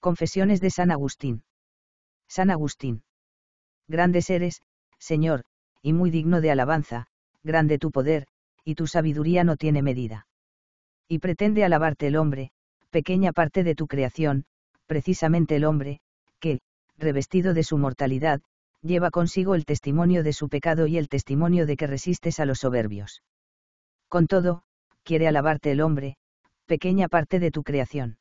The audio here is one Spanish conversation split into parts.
Confesiones de San Agustín. San Agustín. Grandes eres, Señor, y muy digno de alabanza, grande tu poder, y tu sabiduría no tiene medida. Y pretende alabarte el hombre, pequeña parte de tu creación, precisamente el hombre, que, revestido de su mortalidad, lleva consigo el testimonio de su pecado y el testimonio de que resistes a los soberbios. Con todo, quiere alabarte el hombre, pequeña parte de tu creación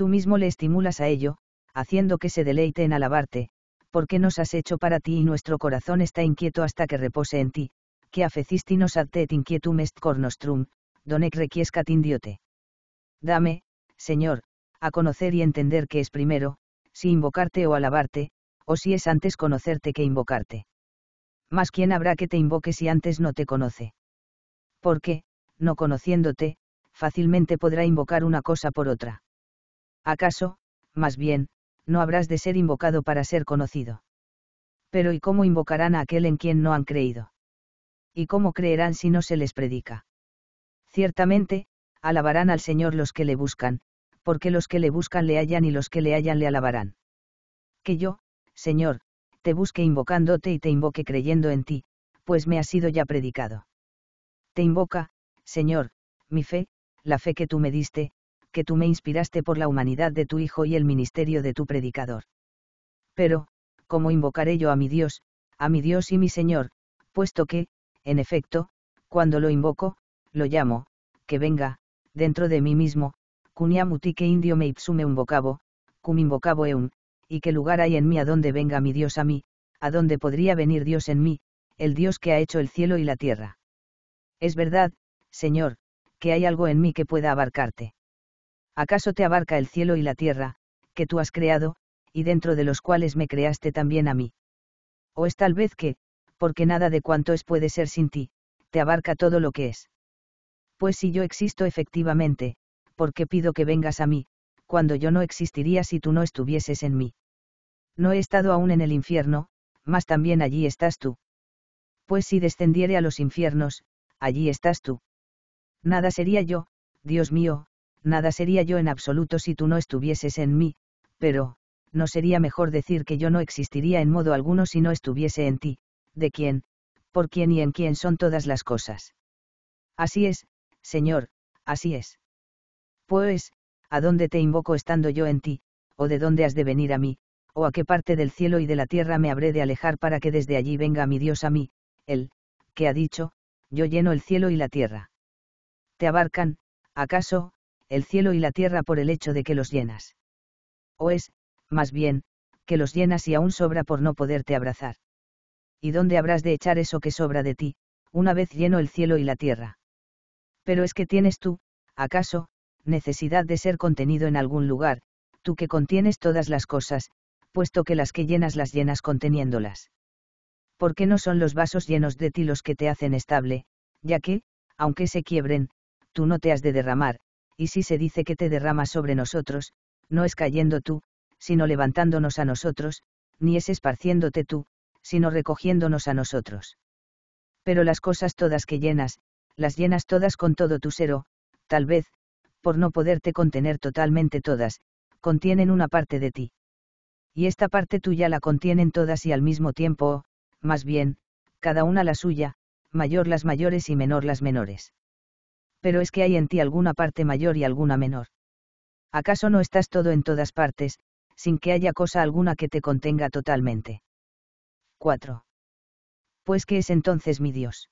tú mismo le estimulas a ello, haciendo que se deleite en alabarte, porque nos has hecho para ti y nuestro corazón está inquieto hasta que repose en ti, que afecistinos ad te et inquietum est cor nostrum, donec requiescat indiote. Dame, Señor, a conocer y entender qué es primero, si invocarte o alabarte, o si es antes conocerte que invocarte. Mas quién habrá que te invoque si antes no te conoce. Porque, no conociéndote, fácilmente podrá invocar una cosa por otra acaso, más bien, no habrás de ser invocado para ser conocido. Pero ¿y cómo invocarán a aquel en quien no han creído? ¿Y cómo creerán si no se les predica? Ciertamente, alabarán al Señor los que le buscan, porque los que le buscan le hallan y los que le hallan le alabarán. Que yo, Señor, te busque invocándote y te invoque creyendo en ti, pues me ha sido ya predicado. Te invoca, Señor, mi fe, la fe que tú me diste, que tú me inspiraste por la humanidad de tu Hijo y el ministerio de tu predicador. Pero, ¿cómo invocaré yo a mi Dios, a mi Dios y mi Señor, puesto que, en efecto, cuando lo invoco, lo llamo, que venga, dentro de mí mismo, cuniam que indio me ipsume un vocabo, cum invocabo eum, y qué lugar hay en mí a donde venga mi Dios a mí, a donde podría venir Dios en mí, el Dios que ha hecho el cielo y la tierra. Es verdad, Señor, que hay algo en mí que pueda abarcarte. ¿acaso te abarca el cielo y la tierra, que tú has creado, y dentro de los cuales me creaste también a mí? O es tal vez que, porque nada de cuanto es puede ser sin ti, te abarca todo lo que es. Pues si yo existo efectivamente, ¿por qué pido que vengas a mí, cuando yo no existiría si tú no estuvieses en mí? No he estado aún en el infierno, mas también allí estás tú. Pues si descendiere a los infiernos, allí estás tú. Nada sería yo, Dios mío, nada sería yo en absoluto si tú no estuvieses en mí, pero, ¿no sería mejor decir que yo no existiría en modo alguno si no estuviese en ti, de quién, por quién y en quién son todas las cosas? Así es, Señor, así es. Pues, ¿a dónde te invoco estando yo en ti, o de dónde has de venir a mí, o a qué parte del cielo y de la tierra me habré de alejar para que desde allí venga mi Dios a mí, Él, que ha dicho, yo lleno el cielo y la tierra. ¿Te abarcan, acaso, el cielo y la tierra por el hecho de que los llenas. O es, más bien, que los llenas y aún sobra por no poderte abrazar. ¿Y dónde habrás de echar eso que sobra de ti, una vez lleno el cielo y la tierra? Pero es que tienes tú, acaso, necesidad de ser contenido en algún lugar, tú que contienes todas las cosas, puesto que las que llenas las llenas conteniéndolas. ¿Por qué no son los vasos llenos de ti los que te hacen estable, ya que, aunque se quiebren, tú no te has de derramar, y si se dice que te derramas sobre nosotros, no es cayendo tú, sino levantándonos a nosotros, ni es esparciéndote tú, sino recogiéndonos a nosotros. Pero las cosas todas que llenas, las llenas todas con todo tu ser oh, tal vez, por no poderte contener totalmente todas, contienen una parte de ti. Y esta parte tuya la contienen todas y al mismo tiempo, oh, más bien, cada una la suya, mayor las mayores y menor las menores pero es que hay en ti alguna parte mayor y alguna menor. ¿Acaso no estás todo en todas partes, sin que haya cosa alguna que te contenga totalmente? 4. Pues ¿qué es entonces mi Dios?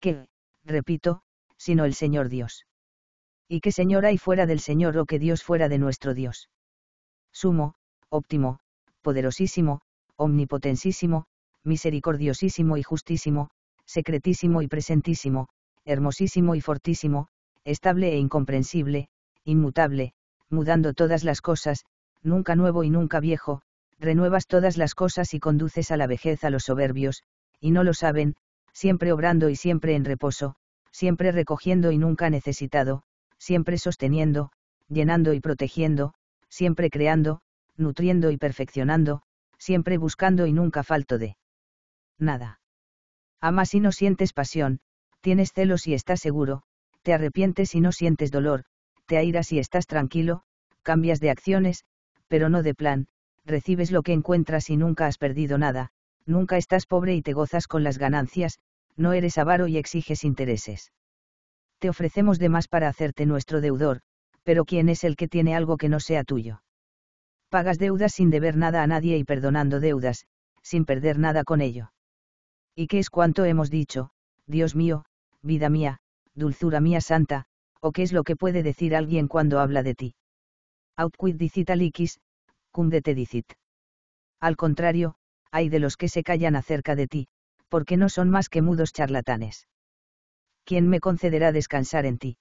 ¿Qué, repito, sino el Señor Dios? ¿Y qué Señor hay fuera del Señor o que Dios fuera de nuestro Dios? Sumo, óptimo, poderosísimo, omnipotensísimo, misericordiosísimo y justísimo, secretísimo y presentísimo, hermosísimo y fortísimo, estable e incomprensible, inmutable, mudando todas las cosas, nunca nuevo y nunca viejo, renuevas todas las cosas y conduces a la vejez a los soberbios, y no lo saben, siempre obrando y siempre en reposo, siempre recogiendo y nunca necesitado, siempre sosteniendo, llenando y protegiendo, siempre creando, nutriendo y perfeccionando, siempre buscando y nunca falto de nada. Amas y no sientes pasión, tienes celos y estás seguro, te arrepientes y no sientes dolor, te airas y estás tranquilo, cambias de acciones, pero no de plan, recibes lo que encuentras y nunca has perdido nada, nunca estás pobre y te gozas con las ganancias, no eres avaro y exiges intereses. Te ofrecemos de más para hacerte nuestro deudor, pero ¿quién es el que tiene algo que no sea tuyo? Pagas deudas sin deber nada a nadie y perdonando deudas, sin perder nada con ello. ¿Y qué es cuanto hemos dicho, Dios mío, vida mía, dulzura mía santa, o qué es lo que puede decir alguien cuando habla de ti. Aut quid dicit dicit. Al contrario, hay de los que se callan acerca de ti, porque no son más que mudos charlatanes. ¿Quién me concederá descansar en ti?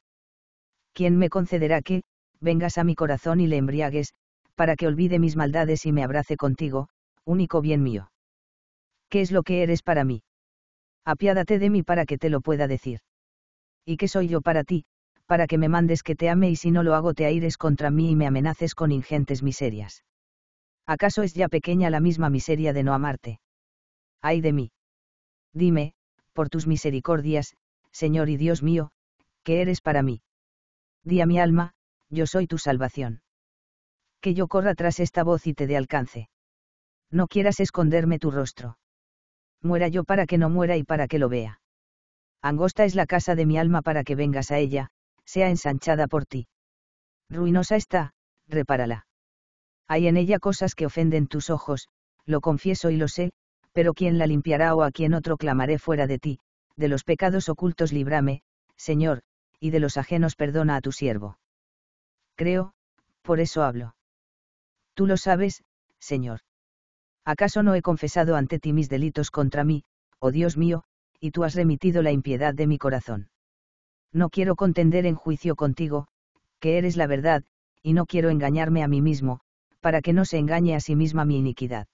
¿Quién me concederá que, vengas a mi corazón y le embriagues, para que olvide mis maldades y me abrace contigo, único bien mío? ¿Qué es lo que eres para mí? apiádate de mí para que te lo pueda decir. ¿Y qué soy yo para ti, para que me mandes que te ame y si no lo hago te aires contra mí y me amenaces con ingentes miserias? ¿Acaso es ya pequeña la misma miseria de no amarte? ¡Ay de mí! Dime, por tus misericordias, Señor y Dios mío, que eres para mí. Di a mi alma, yo soy tu salvación. Que yo corra tras esta voz y te dé alcance. No quieras esconderme tu rostro muera yo para que no muera y para que lo vea. Angosta es la casa de mi alma para que vengas a ella, sea ensanchada por ti. Ruinosa está, repárala. Hay en ella cosas que ofenden tus ojos, lo confieso y lo sé, pero ¿quién la limpiará o a quién otro clamaré fuera de ti? De los pecados ocultos líbrame, Señor, y de los ajenos perdona a tu siervo. Creo, por eso hablo. Tú lo sabes, Señor. ¿acaso no he confesado ante ti mis delitos contra mí, oh Dios mío, y tú has remitido la impiedad de mi corazón? No quiero contender en juicio contigo, que eres la verdad, y no quiero engañarme a mí mismo, para que no se engañe a sí misma mi iniquidad.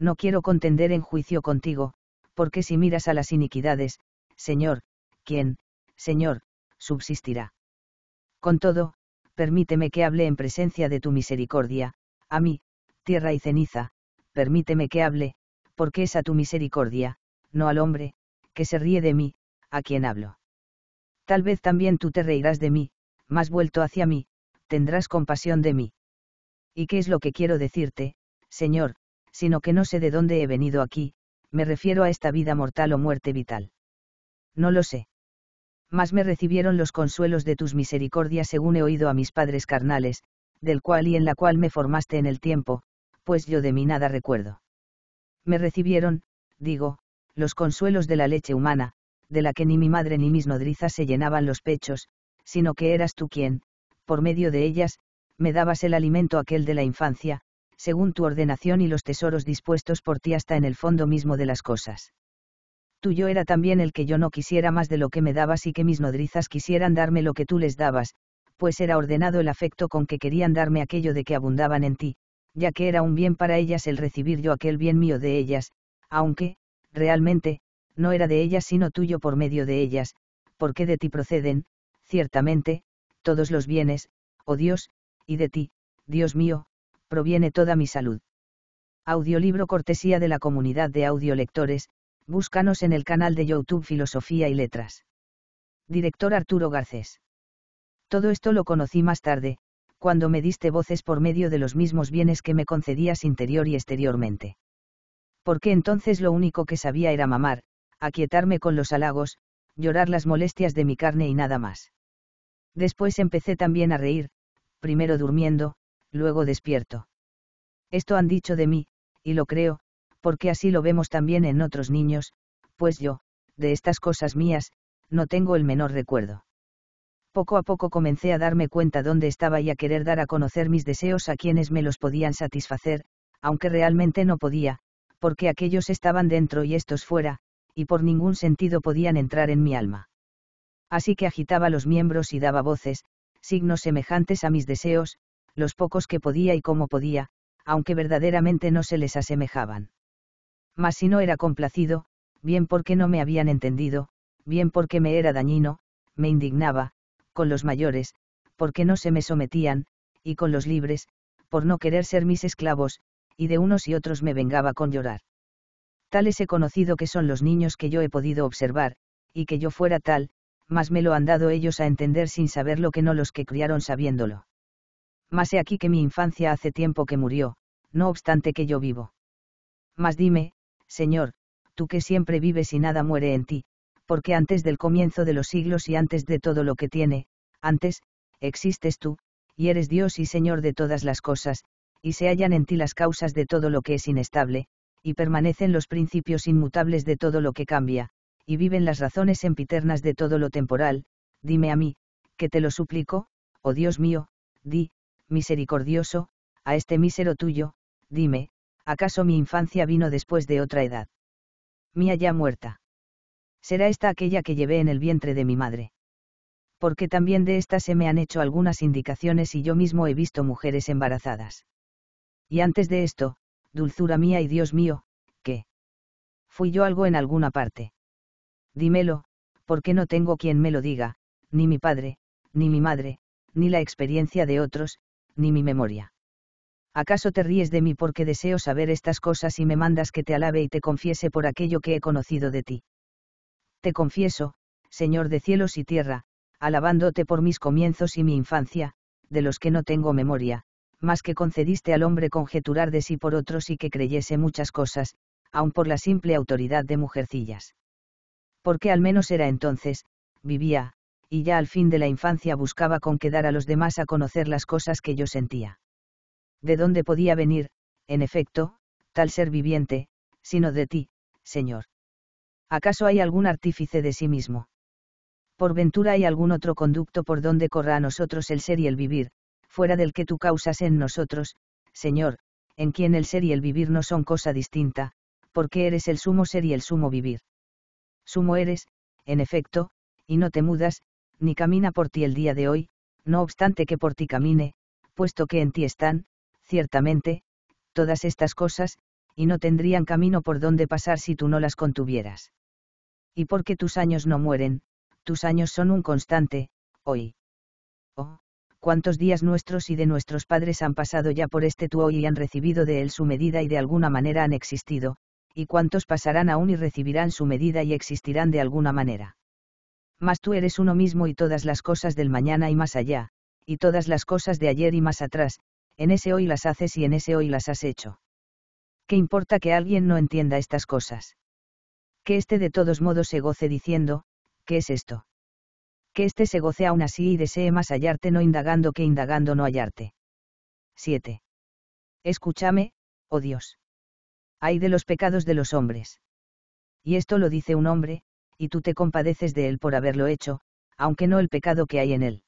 No quiero contender en juicio contigo, porque si miras a las iniquidades, Señor, ¿quién, Señor, subsistirá? Con todo, permíteme que hable en presencia de tu misericordia, a mí, tierra y ceniza, permíteme que hable, porque es a tu misericordia, no al hombre, que se ríe de mí, a quien hablo. Tal vez también tú te reirás de mí, más vuelto hacia mí, tendrás compasión de mí. ¿Y qué es lo que quiero decirte, Señor, sino que no sé de dónde he venido aquí, me refiero a esta vida mortal o muerte vital? No lo sé. Mas me recibieron los consuelos de tus misericordias según he oído a mis padres carnales, del cual y en la cual me formaste en el tiempo, pues yo de mí nada recuerdo. Me recibieron, digo, los consuelos de la leche humana, de la que ni mi madre ni mis nodrizas se llenaban los pechos, sino que eras tú quien, por medio de ellas, me dabas el alimento aquel de la infancia, según tu ordenación y los tesoros dispuestos por ti hasta en el fondo mismo de las cosas. Tuyo era también el que yo no quisiera más de lo que me dabas y que mis nodrizas quisieran darme lo que tú les dabas, pues era ordenado el afecto con que querían darme aquello de que abundaban en ti, ya que era un bien para ellas el recibir yo aquel bien mío de ellas, aunque, realmente, no era de ellas sino tuyo por medio de ellas, porque de ti proceden, ciertamente, todos los bienes, oh Dios, y de ti, Dios mío, proviene toda mi salud. Audiolibro cortesía de la comunidad de audiolectores, búscanos en el canal de YouTube Filosofía y Letras. Director Arturo Garcés. Todo esto lo conocí más tarde, cuando me diste voces por medio de los mismos bienes que me concedías interior y exteriormente. Porque entonces lo único que sabía era mamar, aquietarme con los halagos, llorar las molestias de mi carne y nada más. Después empecé también a reír, primero durmiendo, luego despierto. Esto han dicho de mí, y lo creo, porque así lo vemos también en otros niños, pues yo, de estas cosas mías, no tengo el menor recuerdo poco a poco comencé a darme cuenta dónde estaba y a querer dar a conocer mis deseos a quienes me los podían satisfacer, aunque realmente no podía, porque aquellos estaban dentro y estos fuera, y por ningún sentido podían entrar en mi alma. Así que agitaba los miembros y daba voces, signos semejantes a mis deseos, los pocos que podía y como podía, aunque verdaderamente no se les asemejaban. Mas si no era complacido, bien porque no me habían entendido, bien porque me era dañino, me indignaba, con los mayores, porque no se me sometían, y con los libres, por no querer ser mis esclavos, y de unos y otros me vengaba con llorar. Tales he conocido que son los niños que yo he podido observar, y que yo fuera tal, más me lo han dado ellos a entender sin saberlo que no los que criaron sabiéndolo. Mas he aquí que mi infancia hace tiempo que murió, no obstante que yo vivo. Mas dime, Señor, tú que siempre vives y nada muere en ti, porque antes del comienzo de los siglos y antes de todo lo que tiene, antes, existes tú, y eres Dios y Señor de todas las cosas, y se hallan en ti las causas de todo lo que es inestable, y permanecen los principios inmutables de todo lo que cambia, y viven las razones empiternas de todo lo temporal, dime a mí, que te lo suplico, oh Dios mío, di, misericordioso, a este mísero tuyo, dime, ¿acaso mi infancia vino después de otra edad? Mía ya muerta. ¿Será esta aquella que llevé en el vientre de mi madre? porque también de esta se me han hecho algunas indicaciones y yo mismo he visto mujeres embarazadas. Y antes de esto, dulzura mía y Dios mío, ¿qué? Fui yo algo en alguna parte. Dímelo, porque no tengo quien me lo diga, ni mi padre, ni mi madre, ni la experiencia de otros, ni mi memoria. ¿Acaso te ríes de mí porque deseo saber estas cosas y me mandas que te alabe y te confiese por aquello que he conocido de ti? Te confieso, Señor de cielos y tierra, alabándote por mis comienzos y mi infancia, de los que no tengo memoria, más que concediste al hombre conjeturar de sí por otros y que creyese muchas cosas, aun por la simple autoridad de mujercillas. Porque al menos era entonces, vivía, y ya al fin de la infancia buscaba con que dar a los demás a conocer las cosas que yo sentía. ¿De dónde podía venir, en efecto, tal ser viviente, sino de ti, Señor? ¿Acaso hay algún artífice de sí mismo? por ventura hay algún otro conducto por donde corra a nosotros el ser y el vivir, fuera del que tú causas en nosotros, Señor, en quien el ser y el vivir no son cosa distinta, porque eres el sumo ser y el sumo vivir. Sumo eres, en efecto, y no te mudas, ni camina por ti el día de hoy, no obstante que por ti camine, puesto que en ti están, ciertamente, todas estas cosas, y no tendrían camino por donde pasar si tú no las contuvieras. Y porque tus años no mueren, tus años son un constante, hoy. Oh, cuántos días nuestros y de nuestros padres han pasado ya por este tu hoy y han recibido de él su medida y de alguna manera han existido, y cuántos pasarán aún y recibirán su medida y existirán de alguna manera. Mas tú eres uno mismo y todas las cosas del mañana y más allá, y todas las cosas de ayer y más atrás, en ese hoy las haces y en ese hoy las has hecho. ¿Qué importa que alguien no entienda estas cosas? Que éste de todos modos se goce diciendo, ¿qué es esto? Que éste se goce aún así y desee más hallarte no indagando que indagando no hallarte. 7. Escúchame, oh Dios. Hay de los pecados de los hombres. Y esto lo dice un hombre, y tú te compadeces de él por haberlo hecho, aunque no el pecado que hay en él.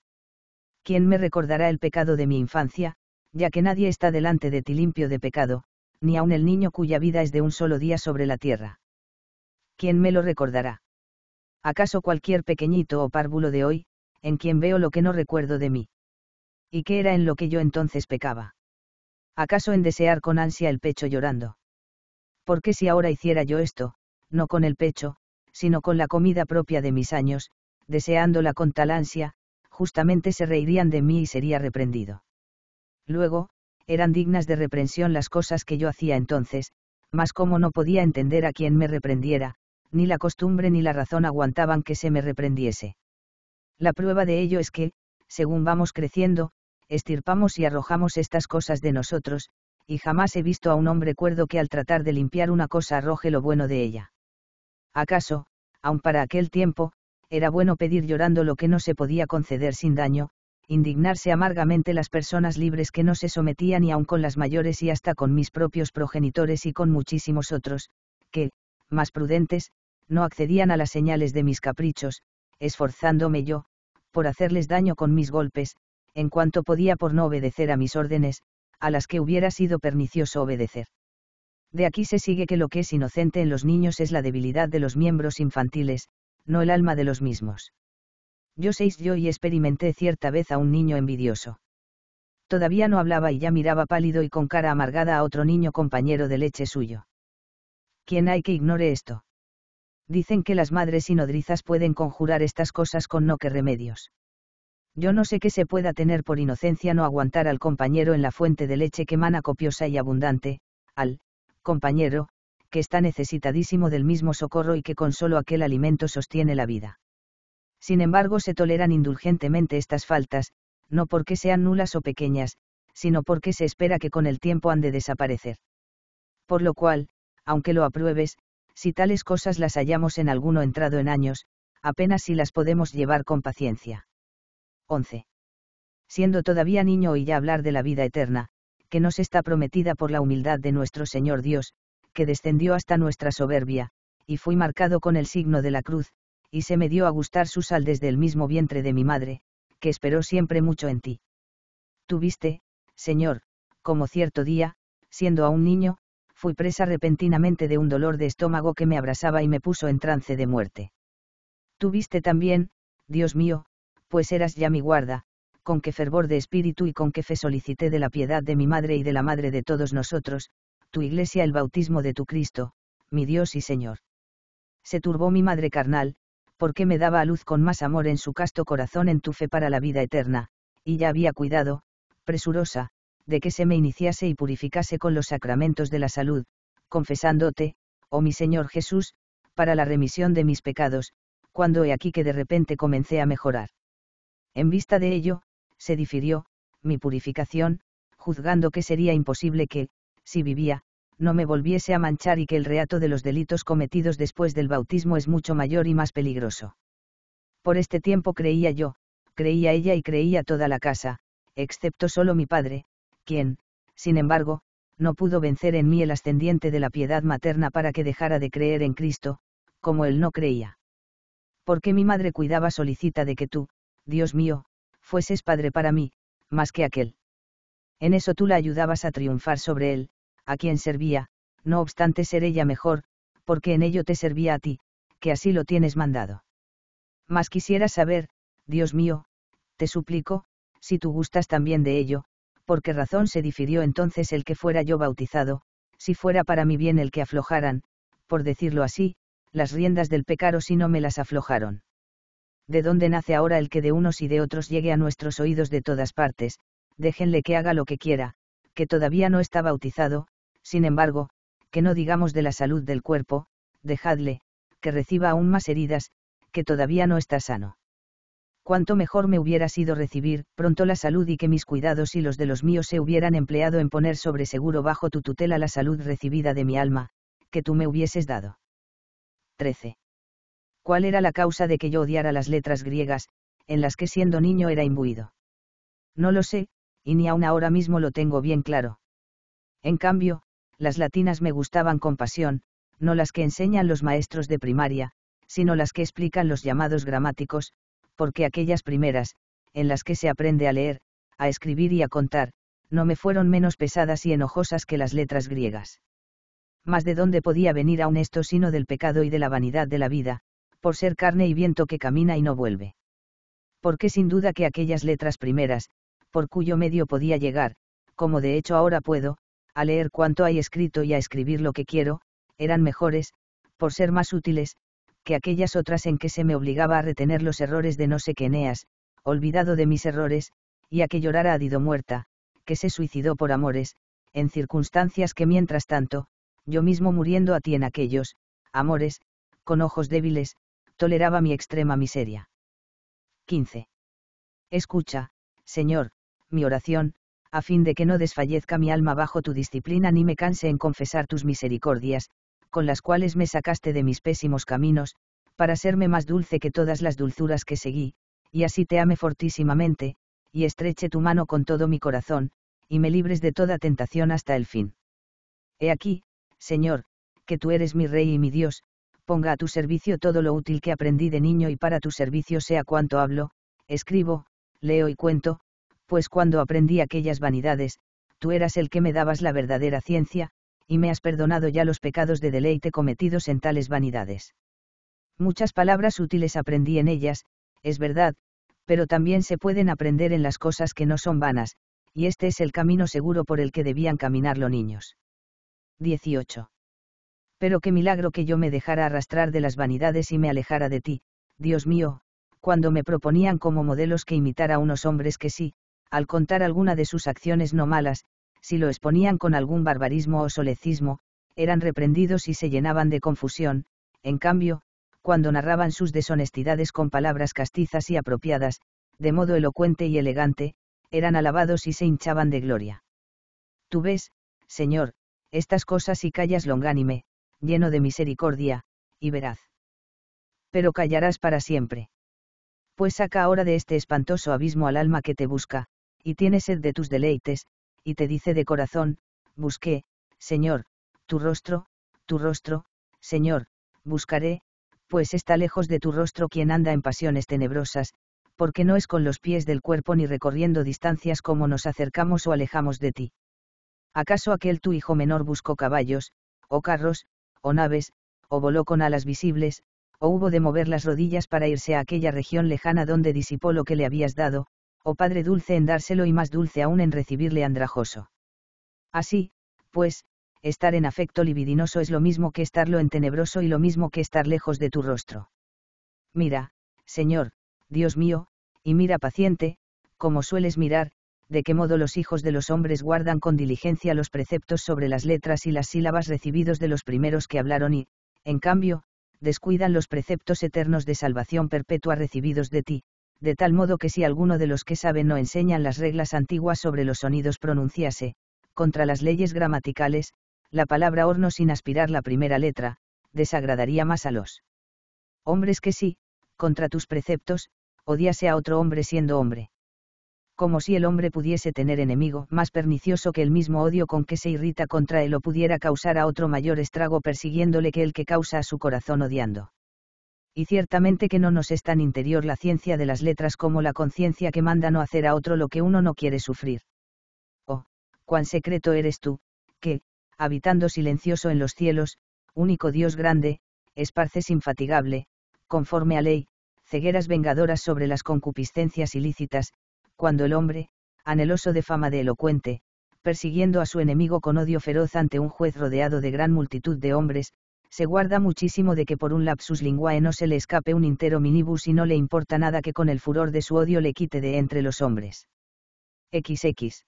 ¿Quién me recordará el pecado de mi infancia, ya que nadie está delante de ti limpio de pecado, ni aun el niño cuya vida es de un solo día sobre la tierra? ¿Quién me lo recordará? acaso cualquier pequeñito o párvulo de hoy, en quien veo lo que no recuerdo de mí. ¿Y qué era en lo que yo entonces pecaba? ¿Acaso en desear con ansia el pecho llorando? Porque si ahora hiciera yo esto, no con el pecho, sino con la comida propia de mis años, deseándola con tal ansia, justamente se reirían de mí y sería reprendido. Luego, eran dignas de reprensión las cosas que yo hacía entonces, mas como no podía entender a quien me reprendiera, ni la costumbre ni la razón aguantaban que se me reprendiese. La prueba de ello es que, según vamos creciendo, estirpamos y arrojamos estas cosas de nosotros, y jamás he visto a un hombre cuerdo que al tratar de limpiar una cosa arroje lo bueno de ella. ¿Acaso, aun para aquel tiempo, era bueno pedir llorando lo que no se podía conceder sin daño, indignarse amargamente las personas libres que no se sometían y aun con las mayores y hasta con mis propios progenitores y con muchísimos otros, que, más prudentes, no accedían a las señales de mis caprichos, esforzándome yo, por hacerles daño con mis golpes, en cuanto podía por no obedecer a mis órdenes, a las que hubiera sido pernicioso obedecer. De aquí se sigue que lo que es inocente en los niños es la debilidad de los miembros infantiles, no el alma de los mismos. Yo seis yo y experimenté cierta vez a un niño envidioso. Todavía no hablaba y ya miraba pálido y con cara amargada a otro niño compañero de leche suyo. ¿Quién hay que ignore esto? dicen que las madres y nodrizas pueden conjurar estas cosas con no que remedios. Yo no sé qué se pueda tener por inocencia no aguantar al compañero en la fuente de leche que mana copiosa y abundante, al compañero, que está necesitadísimo del mismo socorro y que con solo aquel alimento sostiene la vida. Sin embargo, se toleran indulgentemente estas faltas, no porque sean nulas o pequeñas, sino porque se espera que con el tiempo han de desaparecer. Por lo cual, aunque lo apruebes, si tales cosas las hallamos en alguno entrado en años, apenas si las podemos llevar con paciencia. 11. Siendo todavía niño oí ya hablar de la vida eterna, que nos está prometida por la humildad de nuestro Señor Dios, que descendió hasta nuestra soberbia, y fui marcado con el signo de la cruz, y se me dio a gustar su sal desde el mismo vientre de mi madre, que esperó siempre mucho en ti. Tuviste, Señor, como cierto día, siendo aún niño, fui presa repentinamente de un dolor de estómago que me abrasaba y me puso en trance de muerte. Tuviste también, Dios mío, pues eras ya mi guarda, con qué fervor de espíritu y con qué fe solicité de la piedad de mi madre y de la madre de todos nosotros, tu iglesia el bautismo de tu Cristo, mi Dios y Señor. Se turbó mi madre carnal, porque me daba a luz con más amor en su casto corazón en tu fe para la vida eterna, y ya había cuidado, presurosa, de que se me iniciase y purificase con los sacramentos de la salud, confesándote, oh mi Señor Jesús, para la remisión de mis pecados, cuando he aquí que de repente comencé a mejorar. En vista de ello, se difirió, mi purificación, juzgando que sería imposible que, si vivía, no me volviese a manchar y que el reato de los delitos cometidos después del bautismo es mucho mayor y más peligroso. Por este tiempo creía yo, creía ella y creía toda la casa, excepto solo mi padre, quien, sin embargo, no pudo vencer en mí el ascendiente de la piedad materna para que dejara de creer en Cristo, como él no creía. Porque mi madre cuidaba solicita de que tú, Dios mío, fueses padre para mí, más que aquel. En eso tú la ayudabas a triunfar sobre él, a quien servía, no obstante ser ella mejor, porque en ello te servía a ti, que así lo tienes mandado. Mas quisiera saber, Dios mío, te suplico, si tú gustas también de ello, por qué razón se difirió entonces el que fuera yo bautizado, si fuera para mi bien el que aflojaran, por decirlo así, las riendas del pecado si no me las aflojaron. ¿De dónde nace ahora el que de unos y de otros llegue a nuestros oídos de todas partes? Déjenle que haga lo que quiera, que todavía no está bautizado, sin embargo, que no digamos de la salud del cuerpo, dejadle, que reciba aún más heridas, que todavía no está sano cuanto mejor me hubiera sido recibir pronto la salud y que mis cuidados y los de los míos se hubieran empleado en poner sobre seguro bajo tu tutela la salud recibida de mi alma, que tú me hubieses dado. 13. ¿Cuál era la causa de que yo odiara las letras griegas, en las que siendo niño era imbuido? No lo sé, y ni aun ahora mismo lo tengo bien claro. En cambio, las latinas me gustaban con pasión, no las que enseñan los maestros de primaria, sino las que explican los llamados gramáticos, porque aquellas primeras, en las que se aprende a leer, a escribir y a contar, no me fueron menos pesadas y enojosas que las letras griegas. Mas de dónde podía venir aún esto sino del pecado y de la vanidad de la vida, por ser carne y viento que camina y no vuelve. Porque sin duda que aquellas letras primeras, por cuyo medio podía llegar, como de hecho ahora puedo, a leer cuanto hay escrito y a escribir lo que quiero, eran mejores, por ser más útiles, que aquellas otras en que se me obligaba a retener los errores de no sé qué Eneas, olvidado de mis errores, y a que llorara a Dido muerta, que se suicidó por amores, en circunstancias que mientras tanto, yo mismo muriendo a ti en aquellos, amores, con ojos débiles, toleraba mi extrema miseria. 15. Escucha, Señor, mi oración, a fin de que no desfallezca mi alma bajo tu disciplina ni me canse en confesar tus misericordias, con las cuales me sacaste de mis pésimos caminos, para serme más dulce que todas las dulzuras que seguí, y así te ame fortísimamente, y estreche tu mano con todo mi corazón, y me libres de toda tentación hasta el fin. He aquí, Señor, que tú eres mi Rey y mi Dios, ponga a tu servicio todo lo útil que aprendí de niño y para tu servicio sea cuanto hablo, escribo, leo y cuento, pues cuando aprendí aquellas vanidades, tú eras el que me dabas la verdadera ciencia, y me has perdonado ya los pecados de deleite cometidos en tales vanidades. Muchas palabras útiles aprendí en ellas, es verdad, pero también se pueden aprender en las cosas que no son vanas, y este es el camino seguro por el que debían caminar los niños. 18. Pero qué milagro que yo me dejara arrastrar de las vanidades y me alejara de ti, Dios mío, cuando me proponían como modelos que imitara a unos hombres que sí, al contar alguna de sus acciones no malas, si lo exponían con algún barbarismo o solecismo, eran reprendidos y se llenaban de confusión, en cambio, cuando narraban sus deshonestidades con palabras castizas y apropiadas, de modo elocuente y elegante, eran alabados y se hinchaban de gloria. Tú ves, Señor, estas cosas y callas longánime, lleno de misericordia, y veraz. Pero callarás para siempre. Pues saca ahora de este espantoso abismo al alma que te busca, y tiene sed de tus deleites, y te dice de corazón, busqué, Señor, tu rostro, tu rostro, Señor, buscaré, pues está lejos de tu rostro quien anda en pasiones tenebrosas, porque no es con los pies del cuerpo ni recorriendo distancias como nos acercamos o alejamos de ti. ¿Acaso aquel tu hijo menor buscó caballos, o carros, o naves, o voló con alas visibles, o hubo de mover las rodillas para irse a aquella región lejana donde disipó lo que le habías dado, o Padre dulce en dárselo y más dulce aún en recibirle andrajoso. Así, pues, estar en afecto libidinoso es lo mismo que estarlo en tenebroso y lo mismo que estar lejos de tu rostro. Mira, Señor, Dios mío, y mira paciente, como sueles mirar, de qué modo los hijos de los hombres guardan con diligencia los preceptos sobre las letras y las sílabas recibidos de los primeros que hablaron y, en cambio, descuidan los preceptos eternos de salvación perpetua recibidos de ti, de tal modo que si alguno de los que saben no enseñan las reglas antiguas sobre los sonidos pronunciase, contra las leyes gramaticales, la palabra horno sin aspirar la primera letra, desagradaría más a los hombres que sí, contra tus preceptos, odiase a otro hombre siendo hombre. Como si el hombre pudiese tener enemigo más pernicioso que el mismo odio con que se irrita contra él o pudiera causar a otro mayor estrago persiguiéndole que el que causa a su corazón odiando y ciertamente que no nos es tan interior la ciencia de las letras como la conciencia que manda no hacer a otro lo que uno no quiere sufrir. Oh, cuán secreto eres tú, que, habitando silencioso en los cielos, único Dios grande, esparces infatigable, conforme a ley, cegueras vengadoras sobre las concupiscencias ilícitas, cuando el hombre, anheloso de fama de elocuente, persiguiendo a su enemigo con odio feroz ante un juez rodeado de gran multitud de hombres, se guarda muchísimo de que por un lapsus linguae no se le escape un intero minibus y no le importa nada que con el furor de su odio le quite de entre los hombres. XX.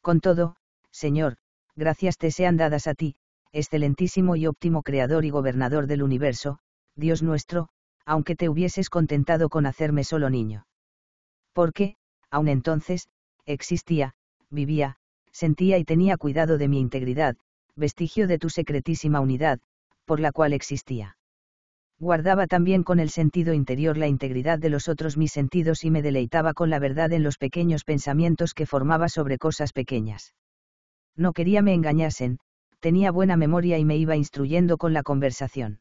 Con todo, Señor, gracias te sean dadas a ti, excelentísimo y óptimo creador y gobernador del universo, Dios nuestro, aunque te hubieses contentado con hacerme solo niño. Porque, aun entonces, existía, vivía, sentía y tenía cuidado de mi integridad, vestigio de tu secretísima unidad, por la cual existía. Guardaba también con el sentido interior la integridad de los otros mis sentidos y me deleitaba con la verdad en los pequeños pensamientos que formaba sobre cosas pequeñas. No quería me engañasen, tenía buena memoria y me iba instruyendo con la conversación.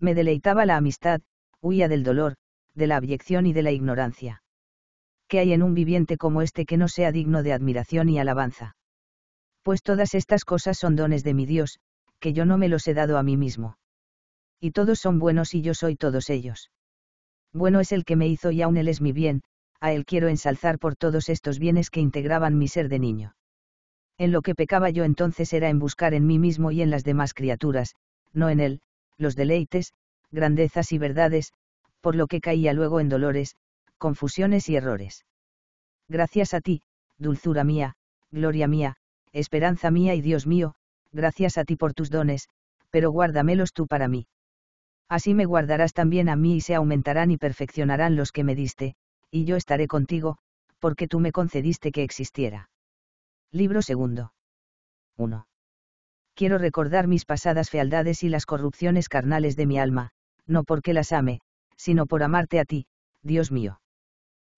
Me deleitaba la amistad, huía del dolor, de la abyección y de la ignorancia. ¿Qué hay en un viviente como este que no sea digno de admiración y alabanza? Pues todas estas cosas son dones de mi Dios, que yo no me los he dado a mí mismo. Y todos son buenos y yo soy todos ellos. Bueno es el que me hizo y aún él es mi bien, a él quiero ensalzar por todos estos bienes que integraban mi ser de niño. En lo que pecaba yo entonces era en buscar en mí mismo y en las demás criaturas, no en él, los deleites, grandezas y verdades, por lo que caía luego en dolores, confusiones y errores. Gracias a ti, dulzura mía, gloria mía, esperanza mía y Dios mío, gracias a ti por tus dones, pero guárdamelos tú para mí. Así me guardarás también a mí y se aumentarán y perfeccionarán los que me diste, y yo estaré contigo, porque tú me concediste que existiera. Libro segundo. 1. Quiero recordar mis pasadas fealdades y las corrupciones carnales de mi alma, no porque las ame, sino por amarte a ti, Dios mío.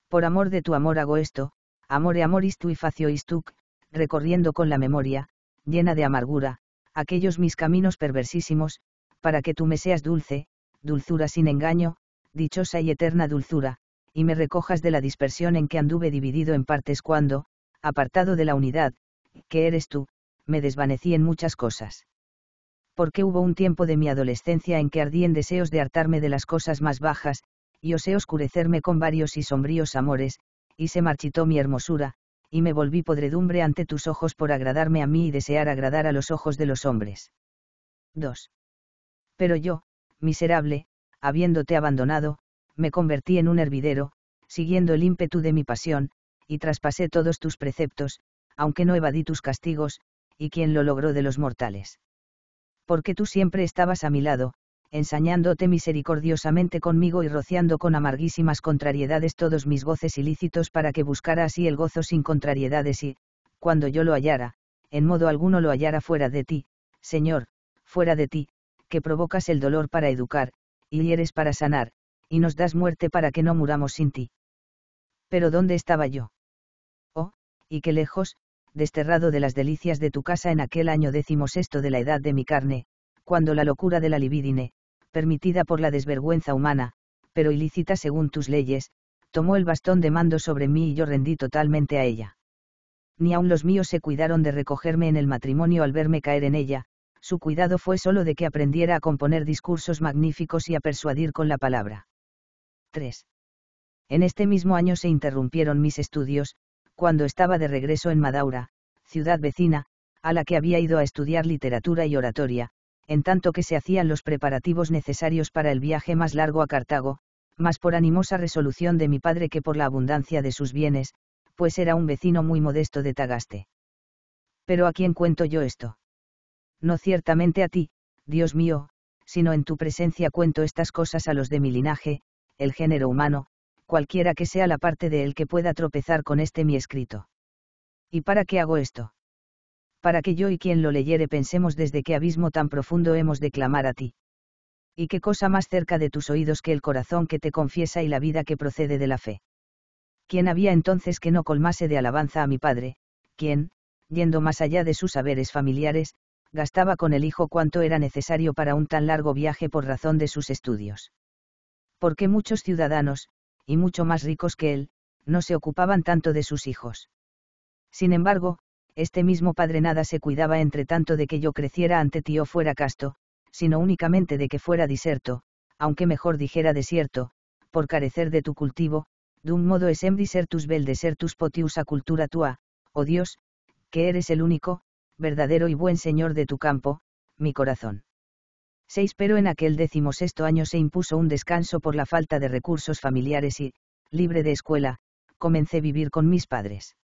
Por amor de tu amor hago esto, amore amoris tu y facio istuc, recorriendo con la memoria, llena de amargura, aquellos mis caminos perversísimos, para que tú me seas dulce, dulzura sin engaño, dichosa y eterna dulzura, y me recojas de la dispersión en que anduve dividido en partes cuando, apartado de la unidad, que eres tú, me desvanecí en muchas cosas. Porque hubo un tiempo de mi adolescencia en que ardí en deseos de hartarme de las cosas más bajas, y osé oscurecerme con varios y sombríos amores, y se marchitó mi hermosura, y me volví podredumbre ante tus ojos por agradarme a mí y desear agradar a los ojos de los hombres. 2. Pero yo, miserable, habiéndote abandonado, me convertí en un hervidero, siguiendo el ímpetu de mi pasión, y traspasé todos tus preceptos, aunque no evadí tus castigos, y quien lo logró de los mortales. Porque tú siempre estabas a mi lado, ensañándote misericordiosamente conmigo y rociando con amarguísimas contrariedades todos mis goces ilícitos para que buscara así el gozo sin contrariedades y, cuando yo lo hallara, en modo alguno lo hallara fuera de ti, Señor, fuera de ti, que provocas el dolor para educar, y hieres para sanar, y nos das muerte para que no muramos sin ti. Pero ¿dónde estaba yo? Oh, y qué lejos, desterrado de las delicias de tu casa en aquel año décimo esto de la edad de mi carne, cuando la locura de la libidine, permitida por la desvergüenza humana, pero ilícita según tus leyes, tomó el bastón de mando sobre mí y yo rendí totalmente a ella. Ni aun los míos se cuidaron de recogerme en el matrimonio al verme caer en ella, su cuidado fue solo de que aprendiera a componer discursos magníficos y a persuadir con la palabra. 3. En este mismo año se interrumpieron mis estudios, cuando estaba de regreso en Madaura, ciudad vecina, a la que había ido a estudiar literatura y oratoria, en tanto que se hacían los preparativos necesarios para el viaje más largo a Cartago, más por animosa resolución de mi padre que por la abundancia de sus bienes, pues era un vecino muy modesto de Tagaste. Pero ¿a quién cuento yo esto? No ciertamente a ti, Dios mío, sino en tu presencia cuento estas cosas a los de mi linaje, el género humano, cualquiera que sea la parte de él que pueda tropezar con este mi escrito. ¿Y para qué hago esto? para que yo y quien lo leyere pensemos desde qué abismo tan profundo hemos de clamar a ti. Y qué cosa más cerca de tus oídos que el corazón que te confiesa y la vida que procede de la fe. ¿Quién había entonces que no colmase de alabanza a mi padre, quien, yendo más allá de sus saberes familiares, gastaba con el hijo cuanto era necesario para un tan largo viaje por razón de sus estudios? Porque muchos ciudadanos, y mucho más ricos que él, no se ocupaban tanto de sus hijos. Sin embargo, este mismo padre nada se cuidaba entre tanto de que yo creciera ante ti o fuera casto, sino únicamente de que fuera diserto, aunque mejor dijera desierto, por carecer de tu cultivo, dum modo esem disertus bel desertus potius a cultura tua, oh Dios, que eres el único, verdadero y buen señor de tu campo, mi corazón. 6. Pero en aquel decimosexto año se impuso un descanso por la falta de recursos familiares y, libre de escuela, comencé a vivir con mis padres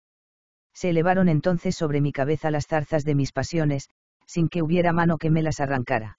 se elevaron entonces sobre mi cabeza las zarzas de mis pasiones, sin que hubiera mano que me las arrancara.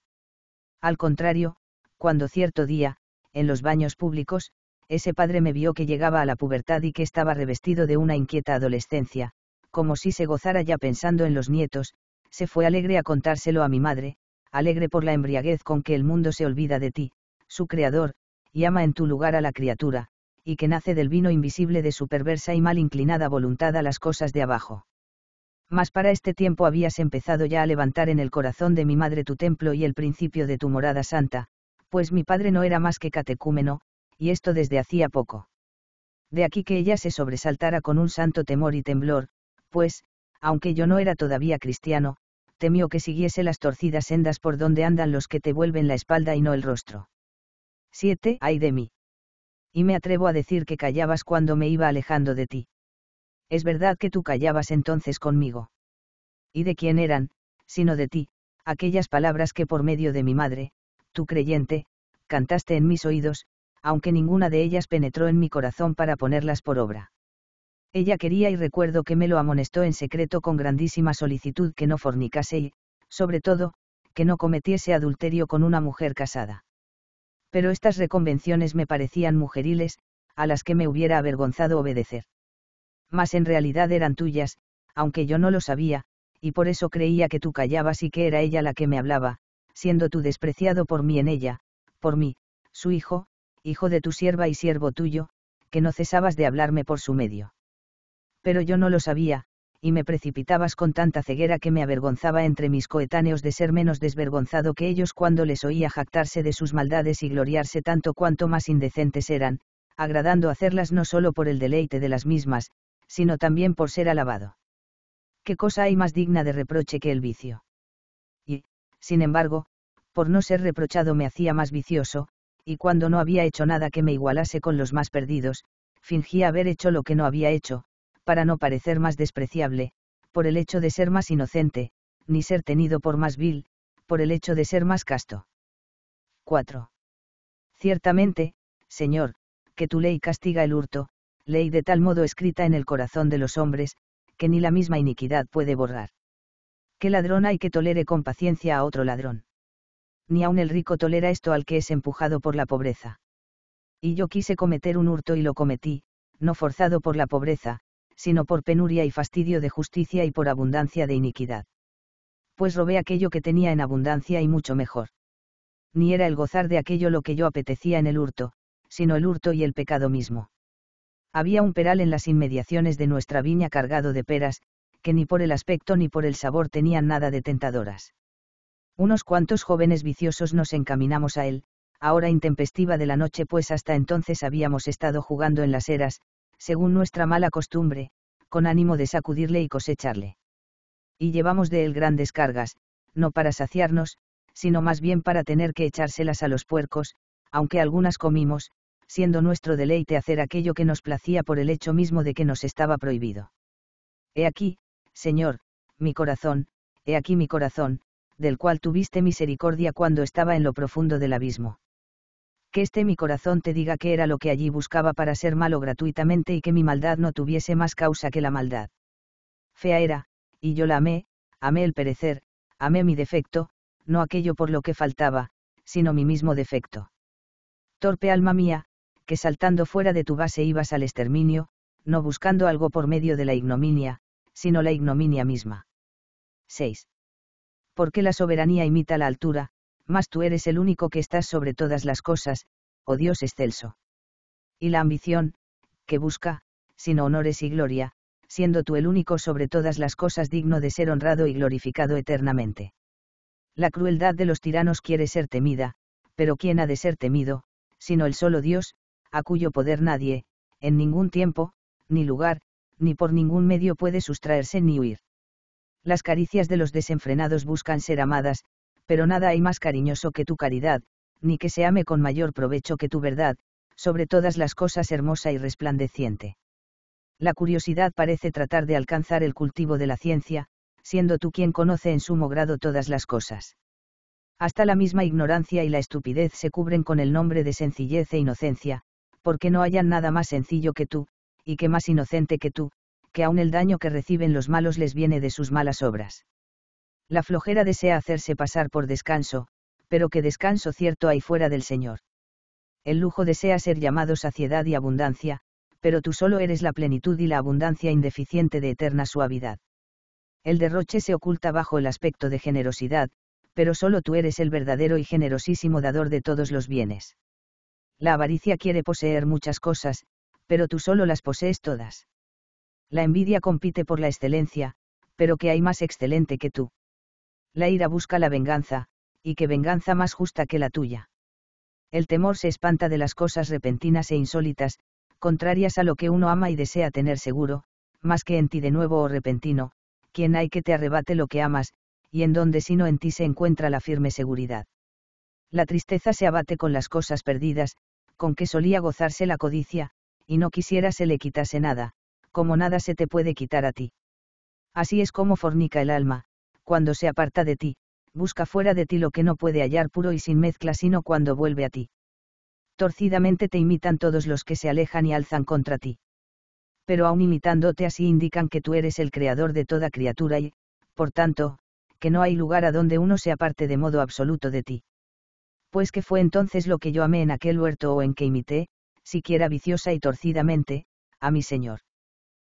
Al contrario, cuando cierto día, en los baños públicos, ese padre me vio que llegaba a la pubertad y que estaba revestido de una inquieta adolescencia, como si se gozara ya pensando en los nietos, se fue alegre a contárselo a mi madre, alegre por la embriaguez con que el mundo se olvida de ti, su creador, y ama en tu lugar a la criatura, y que nace del vino invisible de su perversa y mal inclinada voluntad a las cosas de abajo. Mas para este tiempo habías empezado ya a levantar en el corazón de mi madre tu templo y el principio de tu morada santa, pues mi padre no era más que catecúmeno, y esto desde hacía poco. De aquí que ella se sobresaltara con un santo temor y temblor, pues, aunque yo no era todavía cristiano, temió que siguiese las torcidas sendas por donde andan los que te vuelven la espalda y no el rostro. 7. Ay de mí y me atrevo a decir que callabas cuando me iba alejando de ti. Es verdad que tú callabas entonces conmigo. ¿Y de quién eran, sino de ti, aquellas palabras que por medio de mi madre, tu creyente, cantaste en mis oídos, aunque ninguna de ellas penetró en mi corazón para ponerlas por obra. Ella quería y recuerdo que me lo amonestó en secreto con grandísima solicitud que no fornicase y, sobre todo, que no cometiese adulterio con una mujer casada pero estas reconvenciones me parecían mujeriles, a las que me hubiera avergonzado obedecer. Mas en realidad eran tuyas, aunque yo no lo sabía, y por eso creía que tú callabas y que era ella la que me hablaba, siendo tú despreciado por mí en ella, por mí, su hijo, hijo de tu sierva y siervo tuyo, que no cesabas de hablarme por su medio. Pero yo no lo sabía, y me precipitabas con tanta ceguera que me avergonzaba entre mis coetáneos de ser menos desvergonzado que ellos cuando les oía jactarse de sus maldades y gloriarse tanto cuanto más indecentes eran, agradando hacerlas no solo por el deleite de las mismas, sino también por ser alabado. ¿Qué cosa hay más digna de reproche que el vicio? Y, sin embargo, por no ser reprochado me hacía más vicioso, y cuando no había hecho nada que me igualase con los más perdidos, fingía haber hecho lo que no había hecho, para no parecer más despreciable, por el hecho de ser más inocente, ni ser tenido por más vil, por el hecho de ser más casto. 4. Ciertamente, Señor, que tu ley castiga el hurto, ley de tal modo escrita en el corazón de los hombres, que ni la misma iniquidad puede borrar. ¿Qué ladrón hay que tolere con paciencia a otro ladrón? Ni aun el rico tolera esto al que es empujado por la pobreza. Y yo quise cometer un hurto y lo cometí, no forzado por la pobreza, sino por penuria y fastidio de justicia y por abundancia de iniquidad. Pues robé aquello que tenía en abundancia y mucho mejor. Ni era el gozar de aquello lo que yo apetecía en el hurto, sino el hurto y el pecado mismo. Había un peral en las inmediaciones de nuestra viña cargado de peras, que ni por el aspecto ni por el sabor tenían nada de tentadoras. Unos cuantos jóvenes viciosos nos encaminamos a él, ahora intempestiva de la noche pues hasta entonces habíamos estado jugando en las eras, según nuestra mala costumbre, con ánimo de sacudirle y cosecharle. Y llevamos de él grandes cargas, no para saciarnos, sino más bien para tener que echárselas a los puercos, aunque algunas comimos, siendo nuestro deleite hacer aquello que nos placía por el hecho mismo de que nos estaba prohibido. He aquí, Señor, mi corazón, he aquí mi corazón, del cual tuviste misericordia cuando estaba en lo profundo del abismo que este mi corazón te diga que era lo que allí buscaba para ser malo gratuitamente y que mi maldad no tuviese más causa que la maldad. Fea era, y yo la amé, amé el perecer, amé mi defecto, no aquello por lo que faltaba, sino mi mismo defecto. Torpe alma mía, que saltando fuera de tu base ibas al exterminio, no buscando algo por medio de la ignominia, sino la ignominia misma. 6. qué la soberanía imita la altura, mas tú eres el único que estás sobre todas las cosas, oh Dios excelso. Y la ambición, que busca, sino honores y gloria, siendo tú el único sobre todas las cosas digno de ser honrado y glorificado eternamente. La crueldad de los tiranos quiere ser temida, pero ¿quién ha de ser temido, sino el solo Dios, a cuyo poder nadie, en ningún tiempo, ni lugar, ni por ningún medio puede sustraerse ni huir. Las caricias de los desenfrenados buscan ser amadas, pero nada hay más cariñoso que tu caridad, ni que se ame con mayor provecho que tu verdad, sobre todas las cosas hermosa y resplandeciente. La curiosidad parece tratar de alcanzar el cultivo de la ciencia, siendo tú quien conoce en sumo grado todas las cosas. Hasta la misma ignorancia y la estupidez se cubren con el nombre de sencillez e inocencia, porque no hayan nada más sencillo que tú, y que más inocente que tú, que aun el daño que reciben los malos les viene de sus malas obras. La flojera desea hacerse pasar por descanso, pero que descanso cierto hay fuera del Señor. El lujo desea ser llamado saciedad y abundancia, pero tú solo eres la plenitud y la abundancia indeficiente de eterna suavidad. El derroche se oculta bajo el aspecto de generosidad, pero solo tú eres el verdadero y generosísimo dador de todos los bienes. La avaricia quiere poseer muchas cosas, pero tú solo las posees todas. La envidia compite por la excelencia, pero que hay más excelente que tú la ira busca la venganza, y qué venganza más justa que la tuya. El temor se espanta de las cosas repentinas e insólitas, contrarias a lo que uno ama y desea tener seguro, más que en ti de nuevo o oh repentino, quien hay que te arrebate lo que amas, y en donde sino en ti se encuentra la firme seguridad. La tristeza se abate con las cosas perdidas, con que solía gozarse la codicia, y no quisiera se le quitase nada, como nada se te puede quitar a ti. Así es como fornica el alma, cuando se aparta de ti, busca fuera de ti lo que no puede hallar puro y sin mezcla sino cuando vuelve a ti. Torcidamente te imitan todos los que se alejan y alzan contra ti. Pero aun imitándote así indican que tú eres el creador de toda criatura y, por tanto, que no hay lugar a donde uno se aparte de modo absoluto de ti. Pues que fue entonces lo que yo amé en aquel huerto o en que imité, siquiera viciosa y torcidamente, a mi Señor.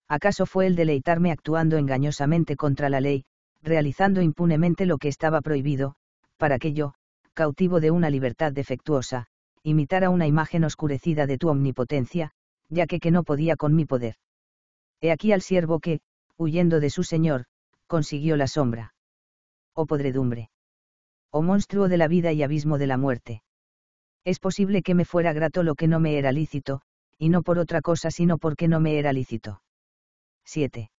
¿Acaso fue el deleitarme actuando engañosamente contra la ley, realizando impunemente lo que estaba prohibido, para que yo, cautivo de una libertad defectuosa, imitara una imagen oscurecida de tu omnipotencia, ya que que no podía con mi poder. He aquí al siervo que, huyendo de su señor, consiguió la sombra. Oh podredumbre. Oh monstruo de la vida y abismo de la muerte. Es posible que me fuera grato lo que no me era lícito, y no por otra cosa sino porque no me era lícito. 7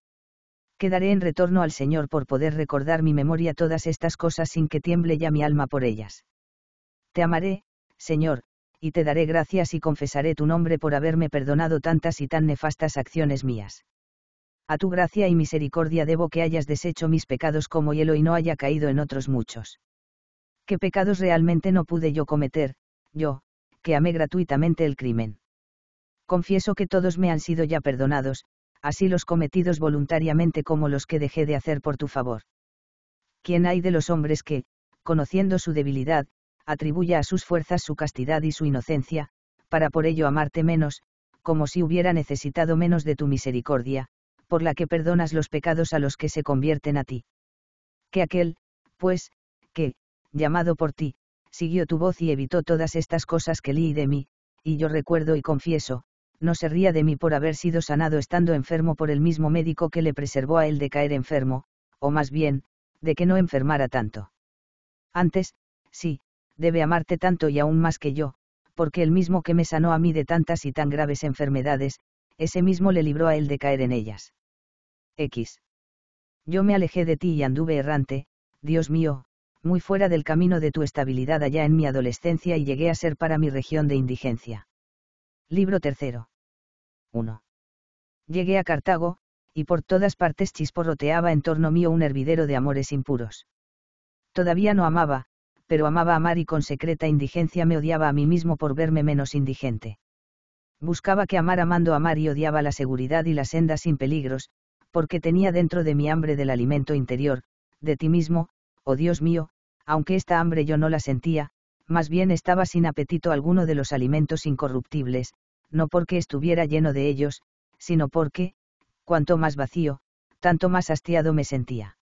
quedaré en retorno al Señor por poder recordar mi memoria todas estas cosas sin que tiemble ya mi alma por ellas. Te amaré, Señor, y te daré gracias y confesaré tu nombre por haberme perdonado tantas y tan nefastas acciones mías. A tu gracia y misericordia debo que hayas deshecho mis pecados como hielo y no haya caído en otros muchos. ¿Qué pecados realmente no pude yo cometer, yo, que amé gratuitamente el crimen? Confieso que todos me han sido ya perdonados, así los cometidos voluntariamente como los que dejé de hacer por tu favor. ¿Quién hay de los hombres que, conociendo su debilidad, atribuya a sus fuerzas su castidad y su inocencia, para por ello amarte menos, como si hubiera necesitado menos de tu misericordia, por la que perdonas los pecados a los que se convierten a ti? Que aquel, pues, que, llamado por ti, siguió tu voz y evitó todas estas cosas que leí de mí, y yo recuerdo y confieso, no se ría de mí por haber sido sanado estando enfermo por el mismo médico que le preservó a él de caer enfermo, o más bien, de que no enfermara tanto. Antes, sí, debe amarte tanto y aún más que yo, porque el mismo que me sanó a mí de tantas y tan graves enfermedades, ese mismo le libró a él de caer en ellas. X. Yo me alejé de ti y anduve errante, Dios mío, muy fuera del camino de tu estabilidad allá en mi adolescencia y llegué a ser para mi región de indigencia. Libro tercero. 1. Llegué a Cartago, y por todas partes chisporroteaba en torno mío un hervidero de amores impuros. Todavía no amaba, pero amaba amar y con secreta indigencia me odiaba a mí mismo por verme menos indigente. Buscaba que amar amando amar y odiaba la seguridad y las senda sin peligros, porque tenía dentro de mi hambre del alimento interior, de ti mismo, oh Dios mío, aunque esta hambre yo no la sentía, más bien estaba sin apetito alguno de los alimentos incorruptibles, no porque estuviera lleno de ellos, sino porque, cuanto más vacío, tanto más hastiado me sentía.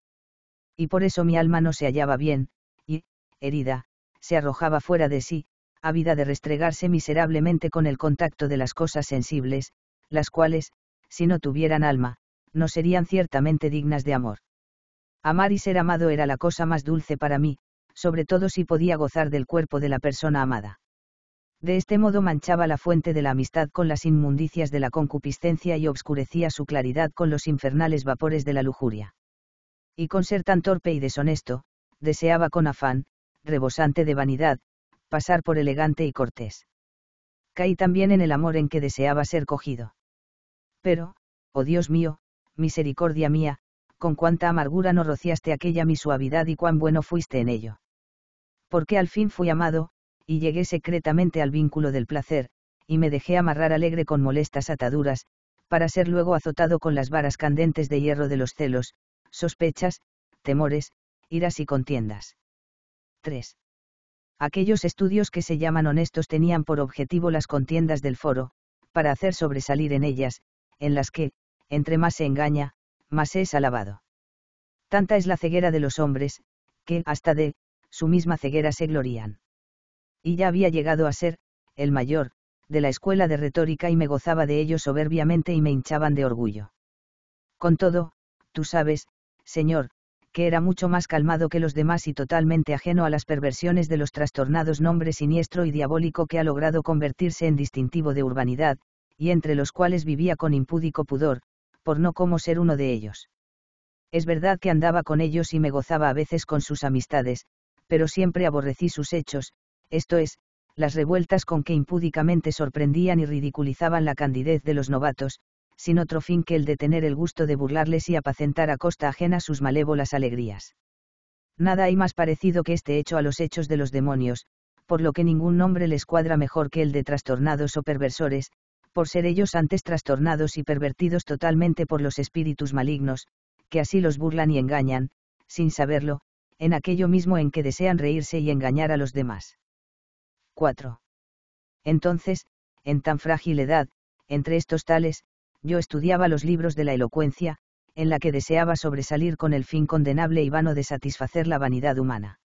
Y por eso mi alma no se hallaba bien, y, herida, se arrojaba fuera de sí, ávida de restregarse miserablemente con el contacto de las cosas sensibles, las cuales, si no tuvieran alma, no serían ciertamente dignas de amor. Amar y ser amado era la cosa más dulce para mí, sobre todo si podía gozar del cuerpo de la persona amada. De este modo manchaba la fuente de la amistad con las inmundicias de la concupiscencia y obscurecía su claridad con los infernales vapores de la lujuria. Y con ser tan torpe y deshonesto, deseaba con afán, rebosante de vanidad, pasar por elegante y cortés. Caí también en el amor en que deseaba ser cogido. Pero, oh Dios mío, misericordia mía, con cuánta amargura no rociaste aquella mi suavidad y cuán bueno fuiste en ello porque al fin fui amado, y llegué secretamente al vínculo del placer, y me dejé amarrar alegre con molestas ataduras, para ser luego azotado con las varas candentes de hierro de los celos, sospechas, temores, iras y contiendas. 3. Aquellos estudios que se llaman honestos tenían por objetivo las contiendas del foro, para hacer sobresalir en ellas, en las que, entre más se engaña, más se es alabado. Tanta es la ceguera de los hombres, que, hasta de su misma ceguera se glorían. Y ya había llegado a ser, el mayor, de la escuela de retórica y me gozaba de ello soberbiamente y me hinchaban de orgullo. Con todo, tú sabes, señor, que era mucho más calmado que los demás y totalmente ajeno a las perversiones de los trastornados nombre siniestro y diabólico que ha logrado convertirse en distintivo de urbanidad, y entre los cuales vivía con impúdico pudor, por no como ser uno de ellos. Es verdad que andaba con ellos y me gozaba a veces con sus amistades, pero siempre aborrecí sus hechos, esto es, las revueltas con que impúdicamente sorprendían y ridiculizaban la candidez de los novatos, sin otro fin que el de tener el gusto de burlarles y apacentar a costa ajena sus malévolas alegrías. Nada hay más parecido que este hecho a los hechos de los demonios, por lo que ningún nombre les cuadra mejor que el de trastornados o perversores, por ser ellos antes trastornados y pervertidos totalmente por los espíritus malignos, que así los burlan y engañan, sin saberlo, en aquello mismo en que desean reírse y engañar a los demás. 4. Entonces, en tan frágil edad, entre estos tales, yo estudiaba los libros de la elocuencia, en la que deseaba sobresalir con el fin condenable y vano de satisfacer la vanidad humana.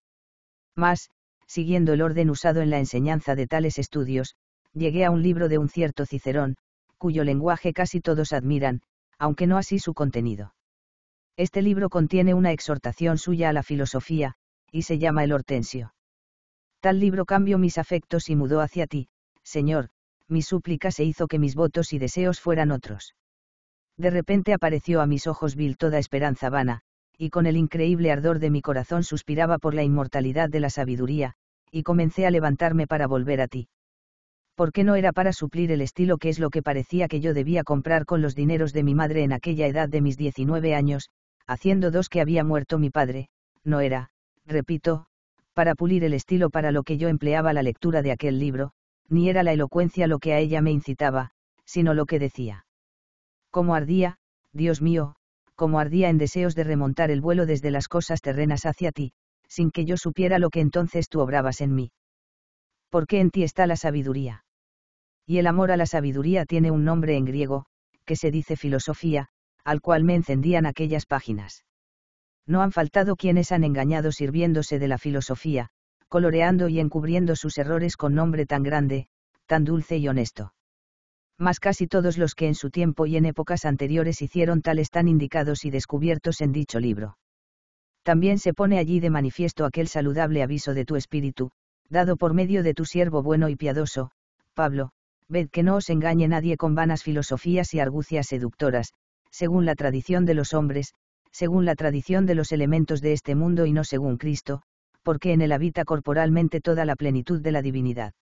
Mas, siguiendo el orden usado en la enseñanza de tales estudios, llegué a un libro de un cierto Cicerón, cuyo lenguaje casi todos admiran, aunque no así su contenido. Este libro contiene una exhortación suya a la filosofía, y se llama El Hortensio. Tal libro cambió mis afectos y mudó hacia ti, Señor, mi súplica se hizo que mis votos y deseos fueran otros. De repente apareció a mis ojos vil toda esperanza vana, y con el increíble ardor de mi corazón suspiraba por la inmortalidad de la sabiduría, y comencé a levantarme para volver a ti. ¿Por qué no era para suplir el estilo que es lo que parecía que yo debía comprar con los dineros de mi madre en aquella edad de mis 19 años, haciendo dos que había muerto mi padre, no era, repito, para pulir el estilo para lo que yo empleaba la lectura de aquel libro, ni era la elocuencia lo que a ella me incitaba, sino lo que decía. Como ardía, Dios mío, como ardía en deseos de remontar el vuelo desde las cosas terrenas hacia ti, sin que yo supiera lo que entonces tú obrabas en mí. Porque en ti está la sabiduría. Y el amor a la sabiduría tiene un nombre en griego, que se dice filosofía, al cual me encendían aquellas páginas. No han faltado quienes han engañado sirviéndose de la filosofía, coloreando y encubriendo sus errores con nombre tan grande, tan dulce y honesto. Mas casi todos los que en su tiempo y en épocas anteriores hicieron tales tan indicados y descubiertos en dicho libro. También se pone allí de manifiesto aquel saludable aviso de tu espíritu, dado por medio de tu siervo bueno y piadoso, Pablo, ved que no os engañe nadie con vanas filosofías y argucias seductoras, según la tradición de los hombres, según la tradición de los elementos de este mundo y no según Cristo, porque en él habita corporalmente toda la plenitud de la divinidad.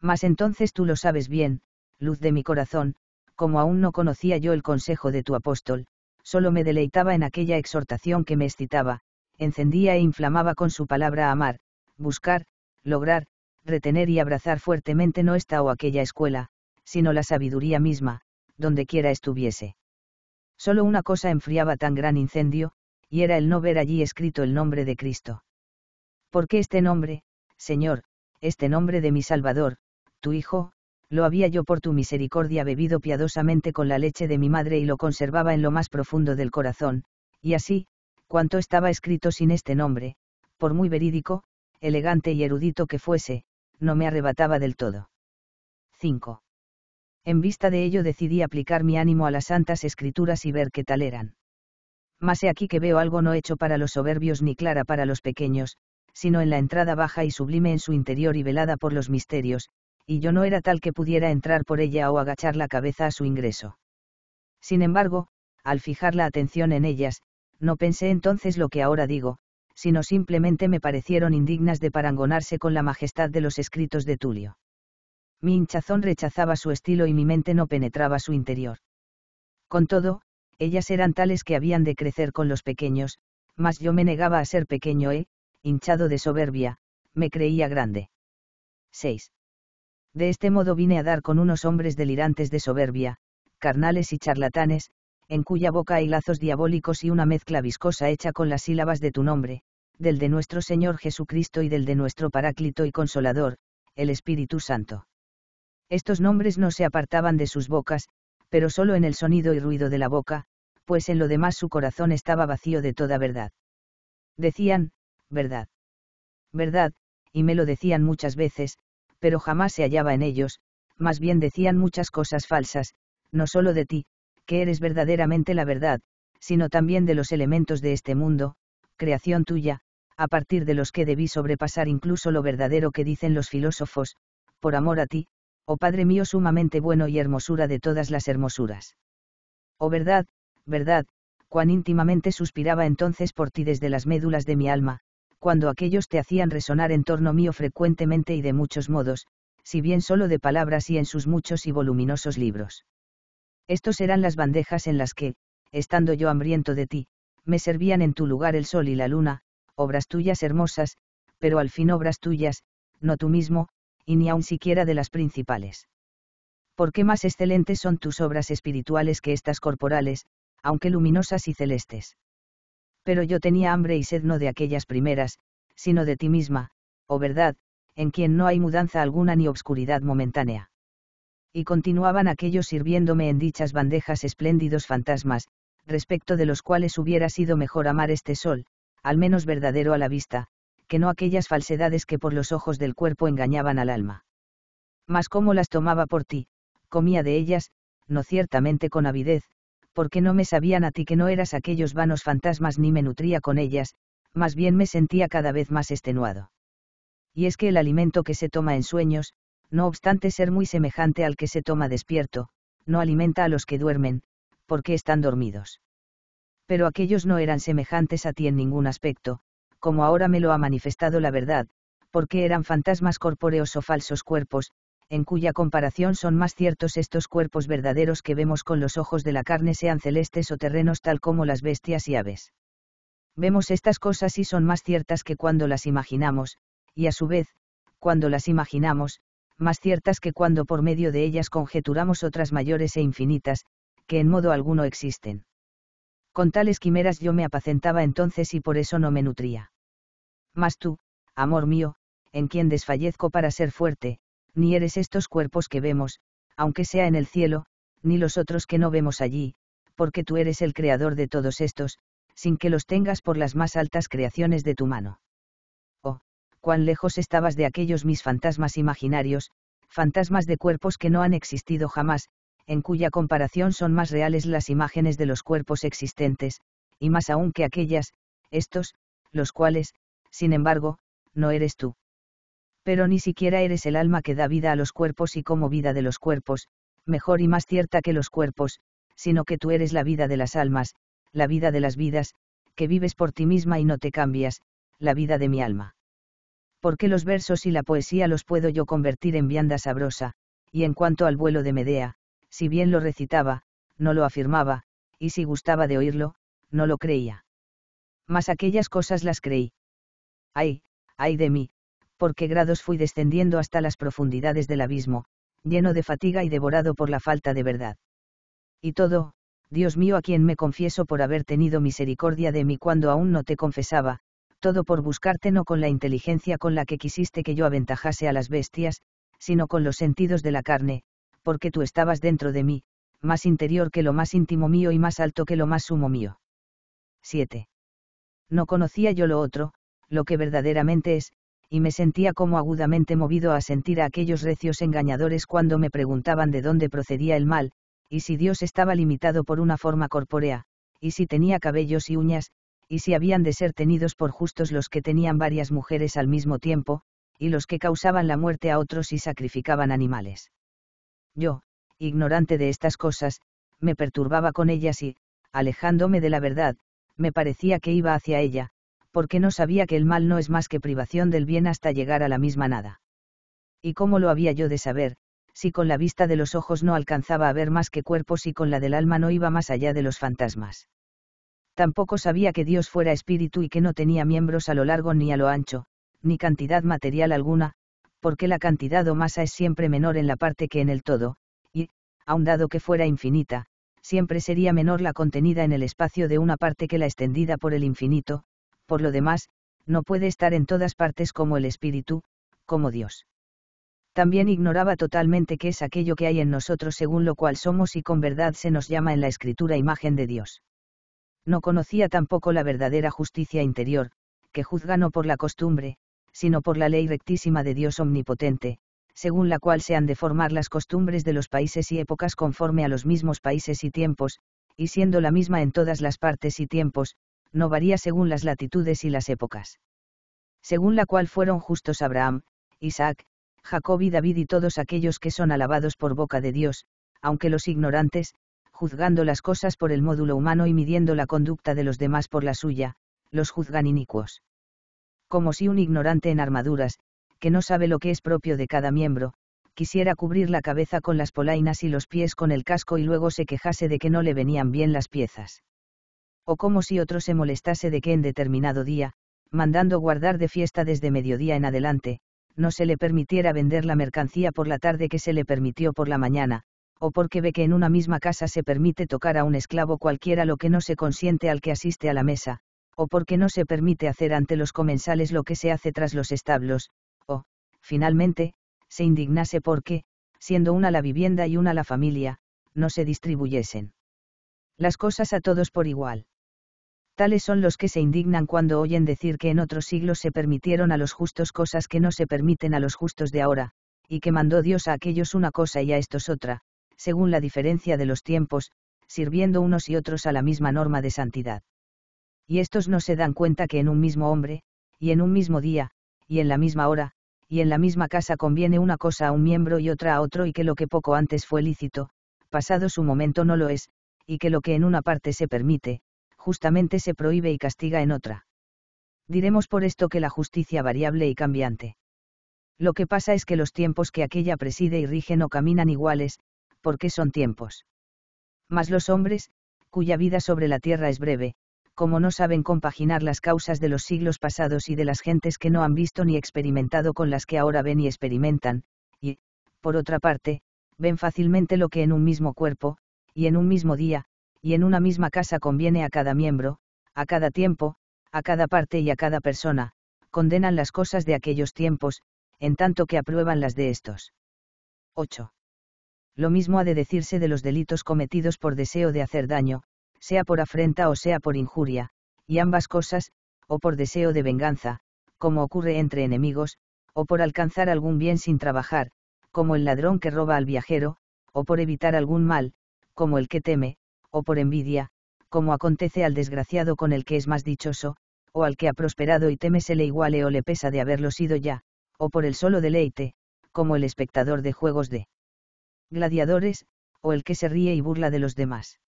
Mas entonces tú lo sabes bien, luz de mi corazón, como aún no conocía yo el consejo de tu apóstol, solo me deleitaba en aquella exhortación que me excitaba, encendía e inflamaba con su palabra amar, buscar, lograr, retener y abrazar fuertemente no esta o aquella escuela, sino la sabiduría misma, donde estuviese. Solo una cosa enfriaba tan gran incendio, y era el no ver allí escrito el nombre de Cristo. Porque este nombre, Señor, este nombre de mi Salvador, tu Hijo, lo había yo por tu misericordia bebido piadosamente con la leche de mi madre y lo conservaba en lo más profundo del corazón, y así, cuanto estaba escrito sin este nombre, por muy verídico, elegante y erudito que fuese, no me arrebataba del todo. 5 en vista de ello decidí aplicar mi ánimo a las santas escrituras y ver qué tal eran. Mas he aquí que veo algo no hecho para los soberbios ni clara para los pequeños, sino en la entrada baja y sublime en su interior y velada por los misterios, y yo no era tal que pudiera entrar por ella o agachar la cabeza a su ingreso. Sin embargo, al fijar la atención en ellas, no pensé entonces lo que ahora digo, sino simplemente me parecieron indignas de parangonarse con la majestad de los escritos de Tulio mi hinchazón rechazaba su estilo y mi mente no penetraba su interior. Con todo, ellas eran tales que habían de crecer con los pequeños, mas yo me negaba a ser pequeño e, hinchado de soberbia, me creía grande. 6. De este modo vine a dar con unos hombres delirantes de soberbia, carnales y charlatanes, en cuya boca hay lazos diabólicos y una mezcla viscosa hecha con las sílabas de tu nombre, del de nuestro Señor Jesucristo y del de nuestro Paráclito y Consolador, el Espíritu Santo. Estos nombres no se apartaban de sus bocas, pero solo en el sonido y ruido de la boca, pues en lo demás su corazón estaba vacío de toda verdad. Decían, verdad. Verdad, y me lo decían muchas veces, pero jamás se hallaba en ellos, más bien decían muchas cosas falsas, no solo de ti, que eres verdaderamente la verdad, sino también de los elementos de este mundo, creación tuya, a partir de los que debí sobrepasar incluso lo verdadero que dicen los filósofos, por amor a ti, Oh Padre mío sumamente bueno y hermosura de todas las hermosuras. Oh verdad, verdad, cuán íntimamente suspiraba entonces por ti desde las médulas de mi alma, cuando aquellos te hacían resonar en torno mío frecuentemente y de muchos modos, si bien solo de palabras y en sus muchos y voluminosos libros. Estos eran las bandejas en las que, estando yo hambriento de ti, me servían en tu lugar el sol y la luna, obras tuyas hermosas, pero al fin obras tuyas, no tú mismo, y ni aun siquiera de las principales. ¿Por qué más excelentes son tus obras espirituales que estas corporales, aunque luminosas y celestes? Pero yo tenía hambre y sed no de aquellas primeras, sino de ti misma, oh verdad, en quien no hay mudanza alguna ni obscuridad momentánea. Y continuaban aquellos sirviéndome en dichas bandejas espléndidos fantasmas, respecto de los cuales hubiera sido mejor amar este sol, al menos verdadero a la vista, que no aquellas falsedades que por los ojos del cuerpo engañaban al alma. Mas como las tomaba por ti, comía de ellas, no ciertamente con avidez, porque no me sabían a ti que no eras aquellos vanos fantasmas ni me nutría con ellas, más bien me sentía cada vez más extenuado. Y es que el alimento que se toma en sueños, no obstante ser muy semejante al que se toma despierto, no alimenta a los que duermen, porque están dormidos. Pero aquellos no eran semejantes a ti en ningún aspecto, como ahora me lo ha manifestado la verdad, porque eran fantasmas corpóreos o falsos cuerpos, en cuya comparación son más ciertos estos cuerpos verdaderos que vemos con los ojos de la carne, sean celestes o terrenos tal como las bestias y aves. Vemos estas cosas y son más ciertas que cuando las imaginamos, y a su vez, cuando las imaginamos, más ciertas que cuando por medio de ellas conjeturamos otras mayores e infinitas, que en modo alguno existen. Con tales quimeras yo me apacentaba entonces y por eso no me nutría. Mas tú, amor mío, en quien desfallezco para ser fuerte, ni eres estos cuerpos que vemos, aunque sea en el cielo, ni los otros que no vemos allí, porque tú eres el creador de todos estos, sin que los tengas por las más altas creaciones de tu mano. Oh, cuán lejos estabas de aquellos mis fantasmas imaginarios, fantasmas de cuerpos que no han existido jamás, en cuya comparación son más reales las imágenes de los cuerpos existentes, y más aún que aquellas, estos, los cuales, sin embargo, no eres tú. Pero ni siquiera eres el alma que da vida a los cuerpos y como vida de los cuerpos, mejor y más cierta que los cuerpos, sino que tú eres la vida de las almas, la vida de las vidas, que vives por ti misma y no te cambias, la vida de mi alma. Porque los versos y la poesía los puedo yo convertir en vianda sabrosa, y en cuanto al vuelo de Medea, si bien lo recitaba, no lo afirmaba, y si gustaba de oírlo, no lo creía. Mas aquellas cosas las creí ay, ay de mí, por qué grados fui descendiendo hasta las profundidades del abismo, lleno de fatiga y devorado por la falta de verdad. Y todo, Dios mío a quien me confieso por haber tenido misericordia de mí cuando aún no te confesaba, todo por buscarte no con la inteligencia con la que quisiste que yo aventajase a las bestias, sino con los sentidos de la carne, porque tú estabas dentro de mí, más interior que lo más íntimo mío y más alto que lo más sumo mío. 7. No conocía yo lo otro, lo que verdaderamente es, y me sentía como agudamente movido a sentir a aquellos recios engañadores cuando me preguntaban de dónde procedía el mal, y si Dios estaba limitado por una forma corpórea, y si tenía cabellos y uñas, y si habían de ser tenidos por justos los que tenían varias mujeres al mismo tiempo, y los que causaban la muerte a otros y sacrificaban animales. Yo, ignorante de estas cosas, me perturbaba con ellas y, alejándome de la verdad, me parecía que iba hacia ella, porque no sabía que el mal no es más que privación del bien hasta llegar a la misma nada. ¿Y cómo lo había yo de saber, si con la vista de los ojos no alcanzaba a ver más que cuerpos y con la del alma no iba más allá de los fantasmas? Tampoco sabía que Dios fuera espíritu y que no tenía miembros a lo largo ni a lo ancho, ni cantidad material alguna, porque la cantidad o masa es siempre menor en la parte que en el todo, y, aun dado que fuera infinita, siempre sería menor la contenida en el espacio de una parte que la extendida por el infinito, por lo demás, no puede estar en todas partes como el Espíritu, como Dios. También ignoraba totalmente qué es aquello que hay en nosotros según lo cual somos y con verdad se nos llama en la Escritura imagen de Dios. No conocía tampoco la verdadera justicia interior, que juzga no por la costumbre, sino por la ley rectísima de Dios omnipotente, según la cual se han de formar las costumbres de los países y épocas conforme a los mismos países y tiempos, y siendo la misma en todas las partes y tiempos, no varía según las latitudes y las épocas. Según la cual fueron justos Abraham, Isaac, Jacob y David y todos aquellos que son alabados por boca de Dios, aunque los ignorantes, juzgando las cosas por el módulo humano y midiendo la conducta de los demás por la suya, los juzgan inicuos. Como si un ignorante en armaduras, que no sabe lo que es propio de cada miembro, quisiera cubrir la cabeza con las polainas y los pies con el casco y luego se quejase de que no le venían bien las piezas o como si otro se molestase de que en determinado día, mandando guardar de fiesta desde mediodía en adelante, no se le permitiera vender la mercancía por la tarde que se le permitió por la mañana, o porque ve que en una misma casa se permite tocar a un esclavo cualquiera lo que no se consiente al que asiste a la mesa, o porque no se permite hacer ante los comensales lo que se hace tras los establos, o, finalmente, se indignase porque, siendo una la vivienda y una la familia, no se distribuyesen las cosas a todos por igual tales son los que se indignan cuando oyen decir que en otros siglos se permitieron a los justos cosas que no se permiten a los justos de ahora, y que mandó Dios a aquellos una cosa y a estos otra, según la diferencia de los tiempos, sirviendo unos y otros a la misma norma de santidad. Y estos no se dan cuenta que en un mismo hombre, y en un mismo día, y en la misma hora, y en la misma casa conviene una cosa a un miembro y otra a otro y que lo que poco antes fue lícito, pasado su momento no lo es, y que lo que en una parte se permite, justamente se prohíbe y castiga en otra. Diremos por esto que la justicia variable y cambiante. Lo que pasa es que los tiempos que aquella preside y rige no caminan iguales, porque son tiempos. Mas los hombres, cuya vida sobre la tierra es breve, como no saben compaginar las causas de los siglos pasados y de las gentes que no han visto ni experimentado con las que ahora ven y experimentan, y, por otra parte, ven fácilmente lo que en un mismo cuerpo, y en un mismo día, y en una misma casa conviene a cada miembro, a cada tiempo, a cada parte y a cada persona, condenan las cosas de aquellos tiempos, en tanto que aprueban las de estos. 8. Lo mismo ha de decirse de los delitos cometidos por deseo de hacer daño, sea por afrenta o sea por injuria, y ambas cosas, o por deseo de venganza, como ocurre entre enemigos, o por alcanzar algún bien sin trabajar, como el ladrón que roba al viajero, o por evitar algún mal, como el que teme, o por envidia, como acontece al desgraciado con el que es más dichoso, o al que ha prosperado y teme se le iguale o le pesa de haberlo sido ya, o por el solo deleite, como el espectador de juegos de gladiadores, o el que se ríe y burla de los demás.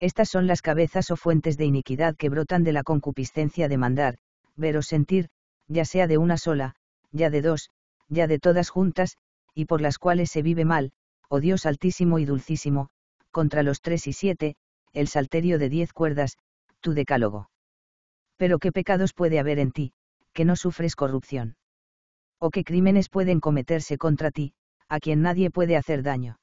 Estas son las cabezas o fuentes de iniquidad que brotan de la concupiscencia de mandar, ver o sentir, ya sea de una sola, ya de dos, ya de todas juntas, y por las cuales se vive mal, oh Dios altísimo y dulcísimo, contra los tres y siete, el salterio de diez cuerdas, tu decálogo. Pero qué pecados puede haber en ti, que no sufres corrupción. O qué crímenes pueden cometerse contra ti, a quien nadie puede hacer daño.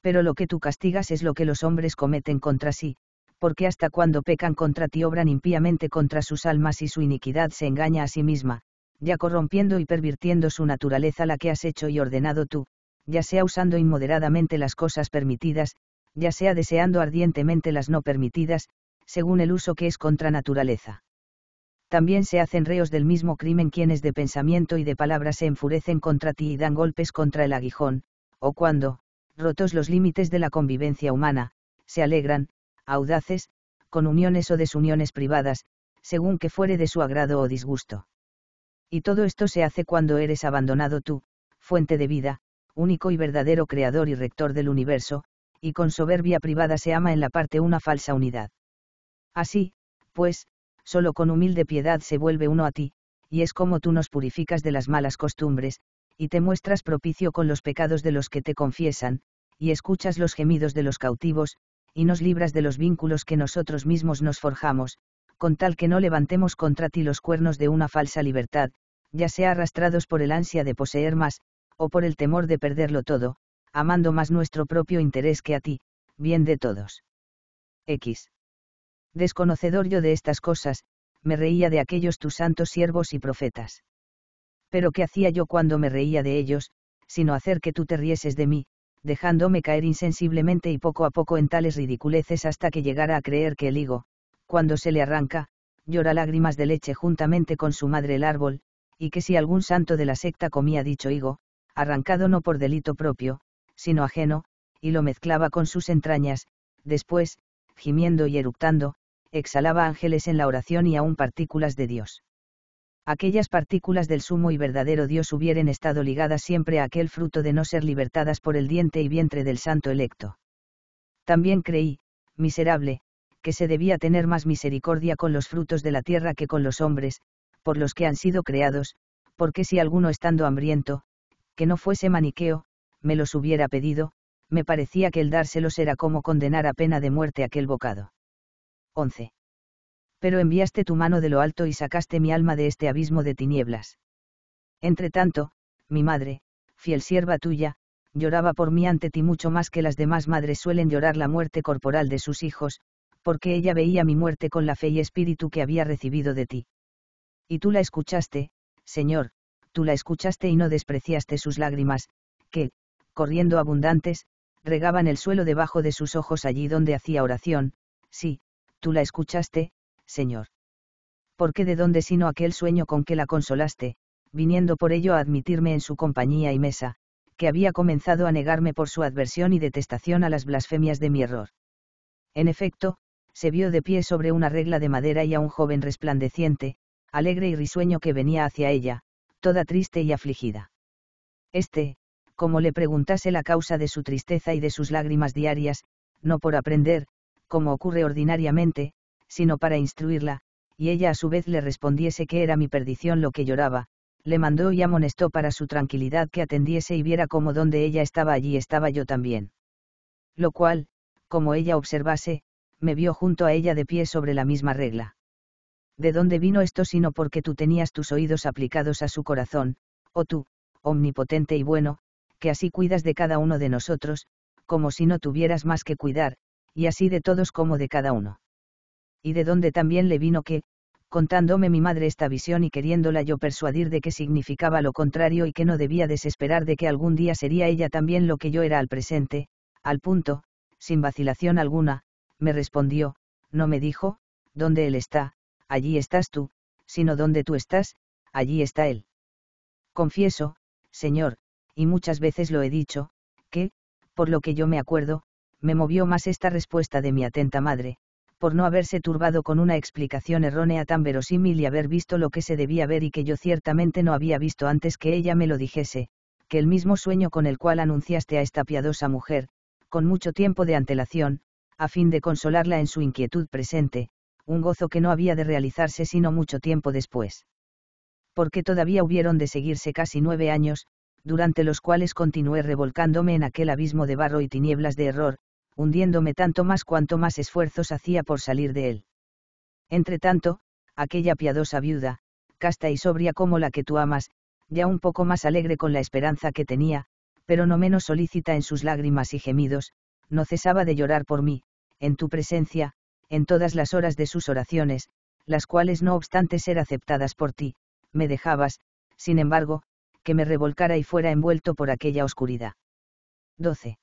Pero lo que tú castigas es lo que los hombres cometen contra sí, porque hasta cuando pecan contra ti obran impíamente contra sus almas y su iniquidad se engaña a sí misma, ya corrompiendo y pervirtiendo su naturaleza la que has hecho y ordenado tú, ya sea usando inmoderadamente las cosas permitidas, ya sea deseando ardientemente las no permitidas, según el uso que es contra naturaleza. También se hacen reos del mismo crimen quienes de pensamiento y de palabra se enfurecen contra ti y dan golpes contra el aguijón, o cuando, rotos los límites de la convivencia humana, se alegran, audaces, con uniones o desuniones privadas, según que fuere de su agrado o disgusto. Y todo esto se hace cuando eres abandonado tú, fuente de vida, único y verdadero creador y rector del universo, y con soberbia privada se ama en la parte una falsa unidad. Así, pues, solo con humilde piedad se vuelve uno a ti, y es como tú nos purificas de las malas costumbres, y te muestras propicio con los pecados de los que te confiesan, y escuchas los gemidos de los cautivos, y nos libras de los vínculos que nosotros mismos nos forjamos, con tal que no levantemos contra ti los cuernos de una falsa libertad, ya sea arrastrados por el ansia de poseer más, o por el temor de perderlo todo, amando más nuestro propio interés que a ti, bien de todos. X. Desconocedor yo de estas cosas, me reía de aquellos tus santos siervos y profetas. Pero ¿qué hacía yo cuando me reía de ellos, sino hacer que tú te rieses de mí, dejándome caer insensiblemente y poco a poco en tales ridiculeces hasta que llegara a creer que el higo, cuando se le arranca, llora lágrimas de leche juntamente con su madre el árbol, y que si algún santo de la secta comía dicho higo, arrancado no por delito propio, sino ajeno, y lo mezclaba con sus entrañas, después, gimiendo y eructando, exhalaba ángeles en la oración y aún partículas de Dios. Aquellas partículas del sumo y verdadero Dios hubieran estado ligadas siempre a aquel fruto de no ser libertadas por el diente y vientre del santo electo. También creí, miserable, que se debía tener más misericordia con los frutos de la tierra que con los hombres, por los que han sido creados, porque si alguno estando hambriento, que no fuese maniqueo, me los hubiera pedido, me parecía que el dárselos era como condenar a pena de muerte aquel bocado. 11. Pero enviaste tu mano de lo alto y sacaste mi alma de este abismo de tinieblas. Entretanto, mi madre, fiel sierva tuya, lloraba por mí ante ti mucho más que las demás madres suelen llorar la muerte corporal de sus hijos, porque ella veía mi muerte con la fe y espíritu que había recibido de ti. Y tú la escuchaste, Señor, tú la escuchaste y no despreciaste sus lágrimas, que, corriendo abundantes, regaban el suelo debajo de sus ojos allí donde hacía oración, sí, tú la escuchaste, Señor. ¿Por qué de dónde sino aquel sueño con que la consolaste, viniendo por ello a admitirme en su compañía y mesa, que había comenzado a negarme por su adversión y detestación a las blasfemias de mi error. En efecto, se vio de pie sobre una regla de madera y a un joven resplandeciente, alegre y risueño que venía hacia ella, toda triste y afligida. Este, como le preguntase la causa de su tristeza y de sus lágrimas diarias, no por aprender, como ocurre ordinariamente, sino para instruirla, y ella a su vez le respondiese que era mi perdición lo que lloraba, le mandó y amonestó para su tranquilidad que atendiese y viera cómo donde ella estaba allí estaba yo también. Lo cual, como ella observase, me vio junto a ella de pie sobre la misma regla. ¿De dónde vino esto sino porque tú tenías tus oídos aplicados a su corazón, o oh tú, omnipotente y bueno, que así cuidas de cada uno de nosotros, como si no tuvieras más que cuidar, y así de todos como de cada uno. Y de donde también le vino que, contándome mi madre esta visión y queriéndola yo persuadir de que significaba lo contrario y que no debía desesperar de que algún día sería ella también lo que yo era al presente, al punto, sin vacilación alguna, me respondió, no me dijo, ¿dónde él está? Allí estás tú, sino donde tú estás, allí está él. Confieso, señor, y muchas veces lo he dicho, que, por lo que yo me acuerdo, me movió más esta respuesta de mi atenta madre, por no haberse turbado con una explicación errónea tan verosímil y haber visto lo que se debía ver y que yo ciertamente no había visto antes que ella me lo dijese, que el mismo sueño con el cual anunciaste a esta piadosa mujer, con mucho tiempo de antelación, a fin de consolarla en su inquietud presente, un gozo que no había de realizarse sino mucho tiempo después. Porque todavía hubieron de seguirse casi nueve años, durante los cuales continué revolcándome en aquel abismo de barro y tinieblas de error, hundiéndome tanto más cuanto más esfuerzos hacía por salir de él. Entretanto, aquella piadosa viuda, casta y sobria como la que tú amas, ya un poco más alegre con la esperanza que tenía, pero no menos solícita en sus lágrimas y gemidos, no cesaba de llorar por mí, en tu presencia, en todas las horas de sus oraciones, las cuales no obstante ser aceptadas por ti, me dejabas, sin embargo, que me revolcara y fuera envuelto por aquella oscuridad. 12.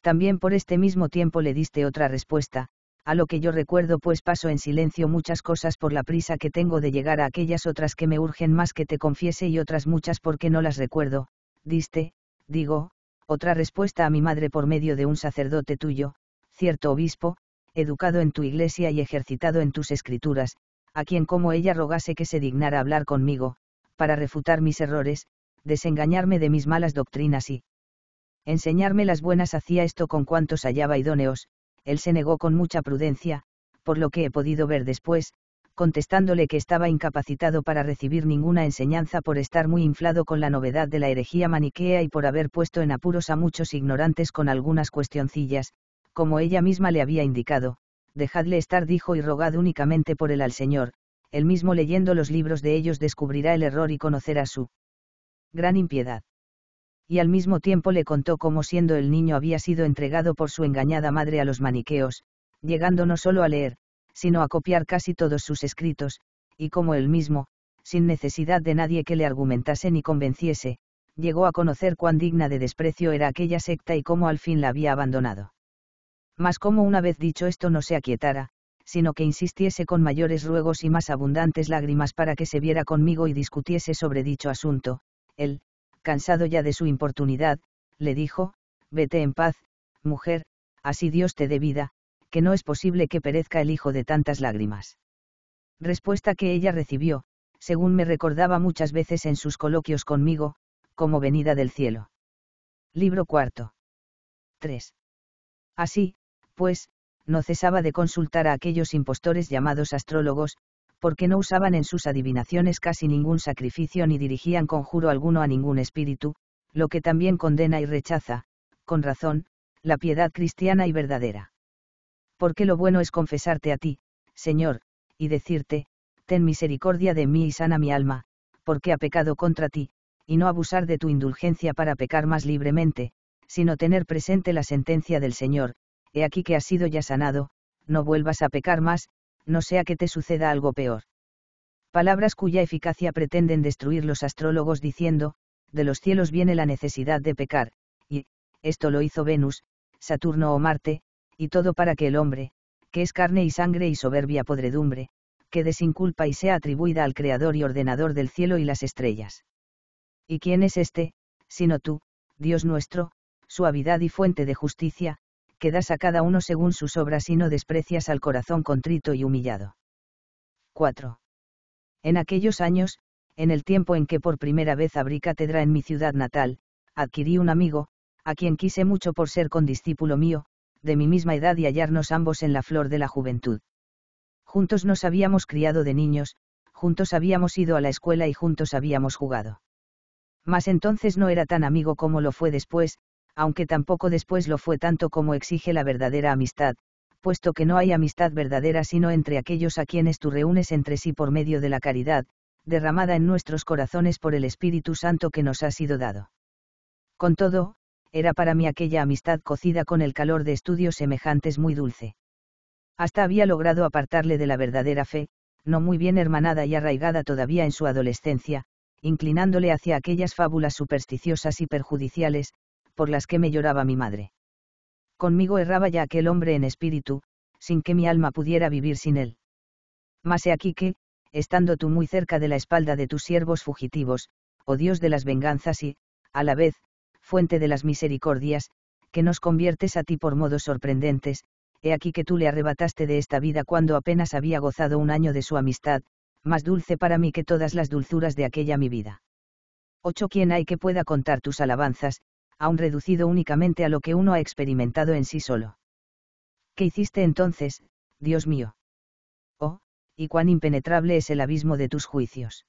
También por este mismo tiempo le diste otra respuesta, a lo que yo recuerdo pues paso en silencio muchas cosas por la prisa que tengo de llegar a aquellas otras que me urgen más que te confiese y otras muchas porque no las recuerdo, diste, digo, otra respuesta a mi madre por medio de un sacerdote tuyo, cierto obispo, educado en tu iglesia y ejercitado en tus escrituras, a quien como ella rogase que se dignara hablar conmigo, para refutar mis errores, desengañarme de mis malas doctrinas y enseñarme las buenas hacía esto con cuantos hallaba idóneos, él se negó con mucha prudencia, por lo que he podido ver después, contestándole que estaba incapacitado para recibir ninguna enseñanza por estar muy inflado con la novedad de la herejía maniquea y por haber puesto en apuros a muchos ignorantes con algunas cuestioncillas, como ella misma le había indicado, dejadle estar dijo y rogad únicamente por él al Señor, él mismo leyendo los libros de ellos descubrirá el error y conocerá su gran impiedad. Y al mismo tiempo le contó cómo siendo el niño había sido entregado por su engañada madre a los maniqueos, llegando no solo a leer, sino a copiar casi todos sus escritos, y cómo él mismo, sin necesidad de nadie que le argumentase ni convenciese, llegó a conocer cuán digna de desprecio era aquella secta y cómo al fin la había abandonado. Mas como una vez dicho esto no se aquietara, sino que insistiese con mayores ruegos y más abundantes lágrimas para que se viera conmigo y discutiese sobre dicho asunto, él, cansado ya de su importunidad, le dijo, Vete en paz, mujer, así Dios te dé vida, que no es posible que perezca el hijo de tantas lágrimas. Respuesta que ella recibió, según me recordaba muchas veces en sus coloquios conmigo, como venida del cielo. Libro cuarto. 3. Así, pues, no cesaba de consultar a aquellos impostores llamados astrólogos, porque no usaban en sus adivinaciones casi ningún sacrificio ni dirigían conjuro alguno a ningún espíritu, lo que también condena y rechaza, con razón, la piedad cristiana y verdadera. Porque lo bueno es confesarte a ti, Señor, y decirte, ten misericordia de mí y sana mi alma, porque ha pecado contra ti, y no abusar de tu indulgencia para pecar más libremente, sino tener presente la sentencia del Señor, he aquí que has sido ya sanado, no vuelvas a pecar más, no sea que te suceda algo peor. Palabras cuya eficacia pretenden destruir los astrólogos diciendo, de los cielos viene la necesidad de pecar, y, esto lo hizo Venus, Saturno o Marte, y todo para que el hombre, que es carne y sangre y soberbia podredumbre, quede sin culpa y sea atribuida al Creador y ordenador del cielo y las estrellas. ¿Y quién es este, sino tú, Dios nuestro, suavidad y fuente de justicia, que das a cada uno según sus obras y no desprecias al corazón contrito y humillado. 4. En aquellos años, en el tiempo en que por primera vez abrí cátedra en mi ciudad natal, adquirí un amigo, a quien quise mucho por ser condiscípulo mío, de mi misma edad y hallarnos ambos en la flor de la juventud. Juntos nos habíamos criado de niños, juntos habíamos ido a la escuela y juntos habíamos jugado. Mas entonces no era tan amigo como lo fue después, aunque tampoco después lo fue tanto como exige la verdadera amistad, puesto que no hay amistad verdadera sino entre aquellos a quienes tú reúnes entre sí por medio de la caridad, derramada en nuestros corazones por el Espíritu Santo que nos ha sido dado. Con todo, era para mí aquella amistad cocida con el calor de estudios semejantes muy dulce. Hasta había logrado apartarle de la verdadera fe, no muy bien hermanada y arraigada todavía en su adolescencia, inclinándole hacia aquellas fábulas supersticiosas y perjudiciales, por las que me lloraba mi madre. Conmigo erraba ya aquel hombre en espíritu, sin que mi alma pudiera vivir sin él. Mas he aquí que, estando tú muy cerca de la espalda de tus siervos fugitivos, oh Dios de las venganzas y, a la vez, fuente de las misericordias, que nos conviertes a ti por modos sorprendentes, he aquí que tú le arrebataste de esta vida cuando apenas había gozado un año de su amistad, más dulce para mí que todas las dulzuras de aquella mi vida. ¿Ocho ¿Quién hay que pueda contar tus alabanzas, aún reducido únicamente a lo que uno ha experimentado en sí solo. ¿Qué hiciste entonces, Dios mío? Oh, y cuán impenetrable es el abismo de tus juicios.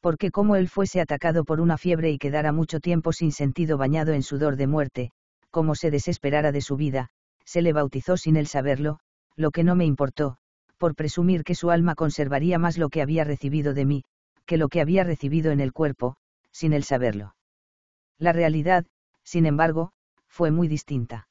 Porque como él fuese atacado por una fiebre y quedara mucho tiempo sin sentido bañado en sudor de muerte, como se desesperara de su vida, se le bautizó sin él saberlo, lo que no me importó, por presumir que su alma conservaría más lo que había recibido de mí, que lo que había recibido en el cuerpo, sin él saberlo. La realidad, sin embargo, fue muy distinta.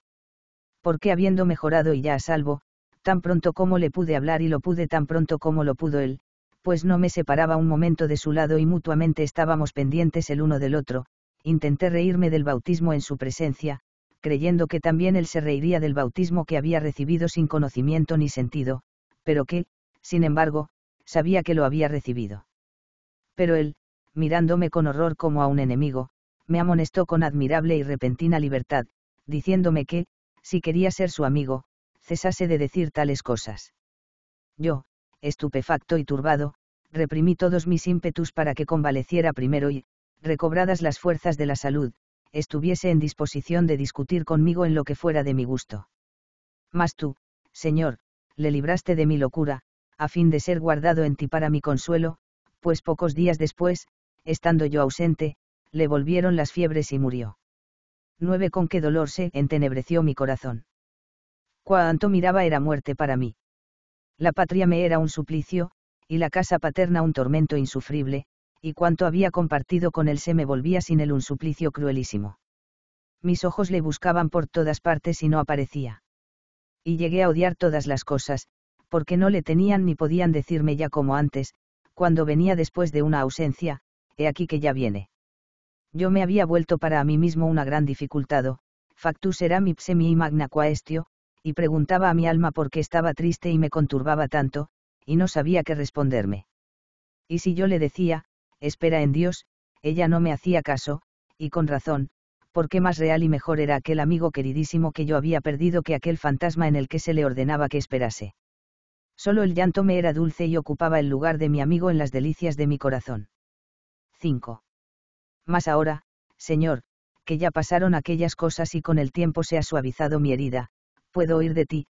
Porque habiendo mejorado y ya a salvo, tan pronto como le pude hablar y lo pude tan pronto como lo pudo él, pues no me separaba un momento de su lado y mutuamente estábamos pendientes el uno del otro, intenté reírme del bautismo en su presencia, creyendo que también él se reiría del bautismo que había recibido sin conocimiento ni sentido, pero que, sin embargo, sabía que lo había recibido. Pero él, mirándome con horror como a un enemigo, me amonestó con admirable y repentina libertad, diciéndome que, si quería ser su amigo, cesase de decir tales cosas. Yo, estupefacto y turbado, reprimí todos mis ímpetus para que convaleciera primero y, recobradas las fuerzas de la salud, estuviese en disposición de discutir conmigo en lo que fuera de mi gusto. Mas tú, Señor, le libraste de mi locura, a fin de ser guardado en ti para mi consuelo, pues pocos días después, estando yo ausente, le volvieron las fiebres y murió. Nueve Con qué dolor se entenebreció mi corazón. Cuanto miraba era muerte para mí. La patria me era un suplicio, y la casa paterna un tormento insufrible, y cuanto había compartido con él se me volvía sin él un suplicio cruelísimo. Mis ojos le buscaban por todas partes y no aparecía. Y llegué a odiar todas las cosas, porque no le tenían ni podían decirme ya como antes, cuando venía después de una ausencia, he aquí que ya viene yo me había vuelto para mí mismo una gran dificultad, oh, factus eram psemi y magna quaestio, y preguntaba a mi alma por qué estaba triste y me conturbaba tanto, y no sabía qué responderme. Y si yo le decía, espera en Dios, ella no me hacía caso, y con razón, porque más real y mejor era aquel amigo queridísimo que yo había perdido que aquel fantasma en el que se le ordenaba que esperase. Solo el llanto me era dulce y ocupaba el lugar de mi amigo en las delicias de mi corazón. 5. Mas ahora, Señor, que ya pasaron aquellas cosas y con el tiempo se ha suavizado mi herida, puedo oír de ti,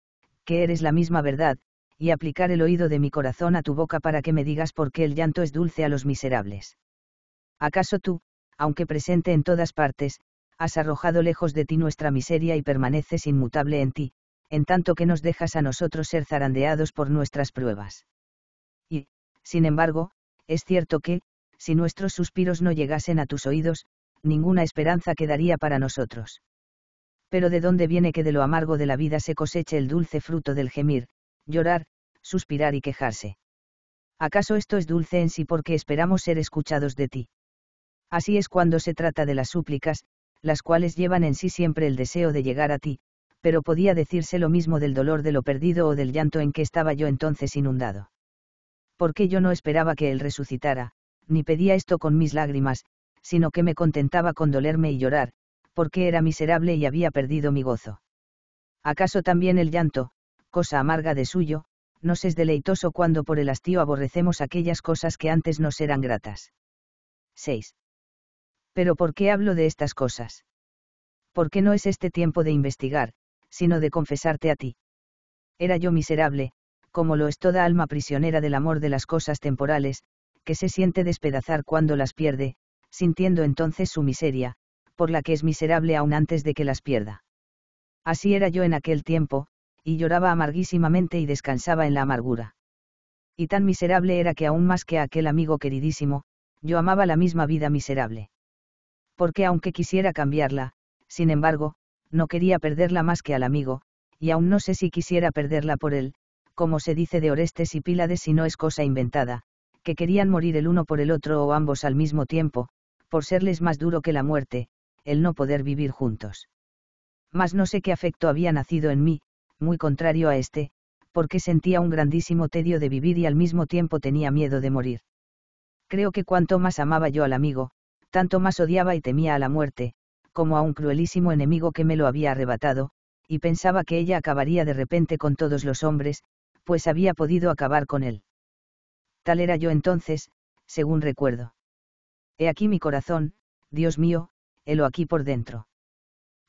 que eres la misma verdad, y aplicar el oído de mi corazón a tu boca para que me digas por qué el llanto es dulce a los miserables. ¿Acaso tú, aunque presente en todas partes, has arrojado lejos de ti nuestra miseria y permaneces inmutable en ti, en tanto que nos dejas a nosotros ser zarandeados por nuestras pruebas? Y, sin embargo, es cierto que, si nuestros suspiros no llegasen a tus oídos, ninguna esperanza quedaría para nosotros. Pero ¿de dónde viene que de lo amargo de la vida se coseche el dulce fruto del gemir, llorar, suspirar y quejarse? ¿Acaso esto es dulce en sí porque esperamos ser escuchados de ti? Así es cuando se trata de las súplicas, las cuales llevan en sí siempre el deseo de llegar a ti, pero podía decirse lo mismo del dolor de lo perdido o del llanto en que estaba yo entonces inundado. Porque yo no esperaba que él resucitara, ni pedía esto con mis lágrimas, sino que me contentaba con dolerme y llorar, porque era miserable y había perdido mi gozo. ¿Acaso también el llanto, cosa amarga de suyo, nos es deleitoso cuando por el hastío aborrecemos aquellas cosas que antes nos eran gratas? 6. Pero ¿por qué hablo de estas cosas? Porque no es este tiempo de investigar, sino de confesarte a ti. Era yo miserable, como lo es toda alma prisionera del amor de las cosas temporales, que se siente despedazar cuando las pierde, sintiendo entonces su miseria, por la que es miserable aún antes de que las pierda. Así era yo en aquel tiempo, y lloraba amarguísimamente y descansaba en la amargura. Y tan miserable era que aún más que a aquel amigo queridísimo, yo amaba la misma vida miserable. Porque aunque quisiera cambiarla, sin embargo, no quería perderla más que al amigo, y aún no sé si quisiera perderla por él, como se dice de Orestes y Pílades si no es cosa inventada, que querían morir el uno por el otro o ambos al mismo tiempo, por serles más duro que la muerte, el no poder vivir juntos. Mas no sé qué afecto había nacido en mí, muy contrario a este, porque sentía un grandísimo tedio de vivir y al mismo tiempo tenía miedo de morir. Creo que cuanto más amaba yo al amigo, tanto más odiaba y temía a la muerte, como a un cruelísimo enemigo que me lo había arrebatado, y pensaba que ella acabaría de repente con todos los hombres, pues había podido acabar con él. Tal era yo entonces, según recuerdo. He aquí mi corazón, Dios mío, helo aquí por dentro.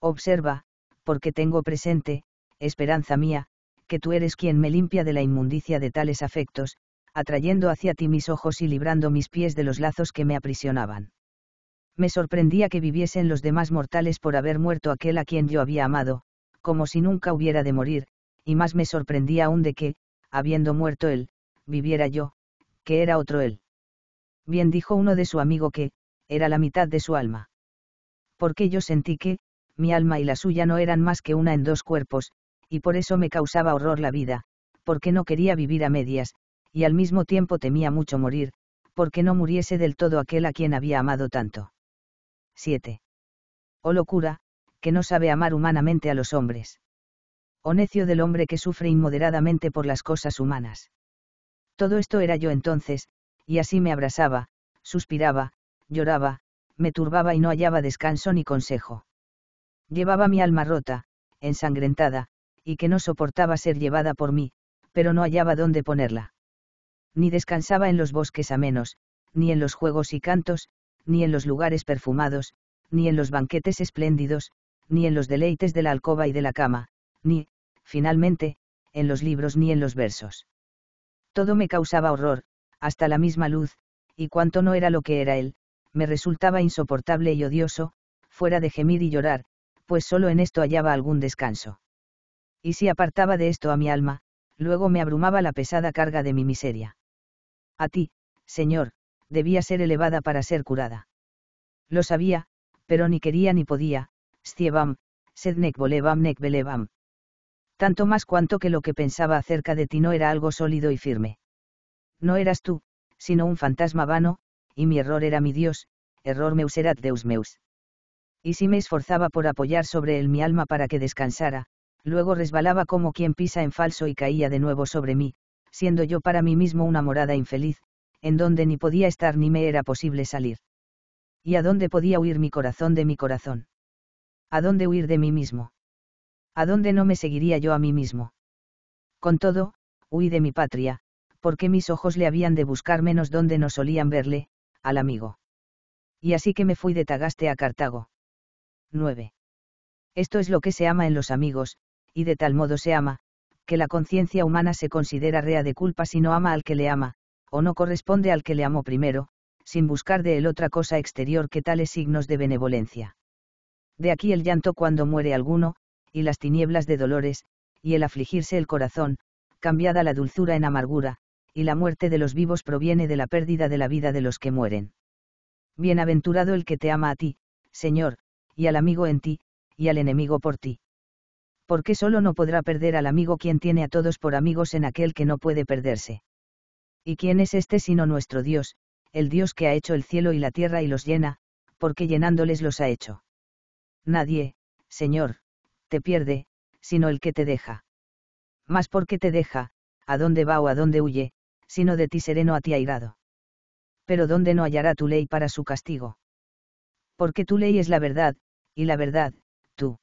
Observa, porque tengo presente, esperanza mía, que tú eres quien me limpia de la inmundicia de tales afectos, atrayendo hacia ti mis ojos y librando mis pies de los lazos que me aprisionaban. Me sorprendía que viviesen los demás mortales por haber muerto aquel a quien yo había amado, como si nunca hubiera de morir, y más me sorprendía aún de que, habiendo muerto él, viviera yo, era otro él. Bien dijo uno de su amigo que, era la mitad de su alma. Porque yo sentí que, mi alma y la suya no eran más que una en dos cuerpos, y por eso me causaba horror la vida, porque no quería vivir a medias, y al mismo tiempo temía mucho morir, porque no muriese del todo aquel a quien había amado tanto. 7. Oh locura, que no sabe amar humanamente a los hombres. Oh necio del hombre que sufre inmoderadamente por las cosas humanas. Todo esto era yo entonces, y así me abrasaba, suspiraba, lloraba, me turbaba y no hallaba descanso ni consejo. Llevaba mi alma rota, ensangrentada, y que no soportaba ser llevada por mí, pero no hallaba dónde ponerla. Ni descansaba en los bosques amenos, ni en los juegos y cantos, ni en los lugares perfumados, ni en los banquetes espléndidos, ni en los deleites de la alcoba y de la cama, ni, finalmente, en los libros ni en los versos. Todo me causaba horror, hasta la misma luz, y cuanto no era lo que era él, me resultaba insoportable y odioso, fuera de gemir y llorar, pues solo en esto hallaba algún descanso. Y si apartaba de esto a mi alma, luego me abrumaba la pesada carga de mi miseria. A ti, Señor, debía ser elevada para ser curada. Lo sabía, pero ni quería ni podía, Stievam, Sednek tanto más cuanto que lo que pensaba acerca de ti no era algo sólido y firme. No eras tú, sino un fantasma vano, y mi error era mi Dios, error meus erat Deus meus. Y si me esforzaba por apoyar sobre él mi alma para que descansara, luego resbalaba como quien pisa en falso y caía de nuevo sobre mí, siendo yo para mí mismo una morada infeliz, en donde ni podía estar ni me era posible salir. ¿Y a dónde podía huir mi corazón de mi corazón? ¿A dónde huir de mí mismo? ¿A dónde no me seguiría yo a mí mismo? Con todo, huí de mi patria, porque mis ojos le habían de buscar menos donde no solían verle, al amigo. Y así que me fui de Tagaste a Cartago. 9. Esto es lo que se ama en los amigos, y de tal modo se ama, que la conciencia humana se considera rea de culpa si no ama al que le ama, o no corresponde al que le amó primero, sin buscar de él otra cosa exterior que tales signos de benevolencia. De aquí el llanto cuando muere alguno, y las tinieblas de dolores, y el afligirse el corazón, cambiada la dulzura en amargura, y la muerte de los vivos proviene de la pérdida de la vida de los que mueren. Bienaventurado el que te ama a ti, Señor, y al amigo en ti, y al enemigo por ti. Porque solo no podrá perder al amigo quien tiene a todos por amigos en aquel que no puede perderse. ¿Y quién es este sino nuestro Dios, el Dios que ha hecho el cielo y la tierra y los llena, porque llenándoles los ha hecho? Nadie, Señor te pierde, sino el que te deja. Más porque te deja, a dónde va o a dónde huye, sino de ti sereno a ti airado. Pero ¿dónde no hallará tu ley para su castigo? Porque tu ley es la verdad, y la verdad, tú.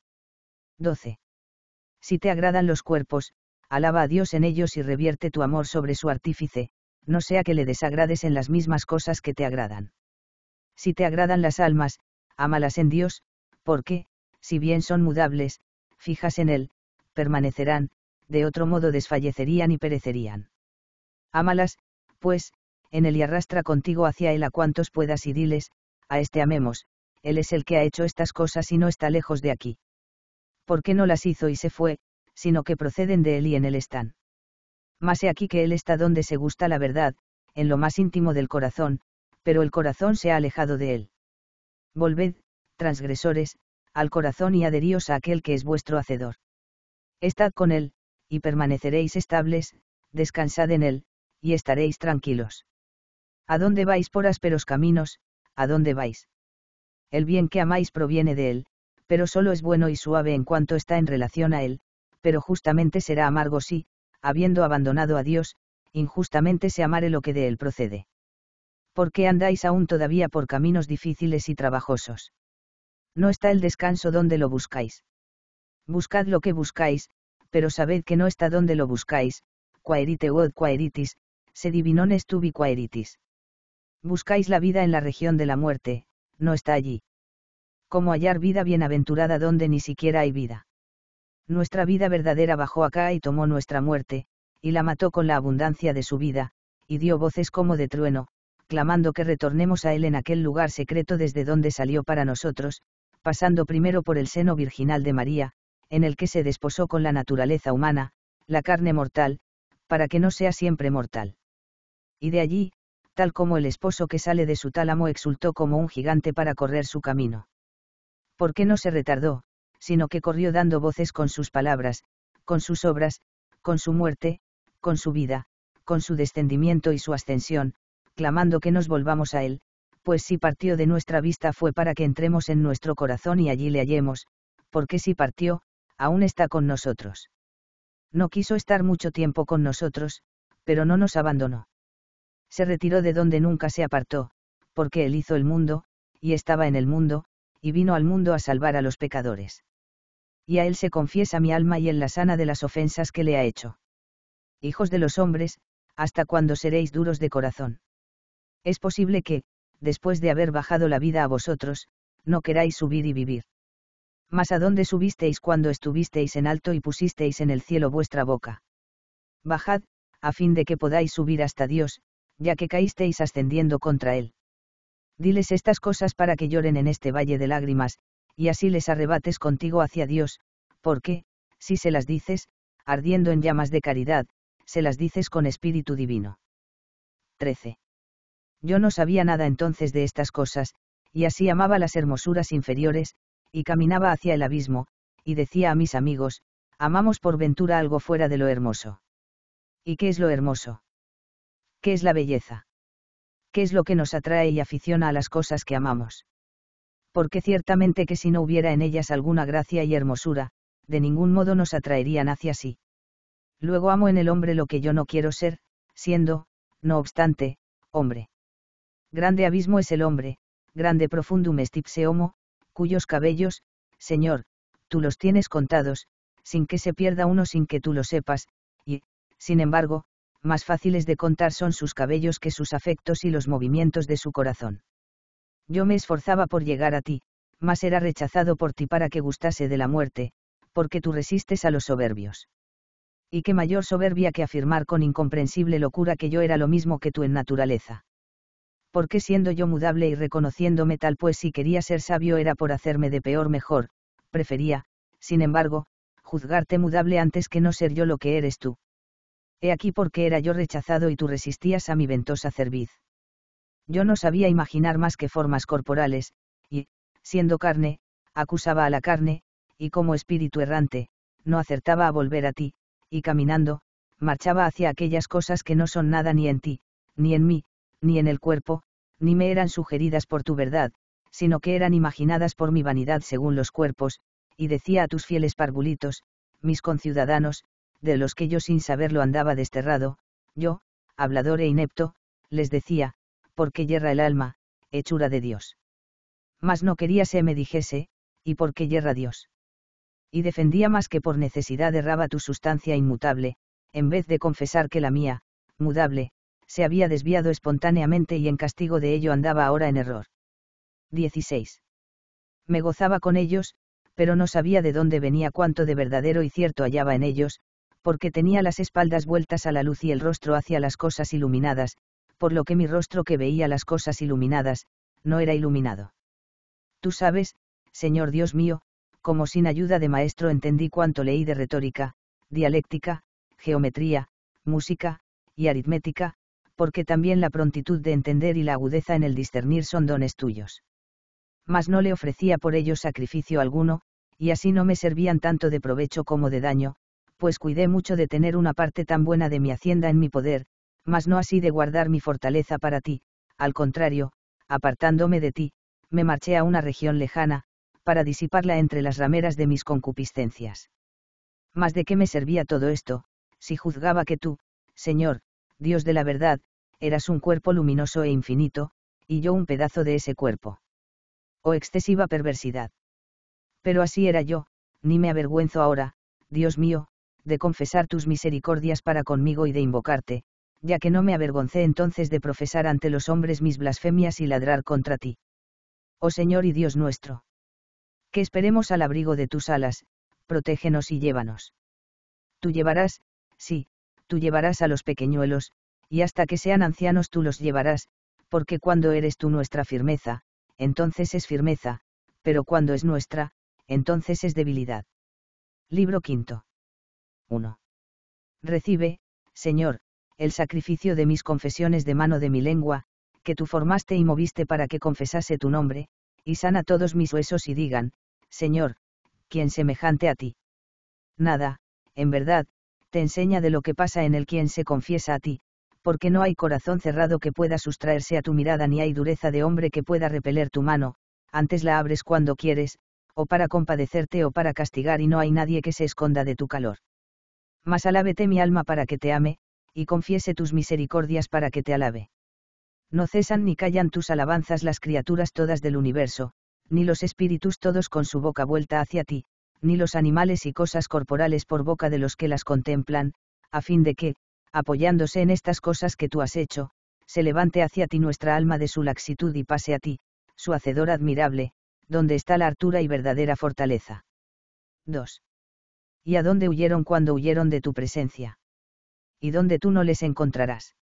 12. Si te agradan los cuerpos, alaba a Dios en ellos y revierte tu amor sobre su artífice, no sea que le desagrades en las mismas cosas que te agradan. Si te agradan las almas, ámalas en Dios, porque, si bien son mudables, fijas en él, permanecerán, de otro modo desfallecerían y perecerían. Ámalas, pues, en él y arrastra contigo hacia él a cuantos puedas y diles, a este amemos, él es el que ha hecho estas cosas y no está lejos de aquí. ¿Por qué no las hizo y se fue, sino que proceden de él y en él están. Mas he aquí que él está donde se gusta la verdad, en lo más íntimo del corazón, pero el corazón se ha alejado de él. Volved, transgresores, al corazón y adheríos a aquel que es vuestro hacedor. Estad con él, y permaneceréis estables, descansad en él, y estaréis tranquilos. ¿A dónde vais por ásperos caminos? ¿A dónde vais? El bien que amáis proviene de él, pero solo es bueno y suave en cuanto está en relación a él, pero justamente será amargo si, habiendo abandonado a Dios, injustamente se amare lo que de él procede. ¿Por qué andáis aún todavía por caminos difíciles y trabajosos? No está el descanso donde lo buscáis. Buscad lo que buscáis, pero sabed que no está donde lo buscáis, quaerite uod quaeritis, se divinones tubi quaeritis. Buscáis la vida en la región de la muerte, no está allí. ¿Cómo hallar vida bienaventurada donde ni siquiera hay vida? Nuestra vida verdadera bajó acá y tomó nuestra muerte, y la mató con la abundancia de su vida, y dio voces como de trueno, clamando que retornemos a él en aquel lugar secreto desde donde salió para nosotros, pasando primero por el seno virginal de María, en el que se desposó con la naturaleza humana, la carne mortal, para que no sea siempre mortal. Y de allí, tal como el esposo que sale de su tálamo exultó como un gigante para correr su camino. Porque no se retardó, sino que corrió dando voces con sus palabras, con sus obras, con su muerte, con su vida, con su descendimiento y su ascensión, clamando que nos volvamos a Él, pues si partió de nuestra vista fue para que entremos en nuestro corazón y allí le hallemos, porque si partió, aún está con nosotros. No quiso estar mucho tiempo con nosotros, pero no nos abandonó. Se retiró de donde nunca se apartó, porque él hizo el mundo, y estaba en el mundo, y vino al mundo a salvar a los pecadores. Y a él se confiesa mi alma y él la sana de las ofensas que le ha hecho. Hijos de los hombres, hasta cuando seréis duros de corazón. Es posible que, después de haber bajado la vida a vosotros, no queráis subir y vivir. Mas a dónde subisteis cuando estuvisteis en alto y pusisteis en el cielo vuestra boca. Bajad, a fin de que podáis subir hasta Dios, ya que caísteis ascendiendo contra Él. Diles estas cosas para que lloren en este valle de lágrimas, y así les arrebates contigo hacia Dios, porque, si se las dices, ardiendo en llamas de caridad, se las dices con espíritu divino. 13. Yo no sabía nada entonces de estas cosas, y así amaba las hermosuras inferiores, y caminaba hacia el abismo, y decía a mis amigos, amamos por ventura algo fuera de lo hermoso. ¿Y qué es lo hermoso? ¿Qué es la belleza? ¿Qué es lo que nos atrae y aficiona a las cosas que amamos? Porque ciertamente que si no hubiera en ellas alguna gracia y hermosura, de ningún modo nos atraerían hacia sí. Luego amo en el hombre lo que yo no quiero ser, siendo, no obstante, hombre. Grande abismo es el hombre, grande profundum estipse homo, cuyos cabellos, Señor, tú los tienes contados, sin que se pierda uno sin que tú lo sepas, y, sin embargo, más fáciles de contar son sus cabellos que sus afectos y los movimientos de su corazón. Yo me esforzaba por llegar a ti, mas era rechazado por ti para que gustase de la muerte, porque tú resistes a los soberbios. Y qué mayor soberbia que afirmar con incomprensible locura que yo era lo mismo que tú en naturaleza porque siendo yo mudable y reconociéndome tal pues si quería ser sabio era por hacerme de peor mejor, prefería, sin embargo, juzgarte mudable antes que no ser yo lo que eres tú. He aquí porque era yo rechazado y tú resistías a mi ventosa cerviz. Yo no sabía imaginar más que formas corporales, y, siendo carne, acusaba a la carne, y como espíritu errante, no acertaba a volver a ti, y caminando, marchaba hacia aquellas cosas que no son nada ni en ti, ni en mí, ni en el cuerpo, ni me eran sugeridas por tu verdad, sino que eran imaginadas por mi vanidad según los cuerpos, y decía a tus fieles parvulitos, mis conciudadanos, de los que yo sin saberlo andaba desterrado, yo, hablador e inepto, les decía, porque yerra el alma, hechura de Dios. Mas no quería se me dijese, y por qué yerra Dios. Y defendía más que por necesidad erraba tu sustancia inmutable, en vez de confesar que la mía, mudable, se había desviado espontáneamente y en castigo de ello andaba ahora en error. 16. Me gozaba con ellos, pero no sabía de dónde venía cuánto de verdadero y cierto hallaba en ellos, porque tenía las espaldas vueltas a la luz y el rostro hacia las cosas iluminadas, por lo que mi rostro que veía las cosas iluminadas, no era iluminado. Tú sabes, Señor Dios mío, como sin ayuda de maestro entendí cuánto leí de retórica, dialéctica, geometría, música, y aritmética, porque también la prontitud de entender y la agudeza en el discernir son dones tuyos. Mas no le ofrecía por ellos sacrificio alguno, y así no me servían tanto de provecho como de daño, pues cuidé mucho de tener una parte tan buena de mi hacienda en mi poder, mas no así de guardar mi fortaleza para ti, al contrario, apartándome de ti, me marché a una región lejana, para disiparla entre las rameras de mis concupiscencias. Mas de qué me servía todo esto, si juzgaba que tú, Señor, Dios de la verdad, eras un cuerpo luminoso e infinito, y yo un pedazo de ese cuerpo. Oh excesiva perversidad. Pero así era yo, ni me avergüenzo ahora, Dios mío, de confesar tus misericordias para conmigo y de invocarte, ya que no me avergoncé entonces de profesar ante los hombres mis blasfemias y ladrar contra ti. Oh Señor y Dios nuestro. Que esperemos al abrigo de tus alas, protégenos y llévanos. Tú llevarás, sí, tú llevarás a los pequeñuelos, y hasta que sean ancianos tú los llevarás, porque cuando eres tú nuestra firmeza, entonces es firmeza, pero cuando es nuestra, entonces es debilidad. Libro quinto. 1. Recibe, Señor, el sacrificio de mis confesiones de mano de mi lengua, que tú formaste y moviste para que confesase tu nombre, y sana todos mis huesos y digan, Señor, ¿quién semejante a ti? Nada, en verdad, enseña de lo que pasa en el quien se confiesa a ti, porque no hay corazón cerrado que pueda sustraerse a tu mirada ni hay dureza de hombre que pueda repeler tu mano, antes la abres cuando quieres, o para compadecerte o para castigar y no hay nadie que se esconda de tu calor. Mas alábete mi alma para que te ame, y confiese tus misericordias para que te alabe. No cesan ni callan tus alabanzas las criaturas todas del universo, ni los espíritus todos con su boca vuelta hacia ti, ni los animales y cosas corporales por boca de los que las contemplan, a fin de que, apoyándose en estas cosas que tú has hecho, se levante hacia ti nuestra alma de su laxitud y pase a ti, su hacedor admirable, donde está la hartura y verdadera fortaleza. 2. ¿Y a dónde huyeron cuando huyeron de tu presencia? ¿Y dónde tú no les encontrarás?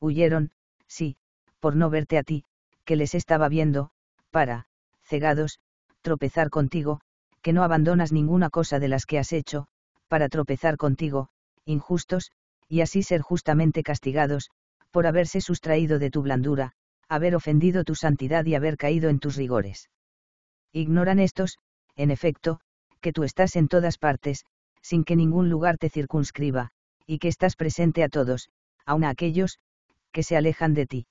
Huyeron, sí, por no verte a ti, que les estaba viendo, para, cegados, tropezar contigo, que no abandonas ninguna cosa de las que has hecho, para tropezar contigo, injustos, y así ser justamente castigados, por haberse sustraído de tu blandura, haber ofendido tu santidad y haber caído en tus rigores. Ignoran estos, en efecto, que tú estás en todas partes, sin que ningún lugar te circunscriba, y que estás presente a todos, aun a aquellos, que se alejan de ti.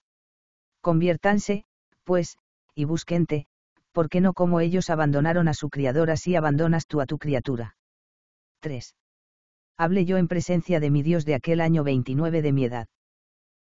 Conviértanse, pues, y búsquente, ¿por qué no como ellos abandonaron a su criador así abandonas tú a tu criatura. 3. Hablé yo en presencia de mi Dios de aquel año 29 de mi edad.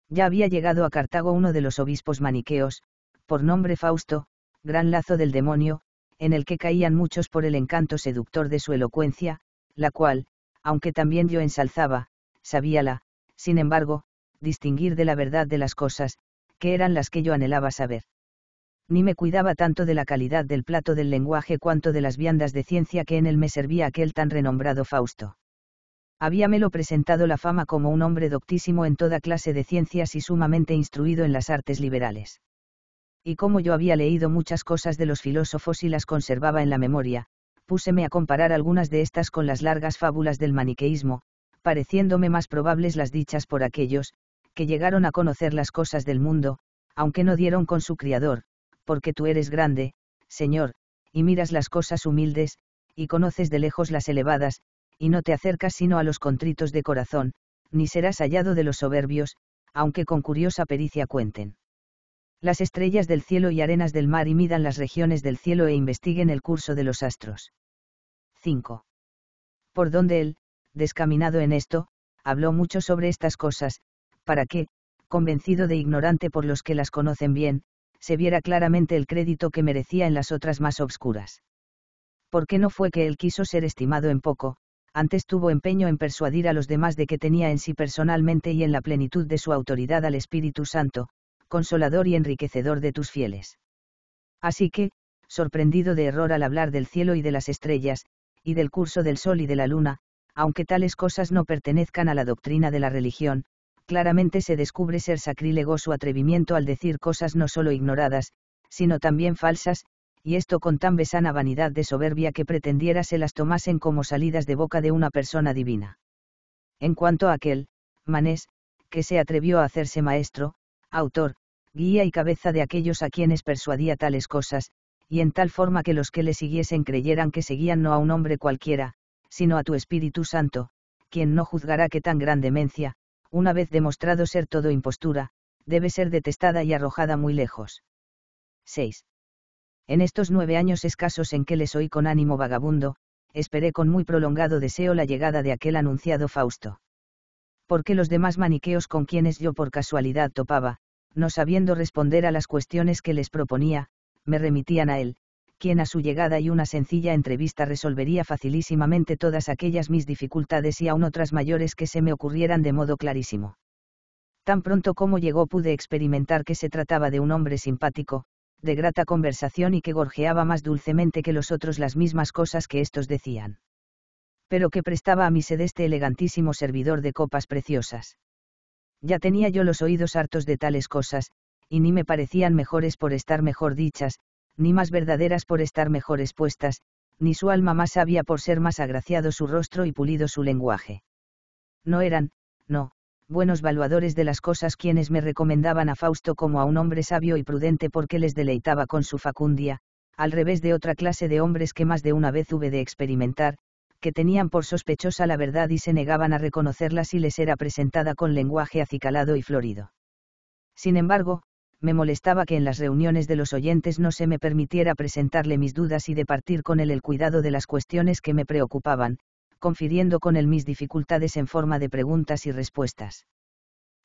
Ya había llegado a Cartago uno de los obispos maniqueos, por nombre Fausto, gran lazo del demonio, en el que caían muchos por el encanto seductor de su elocuencia, la cual, aunque también yo ensalzaba, sabíala, sin embargo, distinguir de la verdad de las cosas, que eran las que yo anhelaba saber ni me cuidaba tanto de la calidad del plato del lenguaje cuanto de las viandas de ciencia que en él me servía aquel tan renombrado Fausto. Habíamelo presentado la fama como un hombre doctísimo en toda clase de ciencias y sumamente instruido en las artes liberales. Y como yo había leído muchas cosas de los filósofos y las conservaba en la memoria, púseme a comparar algunas de estas con las largas fábulas del maniqueísmo, pareciéndome más probables las dichas por aquellos, que llegaron a conocer las cosas del mundo, aunque no dieron con su criador, porque tú eres grande, Señor, y miras las cosas humildes, y conoces de lejos las elevadas, y no te acercas sino a los contritos de corazón, ni serás hallado de los soberbios, aunque con curiosa pericia cuenten. Las estrellas del cielo y arenas del mar y midan las regiones del cielo e investiguen el curso de los astros. 5. Por donde él, descaminado en esto, habló mucho sobre estas cosas, para que, convencido de ignorante por los que las conocen bien, se viera claramente el crédito que merecía en las otras más obscuras. ¿Por qué no fue que él quiso ser estimado en poco, antes tuvo empeño en persuadir a los demás de que tenía en sí personalmente y en la plenitud de su autoridad al Espíritu Santo, consolador y enriquecedor de tus fieles. Así que, sorprendido de error al hablar del cielo y de las estrellas, y del curso del sol y de la luna, aunque tales cosas no pertenezcan a la doctrina de la religión, claramente se descubre ser sacrílego su atrevimiento al decir cosas no solo ignoradas, sino también falsas, y esto con tan besana vanidad de soberbia que pretendiera se las tomasen como salidas de boca de una persona divina. En cuanto a aquel, Manés, que se atrevió a hacerse maestro, autor, guía y cabeza de aquellos a quienes persuadía tales cosas, y en tal forma que los que le siguiesen creyeran que seguían no a un hombre cualquiera, sino a tu Espíritu Santo, quien no juzgará que tan gran demencia, una vez demostrado ser todo impostura, debe ser detestada y arrojada muy lejos. 6. En estos nueve años escasos en que les oí con ánimo vagabundo, esperé con muy prolongado deseo la llegada de aquel anunciado Fausto. Porque los demás maniqueos con quienes yo por casualidad topaba, no sabiendo responder a las cuestiones que les proponía, me remitían a él, quien a su llegada y una sencilla entrevista resolvería facilísimamente todas aquellas mis dificultades y aún otras mayores que se me ocurrieran de modo clarísimo. Tan pronto como llegó pude experimentar que se trataba de un hombre simpático, de grata conversación y que gorjeaba más dulcemente que los otros las mismas cosas que éstos decían. Pero que prestaba a mi sed este elegantísimo servidor de copas preciosas. Ya tenía yo los oídos hartos de tales cosas, y ni me parecían mejores por estar mejor dichas, ni más verdaderas por estar mejor expuestas, ni su alma más sabia por ser más agraciado su rostro y pulido su lenguaje. No eran, no, buenos valuadores de las cosas quienes me recomendaban a Fausto como a un hombre sabio y prudente porque les deleitaba con su facundia, al revés de otra clase de hombres que más de una vez hube de experimentar, que tenían por sospechosa la verdad y se negaban a reconocerla si les era presentada con lenguaje acicalado y florido. Sin embargo, me molestaba que en las reuniones de los oyentes no se me permitiera presentarle mis dudas y de partir con él el cuidado de las cuestiones que me preocupaban, confiriendo con él mis dificultades en forma de preguntas y respuestas.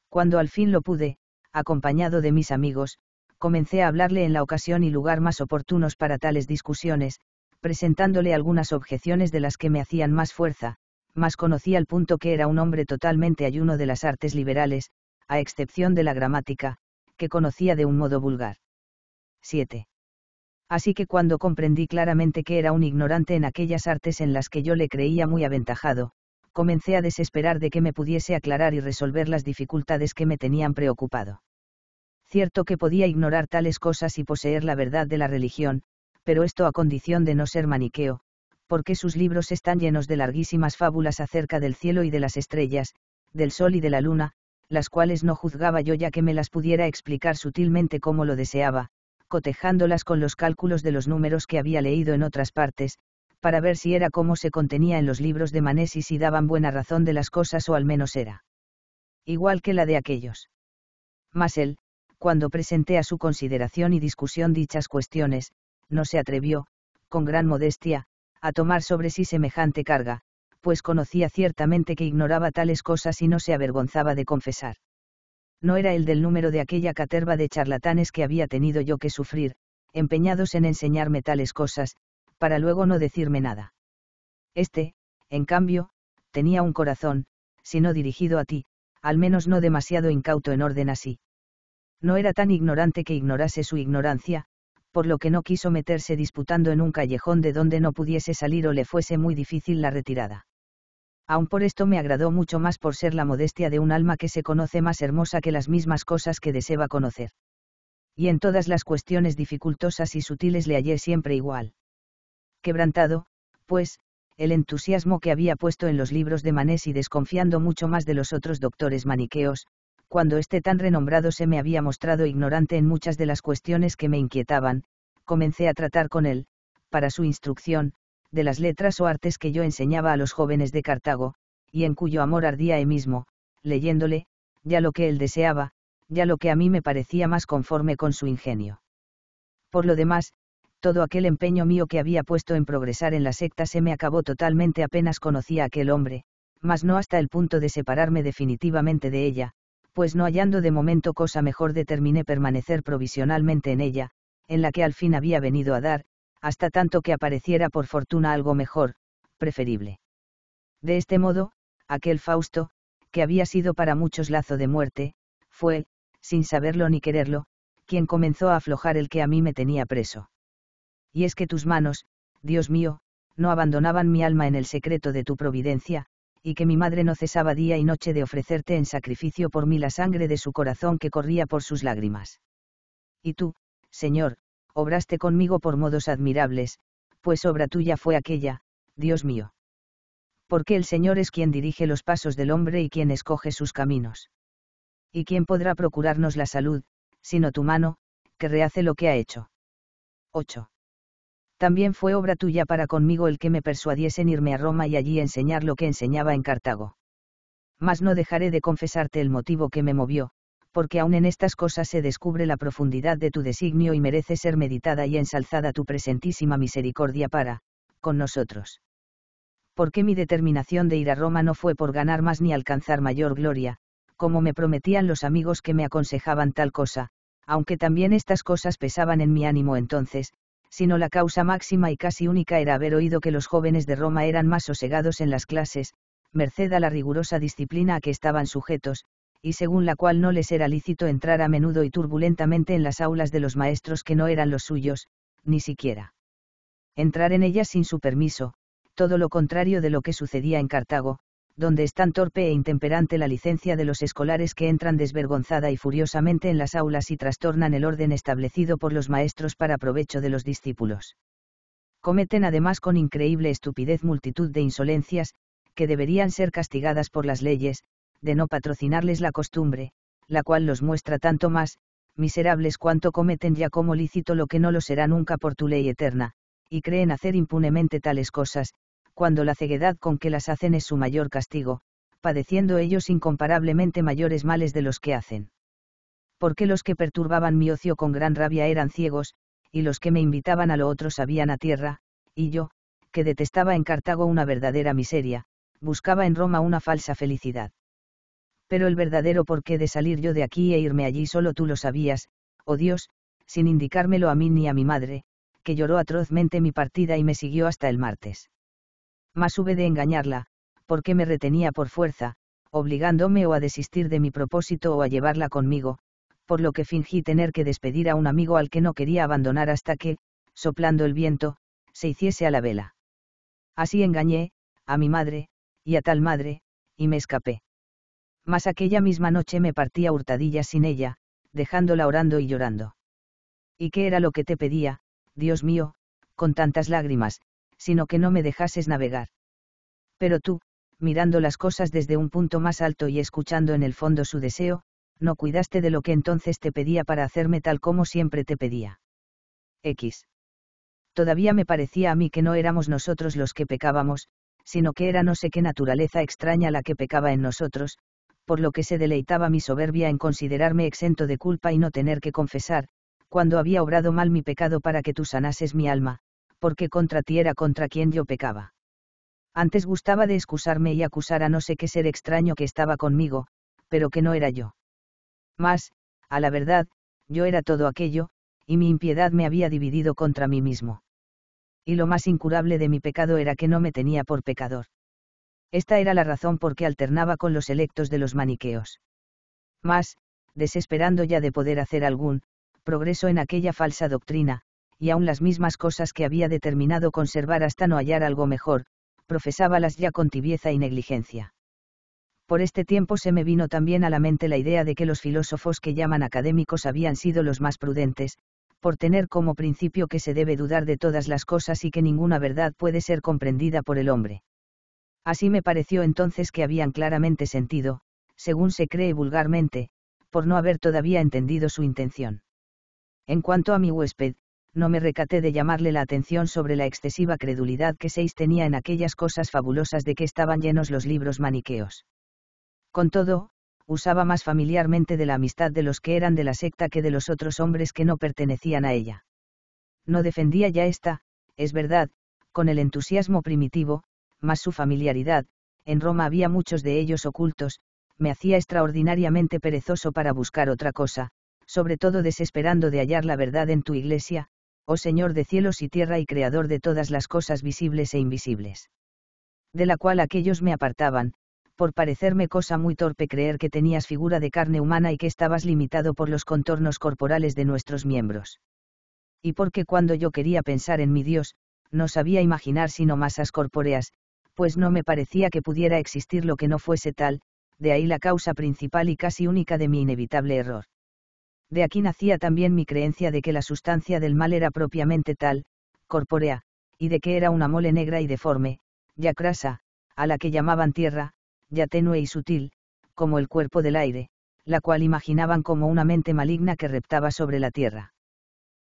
Cuando al fin lo pude, acompañado de mis amigos, comencé a hablarle en la ocasión y lugar más oportunos para tales discusiones, presentándole algunas objeciones de las que me hacían más fuerza, más conocí al punto que era un hombre totalmente ayuno de las artes liberales, a excepción de la gramática, que conocía de un modo vulgar. 7. Así que cuando comprendí claramente que era un ignorante en aquellas artes en las que yo le creía muy aventajado, comencé a desesperar de que me pudiese aclarar y resolver las dificultades que me tenían preocupado. Cierto que podía ignorar tales cosas y poseer la verdad de la religión, pero esto a condición de no ser maniqueo, porque sus libros están llenos de larguísimas fábulas acerca del cielo y de las estrellas, del sol y de la luna, las cuales no juzgaba yo ya que me las pudiera explicar sutilmente como lo deseaba, cotejándolas con los cálculos de los números que había leído en otras partes, para ver si era como se contenía en los libros de Manés y si daban buena razón de las cosas o al menos era. Igual que la de aquellos. Mas él, cuando presenté a su consideración y discusión dichas cuestiones, no se atrevió, con gran modestia, a tomar sobre sí semejante carga, pues conocía ciertamente que ignoraba tales cosas y no se avergonzaba de confesar. No era el del número de aquella caterva de charlatanes que había tenido yo que sufrir, empeñados en enseñarme tales cosas, para luego no decirme nada. Este, en cambio, tenía un corazón, si no dirigido a ti, al menos no demasiado incauto en orden así. No era tan ignorante que ignorase su ignorancia, por lo que no quiso meterse disputando en un callejón de donde no pudiese salir o le fuese muy difícil la retirada aun por esto me agradó mucho más por ser la modestia de un alma que se conoce más hermosa que las mismas cosas que deseaba conocer. Y en todas las cuestiones dificultosas y sutiles le hallé siempre igual. Quebrantado, pues, el entusiasmo que había puesto en los libros de Manés y desconfiando mucho más de los otros doctores maniqueos, cuando este tan renombrado se me había mostrado ignorante en muchas de las cuestiones que me inquietaban, comencé a tratar con él, para su instrucción, de las letras o artes que yo enseñaba a los jóvenes de Cartago, y en cuyo amor ardía él mismo, leyéndole, ya lo que él deseaba, ya lo que a mí me parecía más conforme con su ingenio. Por lo demás, todo aquel empeño mío que había puesto en progresar en la secta se me acabó totalmente apenas conocía a aquel hombre, mas no hasta el punto de separarme definitivamente de ella, pues no hallando de momento cosa mejor determiné permanecer provisionalmente en ella, en la que al fin había venido a dar, hasta tanto que apareciera por fortuna algo mejor, preferible. De este modo, aquel Fausto, que había sido para muchos lazo de muerte, fue, sin saberlo ni quererlo, quien comenzó a aflojar el que a mí me tenía preso. Y es que tus manos, Dios mío, no abandonaban mi alma en el secreto de tu providencia, y que mi madre no cesaba día y noche de ofrecerte en sacrificio por mí la sangre de su corazón que corría por sus lágrimas. Y tú, Señor, obraste conmigo por modos admirables, pues obra tuya fue aquella, Dios mío. Porque el Señor es quien dirige los pasos del hombre y quien escoge sus caminos. ¿Y quién podrá procurarnos la salud, sino tu mano, que rehace lo que ha hecho? 8. También fue obra tuya para conmigo el que me persuadiesen irme a Roma y allí enseñar lo que enseñaba en Cartago. Mas no dejaré de confesarte el motivo que me movió, porque aún en estas cosas se descubre la profundidad de tu designio y merece ser meditada y ensalzada tu presentísima misericordia para, con nosotros. Porque mi determinación de ir a Roma no fue por ganar más ni alcanzar mayor gloria, como me prometían los amigos que me aconsejaban tal cosa, aunque también estas cosas pesaban en mi ánimo entonces, sino la causa máxima y casi única era haber oído que los jóvenes de Roma eran más sosegados en las clases, merced a la rigurosa disciplina a que estaban sujetos, y según la cual no les era lícito entrar a menudo y turbulentamente en las aulas de los maestros que no eran los suyos, ni siquiera entrar en ellas sin su permiso, todo lo contrario de lo que sucedía en Cartago, donde es tan torpe e intemperante la licencia de los escolares que entran desvergonzada y furiosamente en las aulas y trastornan el orden establecido por los maestros para provecho de los discípulos. Cometen además con increíble estupidez multitud de insolencias, que deberían ser castigadas por las leyes, de no patrocinarles la costumbre, la cual los muestra tanto más, miserables cuanto cometen ya como lícito lo que no lo será nunca por tu ley eterna, y creen hacer impunemente tales cosas, cuando la ceguedad con que las hacen es su mayor castigo, padeciendo ellos incomparablemente mayores males de los que hacen. Porque los que perturbaban mi ocio con gran rabia eran ciegos, y los que me invitaban a lo otro sabían a tierra, y yo, que detestaba en Cartago una verdadera miseria, buscaba en Roma una falsa felicidad pero el verdadero porqué de salir yo de aquí e irme allí solo tú lo sabías, oh Dios, sin indicármelo a mí ni a mi madre, que lloró atrozmente mi partida y me siguió hasta el martes. Mas hube de engañarla, porque me retenía por fuerza, obligándome o a desistir de mi propósito o a llevarla conmigo, por lo que fingí tener que despedir a un amigo al que no quería abandonar hasta que, soplando el viento, se hiciese a la vela. Así engañé, a mi madre, y a tal madre, y me escapé. Mas aquella misma noche me partía hurtadillas sin ella, dejándola orando y llorando. ¿Y qué era lo que te pedía, Dios mío, con tantas lágrimas, sino que no me dejases navegar? Pero tú, mirando las cosas desde un punto más alto y escuchando en el fondo su deseo, no cuidaste de lo que entonces te pedía para hacerme tal como siempre te pedía. X. Todavía me parecía a mí que no éramos nosotros los que pecábamos, sino que era no sé qué naturaleza extraña la que pecaba en nosotros, por lo que se deleitaba mi soberbia en considerarme exento de culpa y no tener que confesar, cuando había obrado mal mi pecado para que tú sanases mi alma, porque contra ti era contra quien yo pecaba. Antes gustaba de excusarme y acusar a no sé qué ser extraño que estaba conmigo, pero que no era yo. Mas, a la verdad, yo era todo aquello, y mi impiedad me había dividido contra mí mismo. Y lo más incurable de mi pecado era que no me tenía por pecador. Esta era la razón por qué alternaba con los electos de los maniqueos. Mas, desesperando ya de poder hacer algún progreso en aquella falsa doctrina, y aun las mismas cosas que había determinado conservar hasta no hallar algo mejor, profesábalas ya con tibieza y negligencia. Por este tiempo se me vino también a la mente la idea de que los filósofos que llaman académicos habían sido los más prudentes, por tener como principio que se debe dudar de todas las cosas y que ninguna verdad puede ser comprendida por el hombre. Así me pareció entonces que habían claramente sentido, según se cree vulgarmente, por no haber todavía entendido su intención. En cuanto a mi huésped, no me recaté de llamarle la atención sobre la excesiva credulidad que Seis tenía en aquellas cosas fabulosas de que estaban llenos los libros maniqueos. Con todo, usaba más familiarmente de la amistad de los que eran de la secta que de los otros hombres que no pertenecían a ella. No defendía ya esta, es verdad, con el entusiasmo primitivo, más su familiaridad, en Roma había muchos de ellos ocultos, me hacía extraordinariamente perezoso para buscar otra cosa, sobre todo desesperando de hallar la verdad en tu iglesia, oh Señor de cielos y tierra y Creador de todas las cosas visibles e invisibles. De la cual aquellos me apartaban, por parecerme cosa muy torpe creer que tenías figura de carne humana y que estabas limitado por los contornos corporales de nuestros miembros. Y porque cuando yo quería pensar en mi Dios, no sabía imaginar sino masas corpóreas, pues no me parecía que pudiera existir lo que no fuese tal, de ahí la causa principal y casi única de mi inevitable error. De aquí nacía también mi creencia de que la sustancia del mal era propiamente tal, corpórea, y de que era una mole negra y deforme, ya crasa, a la que llamaban tierra, ya tenue y sutil, como el cuerpo del aire, la cual imaginaban como una mente maligna que reptaba sobre la tierra.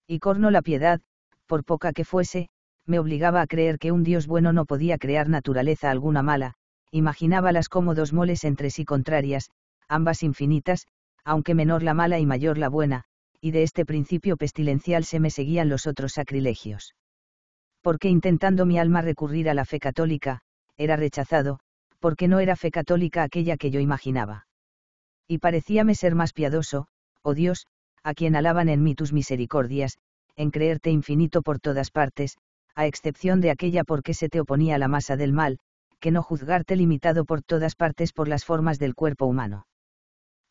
Y corno la piedad, por poca que fuese, me obligaba a creer que un Dios bueno no podía crear naturaleza alguna mala, imaginábalas como dos moles entre sí contrarias, ambas infinitas, aunque menor la mala y mayor la buena, y de este principio pestilencial se me seguían los otros sacrilegios. Porque intentando mi alma recurrir a la fe católica, era rechazado, porque no era fe católica aquella que yo imaginaba. Y parecíame ser más piadoso, oh Dios, a quien alaban en mí tus misericordias, en creerte infinito por todas partes, a excepción de aquella por que se te oponía la masa del mal, que no juzgarte limitado por todas partes por las formas del cuerpo humano.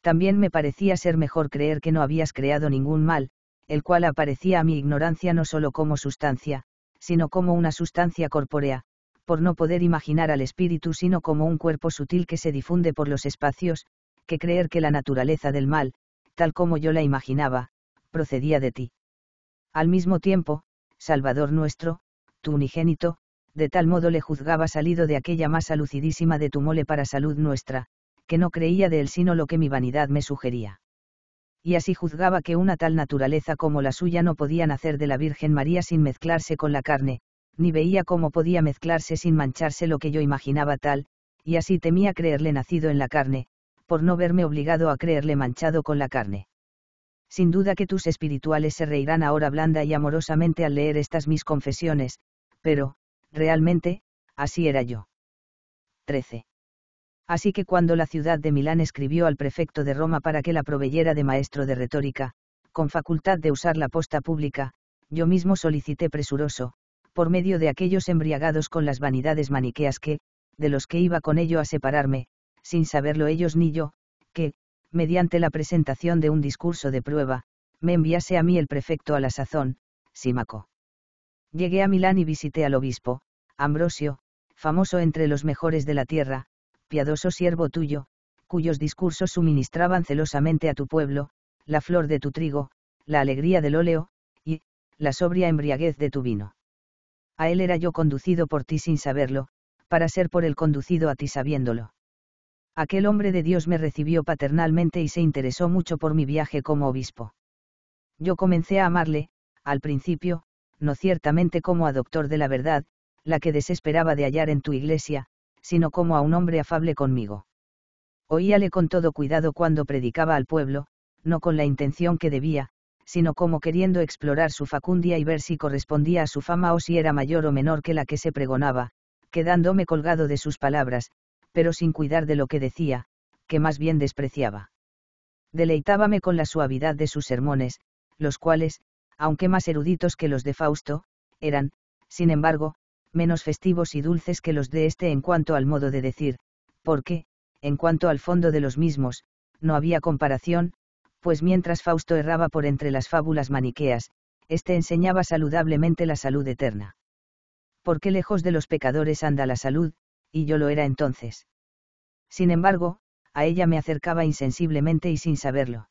También me parecía ser mejor creer que no habías creado ningún mal, el cual aparecía a mi ignorancia no solo como sustancia, sino como una sustancia corpórea, por no poder imaginar al espíritu sino como un cuerpo sutil que se difunde por los espacios, que creer que la naturaleza del mal, tal como yo la imaginaba, procedía de ti. Al mismo tiempo, Salvador nuestro, tu unigénito, de tal modo le juzgaba salido de aquella masa lucidísima de tu mole para salud nuestra, que no creía de él sino lo que mi vanidad me sugería. Y así juzgaba que una tal naturaleza como la suya no podía nacer de la Virgen María sin mezclarse con la carne, ni veía cómo podía mezclarse sin mancharse lo que yo imaginaba tal, y así temía creerle nacido en la carne, por no verme obligado a creerle manchado con la carne. Sin duda que tus espirituales se reirán ahora blanda y amorosamente al leer estas mis confesiones, pero, realmente, así era yo. 13. Así que cuando la ciudad de Milán escribió al prefecto de Roma para que la proveyera de maestro de retórica, con facultad de usar la posta pública, yo mismo solicité presuroso, por medio de aquellos embriagados con las vanidades maniqueas que, de los que iba con ello a separarme, sin saberlo ellos ni yo, que, mediante la presentación de un discurso de prueba, me enviase a mí el prefecto a la sazón, Simaco. Llegué a Milán y visité al obispo, Ambrosio, famoso entre los mejores de la tierra, piadoso siervo tuyo, cuyos discursos suministraban celosamente a tu pueblo, la flor de tu trigo, la alegría del óleo, y, la sobria embriaguez de tu vino. A él era yo conducido por ti sin saberlo, para ser por él conducido a ti sabiéndolo. Aquel hombre de Dios me recibió paternalmente y se interesó mucho por mi viaje como obispo. Yo comencé a amarle, al principio, no ciertamente como a doctor de la verdad, la que desesperaba de hallar en tu iglesia, sino como a un hombre afable conmigo. Oíale con todo cuidado cuando predicaba al pueblo, no con la intención que debía, sino como queriendo explorar su facundia y ver si correspondía a su fama o si era mayor o menor que la que se pregonaba, quedándome colgado de sus palabras, pero sin cuidar de lo que decía, que más bien despreciaba. Deleitábame con la suavidad de sus sermones, los cuales, aunque más eruditos que los de Fausto, eran, sin embargo, menos festivos y dulces que los de este en cuanto al modo de decir, porque, en cuanto al fondo de los mismos, no había comparación, pues mientras Fausto erraba por entre las fábulas maniqueas, éste enseñaba saludablemente la salud eterna. Porque lejos de los pecadores anda la salud, y yo lo era entonces. Sin embargo, a ella me acercaba insensiblemente y sin saberlo.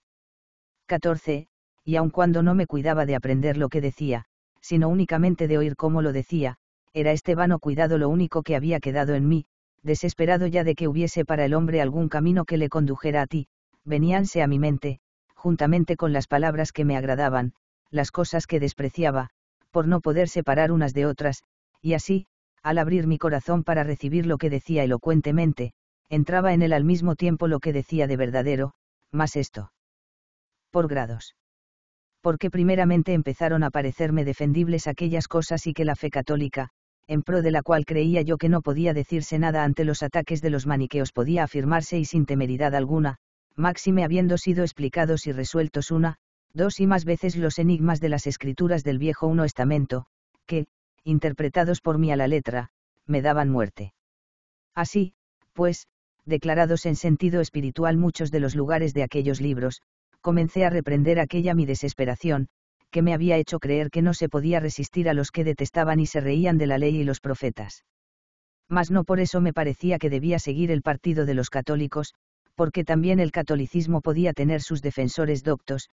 14 y aun cuando no me cuidaba de aprender lo que decía, sino únicamente de oír cómo lo decía, era este vano cuidado lo único que había quedado en mí, desesperado ya de que hubiese para el hombre algún camino que le condujera a ti, veníanse a mi mente, juntamente con las palabras que me agradaban, las cosas que despreciaba, por no poder separar unas de otras, y así, al abrir mi corazón para recibir lo que decía elocuentemente, entraba en él al mismo tiempo lo que decía de verdadero, más esto. Por grados porque primeramente empezaron a parecerme defendibles aquellas cosas y que la fe católica, en pro de la cual creía yo que no podía decirse nada ante los ataques de los maniqueos podía afirmarse y sin temeridad alguna, máxime habiendo sido explicados y resueltos una, dos y más veces los enigmas de las escrituras del viejo uno estamento, que, interpretados por mí a la letra, me daban muerte. Así, pues, declarados en sentido espiritual muchos de los lugares de aquellos libros, comencé a reprender aquella mi desesperación, que me había hecho creer que no se podía resistir a los que detestaban y se reían de la ley y los profetas. Mas no por eso me parecía que debía seguir el partido de los católicos, porque también el catolicismo podía tener sus defensores doctos,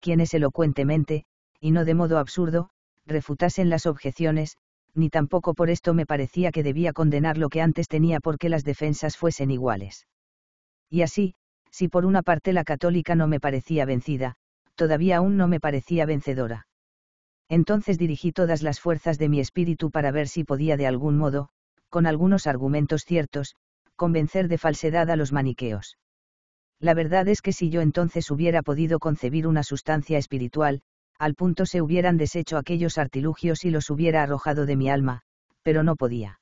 quienes elocuentemente, y no de modo absurdo, refutasen las objeciones, ni tampoco por esto me parecía que debía condenar lo que antes tenía porque las defensas fuesen iguales. Y así, si por una parte la católica no me parecía vencida, todavía aún no me parecía vencedora. Entonces dirigí todas las fuerzas de mi espíritu para ver si podía de algún modo, con algunos argumentos ciertos, convencer de falsedad a los maniqueos. La verdad es que si yo entonces hubiera podido concebir una sustancia espiritual, al punto se hubieran deshecho aquellos artilugios y los hubiera arrojado de mi alma, pero no podía.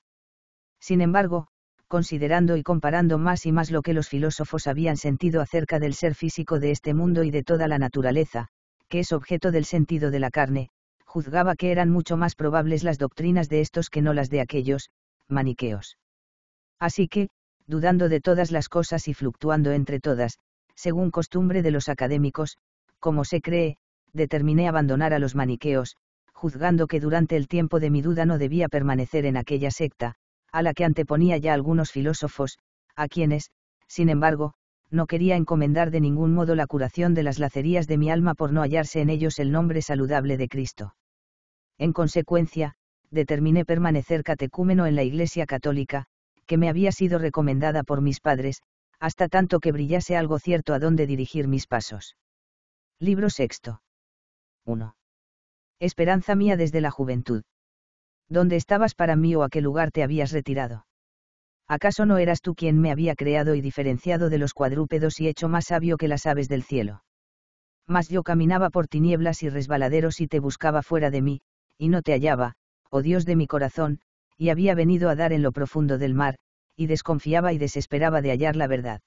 Sin embargo, considerando y comparando más y más lo que los filósofos habían sentido acerca del ser físico de este mundo y de toda la naturaleza, que es objeto del sentido de la carne, juzgaba que eran mucho más probables las doctrinas de estos que no las de aquellos, maniqueos. Así que, dudando de todas las cosas y fluctuando entre todas, según costumbre de los académicos, como se cree, determiné abandonar a los maniqueos, juzgando que durante el tiempo de mi duda no debía permanecer en aquella secta, a la que anteponía ya algunos filósofos, a quienes, sin embargo, no quería encomendar de ningún modo la curación de las lacerías de mi alma por no hallarse en ellos el nombre saludable de Cristo. En consecuencia, determiné permanecer catecúmeno en la Iglesia Católica, que me había sido recomendada por mis padres, hasta tanto que brillase algo cierto a dónde dirigir mis pasos. Libro sexto. 1. Esperanza mía desde la juventud. ¿Dónde estabas para mí o a qué lugar te habías retirado? ¿Acaso no eras tú quien me había creado y diferenciado de los cuadrúpedos y hecho más sabio que las aves del cielo? Mas yo caminaba por tinieblas y resbaladeros y te buscaba fuera de mí, y no te hallaba, oh Dios de mi corazón, y había venido a dar en lo profundo del mar, y desconfiaba y desesperaba de hallar la verdad.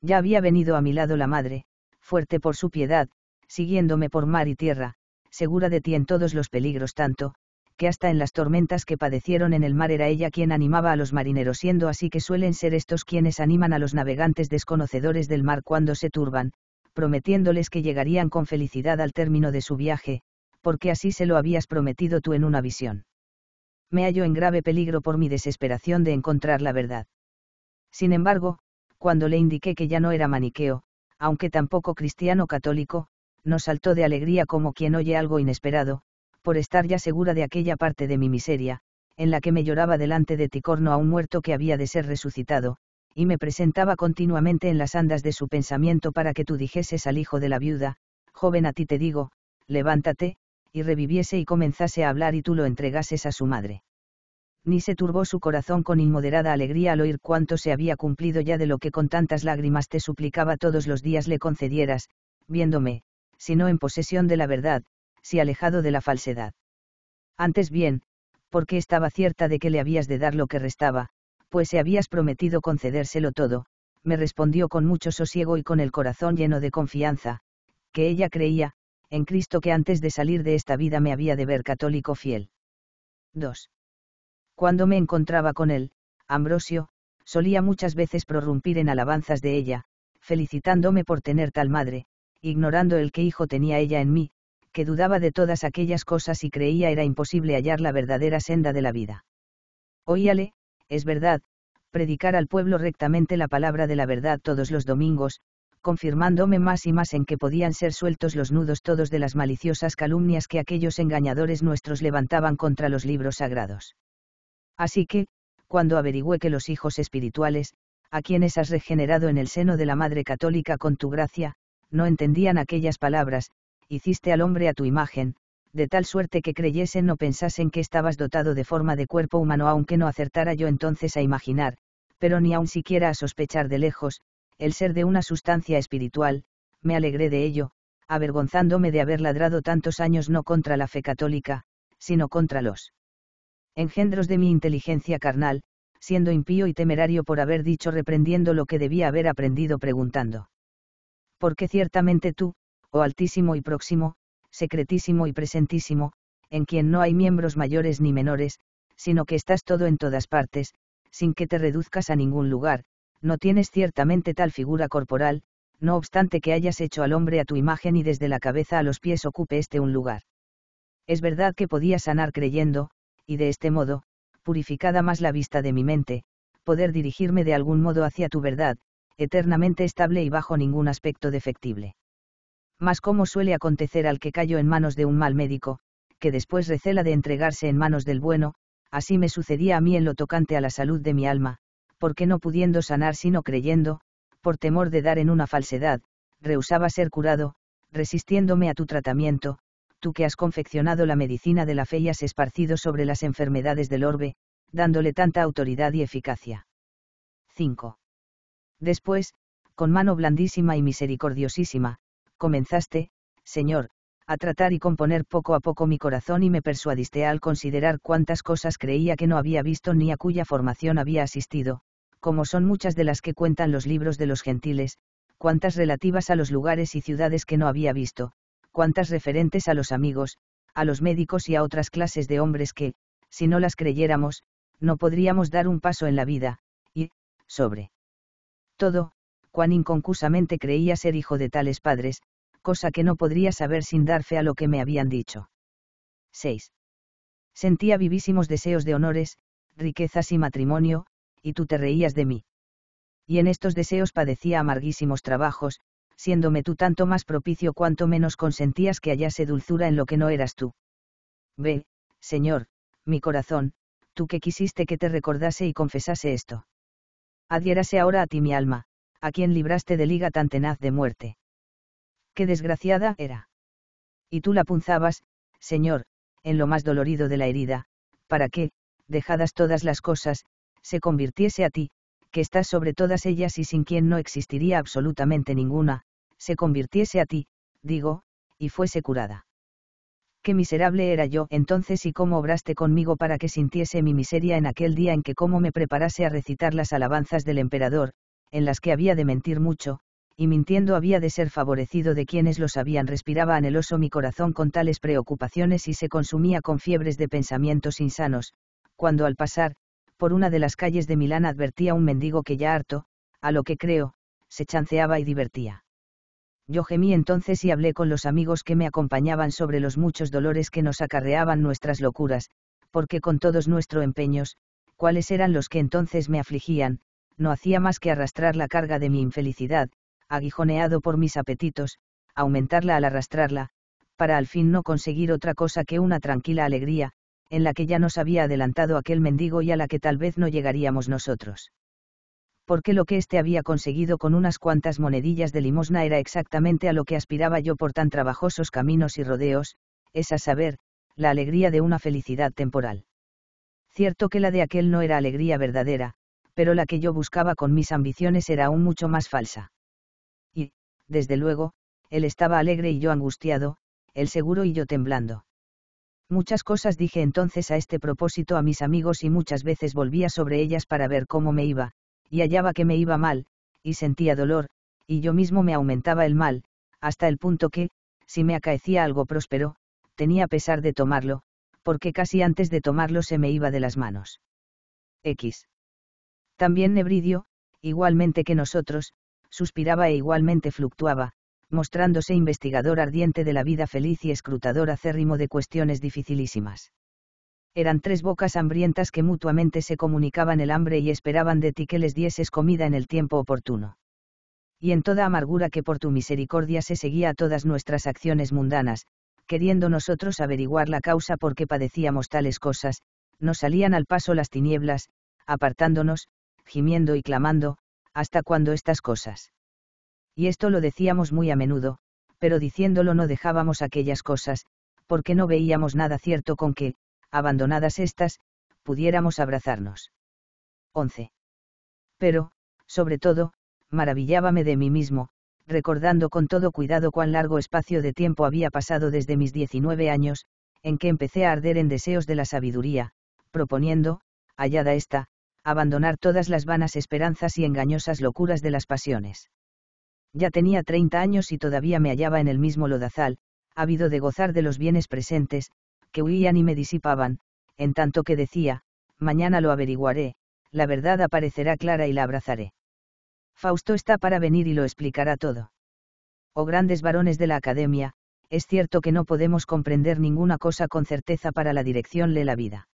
Ya había venido a mi lado la madre, fuerte por su piedad, siguiéndome por mar y tierra, segura de ti en todos los peligros tanto, que hasta en las tormentas que padecieron en el mar era ella quien animaba a los marineros, siendo así que suelen ser estos quienes animan a los navegantes desconocedores del mar cuando se turban, prometiéndoles que llegarían con felicidad al término de su viaje, porque así se lo habías prometido tú en una visión. Me hallo en grave peligro por mi desesperación de encontrar la verdad. Sin embargo, cuando le indiqué que ya no era maniqueo, aunque tampoco cristiano católico, nos saltó de alegría como quien oye algo inesperado, por estar ya segura de aquella parte de mi miseria, en la que me lloraba delante de Ticorno a un muerto que había de ser resucitado, y me presentaba continuamente en las andas de su pensamiento para que tú dijeses al hijo de la viuda, joven a ti te digo, levántate, y reviviese y comenzase a hablar y tú lo entregases a su madre. Ni se turbó su corazón con inmoderada alegría al oír cuánto se había cumplido ya de lo que con tantas lágrimas te suplicaba todos los días le concedieras, viéndome, si no en posesión de la verdad, si alejado de la falsedad. Antes bien, porque estaba cierta de que le habías de dar lo que restaba, pues se habías prometido concedérselo todo, me respondió con mucho sosiego y con el corazón lleno de confianza, que ella creía, en Cristo que antes de salir de esta vida me había de ver católico fiel. 2. Cuando me encontraba con él, Ambrosio, solía muchas veces prorrumpir en alabanzas de ella, felicitándome por tener tal madre, ignorando el que hijo tenía ella en mí, que dudaba de todas aquellas cosas y creía era imposible hallar la verdadera senda de la vida. Oíale, es verdad, predicar al pueblo rectamente la palabra de la verdad todos los domingos, confirmándome más y más en que podían ser sueltos los nudos todos de las maliciosas calumnias que aquellos engañadores nuestros levantaban contra los libros sagrados. Así que, cuando averigüé que los hijos espirituales, a quienes has regenerado en el seno de la Madre Católica con tu gracia, no entendían aquellas palabras, hiciste al hombre a tu imagen, de tal suerte que creyesen o pensasen que estabas dotado de forma de cuerpo humano, aunque no acertara yo entonces a imaginar, pero ni aun siquiera a sospechar de lejos, el ser de una sustancia espiritual, me alegré de ello, avergonzándome de haber ladrado tantos años no contra la fe católica, sino contra los engendros de mi inteligencia carnal, siendo impío y temerario por haber dicho reprendiendo lo que debía haber aprendido preguntando. Porque ciertamente tú, o altísimo y próximo, secretísimo y presentísimo, en quien no hay miembros mayores ni menores, sino que estás todo en todas partes, sin que te reduzcas a ningún lugar, no tienes ciertamente tal figura corporal, no obstante que hayas hecho al hombre a tu imagen y desde la cabeza a los pies ocupe este un lugar. Es verdad que podía sanar creyendo, y de este modo, purificada más la vista de mi mente, poder dirigirme de algún modo hacia tu verdad, eternamente estable y bajo ningún aspecto defectible mas como suele acontecer al que cayó en manos de un mal médico, que después recela de entregarse en manos del bueno, así me sucedía a mí en lo tocante a la salud de mi alma, porque no pudiendo sanar sino creyendo, por temor de dar en una falsedad, rehusaba ser curado, resistiéndome a tu tratamiento, tú que has confeccionado la medicina de la fe y has esparcido sobre las enfermedades del orbe, dándole tanta autoridad y eficacia. 5. Después, con mano blandísima y misericordiosísima, Comenzaste, Señor, a tratar y componer poco a poco mi corazón y me persuadiste al considerar cuántas cosas creía que no había visto ni a cuya formación había asistido, como son muchas de las que cuentan los libros de los gentiles, cuántas relativas a los lugares y ciudades que no había visto, cuántas referentes a los amigos, a los médicos y a otras clases de hombres que, si no las creyéramos, no podríamos dar un paso en la vida, y, sobre todo, cuán inconcusamente creía ser hijo de tales padres, cosa que no podría saber sin dar fe a lo que me habían dicho. 6. Sentía vivísimos deseos de honores, riquezas y matrimonio, y tú te reías de mí. Y en estos deseos padecía amarguísimos trabajos, siéndome tú tanto más propicio cuanto menos consentías que hallase dulzura en lo que no eras tú. Ve, Señor, mi corazón, tú que quisiste que te recordase y confesase esto. Adhiérase ahora a ti mi alma, a quien libraste de liga tan tenaz de muerte qué desgraciada era. Y tú la punzabas, Señor, en lo más dolorido de la herida, para que, dejadas todas las cosas, se convirtiese a ti, que estás sobre todas ellas y sin quien no existiría absolutamente ninguna, se convirtiese a ti, digo, y fuese curada. Qué miserable era yo entonces y cómo obraste conmigo para que sintiese mi miseria en aquel día en que cómo me preparase a recitar las alabanzas del emperador, en las que había de mentir mucho, y mintiendo había de ser favorecido de quienes lo sabían. Respiraba anheloso mi corazón con tales preocupaciones y se consumía con fiebres de pensamientos insanos, cuando al pasar, por una de las calles de Milán advertía un mendigo que ya harto, a lo que creo, se chanceaba y divertía. Yo gemí entonces y hablé con los amigos que me acompañaban sobre los muchos dolores que nos acarreaban nuestras locuras, porque con todos nuestros empeños, cuáles eran los que entonces me afligían, no hacía más que arrastrar la carga de mi infelicidad, aguijoneado por mis apetitos, aumentarla al arrastrarla, para al fin no conseguir otra cosa que una tranquila alegría, en la que ya nos había adelantado aquel mendigo y a la que tal vez no llegaríamos nosotros. Porque lo que éste había conseguido con unas cuantas monedillas de limosna era exactamente a lo que aspiraba yo por tan trabajosos caminos y rodeos, es a saber, la alegría de una felicidad temporal. Cierto que la de aquel no era alegría verdadera, pero la que yo buscaba con mis ambiciones era aún mucho más falsa desde luego, él estaba alegre y yo angustiado, él seguro y yo temblando. Muchas cosas dije entonces a este propósito a mis amigos y muchas veces volvía sobre ellas para ver cómo me iba, y hallaba que me iba mal, y sentía dolor, y yo mismo me aumentaba el mal, hasta el punto que, si me acaecía algo próspero, tenía pesar de tomarlo, porque casi antes de tomarlo se me iba de las manos. X. También Nebridio, igualmente que nosotros, suspiraba e igualmente fluctuaba, mostrándose investigador ardiente de la vida feliz y escrutador acérrimo de cuestiones dificilísimas. Eran tres bocas hambrientas que mutuamente se comunicaban el hambre y esperaban de ti que les dieses comida en el tiempo oportuno. Y en toda amargura que por tu misericordia se seguía a todas nuestras acciones mundanas, queriendo nosotros averiguar la causa por qué padecíamos tales cosas, nos salían al paso las tinieblas, apartándonos, gimiendo y clamando, hasta cuando estas cosas. Y esto lo decíamos muy a menudo, pero diciéndolo no dejábamos aquellas cosas, porque no veíamos nada cierto con que, abandonadas estas, pudiéramos abrazarnos. 11. Pero, sobre todo, maravillábame de mí mismo, recordando con todo cuidado cuán largo espacio de tiempo había pasado desde mis 19 años, en que empecé a arder en deseos de la sabiduría, proponiendo, hallada esta, abandonar todas las vanas esperanzas y engañosas locuras de las pasiones. Ya tenía 30 años y todavía me hallaba en el mismo lodazal, ávido de gozar de los bienes presentes, que huían y me disipaban, en tanto que decía, mañana lo averiguaré, la verdad aparecerá clara y la abrazaré. Fausto está para venir y lo explicará todo. Oh grandes varones de la academia, es cierto que no podemos comprender ninguna cosa con certeza para la dirección de la vida.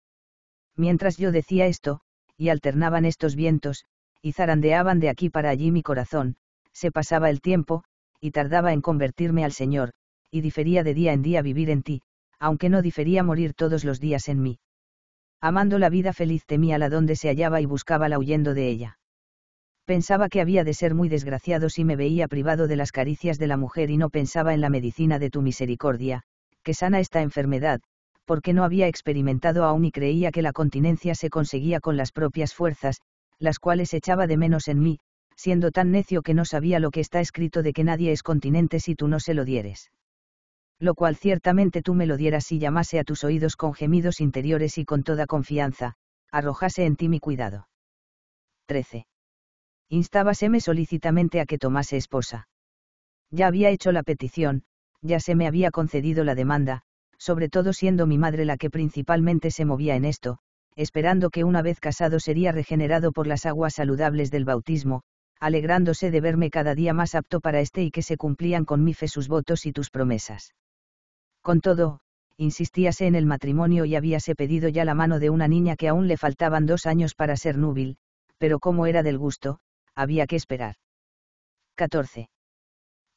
Mientras yo decía esto, y alternaban estos vientos, y zarandeaban de aquí para allí mi corazón, se pasaba el tiempo, y tardaba en convertirme al Señor, y difería de día en día vivir en ti, aunque no difería morir todos los días en mí. Amando la vida feliz temía la donde se hallaba y buscaba la huyendo de ella. Pensaba que había de ser muy desgraciado si me veía privado de las caricias de la mujer y no pensaba en la medicina de tu misericordia, que sana esta enfermedad, porque no había experimentado aún y creía que la continencia se conseguía con las propias fuerzas, las cuales echaba de menos en mí, siendo tan necio que no sabía lo que está escrito de que nadie es continente si tú no se lo dieres. Lo cual ciertamente tú me lo dieras si llamase a tus oídos con gemidos interiores y con toda confianza, arrojase en ti mi cuidado. 13. Instábaseme solícitamente a que tomase esposa. Ya había hecho la petición, ya se me había concedido la demanda, sobre todo siendo mi madre la que principalmente se movía en esto, esperando que una vez casado sería regenerado por las aguas saludables del bautismo, alegrándose de verme cada día más apto para este y que se cumplían con mi fe sus votos y tus promesas. Con todo, insistíase en el matrimonio y habíase pedido ya la mano de una niña que aún le faltaban dos años para ser núbil, pero como era del gusto, había que esperar. 14.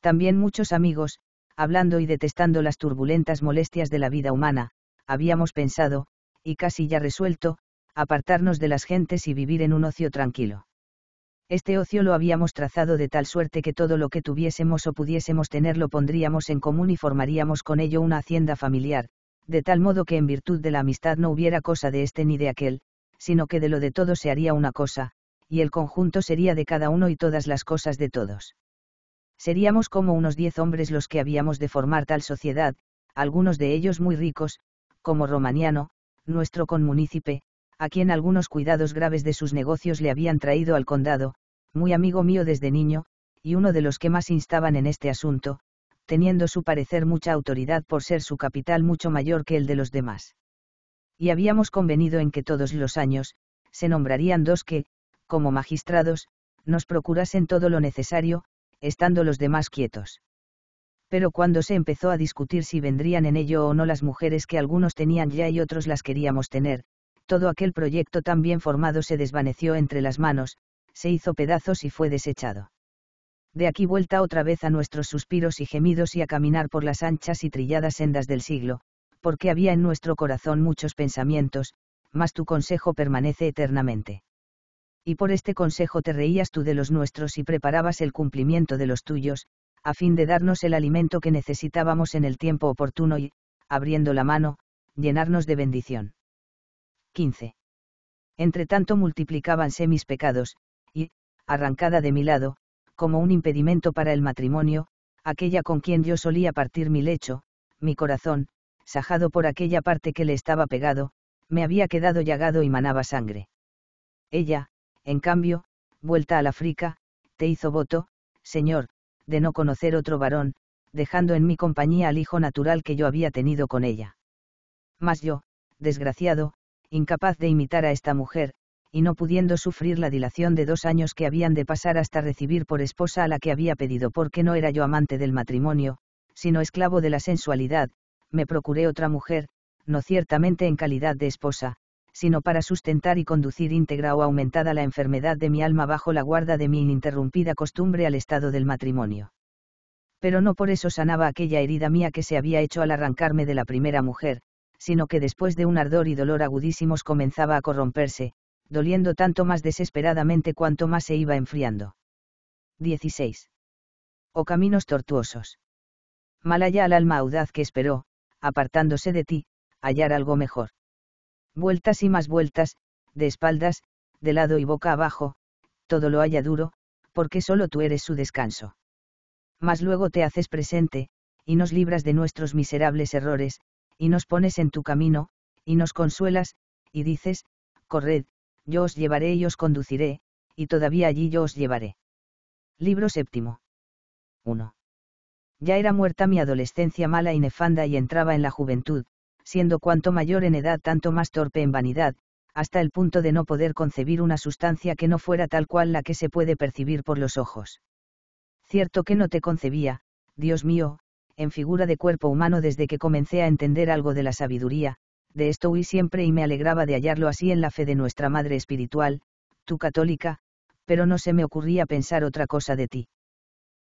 También muchos amigos, hablando y detestando las turbulentas molestias de la vida humana, habíamos pensado, y casi ya resuelto, apartarnos de las gentes y vivir en un ocio tranquilo. Este ocio lo habíamos trazado de tal suerte que todo lo que tuviésemos o pudiésemos tener lo pondríamos en común y formaríamos con ello una hacienda familiar, de tal modo que en virtud de la amistad no hubiera cosa de este ni de aquel, sino que de lo de todo se haría una cosa, y el conjunto sería de cada uno y todas las cosas de todos. Seríamos como unos diez hombres los que habíamos de formar tal sociedad, algunos de ellos muy ricos, como Romaniano, nuestro conmunícipe, a quien algunos cuidados graves de sus negocios le habían traído al condado, muy amigo mío desde niño, y uno de los que más instaban en este asunto, teniendo su parecer mucha autoridad por ser su capital mucho mayor que el de los demás. Y habíamos convenido en que todos los años, se nombrarían dos que, como magistrados, nos procurasen todo lo necesario, estando los demás quietos. Pero cuando se empezó a discutir si vendrían en ello o no las mujeres que algunos tenían ya y otros las queríamos tener, todo aquel proyecto tan bien formado se desvaneció entre las manos, se hizo pedazos y fue desechado. De aquí vuelta otra vez a nuestros suspiros y gemidos y a caminar por las anchas y trilladas sendas del siglo, porque había en nuestro corazón muchos pensamientos, mas tu consejo permanece eternamente y por este consejo te reías tú de los nuestros y preparabas el cumplimiento de los tuyos, a fin de darnos el alimento que necesitábamos en el tiempo oportuno y, abriendo la mano, llenarnos de bendición. 15. tanto multiplicábanse mis pecados, y, arrancada de mi lado, como un impedimento para el matrimonio, aquella con quien yo solía partir mi lecho, mi corazón, sajado por aquella parte que le estaba pegado, me había quedado llagado y manaba sangre. Ella, en cambio, vuelta la África, te hizo voto, señor, de no conocer otro varón, dejando en mi compañía al hijo natural que yo había tenido con ella. Mas yo, desgraciado, incapaz de imitar a esta mujer, y no pudiendo sufrir la dilación de dos años que habían de pasar hasta recibir por esposa a la que había pedido porque no era yo amante del matrimonio, sino esclavo de la sensualidad, me procuré otra mujer, no ciertamente en calidad de esposa, sino para sustentar y conducir íntegra o aumentada la enfermedad de mi alma bajo la guarda de mi ininterrumpida costumbre al estado del matrimonio. Pero no por eso sanaba aquella herida mía que se había hecho al arrancarme de la primera mujer, sino que después de un ardor y dolor agudísimos comenzaba a corromperse, doliendo tanto más desesperadamente cuanto más se iba enfriando. 16. O caminos tortuosos. Mal allá al alma audaz que esperó, apartándose de ti, hallar algo mejor vueltas y más vueltas, de espaldas, de lado y boca abajo, todo lo haya duro, porque solo tú eres su descanso. Mas luego te haces presente, y nos libras de nuestros miserables errores, y nos pones en tu camino, y nos consuelas, y dices, corred, yo os llevaré y os conduciré, y todavía allí yo os llevaré. Libro séptimo. 1. Ya era muerta mi adolescencia mala y nefanda y entraba en la juventud, siendo cuanto mayor en edad tanto más torpe en vanidad, hasta el punto de no poder concebir una sustancia que no fuera tal cual la que se puede percibir por los ojos. Cierto que no te concebía, Dios mío, en figura de cuerpo humano desde que comencé a entender algo de la sabiduría, de esto huí siempre y me alegraba de hallarlo así en la fe de nuestra Madre Espiritual, tú católica, pero no se me ocurría pensar otra cosa de ti.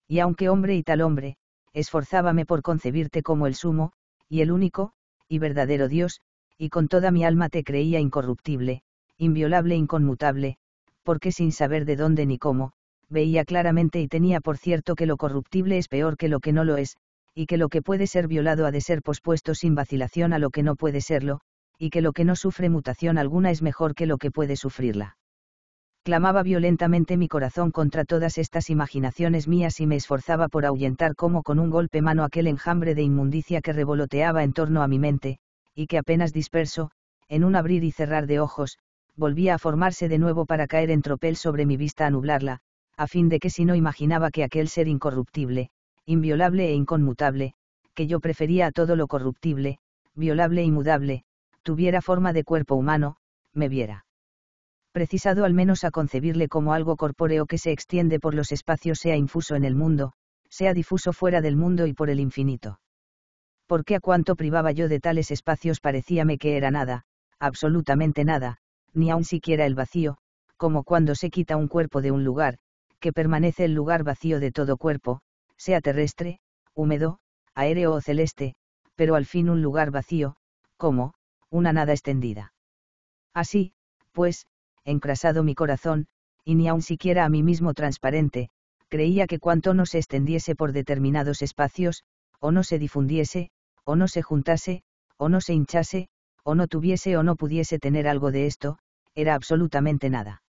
Y aunque hombre y tal hombre, esforzábame por concebirte como el sumo, y el único, y verdadero Dios, y con toda mi alma te creía incorruptible, inviolable, e inconmutable, porque sin saber de dónde ni cómo, veía claramente y tenía por cierto que lo corruptible es peor que lo que no lo es, y que lo que puede ser violado ha de ser pospuesto sin vacilación a lo que no puede serlo, y que lo que no sufre mutación alguna es mejor que lo que puede sufrirla clamaba violentamente mi corazón contra todas estas imaginaciones mías y me esforzaba por ahuyentar como con un golpe mano aquel enjambre de inmundicia que revoloteaba en torno a mi mente, y que apenas disperso, en un abrir y cerrar de ojos, volvía a formarse de nuevo para caer en tropel sobre mi vista a nublarla, a fin de que si no imaginaba que aquel ser incorruptible, inviolable e inconmutable, que yo prefería a todo lo corruptible, violable e mudable, tuviera forma de cuerpo humano, me viera precisado al menos a concebirle como algo corpóreo que se extiende por los espacios, sea infuso en el mundo, sea difuso fuera del mundo y por el infinito. Porque a cuanto privaba yo de tales espacios parecíame que era nada, absolutamente nada, ni aun siquiera el vacío, como cuando se quita un cuerpo de un lugar, que permanece el lugar vacío de todo cuerpo, sea terrestre, húmedo, aéreo o celeste, pero al fin un lugar vacío, como, una nada extendida. Así, pues, encrasado mi corazón, y ni aun siquiera a mí mismo transparente, creía que cuanto no se extendiese por determinados espacios, o no se difundiese, o no se juntase, o no se hinchase, o no tuviese o no pudiese tener algo de esto, era absolutamente nada.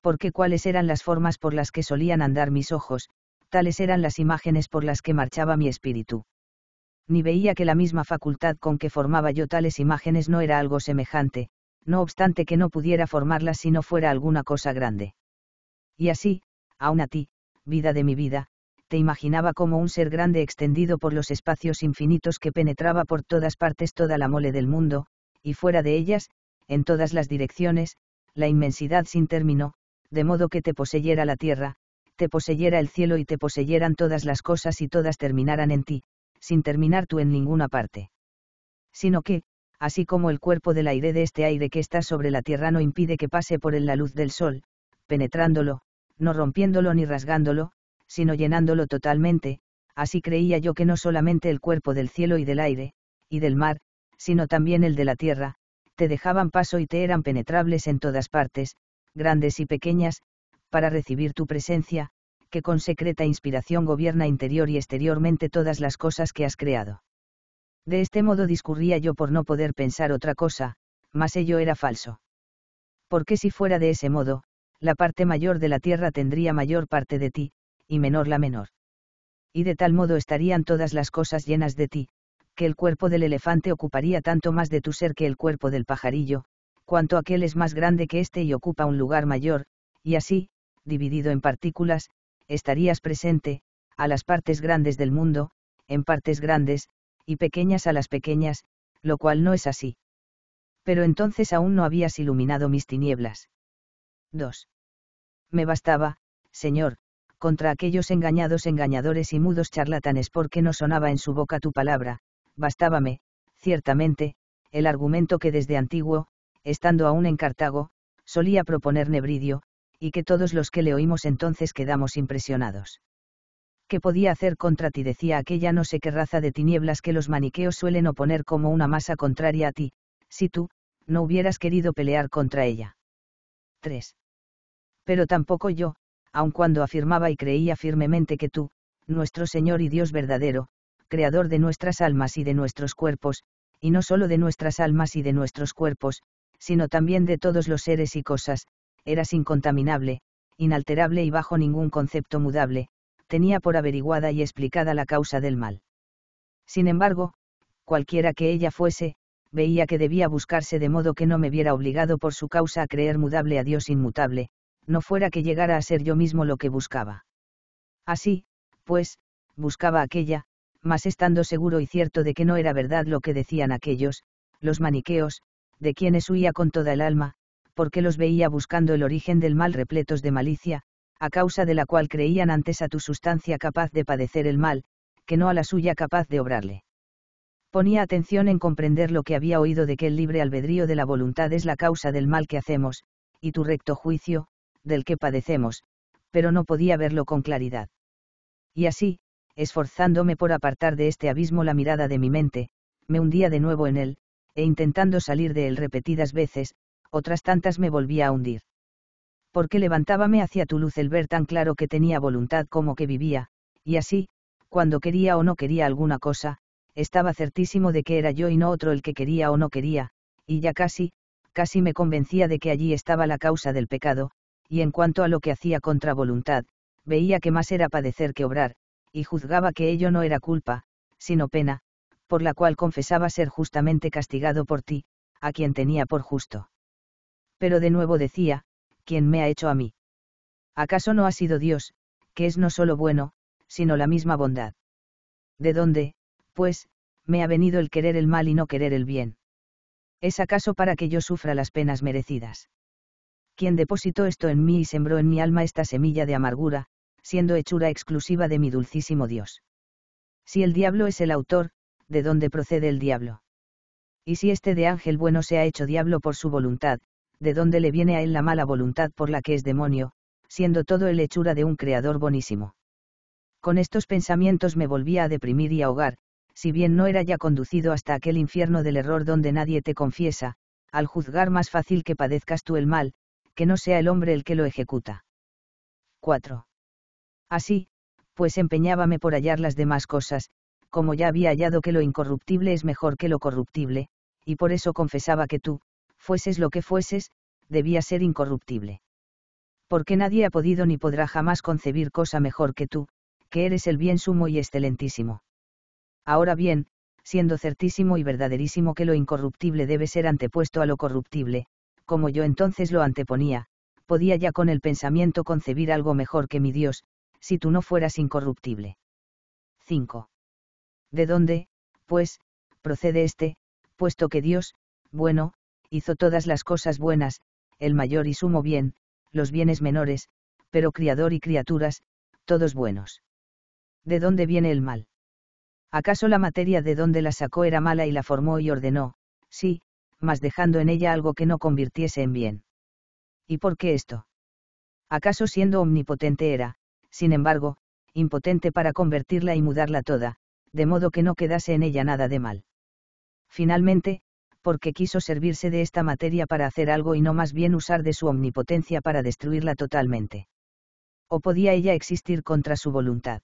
Porque cuáles eran las formas por las que solían andar mis ojos, tales eran las imágenes por las que marchaba mi espíritu. Ni veía que la misma facultad con que formaba yo tales imágenes no era algo semejante, no obstante que no pudiera formarlas si no fuera alguna cosa grande. Y así, aun a ti, vida de mi vida, te imaginaba como un ser grande extendido por los espacios infinitos que penetraba por todas partes toda la mole del mundo, y fuera de ellas, en todas las direcciones, la inmensidad sin término, de modo que te poseyera la tierra, te poseyera el cielo y te poseyeran todas las cosas y todas terminaran en ti, sin terminar tú en ninguna parte. Sino que, así como el cuerpo del aire de este aire que está sobre la tierra no impide que pase por él la luz del sol, penetrándolo, no rompiéndolo ni rasgándolo, sino llenándolo totalmente, así creía yo que no solamente el cuerpo del cielo y del aire, y del mar, sino también el de la tierra, te dejaban paso y te eran penetrables en todas partes, grandes y pequeñas, para recibir tu presencia, que con secreta inspiración gobierna interior y exteriormente todas las cosas que has creado. De este modo discurría yo por no poder pensar otra cosa, mas ello era falso. Porque si fuera de ese modo, la parte mayor de la tierra tendría mayor parte de ti, y menor la menor. Y de tal modo estarían todas las cosas llenas de ti, que el cuerpo del elefante ocuparía tanto más de tu ser que el cuerpo del pajarillo, cuanto aquel es más grande que éste y ocupa un lugar mayor, y así, dividido en partículas, estarías presente, a las partes grandes del mundo, en partes grandes, y pequeñas a las pequeñas, lo cual no es así. Pero entonces aún no habías iluminado mis tinieblas. 2. Me bastaba, Señor, contra aquellos engañados engañadores y mudos charlatanes porque no sonaba en su boca tu palabra, bastábame, ciertamente, el argumento que desde antiguo, estando aún en Cartago, solía proponer Nebridio, y que todos los que le oímos entonces quedamos impresionados. ¿qué podía hacer contra ti? decía aquella no sé qué raza de tinieblas que los maniqueos suelen oponer como una masa contraria a ti, si tú, no hubieras querido pelear contra ella. 3. Pero tampoco yo, aun cuando afirmaba y creía firmemente que tú, nuestro Señor y Dios verdadero, creador de nuestras almas y de nuestros cuerpos, y no solo de nuestras almas y de nuestros cuerpos, sino también de todos los seres y cosas, eras incontaminable, inalterable y bajo ningún concepto mudable, tenía por averiguada y explicada la causa del mal. Sin embargo, cualquiera que ella fuese, veía que debía buscarse de modo que no me viera obligado por su causa a creer mudable a Dios inmutable, no fuera que llegara a ser yo mismo lo que buscaba. Así, pues, buscaba aquella, mas estando seguro y cierto de que no era verdad lo que decían aquellos, los maniqueos, de quienes huía con toda el alma, porque los veía buscando el origen del mal repletos de malicia, a causa de la cual creían antes a tu sustancia capaz de padecer el mal, que no a la suya capaz de obrarle. Ponía atención en comprender lo que había oído de que el libre albedrío de la voluntad es la causa del mal que hacemos, y tu recto juicio, del que padecemos, pero no podía verlo con claridad. Y así, esforzándome por apartar de este abismo la mirada de mi mente, me hundía de nuevo en él, e intentando salir de él repetidas veces, otras tantas me volvía a hundir porque levantábame hacia tu luz el ver tan claro que tenía voluntad como que vivía, y así, cuando quería o no quería alguna cosa, estaba certísimo de que era yo y no otro el que quería o no quería, y ya casi, casi me convencía de que allí estaba la causa del pecado, y en cuanto a lo que hacía contra voluntad, veía que más era padecer que obrar, y juzgaba que ello no era culpa, sino pena, por la cual confesaba ser justamente castigado por ti, a quien tenía por justo. Pero de nuevo decía, quien me ha hecho a mí. ¿Acaso no ha sido Dios, que es no solo bueno, sino la misma bondad? ¿De dónde, pues, me ha venido el querer el mal y no querer el bien? ¿Es acaso para que yo sufra las penas merecidas? Quien depositó esto en mí y sembró en mi alma esta semilla de amargura, siendo hechura exclusiva de mi dulcísimo Dios. Si el diablo es el autor, ¿de dónde procede el diablo? Y si este de ángel bueno se ha hecho diablo por su voluntad, de dónde le viene a él la mala voluntad por la que es demonio, siendo todo el hechura de un creador bonísimo. Con estos pensamientos me volvía a deprimir y ahogar, si bien no era ya conducido hasta aquel infierno del error donde nadie te confiesa, al juzgar más fácil que padezcas tú el mal, que no sea el hombre el que lo ejecuta. 4. Así, pues empeñábame por hallar las demás cosas, como ya había hallado que lo incorruptible es mejor que lo corruptible, y por eso confesaba que tú, fueses lo que fueses, debía ser incorruptible. Porque nadie ha podido ni podrá jamás concebir cosa mejor que tú, que eres el bien sumo y excelentísimo. Ahora bien, siendo certísimo y verdaderísimo que lo incorruptible debe ser antepuesto a lo corruptible, como yo entonces lo anteponía, podía ya con el pensamiento concebir algo mejor que mi Dios, si tú no fueras incorruptible. 5. ¿De dónde, pues, procede este, puesto que Dios, bueno, hizo todas las cosas buenas, el mayor y sumo bien, los bienes menores, pero criador y criaturas, todos buenos. ¿De dónde viene el mal? ¿Acaso la materia de donde la sacó era mala y la formó y ordenó? Sí, mas dejando en ella algo que no convirtiese en bien. ¿Y por qué esto? ¿Acaso siendo omnipotente era, sin embargo, impotente para convertirla y mudarla toda, de modo que no quedase en ella nada de mal? Finalmente, porque quiso servirse de esta materia para hacer algo y no más bien usar de su omnipotencia para destruirla totalmente. ¿O podía ella existir contra su voluntad?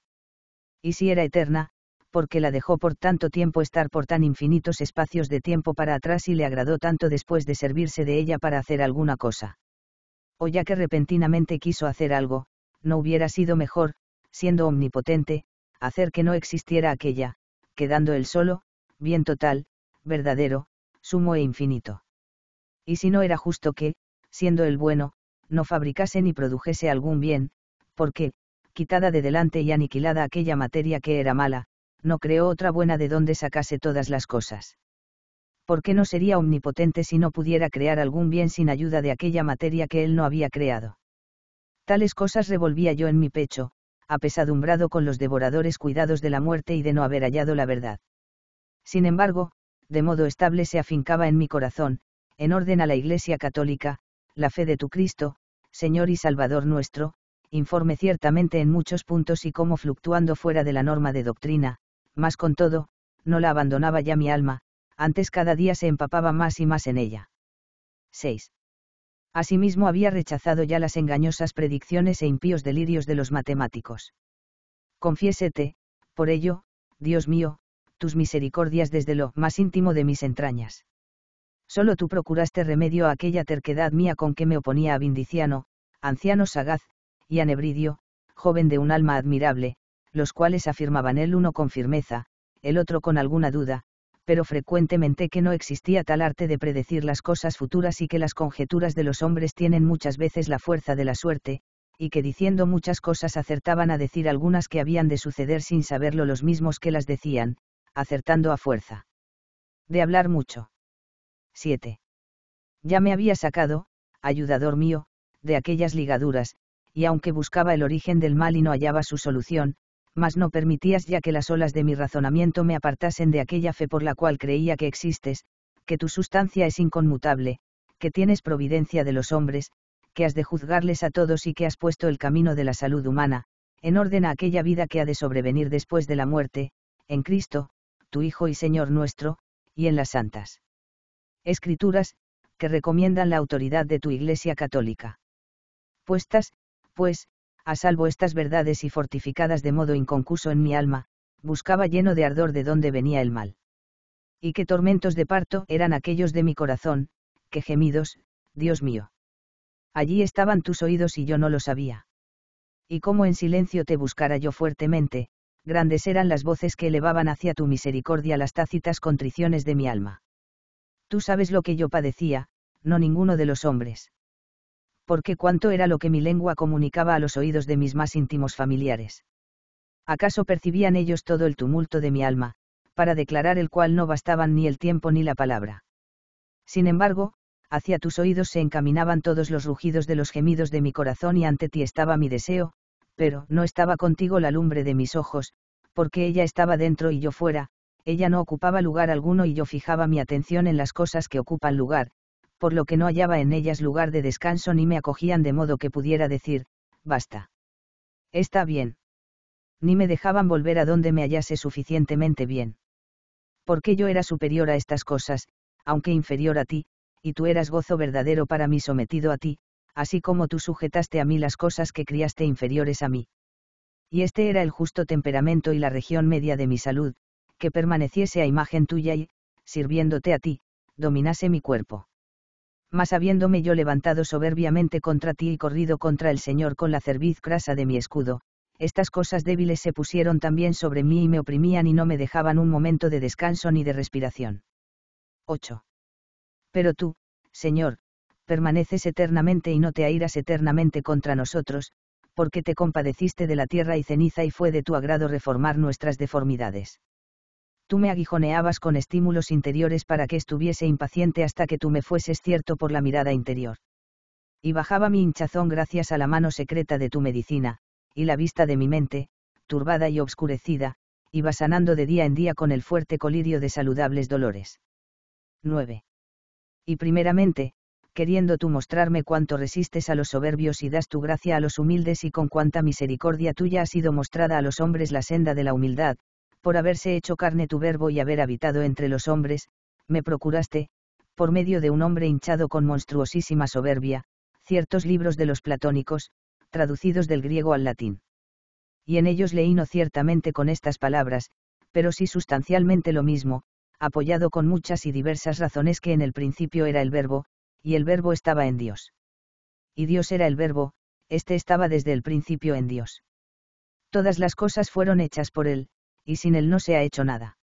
Y si era eterna, porque la dejó por tanto tiempo estar por tan infinitos espacios de tiempo para atrás y le agradó tanto después de servirse de ella para hacer alguna cosa. O ya que repentinamente quiso hacer algo, no hubiera sido mejor, siendo omnipotente, hacer que no existiera aquella, quedando él solo, bien total, verdadero, sumo e infinito. Y si no era justo que, siendo el bueno, no fabricase ni produjese algún bien, porque, quitada de delante y aniquilada aquella materia que era mala, no creó otra buena de donde sacase todas las cosas. ¿Por qué no sería omnipotente si no pudiera crear algún bien sin ayuda de aquella materia que él no había creado? Tales cosas revolvía yo en mi pecho, apesadumbrado con los devoradores cuidados de la muerte y de no haber hallado la verdad. Sin embargo, de modo estable se afincaba en mi corazón, en orden a la Iglesia Católica, la fe de tu Cristo, Señor y Salvador nuestro, informe ciertamente en muchos puntos y cómo fluctuando fuera de la norma de doctrina, mas con todo, no la abandonaba ya mi alma, antes cada día se empapaba más y más en ella. 6. Asimismo había rechazado ya las engañosas predicciones e impíos delirios de los matemáticos. Confiésete, por ello, Dios mío, tus misericordias desde lo más íntimo de mis entrañas. Solo tú procuraste remedio a aquella terquedad mía con que me oponía a Vindiciano, anciano sagaz, y a Nebridio, joven de un alma admirable, los cuales afirmaban el uno con firmeza, el otro con alguna duda, pero frecuentemente que no existía tal arte de predecir las cosas futuras y que las conjeturas de los hombres tienen muchas veces la fuerza de la suerte, y que diciendo muchas cosas acertaban a decir algunas que habían de suceder sin saberlo los mismos que las decían, acertando a fuerza. De hablar mucho. 7. Ya me había sacado, ayudador mío, de aquellas ligaduras, y aunque buscaba el origen del mal y no hallaba su solución, mas no permitías ya que las olas de mi razonamiento me apartasen de aquella fe por la cual creía que existes, que tu sustancia es inconmutable, que tienes providencia de los hombres, que has de juzgarles a todos y que has puesto el camino de la salud humana, en orden a aquella vida que ha de sobrevenir después de la muerte, en Cristo, tu Hijo y Señor nuestro, y en las Santas Escrituras, que recomiendan la autoridad de tu Iglesia católica. Puestas, pues, a salvo estas verdades y fortificadas de modo inconcuso en mi alma, buscaba lleno de ardor de dónde venía el mal. Y qué tormentos de parto eran aquellos de mi corazón, que gemidos, Dios mío. Allí estaban tus oídos y yo no lo sabía. Y cómo en silencio te buscara yo fuertemente, grandes eran las voces que elevaban hacia tu misericordia las tácitas contriciones de mi alma. Tú sabes lo que yo padecía, no ninguno de los hombres. Porque cuánto era lo que mi lengua comunicaba a los oídos de mis más íntimos familiares. ¿Acaso percibían ellos todo el tumulto de mi alma, para declarar el cual no bastaban ni el tiempo ni la palabra? Sin embargo, hacia tus oídos se encaminaban todos los rugidos de los gemidos de mi corazón y ante ti estaba mi deseo, pero no estaba contigo la lumbre de mis ojos, porque ella estaba dentro y yo fuera, ella no ocupaba lugar alguno y yo fijaba mi atención en las cosas que ocupan lugar, por lo que no hallaba en ellas lugar de descanso ni me acogían de modo que pudiera decir, basta. Está bien. Ni me dejaban volver a donde me hallase suficientemente bien. Porque yo era superior a estas cosas, aunque inferior a ti, y tú eras gozo verdadero para mí sometido a ti, así como tú sujetaste a mí las cosas que criaste inferiores a mí. Y este era el justo temperamento y la región media de mi salud, que permaneciese a imagen tuya y, sirviéndote a ti, dominase mi cuerpo. Mas habiéndome yo levantado soberbiamente contra ti y corrido contra el Señor con la cerviz crasa de mi escudo, estas cosas débiles se pusieron también sobre mí y me oprimían y no me dejaban un momento de descanso ni de respiración. 8. Pero tú, Señor, permaneces eternamente y no te airas eternamente contra nosotros, porque te compadeciste de la tierra y ceniza y fue de tu agrado reformar nuestras deformidades. Tú me aguijoneabas con estímulos interiores para que estuviese impaciente hasta que tú me fueses cierto por la mirada interior. Y bajaba mi hinchazón gracias a la mano secreta de tu medicina, y la vista de mi mente, turbada y obscurecida, iba sanando de día en día con el fuerte colirio de saludables dolores. 9. Y primeramente, queriendo tú mostrarme cuánto resistes a los soberbios y das tu gracia a los humildes y con cuánta misericordia tuya ha sido mostrada a los hombres la senda de la humildad, por haberse hecho carne tu verbo y haber habitado entre los hombres, me procuraste, por medio de un hombre hinchado con monstruosísima soberbia, ciertos libros de los platónicos, traducidos del griego al latín. Y en ellos leí no ciertamente con estas palabras, pero sí sustancialmente lo mismo, apoyado con muchas y diversas razones que en el principio era el verbo, y el verbo estaba en Dios. Y Dios era el verbo, éste estaba desde el principio en Dios. Todas las cosas fueron hechas por Él, y sin Él no se ha hecho nada.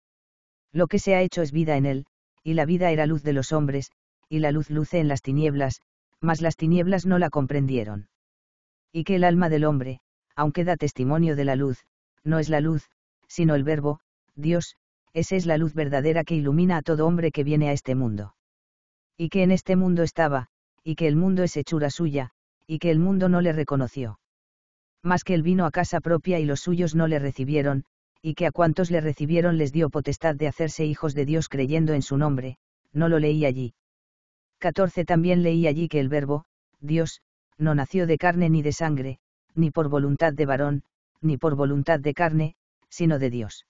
Lo que se ha hecho es vida en Él, y la vida era luz de los hombres, y la luz luce en las tinieblas, mas las tinieblas no la comprendieron. Y que el alma del hombre, aunque da testimonio de la luz, no es la luz, sino el verbo, Dios, esa es la luz verdadera que ilumina a todo hombre que viene a este mundo y que en este mundo estaba, y que el mundo es hechura suya, y que el mundo no le reconoció. Más que él vino a casa propia y los suyos no le recibieron, y que a cuantos le recibieron les dio potestad de hacerse hijos de Dios creyendo en su nombre, no lo leí allí. 14 También leí allí que el verbo, Dios, no nació de carne ni de sangre, ni por voluntad de varón, ni por voluntad de carne, sino de Dios.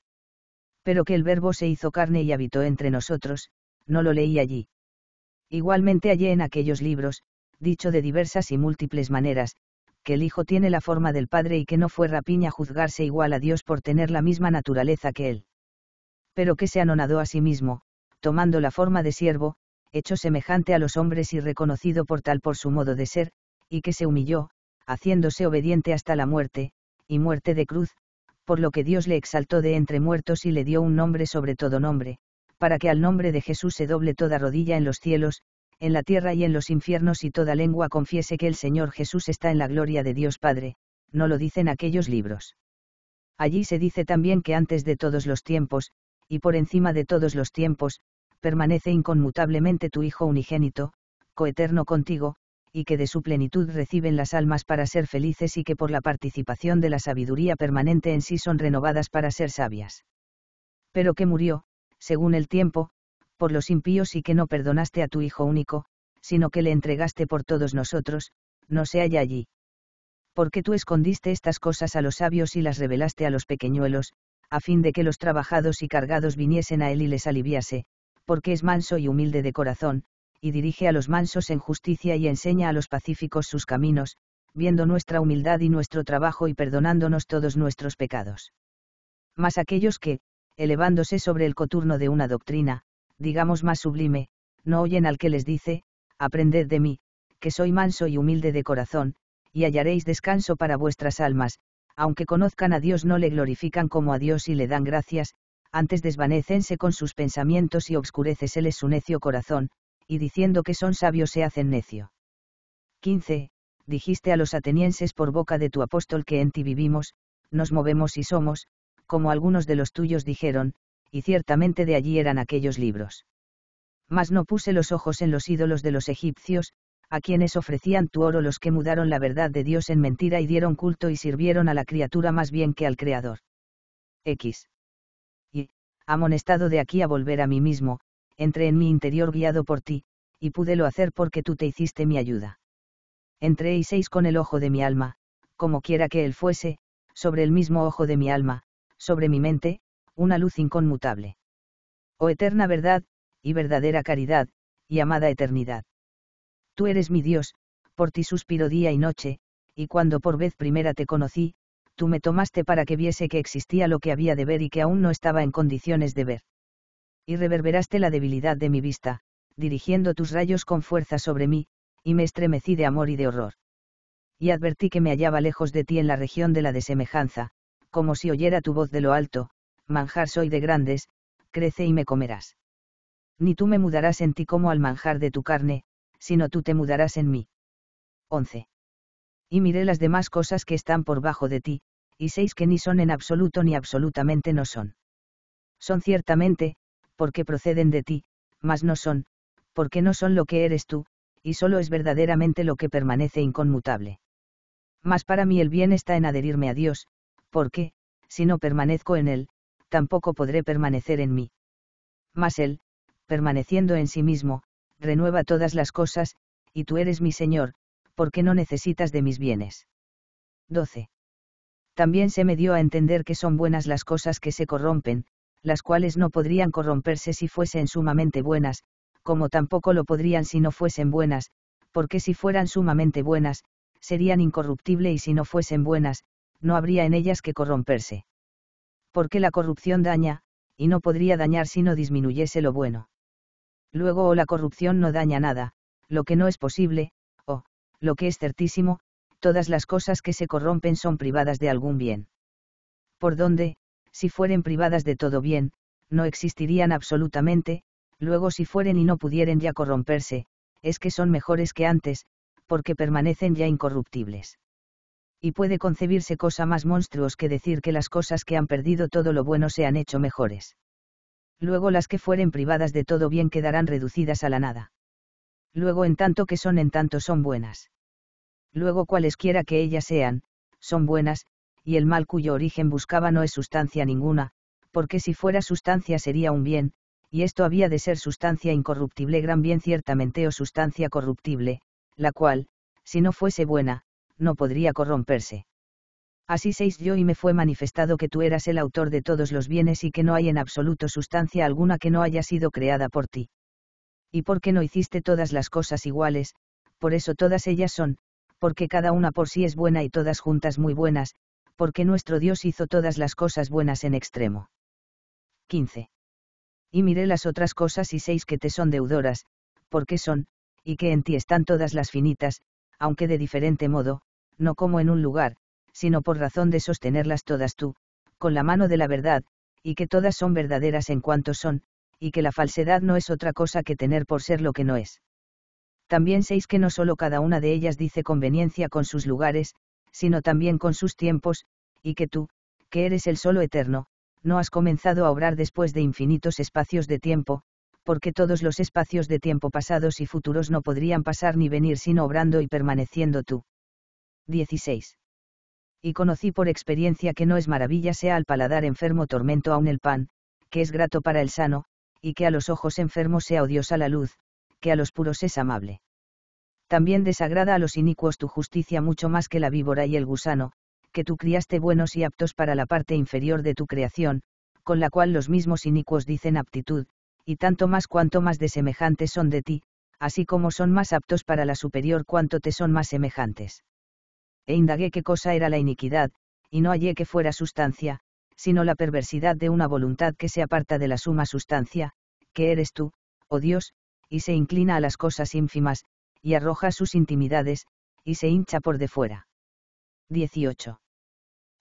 Pero que el verbo se hizo carne y habitó entre nosotros, no lo leí allí. Igualmente hallé en aquellos libros, dicho de diversas y múltiples maneras, que el Hijo tiene la forma del Padre y que no fue rapiña juzgarse igual a Dios por tener la misma naturaleza que Él. Pero que se anonadó a sí mismo, tomando la forma de siervo, hecho semejante a los hombres y reconocido por tal por su modo de ser, y que se humilló, haciéndose obediente hasta la muerte, y muerte de cruz, por lo que Dios le exaltó de entre muertos y le dio un nombre sobre todo nombre, para que al nombre de Jesús se doble toda rodilla en los cielos, en la tierra y en los infiernos y toda lengua confiese que el Señor Jesús está en la gloria de Dios Padre, no lo dicen aquellos libros. Allí se dice también que antes de todos los tiempos, y por encima de todos los tiempos, permanece inconmutablemente tu Hijo unigénito, coeterno contigo, y que de su plenitud reciben las almas para ser felices y que por la participación de la sabiduría permanente en sí son renovadas para ser sabias. Pero que murió, según el tiempo, por los impíos y que no perdonaste a tu Hijo único, sino que le entregaste por todos nosotros, no se halla allí. Porque tú escondiste estas cosas a los sabios y las revelaste a los pequeñuelos, a fin de que los trabajados y cargados viniesen a él y les aliviase, porque es manso y humilde de corazón, y dirige a los mansos en justicia y enseña a los pacíficos sus caminos, viendo nuestra humildad y nuestro trabajo y perdonándonos todos nuestros pecados. Mas aquellos que, elevándose sobre el coturno de una doctrina, digamos más sublime, no oyen al que les dice, aprended de mí, que soy manso y humilde de corazón, y hallaréis descanso para vuestras almas, aunque conozcan a Dios no le glorifican como a Dios y le dan gracias, antes desvanecense con sus pensamientos y obscureceseles su necio corazón, y diciendo que son sabios se hacen necio. 15. Dijiste a los atenienses por boca de tu apóstol que en ti vivimos, nos movemos y somos, como algunos de los tuyos dijeron, y ciertamente de allí eran aquellos libros. Mas no puse los ojos en los ídolos de los egipcios, a quienes ofrecían tu oro los que mudaron la verdad de Dios en mentira y dieron culto y sirvieron a la criatura más bien que al Creador. X. Y, amonestado de aquí a volver a mí mismo, entré en mi interior guiado por ti, y pude lo hacer porque tú te hiciste mi ayuda. Entré y seis con el ojo de mi alma, como quiera que él fuese, sobre el mismo ojo de mi alma, sobre mi mente, una luz inconmutable. Oh eterna verdad, y verdadera caridad, y amada eternidad. Tú eres mi Dios, por ti suspiro día y noche, y cuando por vez primera te conocí, tú me tomaste para que viese que existía lo que había de ver y que aún no estaba en condiciones de ver. Y reverberaste la debilidad de mi vista, dirigiendo tus rayos con fuerza sobre mí, y me estremecí de amor y de horror. Y advertí que me hallaba lejos de ti en la región de la desemejanza, como si oyera tu voz de lo alto, manjar soy de grandes, crece y me comerás. Ni tú me mudarás en ti como al manjar de tu carne, sino tú te mudarás en mí. 11. Y miré las demás cosas que están por bajo de ti, y seis que ni son en absoluto ni absolutamente no son. Son ciertamente, porque proceden de ti, mas no son, porque no son lo que eres tú, y solo es verdaderamente lo que permanece inconmutable. Mas para mí el bien está en adherirme a Dios, porque, si no permanezco en él, tampoco podré permanecer en mí. Mas él, permaneciendo en sí mismo, renueva todas las cosas, y tú eres mi Señor, porque no necesitas de mis bienes. 12. También se me dio a entender que son buenas las cosas que se corrompen, las cuales no podrían corromperse si fuesen sumamente buenas, como tampoco lo podrían si no fuesen buenas, porque si fueran sumamente buenas, serían incorruptibles y si no fuesen buenas, no habría en ellas que corromperse. Porque la corrupción daña, y no podría dañar si no disminuyese lo bueno. Luego o oh, la corrupción no daña nada, lo que no es posible, o, oh, lo que es certísimo, todas las cosas que se corrompen son privadas de algún bien. Por donde, si fueren privadas de todo bien, no existirían absolutamente, luego si fueren y no pudieran ya corromperse, es que son mejores que antes, porque permanecen ya incorruptibles y puede concebirse cosa más monstruos que decir que las cosas que han perdido todo lo bueno se han hecho mejores. Luego las que fueren privadas de todo bien quedarán reducidas a la nada. Luego en tanto que son en tanto son buenas. Luego cualesquiera que ellas sean, son buenas, y el mal cuyo origen buscaba no es sustancia ninguna, porque si fuera sustancia sería un bien, y esto había de ser sustancia incorruptible gran bien ciertamente o sustancia corruptible, la cual, si no fuese buena, no podría corromperse. Así seis yo y me fue manifestado que tú eras el autor de todos los bienes y que no hay en absoluto sustancia alguna que no haya sido creada por ti. Y porque no hiciste todas las cosas iguales, por eso todas ellas son, porque cada una por sí es buena y todas juntas muy buenas, porque nuestro Dios hizo todas las cosas buenas en extremo. 15. Y miré las otras cosas y seis que te son deudoras, porque son, y que en ti están todas las finitas, aunque de diferente modo, no como en un lugar, sino por razón de sostenerlas todas tú, con la mano de la verdad, y que todas son verdaderas en cuanto son, y que la falsedad no es otra cosa que tener por ser lo que no es. También seis que no solo cada una de ellas dice conveniencia con sus lugares, sino también con sus tiempos, y que tú, que eres el solo eterno, no has comenzado a obrar después de infinitos espacios de tiempo, porque todos los espacios de tiempo pasados y futuros no podrían pasar ni venir sino obrando y permaneciendo tú. 16. Y conocí por experiencia que no es maravilla sea al paladar enfermo tormento aún el pan, que es grato para el sano, y que a los ojos enfermos sea odiosa la luz, que a los puros es amable. También desagrada a los inicuos tu justicia mucho más que la víbora y el gusano, que tú criaste buenos y aptos para la parte inferior de tu creación, con la cual los mismos inicuos dicen aptitud, y tanto más cuanto más desemejantes son de ti, así como son más aptos para la superior cuanto te son más semejantes e indagué qué cosa era la iniquidad, y no hallé que fuera sustancia, sino la perversidad de una voluntad que se aparta de la suma sustancia, que eres tú, oh Dios, y se inclina a las cosas ínfimas, y arroja sus intimidades, y se hincha por de fuera. 18.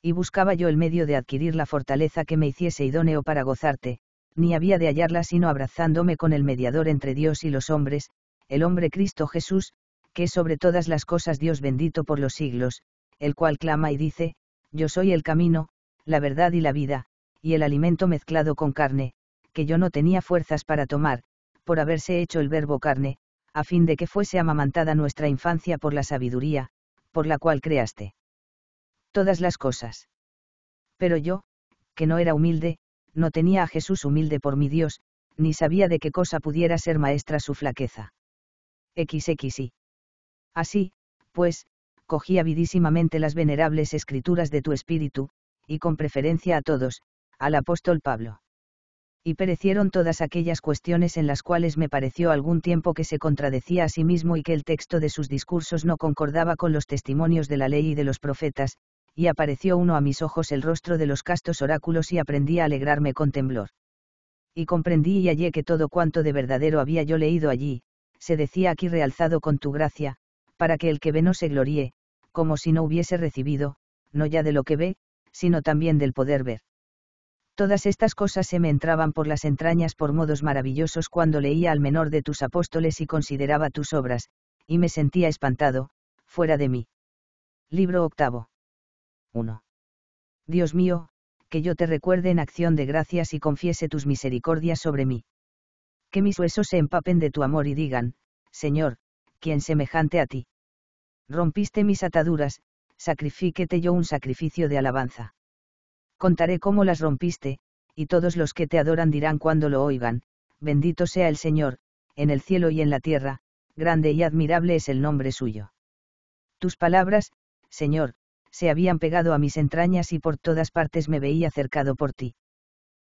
Y buscaba yo el medio de adquirir la fortaleza que me hiciese idóneo para gozarte, ni había de hallarla sino abrazándome con el mediador entre Dios y los hombres, el hombre Cristo Jesús, que sobre todas las cosas Dios bendito por los siglos, el cual clama y dice, Yo soy el camino, la verdad y la vida, y el alimento mezclado con carne, que yo no tenía fuerzas para tomar, por haberse hecho el verbo carne, a fin de que fuese amamantada nuestra infancia por la sabiduría, por la cual creaste todas las cosas. Pero yo, que no era humilde, no tenía a Jesús humilde por mi Dios, ni sabía de qué cosa pudiera ser maestra su flaqueza. XXI. Así, pues, cogí avidísimamente las venerables escrituras de tu espíritu, y con preferencia a todos, al apóstol Pablo. Y perecieron todas aquellas cuestiones en las cuales me pareció algún tiempo que se contradecía a sí mismo y que el texto de sus discursos no concordaba con los testimonios de la ley y de los profetas, y apareció uno a mis ojos el rostro de los castos oráculos y aprendí a alegrarme con temblor. Y comprendí y hallé que todo cuanto de verdadero había yo leído allí, se decía aquí realzado con tu gracia, para que el que ve no se gloríe, como si no hubiese recibido, no ya de lo que ve, sino también del poder ver. Todas estas cosas se me entraban por las entrañas por modos maravillosos cuando leía al menor de tus apóstoles y consideraba tus obras, y me sentía espantado, fuera de mí. Libro octavo. 1. Dios mío, que yo te recuerde en acción de gracias y confiese tus misericordias sobre mí. Que mis huesos se empapen de tu amor y digan, Señor, quien semejante a ti. Rompiste mis ataduras, sacrifíquete yo un sacrificio de alabanza. Contaré cómo las rompiste, y todos los que te adoran dirán cuando lo oigan, bendito sea el Señor, en el cielo y en la tierra, grande y admirable es el nombre suyo. Tus palabras, Señor, se habían pegado a mis entrañas y por todas partes me veía cercado por ti.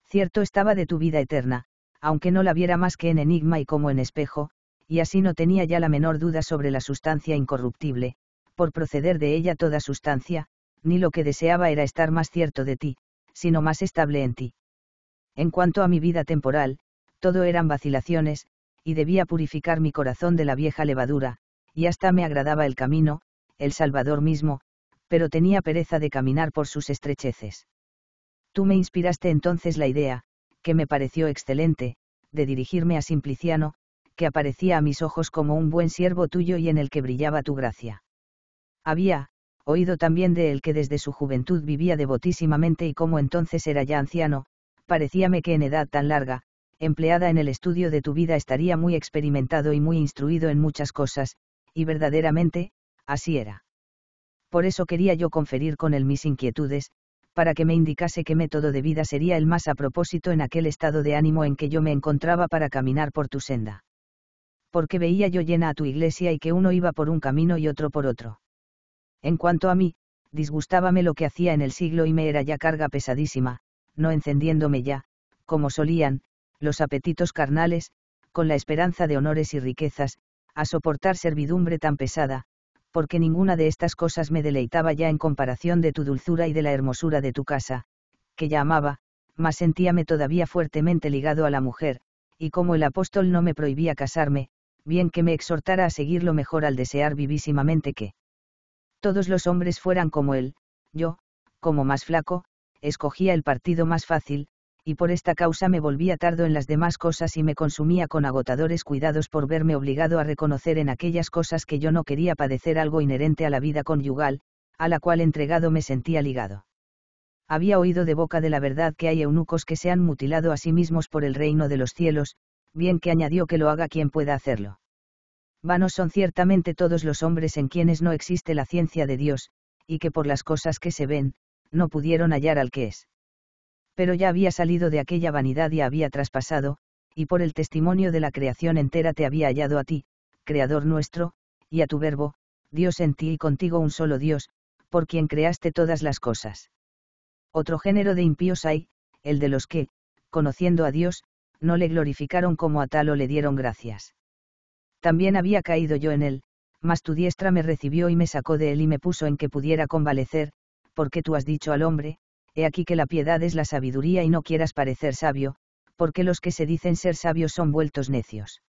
Cierto estaba de tu vida eterna, aunque no la viera más que en enigma y como en espejo, y así no tenía ya la menor duda sobre la sustancia incorruptible, por proceder de ella toda sustancia, ni lo que deseaba era estar más cierto de ti, sino más estable en ti. En cuanto a mi vida temporal, todo eran vacilaciones, y debía purificar mi corazón de la vieja levadura, y hasta me agradaba el camino, el Salvador mismo, pero tenía pereza de caminar por sus estrecheces. Tú me inspiraste entonces la idea, que me pareció excelente, de dirigirme a Simpliciano, que aparecía a mis ojos como un buen siervo tuyo y en el que brillaba tu gracia. Había, oído también de él que desde su juventud vivía devotísimamente y como entonces era ya anciano, parecíame que en edad tan larga, empleada en el estudio de tu vida estaría muy experimentado y muy instruido en muchas cosas, y verdaderamente, así era. Por eso quería yo conferir con él mis inquietudes, para que me indicase qué método de vida sería el más a propósito en aquel estado de ánimo en que yo me encontraba para caminar por tu senda porque veía yo llena a tu iglesia y que uno iba por un camino y otro por otro. En cuanto a mí, disgustábame lo que hacía en el siglo y me era ya carga pesadísima, no encendiéndome ya, como solían, los apetitos carnales, con la esperanza de honores y riquezas, a soportar servidumbre tan pesada, porque ninguna de estas cosas me deleitaba ya en comparación de tu dulzura y de la hermosura de tu casa, que ya amaba, mas sentíame todavía fuertemente ligado a la mujer, y como el apóstol no me prohibía casarme, bien que me exhortara a seguirlo mejor al desear vivísimamente que todos los hombres fueran como él, yo, como más flaco, escogía el partido más fácil, y por esta causa me volvía tardo en las demás cosas y me consumía con agotadores cuidados por verme obligado a reconocer en aquellas cosas que yo no quería padecer algo inherente a la vida conyugal, a la cual entregado me sentía ligado. Había oído de boca de la verdad que hay eunucos que se han mutilado a sí mismos por el reino de los cielos, bien que añadió que lo haga quien pueda hacerlo. Vanos son ciertamente todos los hombres en quienes no existe la ciencia de Dios, y que por las cosas que se ven, no pudieron hallar al que es. Pero ya había salido de aquella vanidad y había traspasado, y por el testimonio de la creación entera te había hallado a ti, Creador nuestro, y a tu Verbo, Dios en ti y contigo un solo Dios, por quien creaste todas las cosas. Otro género de impíos hay, el de los que, conociendo a Dios, no le glorificaron como a tal o le dieron gracias. También había caído yo en él, mas tu diestra me recibió y me sacó de él y me puso en que pudiera convalecer, porque tú has dicho al hombre, he aquí que la piedad es la sabiduría y no quieras parecer sabio, porque los que se dicen ser sabios son vueltos necios.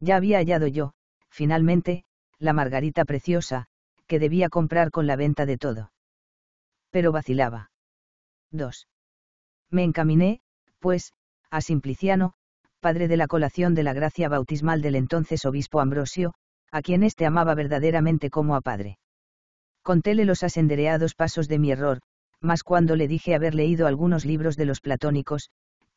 Ya había hallado yo, finalmente, la margarita preciosa, que debía comprar con la venta de todo. Pero vacilaba. 2. Me encaminé, pues, a Simpliciano, padre de la colación de la gracia bautismal del entonces obispo Ambrosio, a quien éste amaba verdaderamente como a padre. Contéle los asendereados pasos de mi error, mas cuando le dije haber leído algunos libros de los platónicos,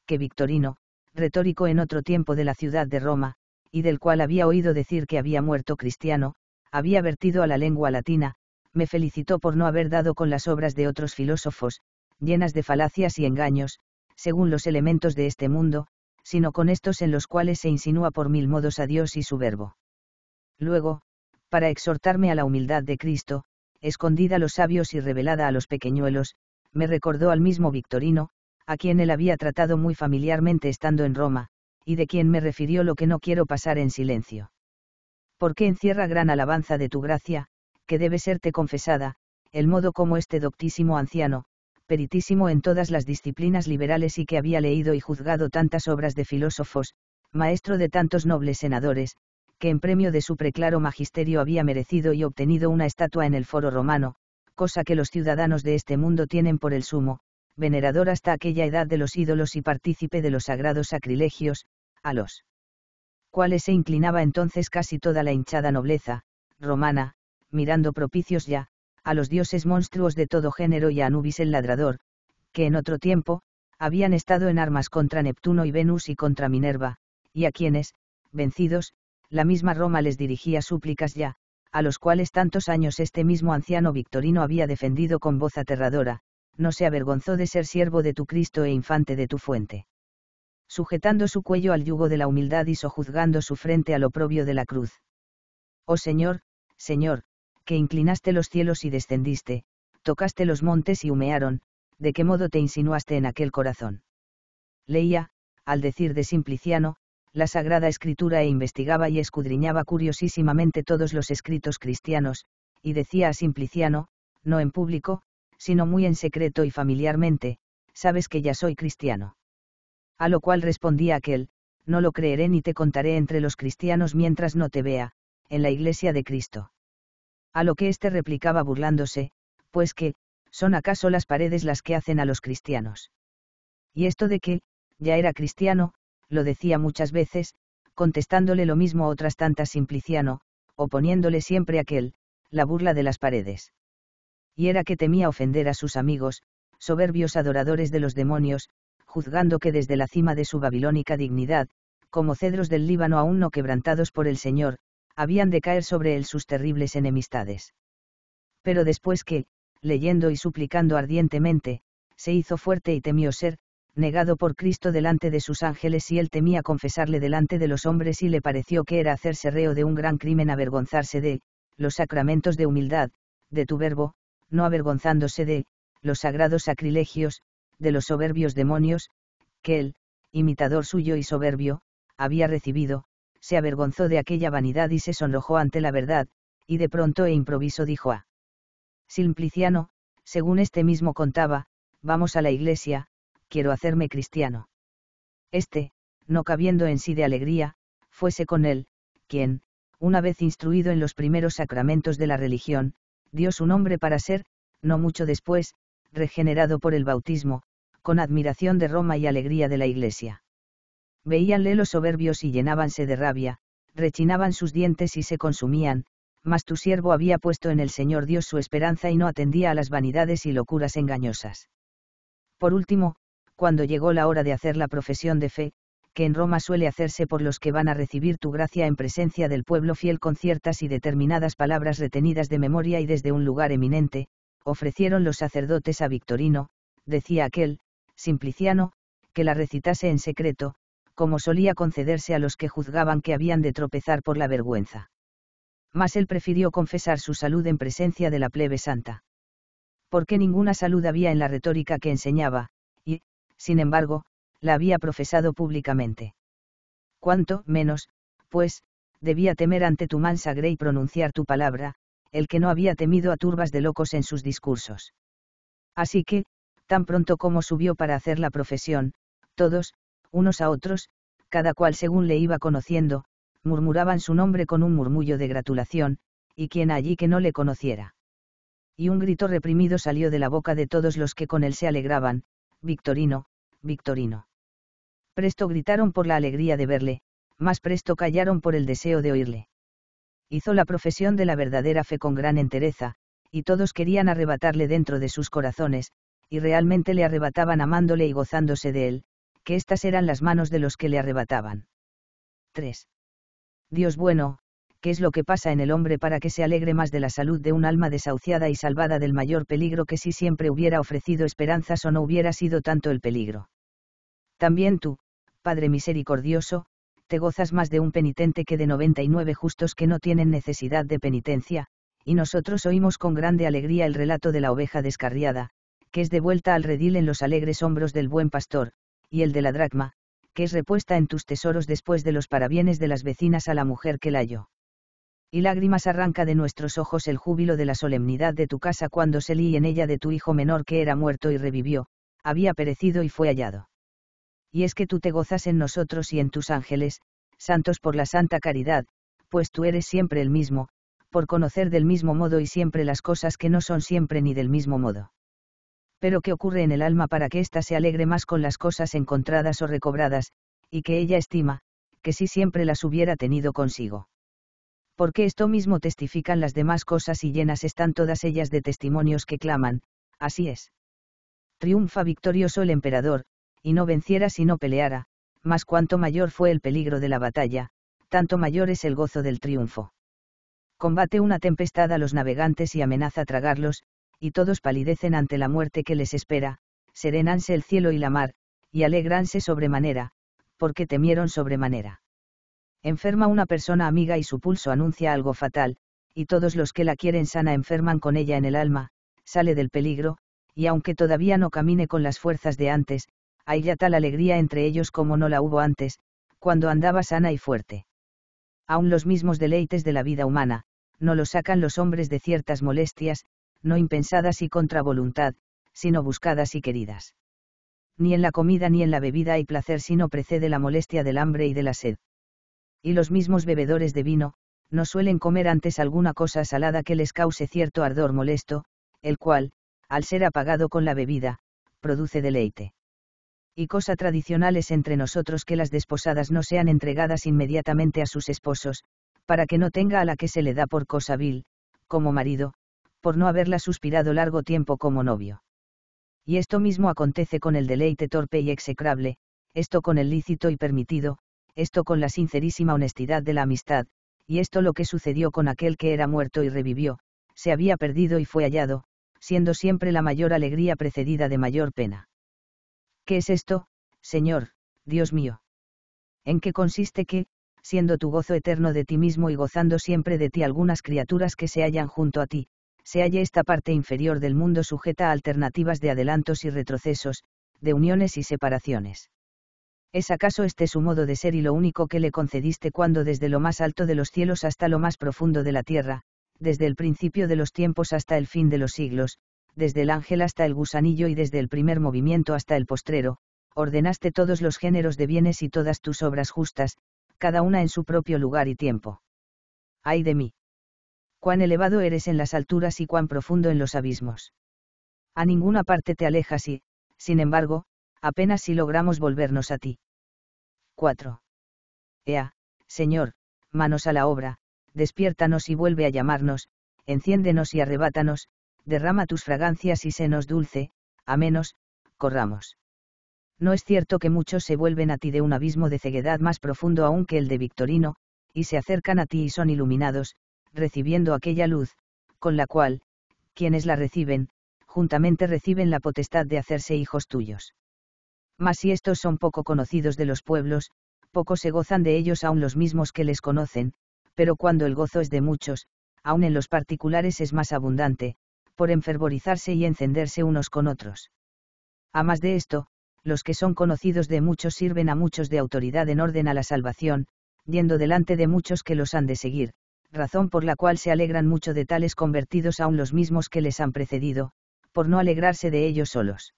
que Victorino, retórico en otro tiempo de la ciudad de Roma, y del cual había oído decir que había muerto cristiano, había vertido a la lengua latina, me felicitó por no haber dado con las obras de otros filósofos, llenas de falacias y engaños, según los elementos de este mundo, sino con estos en los cuales se insinúa por mil modos a Dios y su verbo. Luego, para exhortarme a la humildad de Cristo, escondida a los sabios y revelada a los pequeñuelos, me recordó al mismo Victorino, a quien él había tratado muy familiarmente estando en Roma, y de quien me refirió lo que no quiero pasar en silencio. Porque encierra gran alabanza de tu gracia, que debe serte confesada, el modo como este doctísimo anciano, peritísimo en todas las disciplinas liberales y que había leído y juzgado tantas obras de filósofos, maestro de tantos nobles senadores, que en premio de su preclaro magisterio había merecido y obtenido una estatua en el foro romano, cosa que los ciudadanos de este mundo tienen por el sumo, venerador hasta aquella edad de los ídolos y partícipe de los sagrados sacrilegios, a los cuales se inclinaba entonces casi toda la hinchada nobleza, romana, mirando propicios ya, a los dioses monstruos de todo género y a Anubis el ladrador, que en otro tiempo, habían estado en armas contra Neptuno y Venus y contra Minerva, y a quienes, vencidos, la misma Roma les dirigía súplicas ya, a los cuales tantos años este mismo anciano Victorino había defendido con voz aterradora, no se avergonzó de ser siervo de tu Cristo e infante de tu fuente. Sujetando su cuello al yugo de la humildad y sojuzgando su frente al oprobio de la cruz. Oh Señor, Señor, que inclinaste los cielos y descendiste, tocaste los montes y humearon, de qué modo te insinuaste en aquel corazón. Leía, al decir de Simpliciano, la Sagrada Escritura e investigaba y escudriñaba curiosísimamente todos los escritos cristianos, y decía a Simpliciano, no en público, sino muy en secreto y familiarmente, sabes que ya soy cristiano. A lo cual respondía aquel, no lo creeré ni te contaré entre los cristianos mientras no te vea, en la iglesia de Cristo a lo que éste replicaba burlándose, pues que, ¿son acaso las paredes las que hacen a los cristianos? Y esto de que, ya era cristiano, lo decía muchas veces, contestándole lo mismo a otras tantas Simpliciano, oponiéndole siempre aquel, la burla de las paredes. Y era que temía ofender a sus amigos, soberbios adoradores de los demonios, juzgando que desde la cima de su babilónica dignidad, como cedros del Líbano aún no quebrantados por el Señor, habían de caer sobre él sus terribles enemistades. Pero después que, leyendo y suplicando ardientemente, se hizo fuerte y temió ser, negado por Cristo delante de sus ángeles y él temía confesarle delante de los hombres y le pareció que era hacerse reo de un gran crimen avergonzarse de, los sacramentos de humildad, de tu verbo, no avergonzándose de, los sagrados sacrilegios, de los soberbios demonios, que él, imitador suyo y soberbio, había recibido, se avergonzó de aquella vanidad y se sonrojó ante la verdad, y de pronto e improviso dijo a Simpliciano, según este mismo contaba, vamos a la iglesia, quiero hacerme cristiano. Este, no cabiendo en sí de alegría, fuese con él, quien, una vez instruido en los primeros sacramentos de la religión, dio su nombre para ser, no mucho después, regenerado por el bautismo, con admiración de Roma y alegría de la Iglesia veíanle los soberbios y llenábanse de rabia, rechinaban sus dientes y se consumían, mas tu siervo había puesto en el Señor Dios su esperanza y no atendía a las vanidades y locuras engañosas. Por último, cuando llegó la hora de hacer la profesión de fe, que en Roma suele hacerse por los que van a recibir tu gracia en presencia del pueblo fiel con ciertas y determinadas palabras retenidas de memoria y desde un lugar eminente, ofrecieron los sacerdotes a Victorino, decía aquel, Simpliciano, que la recitase en secreto, como solía concederse a los que juzgaban que habían de tropezar por la vergüenza. Mas él prefirió confesar su salud en presencia de la plebe santa. Porque ninguna salud había en la retórica que enseñaba, y, sin embargo, la había profesado públicamente. Cuanto menos, pues, debía temer ante tu mansa grey pronunciar tu palabra, el que no había temido a turbas de locos en sus discursos. Así que, tan pronto como subió para hacer la profesión, todos, unos a otros, cada cual según le iba conociendo, murmuraban su nombre con un murmullo de gratulación, y quien allí que no le conociera. Y un grito reprimido salió de la boca de todos los que con él se alegraban, Victorino, Victorino. Presto gritaron por la alegría de verle, más presto callaron por el deseo de oírle. Hizo la profesión de la verdadera fe con gran entereza, y todos querían arrebatarle dentro de sus corazones, y realmente le arrebataban amándole y gozándose de él, que estas eran las manos de los que le arrebataban. 3. Dios bueno, ¿qué es lo que pasa en el hombre para que se alegre más de la salud de un alma desahuciada y salvada del mayor peligro que si siempre hubiera ofrecido esperanzas o no hubiera sido tanto el peligro? También tú, Padre misericordioso, te gozas más de un penitente que de 99 justos que no tienen necesidad de penitencia, y nosotros oímos con grande alegría el relato de la oveja descarriada, que es devuelta al redil en los alegres hombros del buen pastor, y el de la dracma, que es repuesta en tus tesoros después de los parabienes de las vecinas a la mujer que la halló. Y lágrimas arranca de nuestros ojos el júbilo de la solemnidad de tu casa cuando se leí en ella de tu hijo menor que era muerto y revivió, había perecido y fue hallado. Y es que tú te gozas en nosotros y en tus ángeles, santos por la santa caridad, pues tú eres siempre el mismo, por conocer del mismo modo y siempre las cosas que no son siempre ni del mismo modo pero qué ocurre en el alma para que ésta se alegre más con las cosas encontradas o recobradas, y que ella estima, que si siempre las hubiera tenido consigo. Porque esto mismo testifican las demás cosas y llenas están todas ellas de testimonios que claman, así es. Triunfa victorioso el emperador, y no venciera si no peleara, mas cuanto mayor fue el peligro de la batalla, tanto mayor es el gozo del triunfo. Combate una tempestad a los navegantes y amenaza tragarlos, y todos palidecen ante la muerte que les espera, serenanse el cielo y la mar, y alegranse sobremanera, porque temieron sobremanera. Enferma una persona amiga y su pulso anuncia algo fatal, y todos los que la quieren sana enferman con ella en el alma, sale del peligro, y aunque todavía no camine con las fuerzas de antes, hay ya tal alegría entre ellos como no la hubo antes, cuando andaba sana y fuerte. Aún los mismos deleites de la vida humana, no los sacan los hombres de ciertas molestias, no impensadas y contra voluntad, sino buscadas y queridas. Ni en la comida ni en la bebida hay placer sino precede la molestia del hambre y de la sed. Y los mismos bebedores de vino, no suelen comer antes alguna cosa salada que les cause cierto ardor molesto, el cual, al ser apagado con la bebida, produce deleite. Y cosa tradicional es entre nosotros que las desposadas no sean entregadas inmediatamente a sus esposos, para que no tenga a la que se le da por cosa vil, como marido, por no haberla suspirado largo tiempo como novio. Y esto mismo acontece con el deleite torpe y execrable, esto con el lícito y permitido, esto con la sincerísima honestidad de la amistad, y esto lo que sucedió con aquel que era muerto y revivió, se había perdido y fue hallado, siendo siempre la mayor alegría precedida de mayor pena. ¿Qué es esto, Señor, Dios mío? ¿En qué consiste que, siendo tu gozo eterno de ti mismo y gozando siempre de ti algunas criaturas que se hallan junto a ti, se halla esta parte inferior del mundo sujeta a alternativas de adelantos y retrocesos, de uniones y separaciones. ¿Es acaso este su modo de ser y lo único que le concediste cuando desde lo más alto de los cielos hasta lo más profundo de la tierra, desde el principio de los tiempos hasta el fin de los siglos, desde el ángel hasta el gusanillo y desde el primer movimiento hasta el postrero, ordenaste todos los géneros de bienes y todas tus obras justas, cada una en su propio lugar y tiempo. ¡Ay de mí! cuán elevado eres en las alturas y cuán profundo en los abismos. A ninguna parte te alejas y, sin embargo, apenas si logramos volvernos a ti. 4. Ea, Señor, manos a la obra, despiértanos y vuelve a llamarnos, enciéndenos y arrebátanos, derrama tus fragancias y senos dulce, a menos, corramos. No es cierto que muchos se vuelven a ti de un abismo de ceguedad más profundo aún que el de Victorino, y se acercan a ti y son iluminados, recibiendo aquella luz, con la cual, quienes la reciben, juntamente reciben la potestad de hacerse hijos tuyos. Mas si estos son poco conocidos de los pueblos, poco se gozan de ellos aun los mismos que les conocen, pero cuando el gozo es de muchos, aun en los particulares es más abundante, por enfervorizarse y encenderse unos con otros. A más de esto, los que son conocidos de muchos sirven a muchos de autoridad en orden a la salvación, yendo delante de muchos que los han de seguir, razón por la cual se alegran mucho de tales convertidos aún los mismos que les han precedido, por no alegrarse de ellos solos.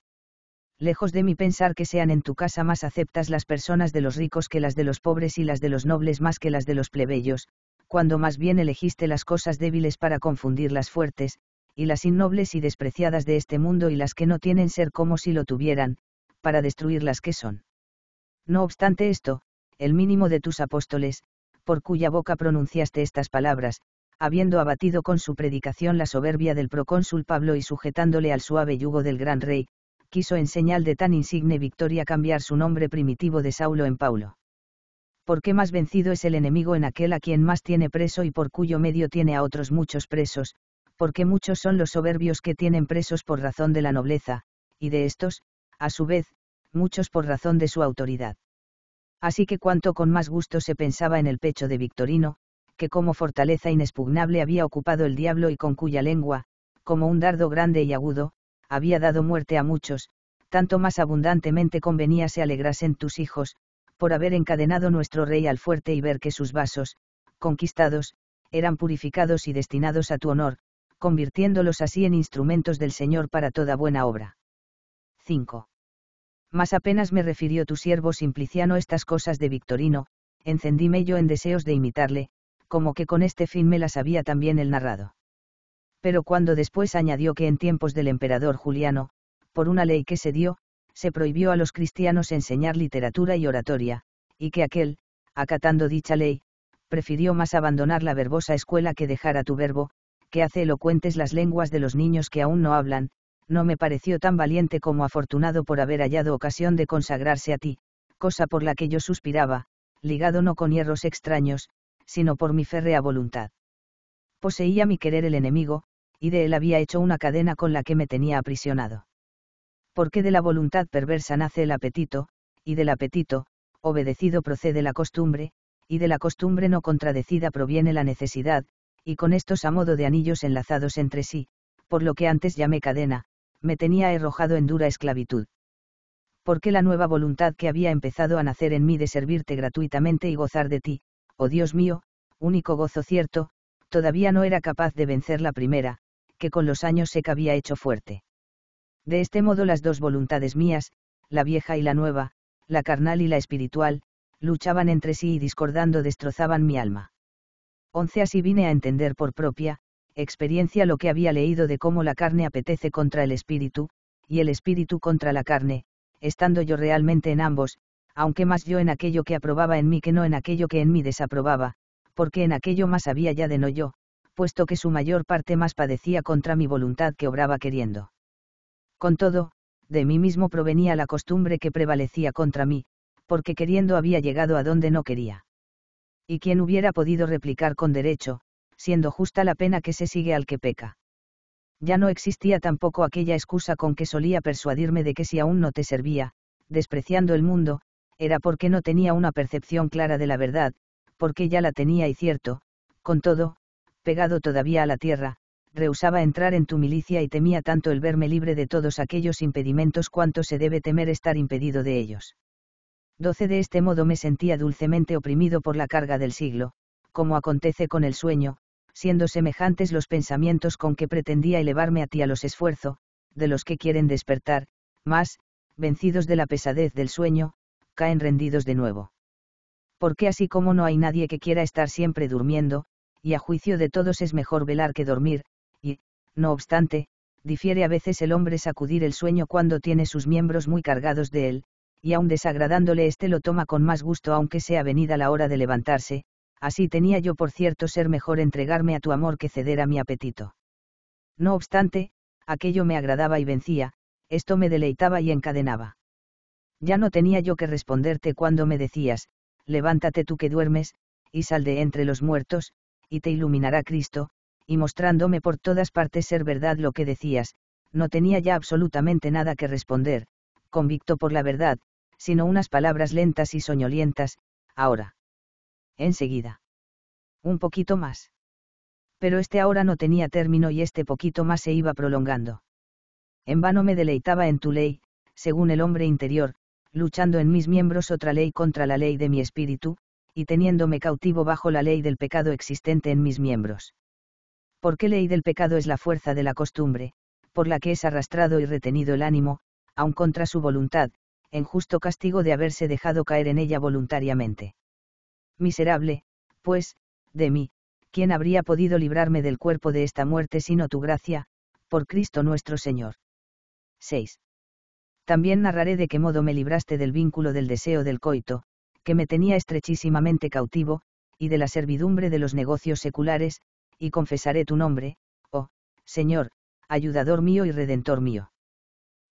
Lejos de mí pensar que sean en tu casa más aceptas las personas de los ricos que las de los pobres y las de los nobles más que las de los plebeyos, cuando más bien elegiste las cosas débiles para confundir las fuertes, y las innobles y despreciadas de este mundo y las que no tienen ser como si lo tuvieran, para destruir las que son. No obstante esto, el mínimo de tus apóstoles, por cuya boca pronunciaste estas palabras, habiendo abatido con su predicación la soberbia del procónsul Pablo y sujetándole al suave yugo del gran rey, quiso en señal de tan insigne victoria cambiar su nombre primitivo de Saulo en Paulo. Porque más vencido es el enemigo en aquel a quien más tiene preso y por cuyo medio tiene a otros muchos presos, porque muchos son los soberbios que tienen presos por razón de la nobleza, y de estos, a su vez, muchos por razón de su autoridad así que cuanto con más gusto se pensaba en el pecho de Victorino, que como fortaleza inexpugnable había ocupado el diablo y con cuya lengua, como un dardo grande y agudo, había dado muerte a muchos, tanto más abundantemente convenía se alegrasen tus hijos, por haber encadenado nuestro rey al fuerte y ver que sus vasos, conquistados, eran purificados y destinados a tu honor, convirtiéndolos así en instrumentos del Señor para toda buena obra. 5 mas apenas me refirió tu siervo Simpliciano estas cosas de Victorino, encendíme yo en deseos de imitarle, como que con este fin me las había también el narrado. Pero cuando después añadió que en tiempos del emperador Juliano, por una ley que se dio, se prohibió a los cristianos enseñar literatura y oratoria, y que aquel, acatando dicha ley, prefirió más abandonar la verbosa escuela que dejar a tu verbo, que hace elocuentes las lenguas de los niños que aún no hablan, no me pareció tan valiente como afortunado por haber hallado ocasión de consagrarse a ti, cosa por la que yo suspiraba, ligado no con hierros extraños, sino por mi férrea voluntad. Poseía mi querer el enemigo, y de él había hecho una cadena con la que me tenía aprisionado. Porque de la voluntad perversa nace el apetito, y del apetito, obedecido procede la costumbre, y de la costumbre no contradecida proviene la necesidad, y con estos a modo de anillos enlazados entre sí, por lo que antes llamé cadena, me tenía arrojado en dura esclavitud. Porque la nueva voluntad que había empezado a nacer en mí de servirte gratuitamente y gozar de ti, oh Dios mío, único gozo cierto, todavía no era capaz de vencer la primera, que con los años se había hecho fuerte. De este modo las dos voluntades mías, la vieja y la nueva, la carnal y la espiritual, luchaban entre sí y discordando destrozaban mi alma. Once así vine a entender por propia, experiencia lo que había leído de cómo la carne apetece contra el espíritu, y el espíritu contra la carne, estando yo realmente en ambos, aunque más yo en aquello que aprobaba en mí que no en aquello que en mí desaprobaba, porque en aquello más había ya de no yo, puesto que su mayor parte más padecía contra mi voluntad que obraba queriendo. Con todo, de mí mismo provenía la costumbre que prevalecía contra mí, porque queriendo había llegado a donde no quería. Y quien hubiera podido replicar con derecho, siendo justa la pena que se sigue al que peca. Ya no existía tampoco aquella excusa con que solía persuadirme de que si aún no te servía, despreciando el mundo, era porque no tenía una percepción clara de la verdad, porque ya la tenía y cierto, con todo, pegado todavía a la tierra, rehusaba entrar en tu milicia y temía tanto el verme libre de todos aquellos impedimentos cuanto se debe temer estar impedido de ellos. 12. De este modo me sentía dulcemente oprimido por la carga del siglo, como acontece con el sueño, siendo semejantes los pensamientos con que pretendía elevarme a ti a los esfuerzos, de los que quieren despertar, más vencidos de la pesadez del sueño, caen rendidos de nuevo. Porque así como no hay nadie que quiera estar siempre durmiendo, y a juicio de todos es mejor velar que dormir, y, no obstante, difiere a veces el hombre sacudir el sueño cuando tiene sus miembros muy cargados de él, y aun desagradándole éste lo toma con más gusto aunque sea venida la hora de levantarse, así tenía yo por cierto ser mejor entregarme a tu amor que ceder a mi apetito. No obstante, aquello me agradaba y vencía, esto me deleitaba y encadenaba. Ya no tenía yo que responderte cuando me decías, levántate tú que duermes, y sal de entre los muertos, y te iluminará Cristo, y mostrándome por todas partes ser verdad lo que decías, no tenía ya absolutamente nada que responder, convicto por la verdad, sino unas palabras lentas y soñolientas, ahora enseguida. Un poquito más. Pero este ahora no tenía término y este poquito más se iba prolongando. En vano me deleitaba en tu ley, según el hombre interior, luchando en mis miembros otra ley contra la ley de mi espíritu, y teniéndome cautivo bajo la ley del pecado existente en mis miembros. Porque ley del pecado es la fuerza de la costumbre, por la que es arrastrado y retenido el ánimo, aun contra su voluntad, en justo castigo de haberse dejado caer en ella voluntariamente. Miserable, pues, de mí, ¿quién habría podido librarme del cuerpo de esta muerte sino tu gracia, por Cristo nuestro Señor? 6. También narraré de qué modo me libraste del vínculo del deseo del coito, que me tenía estrechísimamente cautivo, y de la servidumbre de los negocios seculares, y confesaré tu nombre, oh, Señor, ayudador mío y redentor mío.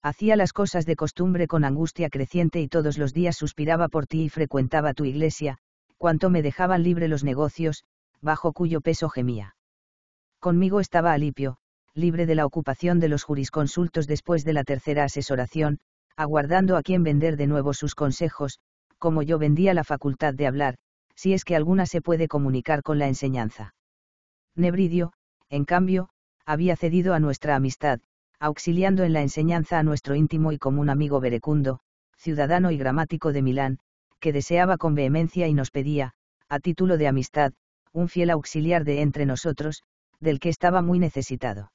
Hacía las cosas de costumbre con angustia creciente y todos los días suspiraba por ti y frecuentaba tu iglesia, cuanto me dejaban libre los negocios, bajo cuyo peso gemía. Conmigo estaba Alipio, libre de la ocupación de los jurisconsultos después de la tercera asesoración, aguardando a quien vender de nuevo sus consejos, como yo vendía la facultad de hablar, si es que alguna se puede comunicar con la enseñanza. Nebridio, en cambio, había cedido a nuestra amistad, auxiliando en la enseñanza a nuestro íntimo y común amigo verecundo, ciudadano y gramático de Milán, que deseaba con vehemencia y nos pedía, a título de amistad, un fiel auxiliar de entre nosotros, del que estaba muy necesitado.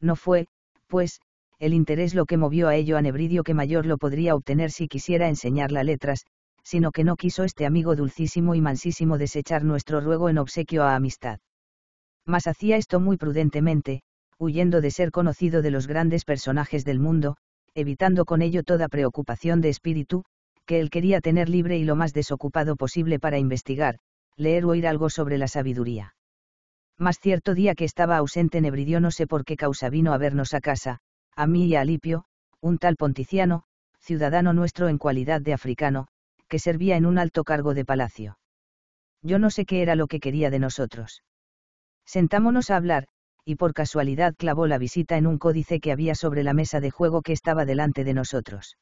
No fue, pues, el interés lo que movió a ello a Nebridio que mayor lo podría obtener si quisiera enseñarla letras, sino que no quiso este amigo dulcísimo y mansísimo desechar nuestro ruego en obsequio a amistad. Mas hacía esto muy prudentemente, huyendo de ser conocido de los grandes personajes del mundo, evitando con ello toda preocupación de espíritu, que él quería tener libre y lo más desocupado posible para investigar, leer o oír algo sobre la sabiduría. Más cierto día que estaba ausente Nebridio no sé por qué causa vino a vernos a casa, a mí y a Alipio, un tal ponticiano, ciudadano nuestro en cualidad de africano, que servía en un alto cargo de palacio. Yo no sé qué era lo que quería de nosotros. Sentámonos a hablar, y por casualidad clavó la visita en un códice que había sobre la mesa de juego que estaba delante de nosotros.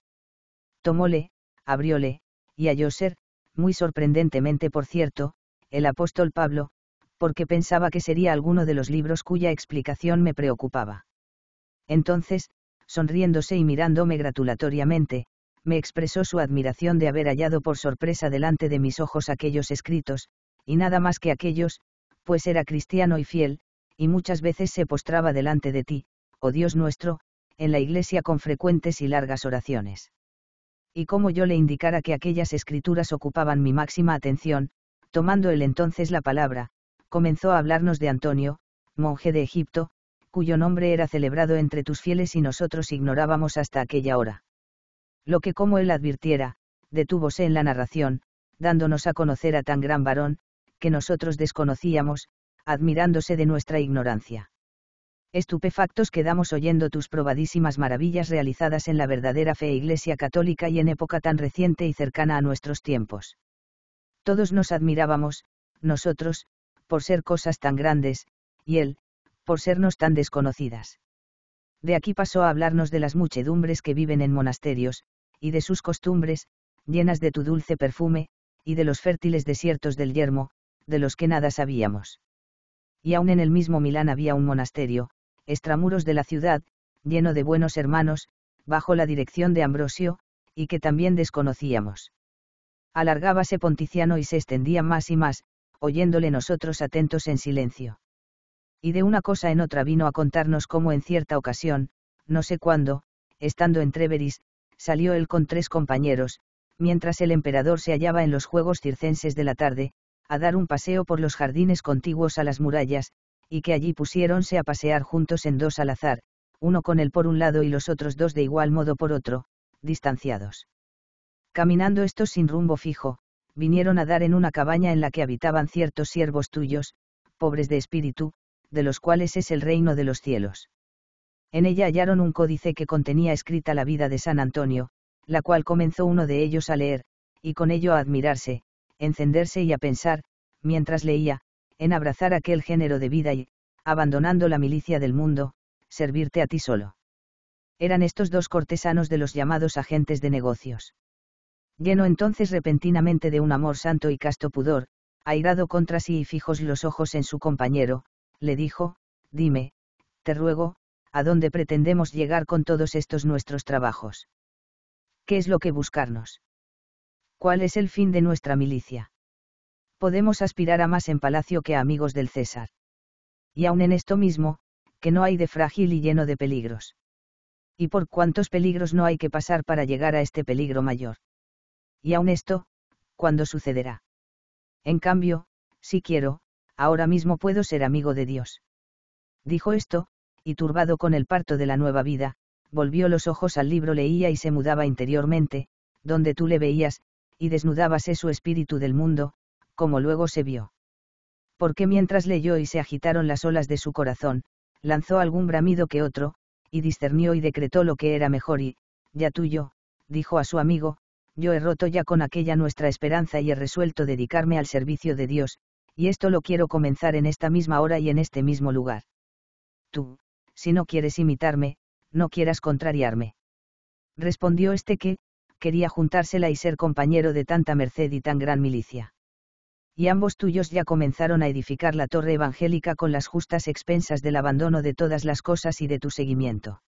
Tomóle, abrióle, y halló ser, muy sorprendentemente por cierto, el apóstol Pablo, porque pensaba que sería alguno de los libros cuya explicación me preocupaba. Entonces, sonriéndose y mirándome gratulatoriamente, me expresó su admiración de haber hallado por sorpresa delante de mis ojos aquellos escritos, y nada más que aquellos, pues era cristiano y fiel, y muchas veces se postraba delante de ti, oh Dios nuestro, en la iglesia con frecuentes y largas oraciones y como yo le indicara que aquellas escrituras ocupaban mi máxima atención, tomando él entonces la palabra, comenzó a hablarnos de Antonio, monje de Egipto, cuyo nombre era celebrado entre tus fieles y nosotros ignorábamos hasta aquella hora. Lo que como él advirtiera, detúvose en la narración, dándonos a conocer a tan gran varón, que nosotros desconocíamos, admirándose de nuestra ignorancia estupefactos quedamos oyendo tus probadísimas maravillas realizadas en la verdadera fe Iglesia católica y en época tan reciente y cercana a nuestros tiempos. Todos nos admirábamos, nosotros, por ser cosas tan grandes, y él, por sernos tan desconocidas. De aquí pasó a hablarnos de las muchedumbres que viven en monasterios, y de sus costumbres, llenas de tu dulce perfume, y de los fértiles desiertos del yermo, de los que nada sabíamos. Y aún en el mismo Milán había un monasterio, extramuros de la ciudad, lleno de buenos hermanos, bajo la dirección de Ambrosio, y que también desconocíamos. Alargábase Ponticiano y se extendía más y más, oyéndole nosotros atentos en silencio. Y de una cosa en otra vino a contarnos cómo en cierta ocasión, no sé cuándo, estando en Treveris, salió él con tres compañeros, mientras el emperador se hallaba en los Juegos Circenses de la tarde, a dar un paseo por los jardines contiguos a las murallas, y que allí pusiéronse a pasear juntos en dos al azar, uno con él por un lado y los otros dos de igual modo por otro, distanciados. Caminando estos sin rumbo fijo, vinieron a dar en una cabaña en la que habitaban ciertos siervos tuyos, pobres de espíritu, de los cuales es el reino de los cielos. En ella hallaron un códice que contenía escrita la vida de San Antonio, la cual comenzó uno de ellos a leer, y con ello a admirarse, encenderse y a pensar, mientras leía, en abrazar aquel género de vida y, abandonando la milicia del mundo, servirte a ti solo. Eran estos dos cortesanos de los llamados agentes de negocios. Lleno entonces repentinamente de un amor santo y casto pudor, airado contra sí y fijos los ojos en su compañero, le dijo, dime, te ruego, ¿a dónde pretendemos llegar con todos estos nuestros trabajos? ¿Qué es lo que buscarnos? ¿Cuál es el fin de nuestra milicia? podemos aspirar a más en palacio que a amigos del César. Y aun en esto mismo, que no hay de frágil y lleno de peligros. Y por cuántos peligros no hay que pasar para llegar a este peligro mayor. Y aun esto, ¿cuándo sucederá? En cambio, si quiero, ahora mismo puedo ser amigo de Dios. Dijo esto, y turbado con el parto de la nueva vida, volvió los ojos al libro leía y se mudaba interiormente, donde tú le veías, y desnudábase su espíritu del mundo, como luego se vio. Porque mientras leyó y se agitaron las olas de su corazón, lanzó algún bramido que otro, y discernió y decretó lo que era mejor y, ya tuyo, dijo a su amigo, yo he roto ya con aquella nuestra esperanza y he resuelto dedicarme al servicio de Dios, y esto lo quiero comenzar en esta misma hora y en este mismo lugar. Tú, si no quieres imitarme, no quieras contrariarme. Respondió este que, quería juntársela y ser compañero de tanta merced y tan gran milicia y ambos tuyos ya comenzaron a edificar la torre evangélica con las justas expensas del abandono de todas las cosas y de tu seguimiento.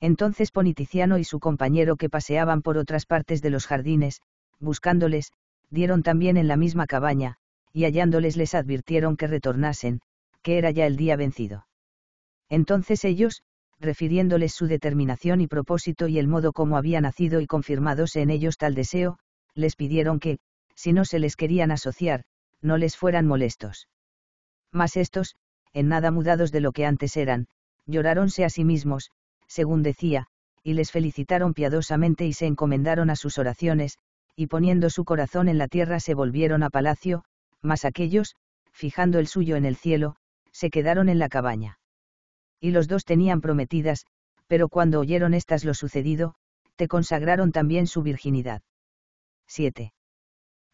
Entonces Poniticiano y su compañero que paseaban por otras partes de los jardines, buscándoles, dieron también en la misma cabaña, y hallándoles les advirtieron que retornasen, que era ya el día vencido. Entonces ellos, refiriéndoles su determinación y propósito y el modo como había nacido y confirmadose en ellos tal deseo, les pidieron que, si no se les querían asociar, no les fueran molestos. Mas estos, en nada mudados de lo que antes eran, lloráronse a sí mismos, según decía, y les felicitaron piadosamente y se encomendaron a sus oraciones, y poniendo su corazón en la tierra se volvieron a palacio, mas aquellos, fijando el suyo en el cielo, se quedaron en la cabaña. Y los dos tenían prometidas, pero cuando oyeron estas lo sucedido, te consagraron también su virginidad. 7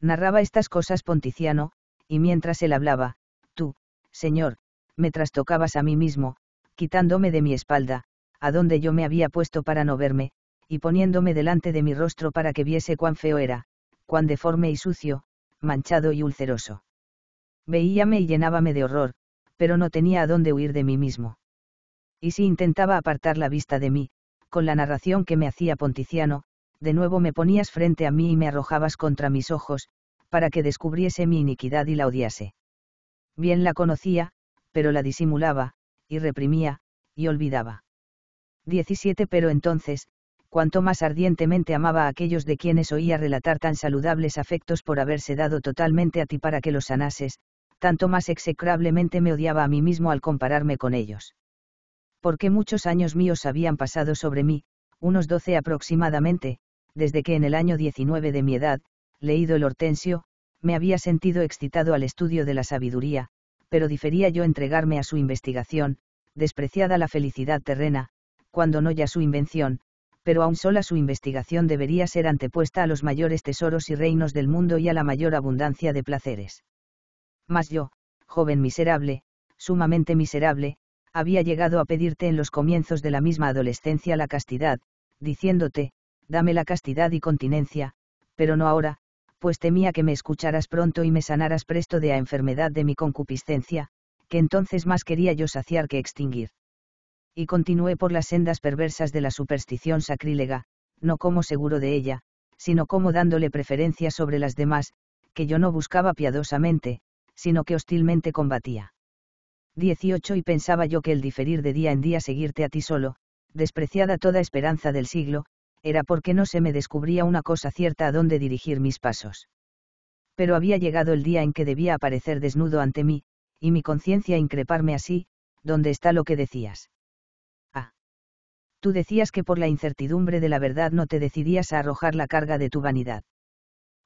narraba estas cosas Ponticiano, y mientras él hablaba, tú, señor, me trastocabas a mí mismo, quitándome de mi espalda, a donde yo me había puesto para no verme, y poniéndome delante de mi rostro para que viese cuán feo era, cuán deforme y sucio, manchado y ulceroso. Veíame y llenábame de horror, pero no tenía a dónde huir de mí mismo. Y si intentaba apartar la vista de mí, con la narración que me hacía Ponticiano, de nuevo me ponías frente a mí y me arrojabas contra mis ojos, para que descubriese mi iniquidad y la odiase. Bien la conocía, pero la disimulaba, y reprimía, y olvidaba. 17 Pero entonces, cuanto más ardientemente amaba a aquellos de quienes oía relatar tan saludables afectos por haberse dado totalmente a ti para que los sanases, tanto más execrablemente me odiaba a mí mismo al compararme con ellos. Porque muchos años míos habían pasado sobre mí, unos doce aproximadamente, desde que en el año 19 de mi edad, leído el Hortensio, me había sentido excitado al estudio de la sabiduría, pero difería yo entregarme a su investigación, despreciada la felicidad terrena, cuando no ya su invención, pero aún sola su investigación debería ser antepuesta a los mayores tesoros y reinos del mundo y a la mayor abundancia de placeres. Mas yo, joven miserable, sumamente miserable, había llegado a pedirte en los comienzos de la misma adolescencia la castidad, diciéndote, dame la castidad y continencia, pero no ahora, pues temía que me escucharas pronto y me sanaras presto de la enfermedad de mi concupiscencia, que entonces más quería yo saciar que extinguir. Y continué por las sendas perversas de la superstición sacrílega, no como seguro de ella, sino como dándole preferencia sobre las demás, que yo no buscaba piadosamente, sino que hostilmente combatía. 18 Y pensaba yo que el diferir de día en día seguirte a ti solo, despreciada toda esperanza del siglo, era porque no se me descubría una cosa cierta a dónde dirigir mis pasos. Pero había llegado el día en que debía aparecer desnudo ante mí, y mi conciencia increparme así, ¿dónde está lo que decías? Ah. Tú decías que por la incertidumbre de la verdad no te decidías a arrojar la carga de tu vanidad.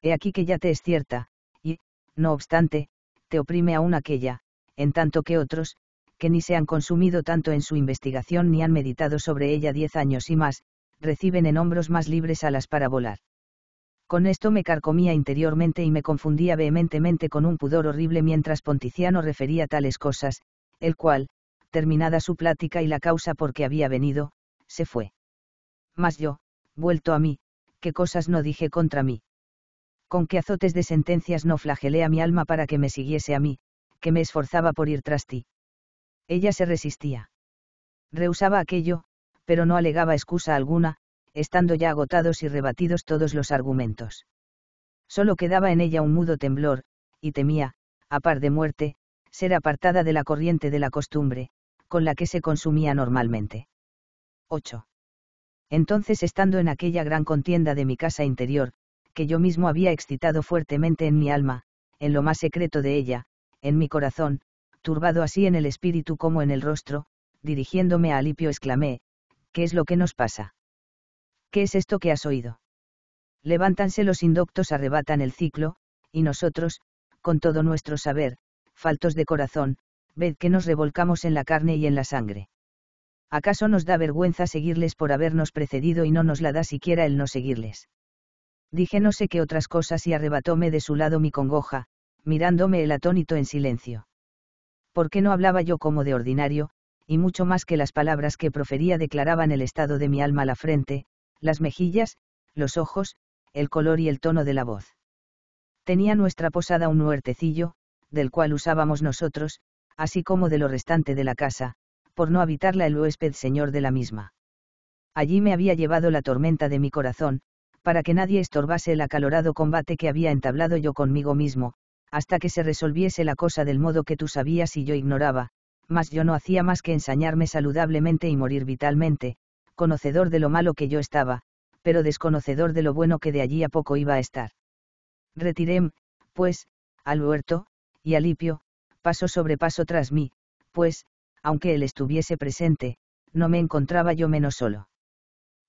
He aquí que ya te es cierta, y, no obstante, te oprime aún aquella, en tanto que otros, que ni se han consumido tanto en su investigación ni han meditado sobre ella diez años y más, reciben en hombros más libres alas para volar. Con esto me carcomía interiormente y me confundía vehementemente con un pudor horrible mientras Ponticiano refería tales cosas, el cual, terminada su plática y la causa por que había venido, se fue. Mas yo, vuelto a mí, qué cosas no dije contra mí. Con qué azotes de sentencias no flagelé a mi alma para que me siguiese a mí, que me esforzaba por ir tras ti. Ella se resistía. Rehusaba aquello, pero no alegaba excusa alguna, estando ya agotados y rebatidos todos los argumentos. Solo quedaba en ella un mudo temblor, y temía, a par de muerte, ser apartada de la corriente de la costumbre, con la que se consumía normalmente. 8. Entonces estando en aquella gran contienda de mi casa interior, que yo mismo había excitado fuertemente en mi alma, en lo más secreto de ella, en mi corazón, turbado así en el espíritu como en el rostro, dirigiéndome a Alipio exclamé, ¿Qué es lo que nos pasa? ¿Qué es esto que has oído? Levántanse los indoctos, arrebatan el ciclo, y nosotros, con todo nuestro saber, faltos de corazón, ved que nos revolcamos en la carne y en la sangre. ¿Acaso nos da vergüenza seguirles por habernos precedido y no nos la da siquiera el no seguirles? Dije no sé qué otras cosas y arrebatóme de su lado mi congoja, mirándome el atónito en silencio. ¿Por qué no hablaba yo como de ordinario, y mucho más que las palabras que profería declaraban el estado de mi alma la frente, las mejillas, los ojos, el color y el tono de la voz. Tenía nuestra posada un huertecillo, del cual usábamos nosotros, así como de lo restante de la casa, por no habitarla el huésped señor de la misma. Allí me había llevado la tormenta de mi corazón, para que nadie estorbase el acalorado combate que había entablado yo conmigo mismo, hasta que se resolviese la cosa del modo que tú sabías y yo ignoraba, mas yo no hacía más que ensañarme saludablemente y morir vitalmente, conocedor de lo malo que yo estaba, pero desconocedor de lo bueno que de allí a poco iba a estar. Retiré, pues, al huerto, y al Alipio, paso sobre paso tras mí, pues, aunque él estuviese presente, no me encontraba yo menos solo.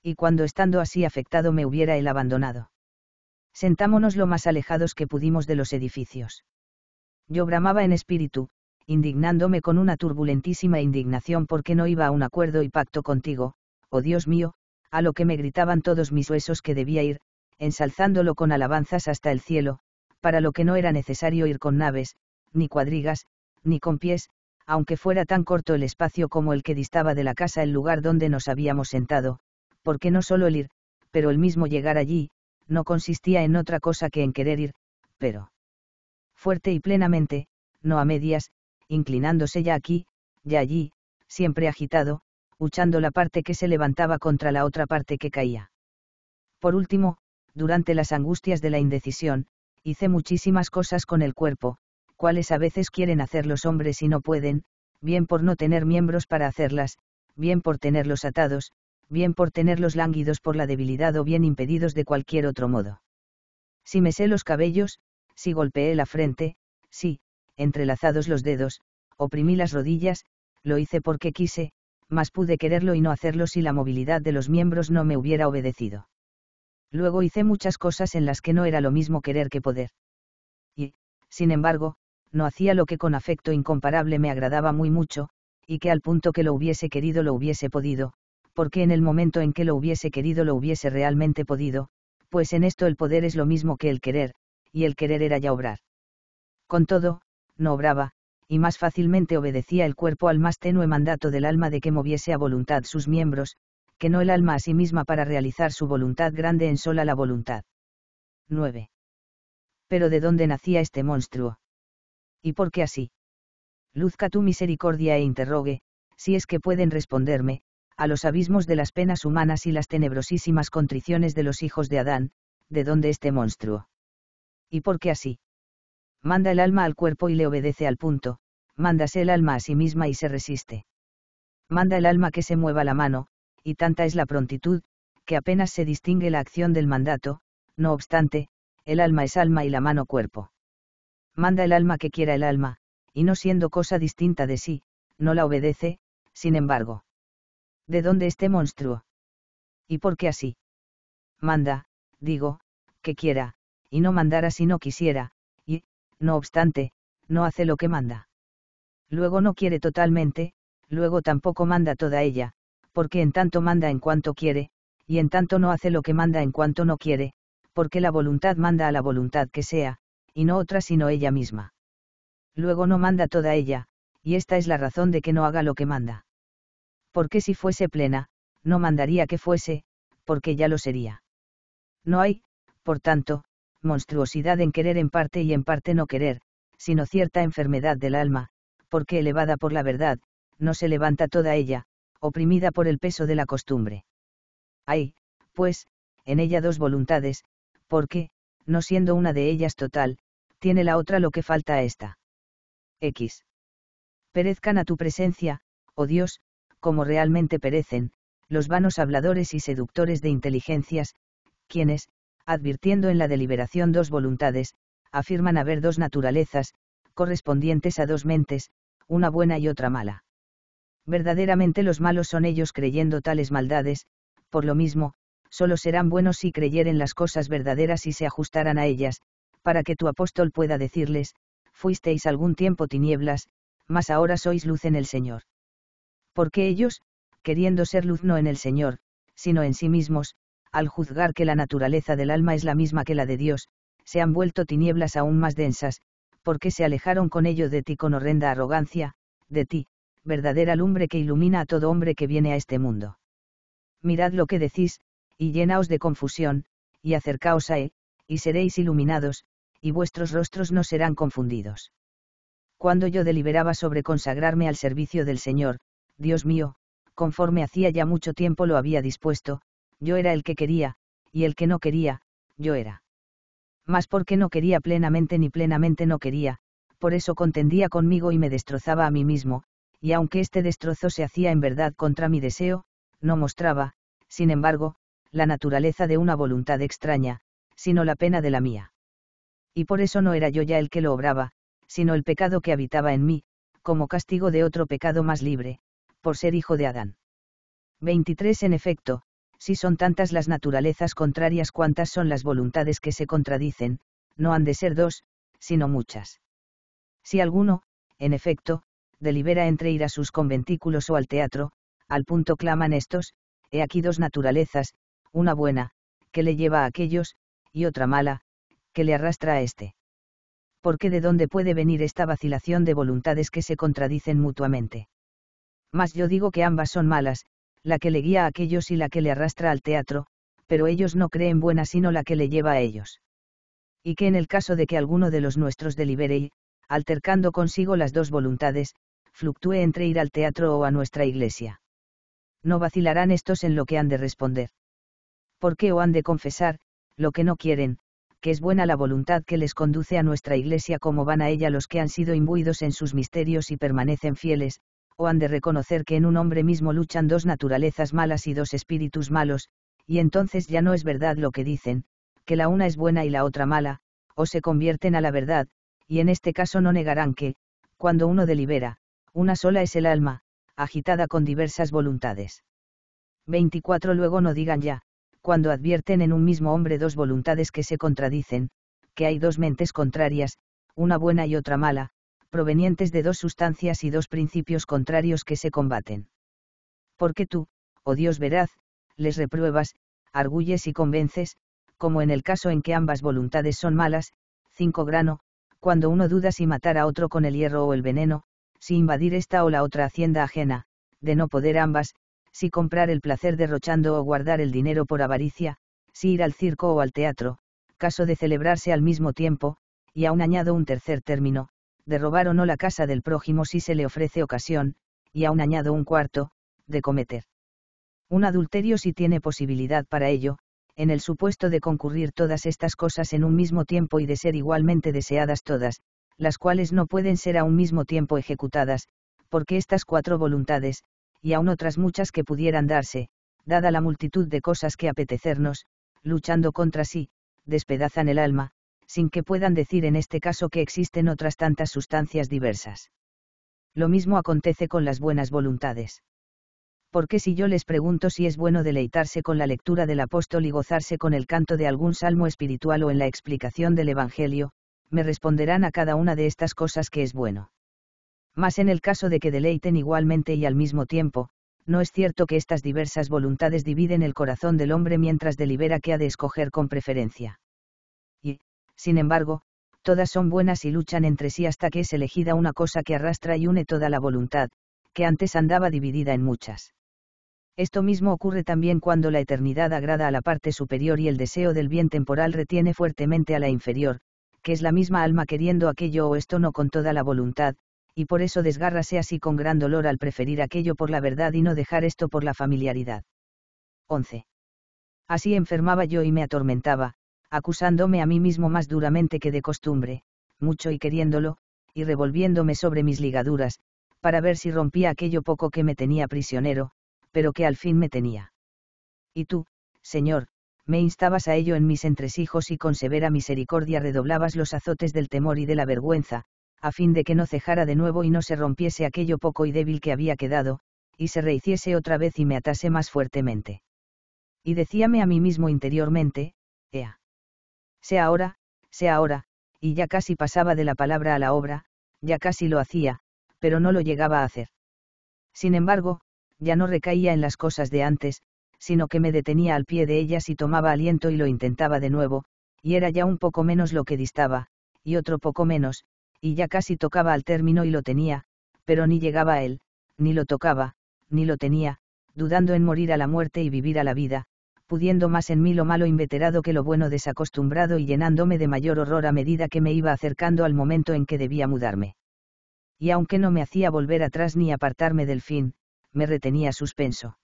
Y cuando estando así afectado me hubiera él abandonado. Sentámonos lo más alejados que pudimos de los edificios. Yo bramaba en espíritu, indignándome con una turbulentísima indignación porque no iba a un acuerdo y pacto contigo, oh Dios mío, a lo que me gritaban todos mis huesos que debía ir, ensalzándolo con alabanzas hasta el cielo, para lo que no era necesario ir con naves, ni cuadrigas, ni con pies, aunque fuera tan corto el espacio como el que distaba de la casa el lugar donde nos habíamos sentado, porque no solo el ir, pero el mismo llegar allí, no consistía en otra cosa que en querer ir, pero fuerte y plenamente, no a medias, inclinándose ya aquí, ya allí, siempre agitado, huchando la parte que se levantaba contra la otra parte que caía. Por último, durante las angustias de la indecisión, hice muchísimas cosas con el cuerpo, cuales a veces quieren hacer los hombres y no pueden, bien por no tener miembros para hacerlas, bien por tenerlos atados, bien por tenerlos lánguidos por la debilidad o bien impedidos de cualquier otro modo. Si me sé los cabellos, si golpeé la frente, sí entrelazados los dedos, oprimí las rodillas, lo hice porque quise, mas pude quererlo y no hacerlo si la movilidad de los miembros no me hubiera obedecido. Luego hice muchas cosas en las que no era lo mismo querer que poder. Y, sin embargo, no hacía lo que con afecto incomparable me agradaba muy mucho, y que al punto que lo hubiese querido lo hubiese podido, porque en el momento en que lo hubiese querido lo hubiese realmente podido, pues en esto el poder es lo mismo que el querer, y el querer era ya obrar. Con todo, no obraba, y más fácilmente obedecía el cuerpo al más tenue mandato del alma de que moviese a voluntad sus miembros, que no el alma a sí misma para realizar su voluntad grande en sola la voluntad. 9. Pero ¿de dónde nacía este monstruo? ¿Y por qué así? Luzca tu misericordia e interrogue, si es que pueden responderme, a los abismos de las penas humanas y las tenebrosísimas contriciones de los hijos de Adán, ¿de dónde este monstruo? ¿Y por qué así? manda el alma al cuerpo y le obedece al punto, mándase el alma a sí misma y se resiste. Manda el alma que se mueva la mano, y tanta es la prontitud, que apenas se distingue la acción del mandato, no obstante, el alma es alma y la mano cuerpo. Manda el alma que quiera el alma, y no siendo cosa distinta de sí, no la obedece, sin embargo. ¿De dónde este monstruo? ¿Y por qué así? Manda, digo, que quiera, y no mandara si no quisiera, no obstante, no hace lo que manda. Luego no quiere totalmente, luego tampoco manda toda ella, porque en tanto manda en cuanto quiere, y en tanto no hace lo que manda en cuanto no quiere, porque la voluntad manda a la voluntad que sea, y no otra sino ella misma. Luego no manda toda ella, y esta es la razón de que no haga lo que manda. Porque si fuese plena, no mandaría que fuese, porque ya lo sería. No hay, por tanto, monstruosidad en querer en parte y en parte no querer, sino cierta enfermedad del alma, porque elevada por la verdad, no se levanta toda ella, oprimida por el peso de la costumbre. Hay, pues, en ella dos voluntades, porque, no siendo una de ellas total, tiene la otra lo que falta a esta. X. Perezcan a tu presencia, oh Dios, como realmente perecen, los vanos habladores y seductores de inteligencias, quienes, advirtiendo en la deliberación dos voluntades, afirman haber dos naturalezas, correspondientes a dos mentes, una buena y otra mala. Verdaderamente los malos son ellos creyendo tales maldades, por lo mismo, solo serán buenos si creyeren las cosas verdaderas y se ajustaran a ellas, para que tu apóstol pueda decirles, fuisteis algún tiempo tinieblas, mas ahora sois luz en el Señor. Porque ellos, queriendo ser luz no en el Señor, sino en sí mismos, al juzgar que la naturaleza del alma es la misma que la de Dios, se han vuelto tinieblas aún más densas, porque se alejaron con ello de ti con horrenda arrogancia, de ti, verdadera lumbre que ilumina a todo hombre que viene a este mundo. Mirad lo que decís, y llenaos de confusión, y acercaos a él, y seréis iluminados, y vuestros rostros no serán confundidos. Cuando yo deliberaba sobre consagrarme al servicio del Señor, Dios mío, conforme hacía ya mucho tiempo lo había dispuesto, yo era el que quería, y el que no quería, yo era. Mas porque no quería plenamente ni plenamente no quería, por eso contendía conmigo y me destrozaba a mí mismo, y aunque este destrozo se hacía en verdad contra mi deseo, no mostraba, sin embargo, la naturaleza de una voluntad extraña, sino la pena de la mía. Y por eso no era yo ya el que lo obraba, sino el pecado que habitaba en mí, como castigo de otro pecado más libre, por ser hijo de Adán. 23 En efecto, si son tantas las naturalezas contrarias cuantas son las voluntades que se contradicen, no han de ser dos, sino muchas. Si alguno, en efecto, delibera entre ir a sus conventículos o al teatro, al punto claman estos, he aquí dos naturalezas, una buena, que le lleva a aquellos, y otra mala, que le arrastra a éste. Porque de dónde puede venir esta vacilación de voluntades que se contradicen mutuamente. Mas yo digo que ambas son malas, la que le guía a aquellos y la que le arrastra al teatro, pero ellos no creen buena sino la que le lleva a ellos. Y que en el caso de que alguno de los nuestros delibere y, altercando consigo las dos voluntades, fluctúe entre ir al teatro o a nuestra iglesia. No vacilarán estos en lo que han de responder. Porque qué o han de confesar, lo que no quieren, que es buena la voluntad que les conduce a nuestra iglesia como van a ella los que han sido imbuidos en sus misterios y permanecen fieles, o han de reconocer que en un hombre mismo luchan dos naturalezas malas y dos espíritus malos, y entonces ya no es verdad lo que dicen, que la una es buena y la otra mala, o se convierten a la verdad, y en este caso no negarán que, cuando uno delibera, una sola es el alma, agitada con diversas voluntades. 24 Luego no digan ya, cuando advierten en un mismo hombre dos voluntades que se contradicen, que hay dos mentes contrarias, una buena y otra mala, provenientes de dos sustancias y dos principios contrarios que se combaten. Porque tú, oh Dios veraz, les repruebas, arguyes y convences, como en el caso en que ambas voluntades son malas, cinco grano, cuando uno duda si matar a otro con el hierro o el veneno, si invadir esta o la otra hacienda ajena, de no poder ambas, si comprar el placer derrochando o guardar el dinero por avaricia, si ir al circo o al teatro, caso de celebrarse al mismo tiempo, y aún añado un tercer término, de robar o no la casa del prójimo si se le ofrece ocasión, y aún añado un cuarto, de cometer. Un adulterio si tiene posibilidad para ello, en el supuesto de concurrir todas estas cosas en un mismo tiempo y de ser igualmente deseadas todas, las cuales no pueden ser a un mismo tiempo ejecutadas, porque estas cuatro voluntades, y aun otras muchas que pudieran darse, dada la multitud de cosas que apetecernos, luchando contra sí, despedazan el alma, sin que puedan decir en este caso que existen otras tantas sustancias diversas. Lo mismo acontece con las buenas voluntades. Porque si yo les pregunto si es bueno deleitarse con la lectura del apóstol y gozarse con el canto de algún salmo espiritual o en la explicación del Evangelio, me responderán a cada una de estas cosas que es bueno. Mas en el caso de que deleiten igualmente y al mismo tiempo, no es cierto que estas diversas voluntades dividen el corazón del hombre mientras delibera qué ha de escoger con preferencia sin embargo, todas son buenas y luchan entre sí hasta que es elegida una cosa que arrastra y une toda la voluntad, que antes andaba dividida en muchas. Esto mismo ocurre también cuando la eternidad agrada a la parte superior y el deseo del bien temporal retiene fuertemente a la inferior, que es la misma alma queriendo aquello o esto no con toda la voluntad, y por eso desgárrase así con gran dolor al preferir aquello por la verdad y no dejar esto por la familiaridad. 11. Así enfermaba yo y me atormentaba, acusándome a mí mismo más duramente que de costumbre, mucho y queriéndolo, y revolviéndome sobre mis ligaduras, para ver si rompía aquello poco que me tenía prisionero, pero que al fin me tenía. Y tú, Señor, me instabas a ello en mis entresijos y con severa misericordia redoblabas los azotes del temor y de la vergüenza, a fin de que no cejara de nuevo y no se rompiese aquello poco y débil que había quedado, y se rehiciese otra vez y me atase más fuertemente. Y decíame a mí mismo interiormente, Ea sea ahora, sea ahora, y ya casi pasaba de la palabra a la obra, ya casi lo hacía, pero no lo llegaba a hacer. Sin embargo, ya no recaía en las cosas de antes, sino que me detenía al pie de ellas y tomaba aliento y lo intentaba de nuevo, y era ya un poco menos lo que distaba, y otro poco menos, y ya casi tocaba al término y lo tenía, pero ni llegaba a él, ni lo tocaba, ni lo tenía, dudando en morir a la muerte y vivir a la vida, pudiendo más en mí lo malo inveterado que lo bueno desacostumbrado y llenándome de mayor horror a medida que me iba acercando al momento en que debía mudarme. Y aunque no me hacía volver atrás ni apartarme del fin, me retenía suspenso.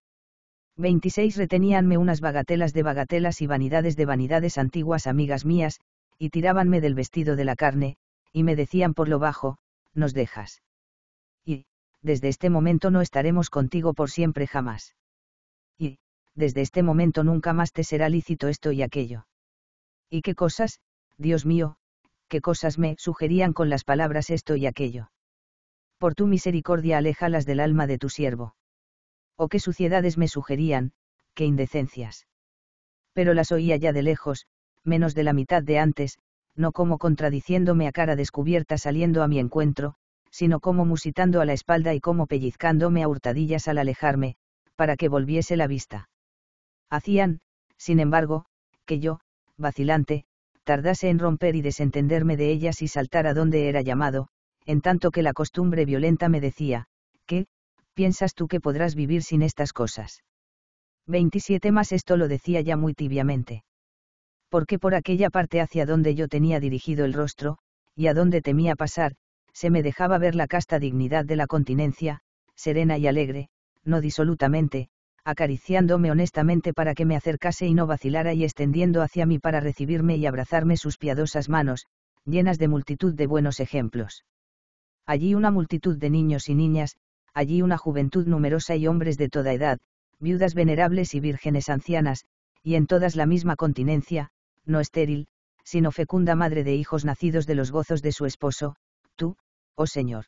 Veintiséis reteníanme unas bagatelas de bagatelas y vanidades de vanidades antiguas amigas mías, y tirábanme del vestido de la carne, y me decían por lo bajo, nos dejas. Y, desde este momento no estaremos contigo por siempre jamás desde este momento nunca más te será lícito esto y aquello. ¿Y qué cosas, Dios mío, qué cosas me sugerían con las palabras esto y aquello? Por tu misericordia aléjalas del alma de tu siervo. O qué suciedades me sugerían, qué indecencias. Pero las oía ya de lejos, menos de la mitad de antes, no como contradiciéndome a cara descubierta saliendo a mi encuentro, sino como musitando a la espalda y como pellizcándome a hurtadillas al alejarme, para que volviese la vista hacían, sin embargo, que yo, vacilante, tardase en romper y desentenderme de ellas y saltar a donde era llamado, en tanto que la costumbre violenta me decía, ¿qué, piensas tú que podrás vivir sin estas cosas? 27 más esto lo decía ya muy tibiamente. Porque por aquella parte hacia donde yo tenía dirigido el rostro, y a donde temía pasar, se me dejaba ver la casta dignidad de la continencia, serena y alegre, no disolutamente, acariciándome honestamente para que me acercase y no vacilara y extendiendo hacia mí para recibirme y abrazarme sus piadosas manos, llenas de multitud de buenos ejemplos. Allí una multitud de niños y niñas, allí una juventud numerosa y hombres de toda edad, viudas venerables y vírgenes ancianas, y en todas la misma continencia, no estéril, sino fecunda madre de hijos nacidos de los gozos de su esposo, tú, oh Señor.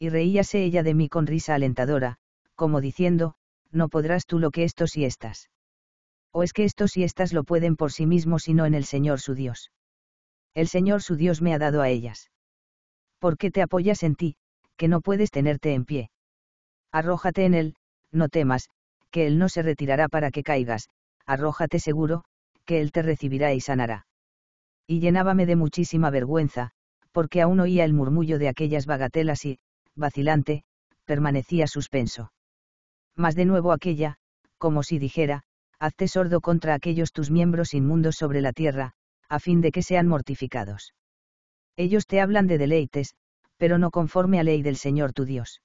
Y reíase ella de mí con risa alentadora, como diciendo, no podrás tú lo que estos y estas. O es que estos y estas lo pueden por sí mismos y no en el Señor su Dios. El Señor su Dios me ha dado a ellas. ¿Por qué te apoyas en ti, que no puedes tenerte en pie? Arrójate en él, no temas, que él no se retirará para que caigas, arrójate seguro, que él te recibirá y sanará. Y llenábame de muchísima vergüenza, porque aún oía el murmullo de aquellas bagatelas y, vacilante, permanecía suspenso mas de nuevo aquella, como si dijera, hazte sordo contra aquellos tus miembros inmundos sobre la tierra, a fin de que sean mortificados. Ellos te hablan de deleites, pero no conforme a ley del Señor tu Dios.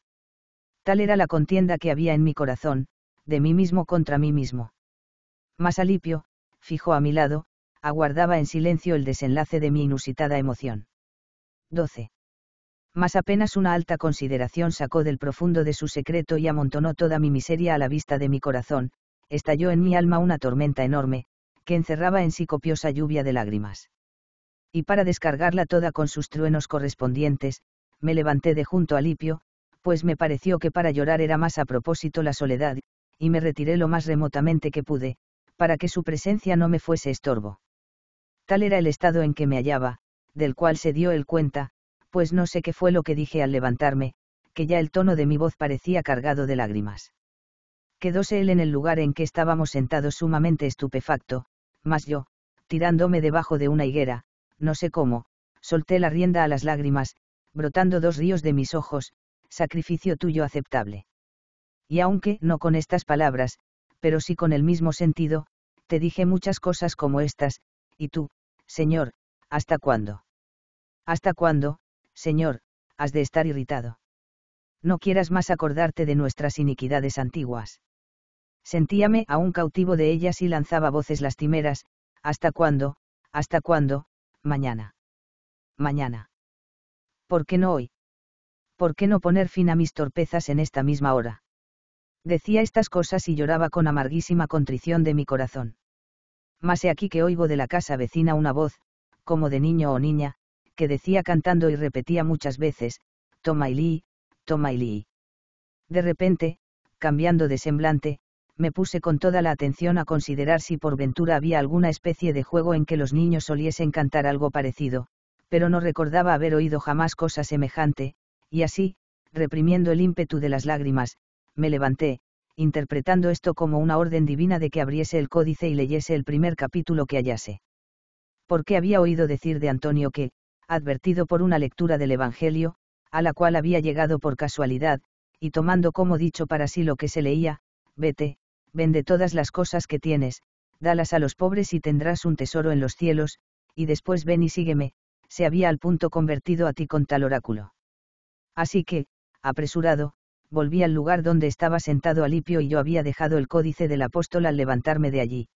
Tal era la contienda que había en mi corazón, de mí mismo contra mí mismo. Mas Alipio, fijo a mi lado, aguardaba en silencio el desenlace de mi inusitada emoción. 12 mas apenas una alta consideración sacó del profundo de su secreto y amontonó toda mi miseria a la vista de mi corazón, estalló en mi alma una tormenta enorme, que encerraba en sí copiosa lluvia de lágrimas. Y para descargarla toda con sus truenos correspondientes, me levanté de junto a Lipio, pues me pareció que para llorar era más a propósito la soledad, y me retiré lo más remotamente que pude, para que su presencia no me fuese estorbo. Tal era el estado en que me hallaba, del cual se dio el cuenta, pues no sé qué fue lo que dije al levantarme, que ya el tono de mi voz parecía cargado de lágrimas. Quedóse él en el lugar en que estábamos sentados sumamente estupefacto, mas yo, tirándome debajo de una higuera, no sé cómo, solté la rienda a las lágrimas, brotando dos ríos de mis ojos, sacrificio tuyo aceptable. Y aunque no con estas palabras, pero sí con el mismo sentido, te dije muchas cosas como estas, y tú, Señor, ¿hasta cuándo? ¿Hasta cuándo, Señor, has de estar irritado. No quieras más acordarte de nuestras iniquidades antiguas. Sentíame aún cautivo de ellas y lanzaba voces lastimeras, ¿hasta cuándo? ¿Hasta cuándo? Mañana. Mañana. ¿Por qué no hoy? ¿Por qué no poner fin a mis torpezas en esta misma hora? Decía estas cosas y lloraba con amarguísima contrición de mi corazón. Mas he aquí que oigo de la casa vecina una voz, como de niño o niña, que decía cantando y repetía muchas veces, toma y Lee, toma y Lee. De repente, cambiando de semblante, me puse con toda la atención a considerar si por ventura había alguna especie de juego en que los niños soliesen cantar algo parecido, pero no recordaba haber oído jamás cosa semejante, y así, reprimiendo el ímpetu de las lágrimas, me levanté, interpretando esto como una orden divina de que abriese el códice y leyese el primer capítulo que hallase. Porque había oído decir de Antonio que, advertido por una lectura del Evangelio, a la cual había llegado por casualidad, y tomando como dicho para sí lo que se leía, vete, vende todas las cosas que tienes, dalas a los pobres y tendrás un tesoro en los cielos, y después ven y sígueme, se había al punto convertido a ti con tal oráculo. Así que, apresurado, volví al lugar donde estaba sentado Alipio y yo había dejado el códice del apóstol al levantarme de allí.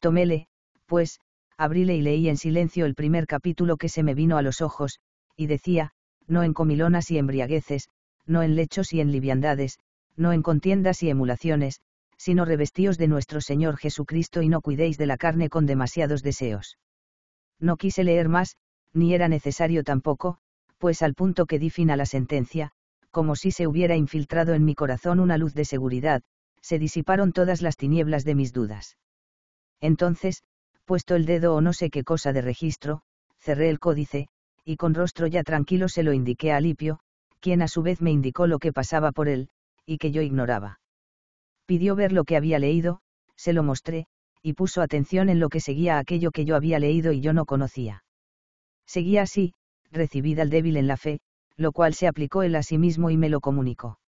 Toméle, pues, abríle y leí en silencio el primer capítulo que se me vino a los ojos, y decía, no en comilonas y embriagueces, no en lechos y en liviandades, no en contiendas y emulaciones, sino revestíos de nuestro Señor Jesucristo y no cuidéis de la carne con demasiados deseos. No quise leer más, ni era necesario tampoco, pues al punto que di fin a la sentencia, como si se hubiera infiltrado en mi corazón una luz de seguridad, se disiparon todas las tinieblas de mis dudas. Entonces, puesto el dedo o no sé qué cosa de registro, cerré el códice, y con rostro ya tranquilo se lo indiqué a Lipio, quien a su vez me indicó lo que pasaba por él, y que yo ignoraba. Pidió ver lo que había leído, se lo mostré, y puso atención en lo que seguía aquello que yo había leído y yo no conocía. Seguía así, recibida el débil en la fe, lo cual se aplicó él a sí mismo y me lo comunicó.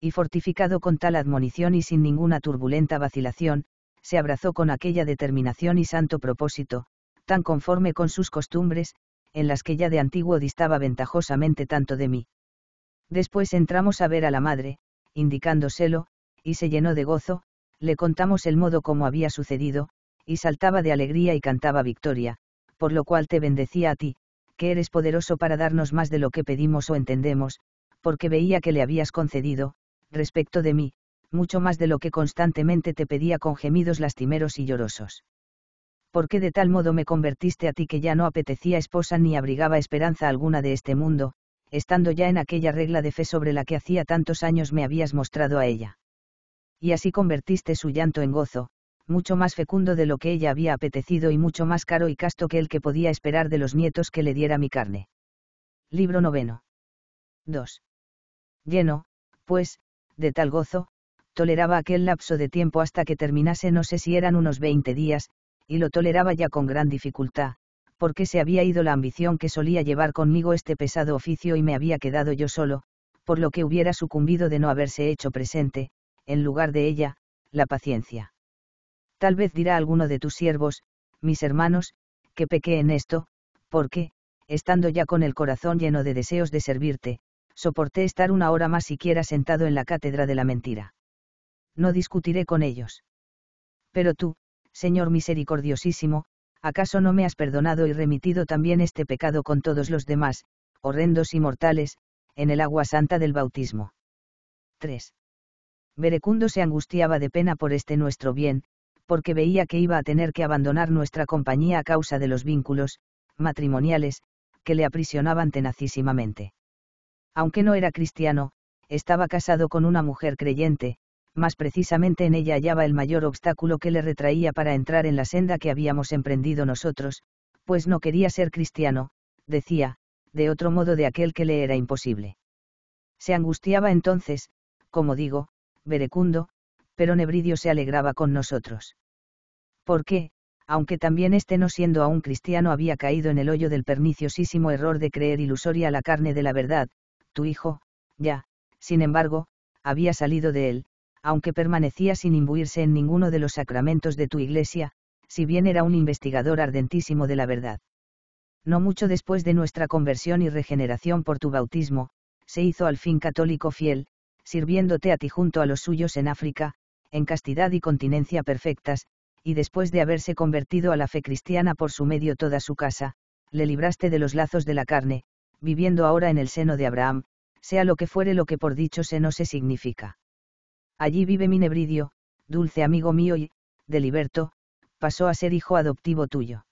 Y fortificado con tal admonición y sin ninguna turbulenta vacilación, se abrazó con aquella determinación y santo propósito, tan conforme con sus costumbres, en las que ya de antiguo distaba ventajosamente tanto de mí. Después entramos a ver a la madre, indicándoselo, y se llenó de gozo, le contamos el modo como había sucedido, y saltaba de alegría y cantaba victoria, por lo cual te bendecía a ti, que eres poderoso para darnos más de lo que pedimos o entendemos, porque veía que le habías concedido, respecto de mí, mucho más de lo que constantemente te pedía con gemidos lastimeros y llorosos. ¿Por qué de tal modo me convertiste a ti que ya no apetecía esposa ni abrigaba esperanza alguna de este mundo, estando ya en aquella regla de fe sobre la que hacía tantos años me habías mostrado a ella? Y así convertiste su llanto en gozo, mucho más fecundo de lo que ella había apetecido y mucho más caro y casto que el que podía esperar de los nietos que le diera mi carne. Libro noveno. 2. Lleno, pues, de tal gozo, toleraba aquel lapso de tiempo hasta que terminase no sé si eran unos 20 días, y lo toleraba ya con gran dificultad, porque se había ido la ambición que solía llevar conmigo este pesado oficio y me había quedado yo solo, por lo que hubiera sucumbido de no haberse hecho presente, en lugar de ella, la paciencia. Tal vez dirá alguno de tus siervos, mis hermanos, que pequé en esto, porque, estando ya con el corazón lleno de deseos de servirte, soporté estar una hora más siquiera sentado en la cátedra de la mentira no discutiré con ellos. Pero tú, Señor misericordiosísimo, ¿acaso no me has perdonado y remitido también este pecado con todos los demás, horrendos y mortales, en el agua santa del bautismo? 3. Berecundo se angustiaba de pena por este nuestro bien, porque veía que iba a tener que abandonar nuestra compañía a causa de los vínculos, matrimoniales, que le aprisionaban tenacísimamente. Aunque no era cristiano, estaba casado con una mujer creyente, más precisamente en ella hallaba el mayor obstáculo que le retraía para entrar en la senda que habíamos emprendido nosotros, pues no quería ser cristiano, decía, de otro modo de aquel que le era imposible. Se angustiaba entonces, como digo, verecundo, pero Nebridio se alegraba con nosotros. Porque, aunque también este no siendo aún cristiano había caído en el hoyo del perniciosísimo error de creer ilusoria la carne de la verdad, tu hijo, ya, sin embargo, había salido de él, aunque permanecía sin imbuirse en ninguno de los sacramentos de tu iglesia, si bien era un investigador ardentísimo de la verdad. No mucho después de nuestra conversión y regeneración por tu bautismo, se hizo al fin católico fiel, sirviéndote a ti junto a los suyos en África, en castidad y continencia perfectas, y después de haberse convertido a la fe cristiana por su medio toda su casa, le libraste de los lazos de la carne, viviendo ahora en el seno de Abraham, sea lo que fuere lo que por dicho seno se significa. Allí vive mi nebridio, dulce amigo mío y, de liberto, pasó a ser hijo adoptivo tuyo.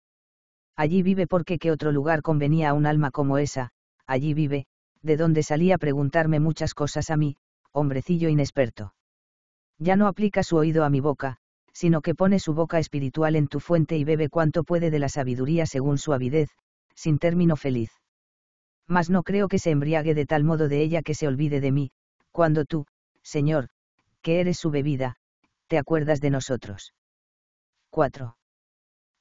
Allí vive porque qué otro lugar convenía a un alma como esa, allí vive, de donde salía a preguntarme muchas cosas a mí, hombrecillo inexperto. Ya no aplica su oído a mi boca, sino que pone su boca espiritual en tu fuente y bebe cuanto puede de la sabiduría según su avidez, sin término feliz. Mas no creo que se embriague de tal modo de ella que se olvide de mí, cuando tú, Señor, que eres su bebida, te acuerdas de nosotros. 4.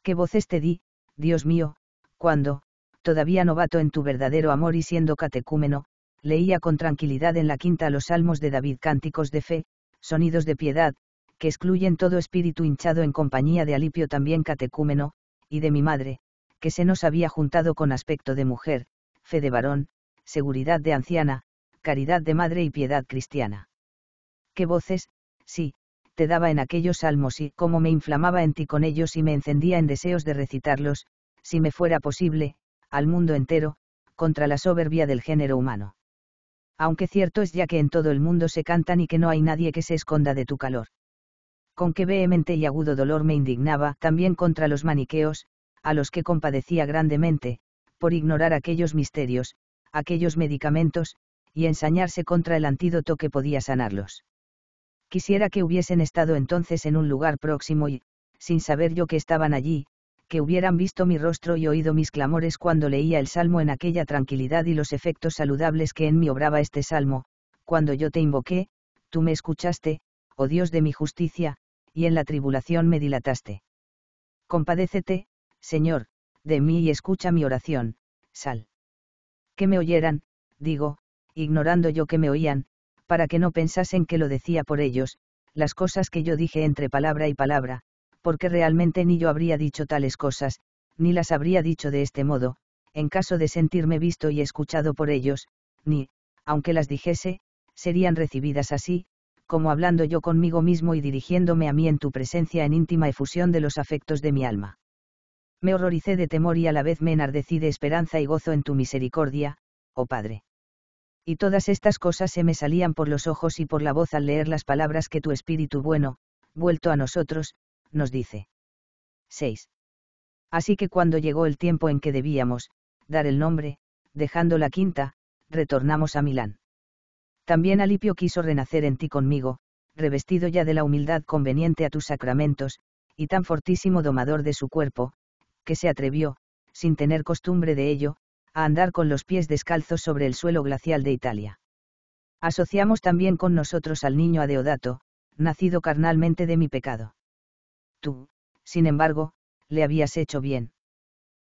¿Qué voces te di, Dios mío, cuando, todavía novato en tu verdadero amor y siendo catecúmeno, leía con tranquilidad en la quinta los salmos de David cánticos de fe, sonidos de piedad, que excluyen todo espíritu hinchado en compañía de Alipio también catecúmeno, y de mi madre, que se nos había juntado con aspecto de mujer, fe de varón, seguridad de anciana, caridad de madre y piedad cristiana qué voces, sí, te daba en aquellos salmos y cómo me inflamaba en ti con ellos y me encendía en deseos de recitarlos, si me fuera posible, al mundo entero, contra la soberbia del género humano. Aunque cierto es ya que en todo el mundo se cantan y que no hay nadie que se esconda de tu calor. Con qué vehemente y agudo dolor me indignaba también contra los maniqueos, a los que compadecía grandemente, por ignorar aquellos misterios, aquellos medicamentos, y ensañarse contra el antídoto que podía sanarlos. Quisiera que hubiesen estado entonces en un lugar próximo y, sin saber yo que estaban allí, que hubieran visto mi rostro y oído mis clamores cuando leía el salmo en aquella tranquilidad y los efectos saludables que en mí obraba este salmo, cuando yo te invoqué, tú me escuchaste, oh Dios de mi justicia, y en la tribulación me dilataste. Compadécete, Señor, de mí y escucha mi oración, sal. Que me oyeran, digo, ignorando yo que me oían, para que no pensasen que lo decía por ellos, las cosas que yo dije entre palabra y palabra, porque realmente ni yo habría dicho tales cosas, ni las habría dicho de este modo, en caso de sentirme visto y escuchado por ellos, ni, aunque las dijese, serían recibidas así, como hablando yo conmigo mismo y dirigiéndome a mí en tu presencia en íntima efusión de los afectos de mi alma. Me horroricé de temor y a la vez me enardecí de esperanza y gozo en tu misericordia, oh Padre y todas estas cosas se me salían por los ojos y por la voz al leer las palabras que tu espíritu bueno, vuelto a nosotros, nos dice. 6. Así que cuando llegó el tiempo en que debíamos, dar el nombre, dejando la quinta, retornamos a Milán. También Alipio quiso renacer en ti conmigo, revestido ya de la humildad conveniente a tus sacramentos, y tan fortísimo domador de su cuerpo, que se atrevió, sin tener costumbre de ello, a andar con los pies descalzos sobre el suelo glacial de Italia. Asociamos también con nosotros al niño Adeodato, nacido carnalmente de mi pecado. Tú, sin embargo, le habías hecho bien.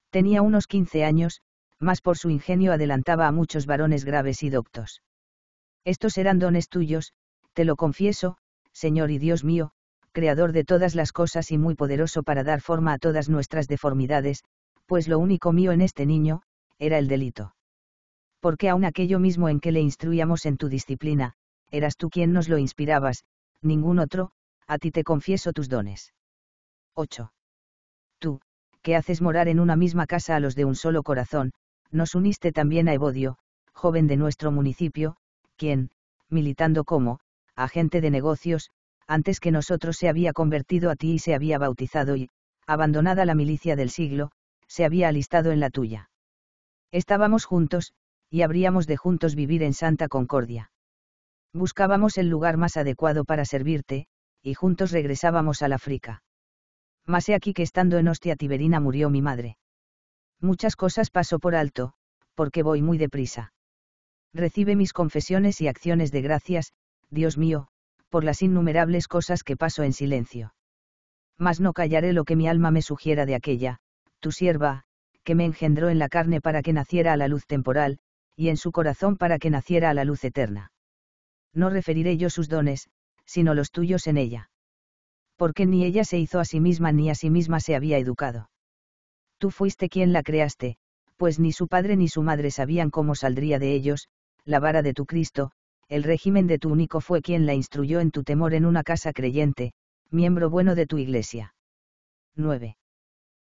Tenía unos 15 años, mas por su ingenio adelantaba a muchos varones graves y doctos. Estos eran dones tuyos, te lo confieso, Señor y Dios mío, Creador de todas las cosas y muy poderoso para dar forma a todas nuestras deformidades, pues lo único mío en este niño, era el delito. Porque aun aquello mismo en que le instruíamos en tu disciplina, eras tú quien nos lo inspirabas, ningún otro, a ti te confieso tus dones. 8. Tú, que haces morar en una misma casa a los de un solo corazón, nos uniste también a Evodio, joven de nuestro municipio, quien, militando como, agente de negocios, antes que nosotros se había convertido a ti y se había bautizado y, abandonada la milicia del siglo, se había alistado en la tuya. Estábamos juntos, y habríamos de juntos vivir en santa concordia. Buscábamos el lugar más adecuado para servirte, y juntos regresábamos al África. Mas he aquí que estando en Hostia Tiberina murió mi madre. Muchas cosas paso por alto, porque voy muy deprisa. Recibe mis confesiones y acciones de gracias, Dios mío, por las innumerables cosas que paso en silencio. Mas no callaré lo que mi alma me sugiera de aquella, tu sierva, que me engendró en la carne para que naciera a la luz temporal, y en su corazón para que naciera a la luz eterna. No referiré yo sus dones, sino los tuyos en ella. Porque ni ella se hizo a sí misma ni a sí misma se había educado. Tú fuiste quien la creaste, pues ni su padre ni su madre sabían cómo saldría de ellos, la vara de tu Cristo, el régimen de tu único fue quien la instruyó en tu temor en una casa creyente, miembro bueno de tu iglesia. 9.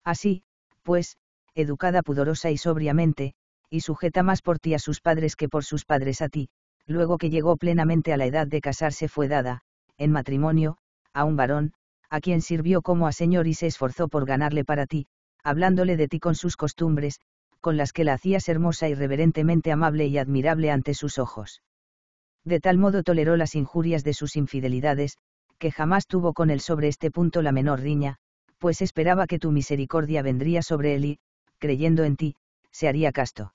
Así, pues, educada pudorosa y sobriamente, y sujeta más por ti a sus padres que por sus padres a ti, luego que llegó plenamente a la edad de casarse fue dada, en matrimonio, a un varón, a quien sirvió como a señor y se esforzó por ganarle para ti, hablándole de ti con sus costumbres, con las que la hacías hermosa y reverentemente amable y admirable ante sus ojos. De tal modo toleró las injurias de sus infidelidades, que jamás tuvo con él sobre este punto la menor riña, pues esperaba que tu misericordia vendría sobre él y, creyendo en ti, se haría casto.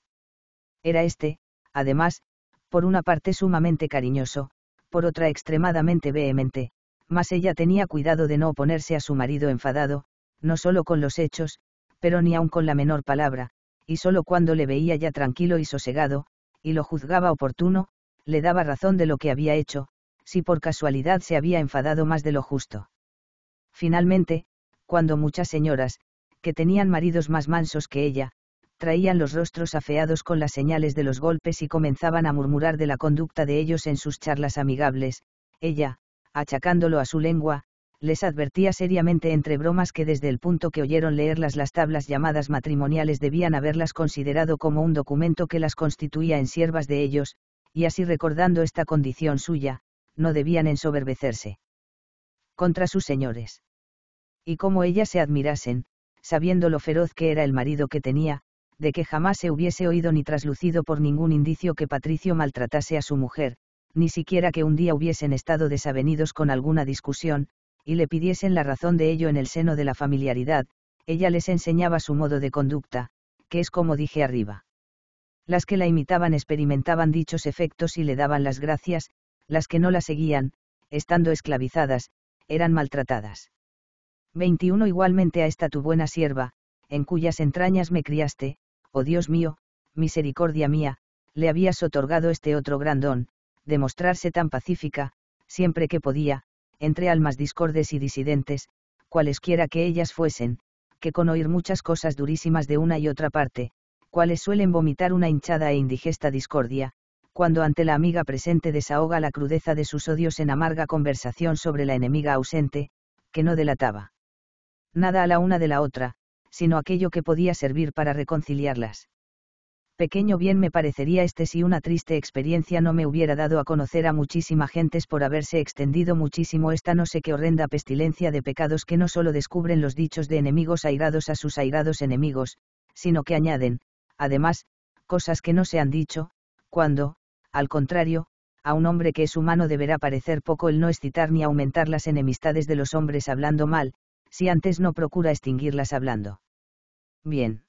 Era este, además, por una parte sumamente cariñoso, por otra extremadamente vehemente, mas ella tenía cuidado de no oponerse a su marido enfadado, no solo con los hechos, pero ni aun con la menor palabra, y solo cuando le veía ya tranquilo y sosegado, y lo juzgaba oportuno, le daba razón de lo que había hecho, si por casualidad se había enfadado más de lo justo. Finalmente, cuando muchas señoras, que tenían maridos más mansos que ella, traían los rostros afeados con las señales de los golpes y comenzaban a murmurar de la conducta de ellos en sus charlas amigables, ella, achacándolo a su lengua, les advertía seriamente entre bromas que desde el punto que oyeron leerlas las tablas llamadas matrimoniales debían haberlas considerado como un documento que las constituía en siervas de ellos, y así recordando esta condición suya, no debían ensoberbecerse contra sus señores. Y como ellas se admirasen, sabiendo lo feroz que era el marido que tenía, de que jamás se hubiese oído ni traslucido por ningún indicio que Patricio maltratase a su mujer, ni siquiera que un día hubiesen estado desavenidos con alguna discusión, y le pidiesen la razón de ello en el seno de la familiaridad, ella les enseñaba su modo de conducta, que es como dije arriba. Las que la imitaban experimentaban dichos efectos y le daban las gracias, las que no la seguían, estando esclavizadas, eran maltratadas. 21 Igualmente a esta tu buena sierva, en cuyas entrañas me criaste, oh Dios mío, misericordia mía, le habías otorgado este otro gran don, de mostrarse tan pacífica, siempre que podía, entre almas discordes y disidentes, cualesquiera que ellas fuesen, que con oír muchas cosas durísimas de una y otra parte, cuales suelen vomitar una hinchada e indigesta discordia, cuando ante la amiga presente desahoga la crudeza de sus odios en amarga conversación sobre la enemiga ausente, que no delataba nada a la una de la otra, sino aquello que podía servir para reconciliarlas. Pequeño bien me parecería este si una triste experiencia no me hubiera dado a conocer a muchísima gentes por haberse extendido muchísimo esta no sé qué horrenda pestilencia de pecados que no solo descubren los dichos de enemigos airados a sus airados enemigos, sino que añaden, además, cosas que no se han dicho, cuando, al contrario, a un hombre que es humano deberá parecer poco el no excitar ni aumentar las enemistades de los hombres hablando mal, si antes no procura extinguirlas hablando. Bien.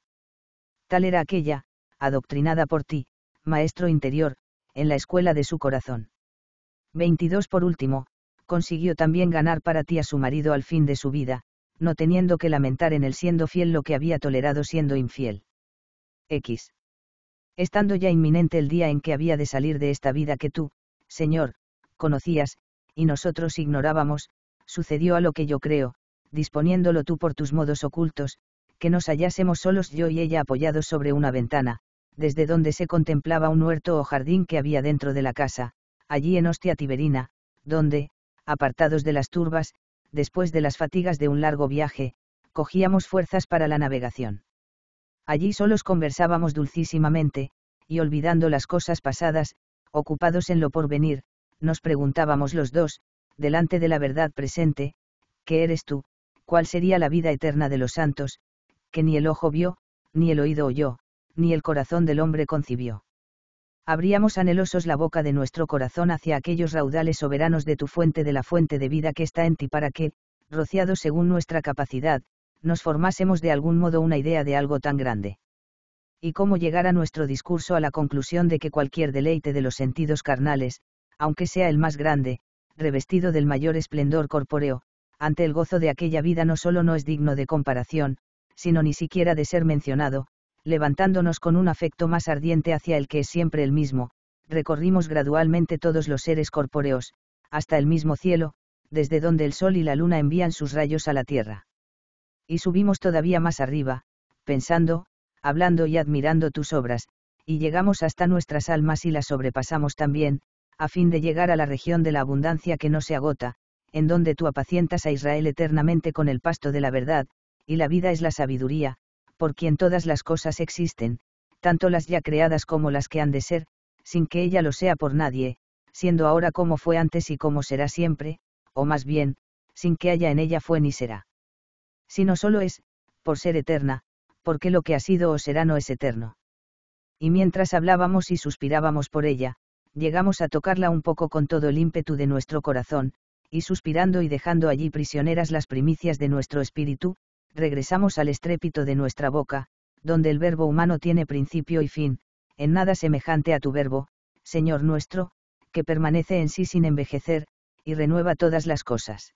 Tal era aquella, adoctrinada por ti, maestro interior, en la escuela de su corazón. 22 Por último, consiguió también ganar para ti a su marido al fin de su vida, no teniendo que lamentar en él siendo fiel lo que había tolerado siendo infiel. X. Estando ya inminente el día en que había de salir de esta vida que tú, Señor, conocías, y nosotros ignorábamos, sucedió a lo que yo creo, disponiéndolo tú por tus modos ocultos, que nos hallásemos solos yo y ella apoyados sobre una ventana, desde donde se contemplaba un huerto o jardín que había dentro de la casa, allí en Hostia Tiberina, donde, apartados de las turbas, después de las fatigas de un largo viaje, cogíamos fuerzas para la navegación. Allí solos conversábamos dulcísimamente, y olvidando las cosas pasadas, ocupados en lo porvenir, nos preguntábamos los dos, delante de la verdad presente, ¿qué eres tú, cuál sería la vida eterna de los santos, que ni el ojo vio, ni el oído oyó, ni el corazón del hombre concibió. ¿Habríamos anhelosos la boca de nuestro corazón hacia aquellos raudales soberanos de tu fuente de la fuente de vida que está en ti para que, rociados según nuestra capacidad, nos formásemos de algún modo una idea de algo tan grande. Y cómo llegar a nuestro discurso a la conclusión de que cualquier deleite de los sentidos carnales, aunque sea el más grande, revestido del mayor esplendor corpóreo, ante el gozo de aquella vida no solo no es digno de comparación, sino ni siquiera de ser mencionado, levantándonos con un afecto más ardiente hacia el que es siempre el mismo, recorrimos gradualmente todos los seres corpóreos, hasta el mismo cielo, desde donde el sol y la luna envían sus rayos a la tierra. Y subimos todavía más arriba, pensando, hablando y admirando tus obras, y llegamos hasta nuestras almas y las sobrepasamos también, a fin de llegar a la región de la abundancia que no se agota, en donde tú apacientas a Israel eternamente con el pasto de la verdad, y la vida es la sabiduría, por quien todas las cosas existen, tanto las ya creadas como las que han de ser, sin que ella lo sea por nadie, siendo ahora como fue antes y como será siempre, o más bien, sin que haya en ella fue ni será. sino solo es, por ser eterna, porque lo que ha sido o será no es eterno. Y mientras hablábamos y suspirábamos por ella, llegamos a tocarla un poco con todo el ímpetu de nuestro corazón, y suspirando y dejando allí prisioneras las primicias de nuestro espíritu, regresamos al estrépito de nuestra boca, donde el verbo humano tiene principio y fin, en nada semejante a tu verbo, Señor nuestro, que permanece en sí sin envejecer, y renueva todas las cosas.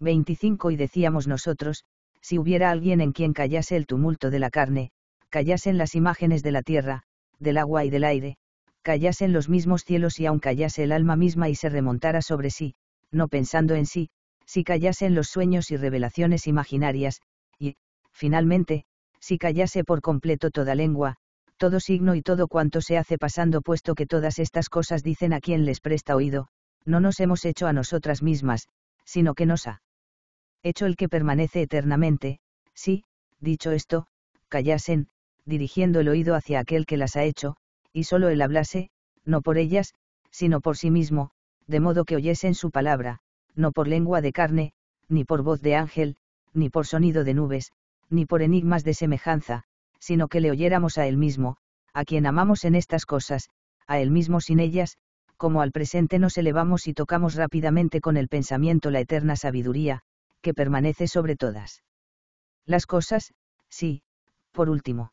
25 Y decíamos nosotros, si hubiera alguien en quien callase el tumulto de la carne, callasen las imágenes de la tierra, del agua y del aire, callasen los mismos cielos y aun callase el alma misma y se remontara sobre sí, no pensando en sí, si callasen los sueños y revelaciones imaginarias, y, finalmente, si callase por completo toda lengua, todo signo y todo cuanto se hace pasando puesto que todas estas cosas dicen a quien les presta oído, no nos hemos hecho a nosotras mismas, sino que nos ha hecho el que permanece eternamente, si, dicho esto, callasen, dirigiendo el oído hacia aquel que las ha hecho, y solo él hablase, no por ellas, sino por sí mismo, de modo que oyesen su palabra, no por lengua de carne, ni por voz de ángel, ni por sonido de nubes, ni por enigmas de semejanza, sino que le oyéramos a él mismo, a quien amamos en estas cosas, a él mismo sin ellas, como al presente nos elevamos y tocamos rápidamente con el pensamiento la eterna sabiduría, que permanece sobre todas. Las cosas, sí, por último.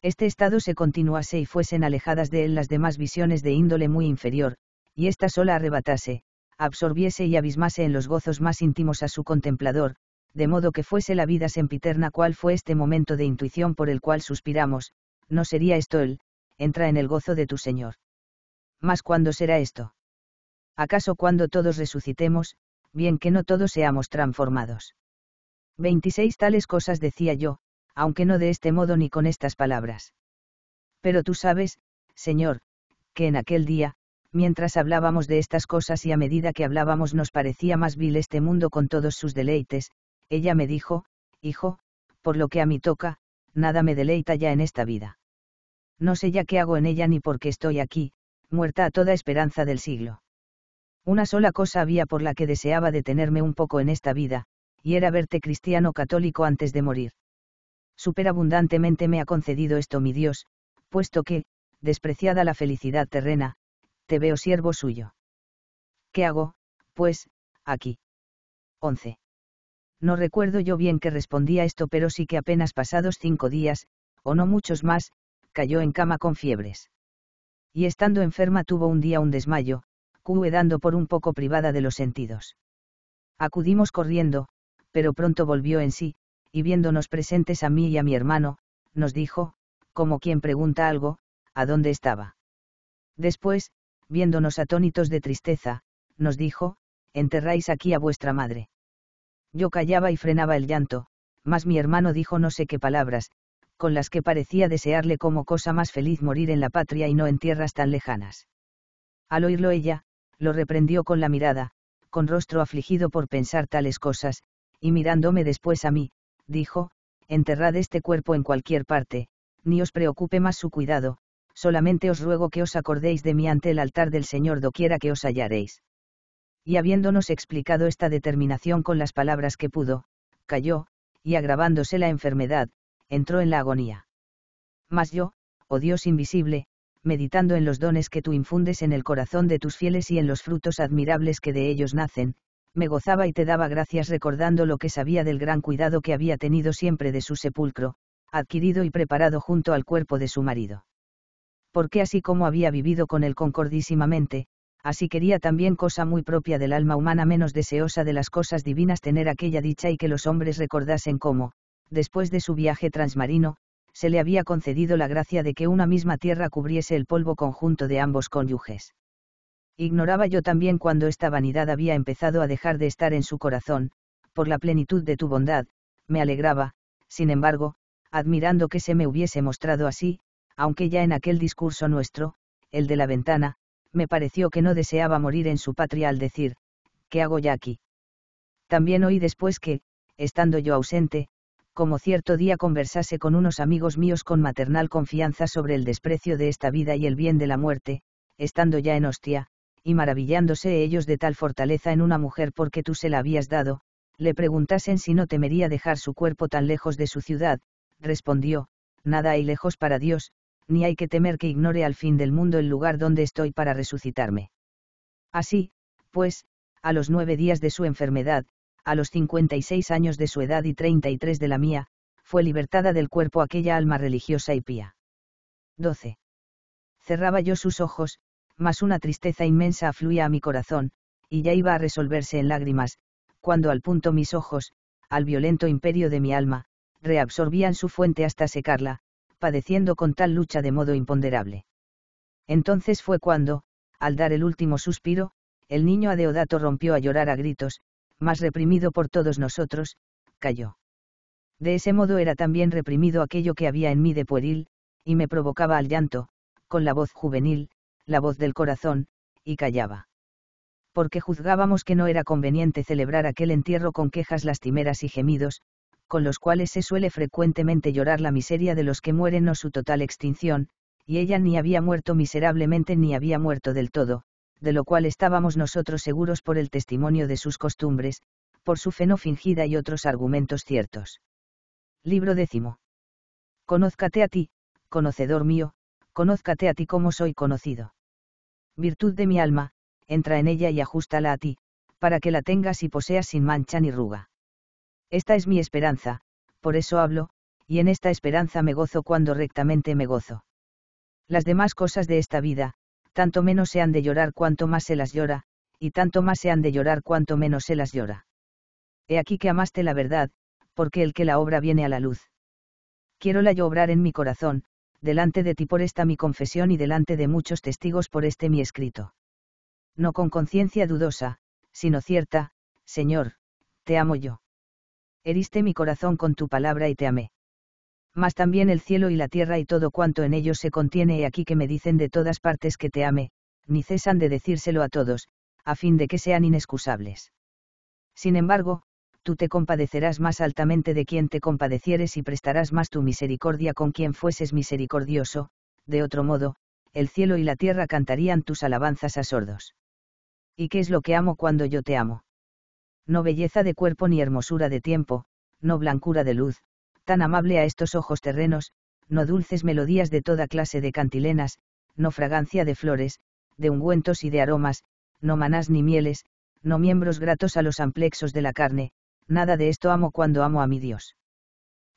Este estado se continuase y fuesen alejadas de él las demás visiones de índole muy inferior, y ésta sola arrebatase, absorbiese y abismase en los gozos más íntimos a su contemplador, de modo que fuese la vida sempiterna cuál fue este momento de intuición por el cual suspiramos, no sería esto el, entra en el gozo de tu Señor. Mas cuándo será esto? ¿Acaso cuando todos resucitemos, bien que no todos seamos transformados? Veintiséis tales cosas decía yo, aunque no de este modo ni con estas palabras. Pero tú sabes, Señor, que en aquel día, mientras hablábamos de estas cosas y a medida que hablábamos nos parecía más vil este mundo con todos sus deleites, ella me dijo, hijo, por lo que a mí toca, nada me deleita ya en esta vida. No sé ya qué hago en ella ni por qué estoy aquí, muerta a toda esperanza del siglo. Una sola cosa había por la que deseaba detenerme un poco en esta vida, y era verte cristiano católico antes de morir. Superabundantemente me ha concedido esto mi Dios, puesto que, despreciada la felicidad terrena, te veo siervo suyo. ¿Qué hago, pues, aquí? 11. No recuerdo yo bien que a esto, pero sí que apenas pasados cinco días, o no muchos más, cayó en cama con fiebres. Y estando enferma tuvo un día un desmayo, dando por un poco privada de los sentidos. Acudimos corriendo, pero pronto volvió en sí, y viéndonos presentes a mí y a mi hermano, nos dijo, como quien pregunta algo, a dónde estaba. Después, viéndonos atónitos de tristeza, nos dijo, enterráis aquí a vuestra madre. Yo callaba y frenaba el llanto, mas mi hermano dijo no sé qué palabras, con las que parecía desearle como cosa más feliz morir en la patria y no en tierras tan lejanas. Al oírlo ella, lo reprendió con la mirada, con rostro afligido por pensar tales cosas, y mirándome después a mí, dijo, enterrad este cuerpo en cualquier parte, ni os preocupe más su cuidado, solamente os ruego que os acordéis de mí ante el altar del Señor doquiera que os hallaréis. Y habiéndonos explicado esta determinación con las palabras que pudo, cayó, y agravándose la enfermedad, entró en la agonía. Mas yo, oh Dios invisible, meditando en los dones que tú infundes en el corazón de tus fieles y en los frutos admirables que de ellos nacen, me gozaba y te daba gracias recordando lo que sabía del gran cuidado que había tenido siempre de su sepulcro, adquirido y preparado junto al cuerpo de su marido porque así como había vivido con él concordísimamente, así quería también cosa muy propia del alma humana menos deseosa de las cosas divinas tener aquella dicha y que los hombres recordasen cómo, después de su viaje transmarino, se le había concedido la gracia de que una misma tierra cubriese el polvo conjunto de ambos cónyuges. Ignoraba yo también cuando esta vanidad había empezado a dejar de estar en su corazón, por la plenitud de tu bondad, me alegraba, sin embargo, admirando que se me hubiese mostrado así, aunque ya en aquel discurso nuestro, el de la ventana, me pareció que no deseaba morir en su patria al decir, ¿qué hago ya aquí? También oí después que, estando yo ausente, como cierto día conversase con unos amigos míos con maternal confianza sobre el desprecio de esta vida y el bien de la muerte, estando ya en hostia, y maravillándose ellos de tal fortaleza en una mujer porque tú se la habías dado, le preguntasen si no temería dejar su cuerpo tan lejos de su ciudad, respondió, nada hay lejos para Dios, ni hay que temer que ignore al fin del mundo el lugar donde estoy para resucitarme. Así, pues, a los nueve días de su enfermedad, a los 56 años de su edad y 33 de la mía, fue libertada del cuerpo aquella alma religiosa y pía. 12. Cerraba yo sus ojos, mas una tristeza inmensa afluía a mi corazón, y ya iba a resolverse en lágrimas, cuando al punto mis ojos, al violento imperio de mi alma, reabsorbían su fuente hasta secarla, padeciendo con tal lucha de modo imponderable. Entonces fue cuando, al dar el último suspiro, el niño adeodato rompió a llorar a gritos, más reprimido por todos nosotros, cayó. De ese modo era también reprimido aquello que había en mí de pueril, y me provocaba al llanto, con la voz juvenil, la voz del corazón, y callaba. Porque juzgábamos que no era conveniente celebrar aquel entierro con quejas lastimeras y gemidos, con los cuales se suele frecuentemente llorar la miseria de los que mueren o su total extinción, y ella ni había muerto miserablemente ni había muerto del todo, de lo cual estábamos nosotros seguros por el testimonio de sus costumbres, por su fe no fingida y otros argumentos ciertos. Libro décimo. Conózcate a ti, conocedor mío, conózcate a ti como soy conocido. Virtud de mi alma, entra en ella y ajustala a ti, para que la tengas y poseas sin mancha ni ruga. Esta es mi esperanza, por eso hablo, y en esta esperanza me gozo cuando rectamente me gozo. Las demás cosas de esta vida, tanto menos se han de llorar cuanto más se las llora, y tanto más se han de llorar cuanto menos se las llora. He aquí que amaste la verdad, porque el que la obra viene a la luz. Quiero la yo obrar en mi corazón, delante de ti por esta mi confesión y delante de muchos testigos por este mi escrito. No con conciencia dudosa, sino cierta, Señor, te amo yo heriste mi corazón con tu palabra y te amé. Mas también el cielo y la tierra y todo cuanto en ellos se contiene y aquí que me dicen de todas partes que te ame, ni cesan de decírselo a todos, a fin de que sean inexcusables. Sin embargo, tú te compadecerás más altamente de quien te compadecieres y prestarás más tu misericordia con quien fueses misericordioso, de otro modo, el cielo y la tierra cantarían tus alabanzas a sordos. ¿Y qué es lo que amo cuando yo te amo? no belleza de cuerpo ni hermosura de tiempo, no blancura de luz, tan amable a estos ojos terrenos, no dulces melodías de toda clase de cantilenas, no fragancia de flores, de ungüentos y de aromas, no manás ni mieles, no miembros gratos a los amplexos de la carne, nada de esto amo cuando amo a mi Dios.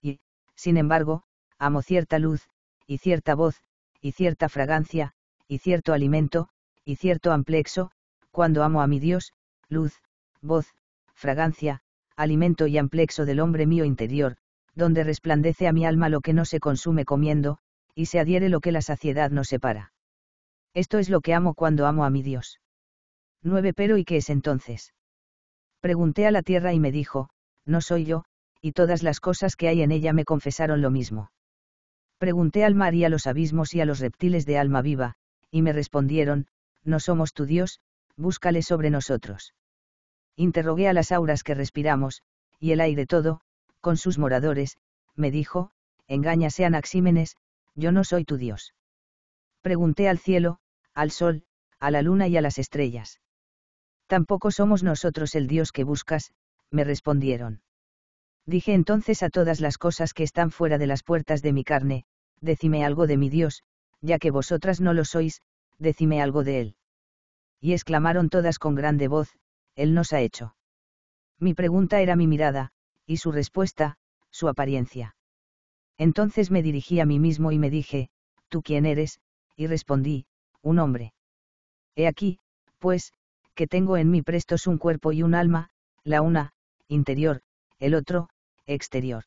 Y, sin embargo, amo cierta luz, y cierta voz, y cierta fragancia, y cierto alimento, y cierto amplexo, cuando amo a mi Dios, luz, voz, fragancia, alimento y amplexo del hombre mío interior, donde resplandece a mi alma lo que no se consume comiendo, y se adhiere lo que la saciedad no separa. Esto es lo que amo cuando amo a mi Dios. 9. Pero ¿y qué es entonces? Pregunté a la tierra y me dijo, no soy yo, y todas las cosas que hay en ella me confesaron lo mismo. Pregunté al mar y a los abismos y a los reptiles de alma viva, y me respondieron, no somos tu Dios, búscale sobre nosotros interrogué a las auras que respiramos, y el aire todo, con sus moradores, me dijo, engáñase Anaxímenes, yo no soy tu Dios. Pregunté al cielo, al sol, a la luna y a las estrellas. Tampoco somos nosotros el Dios que buscas, me respondieron. Dije entonces a todas las cosas que están fuera de las puertas de mi carne, decime algo de mi Dios, ya que vosotras no lo sois, decime algo de él. Y exclamaron todas con grande voz, él nos ha hecho. Mi pregunta era mi mirada, y su respuesta, su apariencia. Entonces me dirigí a mí mismo y me dije, ¿tú quién eres? y respondí, un hombre. He aquí, pues, que tengo en mí prestos un cuerpo y un alma, la una, interior, el otro, exterior.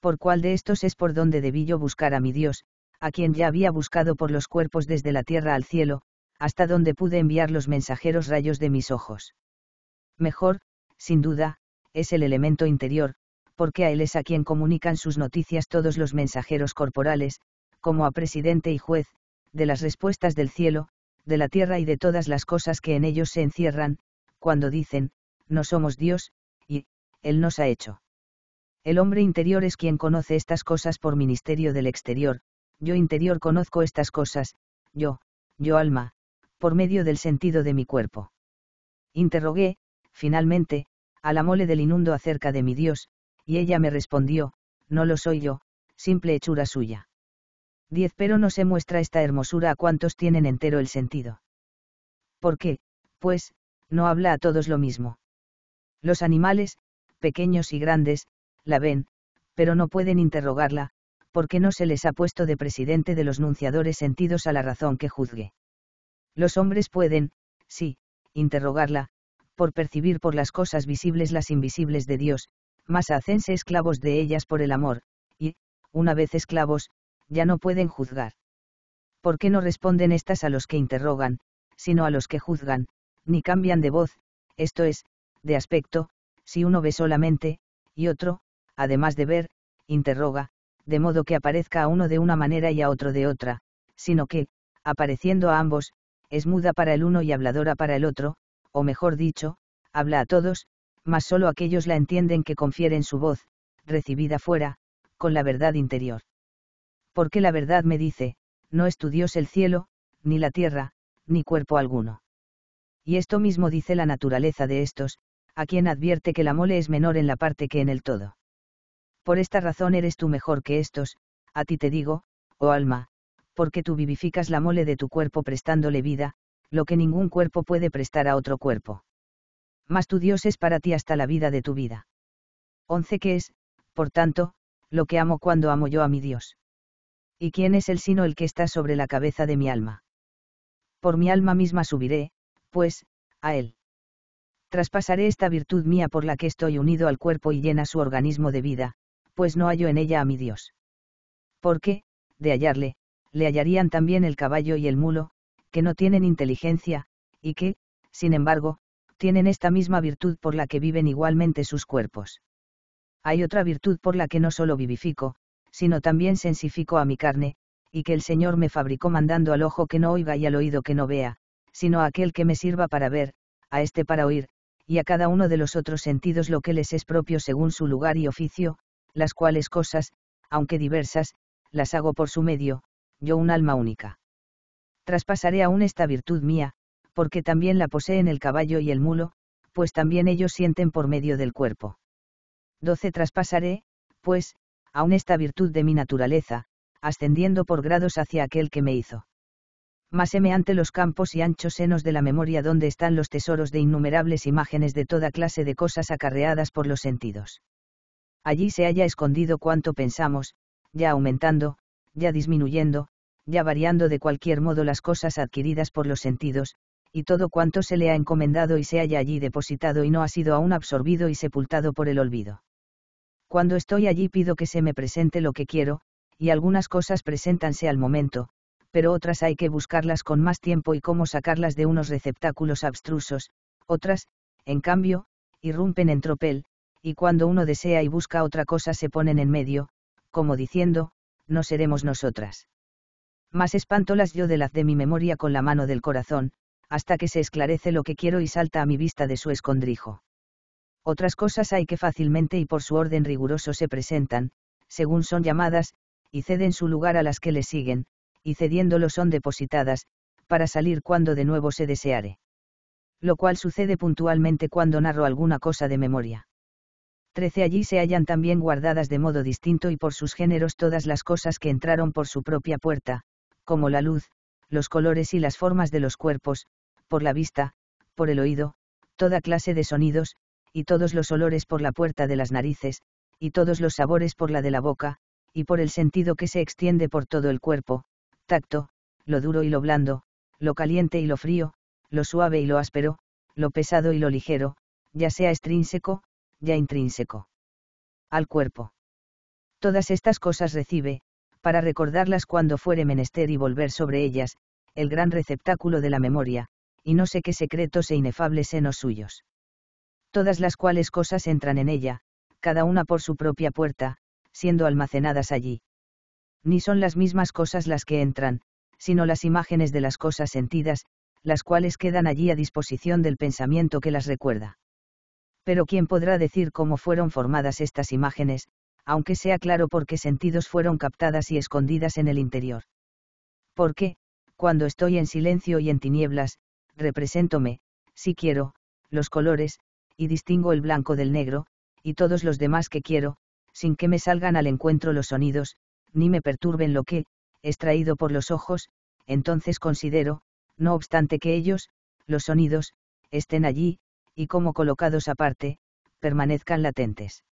¿Por cuál de estos es por donde debí yo buscar a mi Dios, a quien ya había buscado por los cuerpos desde la tierra al cielo, hasta donde pude enviar los mensajeros rayos de mis ojos? Mejor, sin duda, es el elemento interior, porque a él es a quien comunican sus noticias todos los mensajeros corporales, como a presidente y juez, de las respuestas del cielo, de la tierra y de todas las cosas que en ellos se encierran, cuando dicen, no somos Dios, y, Él nos ha hecho. El hombre interior es quien conoce estas cosas por ministerio del exterior, yo interior conozco estas cosas, yo, yo alma, por medio del sentido de mi cuerpo. Interrogué, Finalmente, a la mole del inundo acerca de mi Dios, y ella me respondió, no lo soy yo, simple hechura suya. Diez, Pero no se muestra esta hermosura a cuantos tienen entero el sentido. ¿Por qué, pues, no habla a todos lo mismo? Los animales, pequeños y grandes, la ven, pero no pueden interrogarla, porque no se les ha puesto de presidente de los nunciadores sentidos a la razón que juzgue. Los hombres pueden, sí, interrogarla, por percibir por las cosas visibles las invisibles de Dios, mas hacense esclavos de ellas por el amor, y, una vez esclavos, ya no pueden juzgar. ¿Por qué no responden estas a los que interrogan, sino a los que juzgan, ni cambian de voz, esto es, de aspecto, si uno ve solamente, y otro, además de ver, interroga, de modo que aparezca a uno de una manera y a otro de otra, sino que, apareciendo a ambos, es muda para el uno y habladora para el otro, o mejor dicho, habla a todos, mas solo aquellos la entienden que confieren su voz, recibida fuera, con la verdad interior. Porque la verdad me dice, no es tu Dios el cielo, ni la tierra, ni cuerpo alguno. Y esto mismo dice la naturaleza de estos, a quien advierte que la mole es menor en la parte que en el todo. Por esta razón eres tú mejor que estos, a ti te digo, oh alma, porque tú vivificas la mole de tu cuerpo prestándole vida, lo que ningún cuerpo puede prestar a otro cuerpo. Mas tu Dios es para ti hasta la vida de tu vida. 11. Que es, por tanto, lo que amo cuando amo yo a mi Dios. ¿Y quién es el sino el que está sobre la cabeza de mi alma? Por mi alma misma subiré, pues, a él. Traspasaré esta virtud mía por la que estoy unido al cuerpo y llena su organismo de vida, pues no hallo en ella a mi Dios. Porque, de hallarle, le hallarían también el caballo y el mulo, que no tienen inteligencia, y que, sin embargo, tienen esta misma virtud por la que viven igualmente sus cuerpos. Hay otra virtud por la que no solo vivifico, sino también sensifico a mi carne, y que el Señor me fabricó mandando al ojo que no oiga y al oído que no vea, sino a aquel que me sirva para ver, a este para oír, y a cada uno de los otros sentidos lo que les es propio según su lugar y oficio, las cuales cosas, aunque diversas, las hago por su medio, yo un alma única traspasaré aún esta virtud mía, porque también la poseen el caballo y el mulo, pues también ellos sienten por medio del cuerpo. 12. Traspasaré, pues, aún esta virtud de mi naturaleza, ascendiendo por grados hacia aquel que me hizo. Máseme ante los campos y anchos senos de la memoria donde están los tesoros de innumerables imágenes de toda clase de cosas acarreadas por los sentidos. Allí se haya escondido cuanto pensamos, ya aumentando, ya disminuyendo, ya variando de cualquier modo las cosas adquiridas por los sentidos, y todo cuanto se le ha encomendado y se haya allí depositado y no ha sido aún absorbido y sepultado por el olvido. Cuando estoy allí pido que se me presente lo que quiero, y algunas cosas preséntanse al momento, pero otras hay que buscarlas con más tiempo y cómo sacarlas de unos receptáculos abstrusos, otras, en cambio, irrumpen en tropel, y cuando uno desea y busca otra cosa se ponen en medio, como diciendo, no seremos nosotras más espanto yo de las de mi memoria con la mano del corazón, hasta que se esclarece lo que quiero y salta a mi vista de su escondrijo. Otras cosas hay que fácilmente y por su orden riguroso se presentan, según son llamadas, y ceden su lugar a las que le siguen, y cediéndolo son depositadas, para salir cuando de nuevo se deseare. Lo cual sucede puntualmente cuando narro alguna cosa de memoria. Trece allí se hallan también guardadas de modo distinto y por sus géneros todas las cosas que entraron por su propia puerta, como la luz, los colores y las formas de los cuerpos, por la vista, por el oído, toda clase de sonidos, y todos los olores por la puerta de las narices, y todos los sabores por la de la boca, y por el sentido que se extiende por todo el cuerpo, tacto, lo duro y lo blando, lo caliente y lo frío, lo suave y lo áspero, lo pesado y lo ligero, ya sea extrínseco, ya intrínseco. Al cuerpo. Todas estas cosas recibe, para recordarlas cuando fuere menester y volver sobre ellas, el gran receptáculo de la memoria, y no sé qué secretos e inefables senos suyos. Todas las cuales cosas entran en ella, cada una por su propia puerta, siendo almacenadas allí. Ni son las mismas cosas las que entran, sino las imágenes de las cosas sentidas, las cuales quedan allí a disposición del pensamiento que las recuerda. Pero ¿quién podrá decir cómo fueron formadas estas imágenes, aunque sea claro por qué sentidos fueron captadas y escondidas en el interior. Porque, cuando estoy en silencio y en tinieblas, representóme, si quiero, los colores, y distingo el blanco del negro, y todos los demás que quiero, sin que me salgan al encuentro los sonidos, ni me perturben lo que, extraído por los ojos, entonces considero, no obstante que ellos, los sonidos, estén allí, y como colocados aparte, permanezcan latentes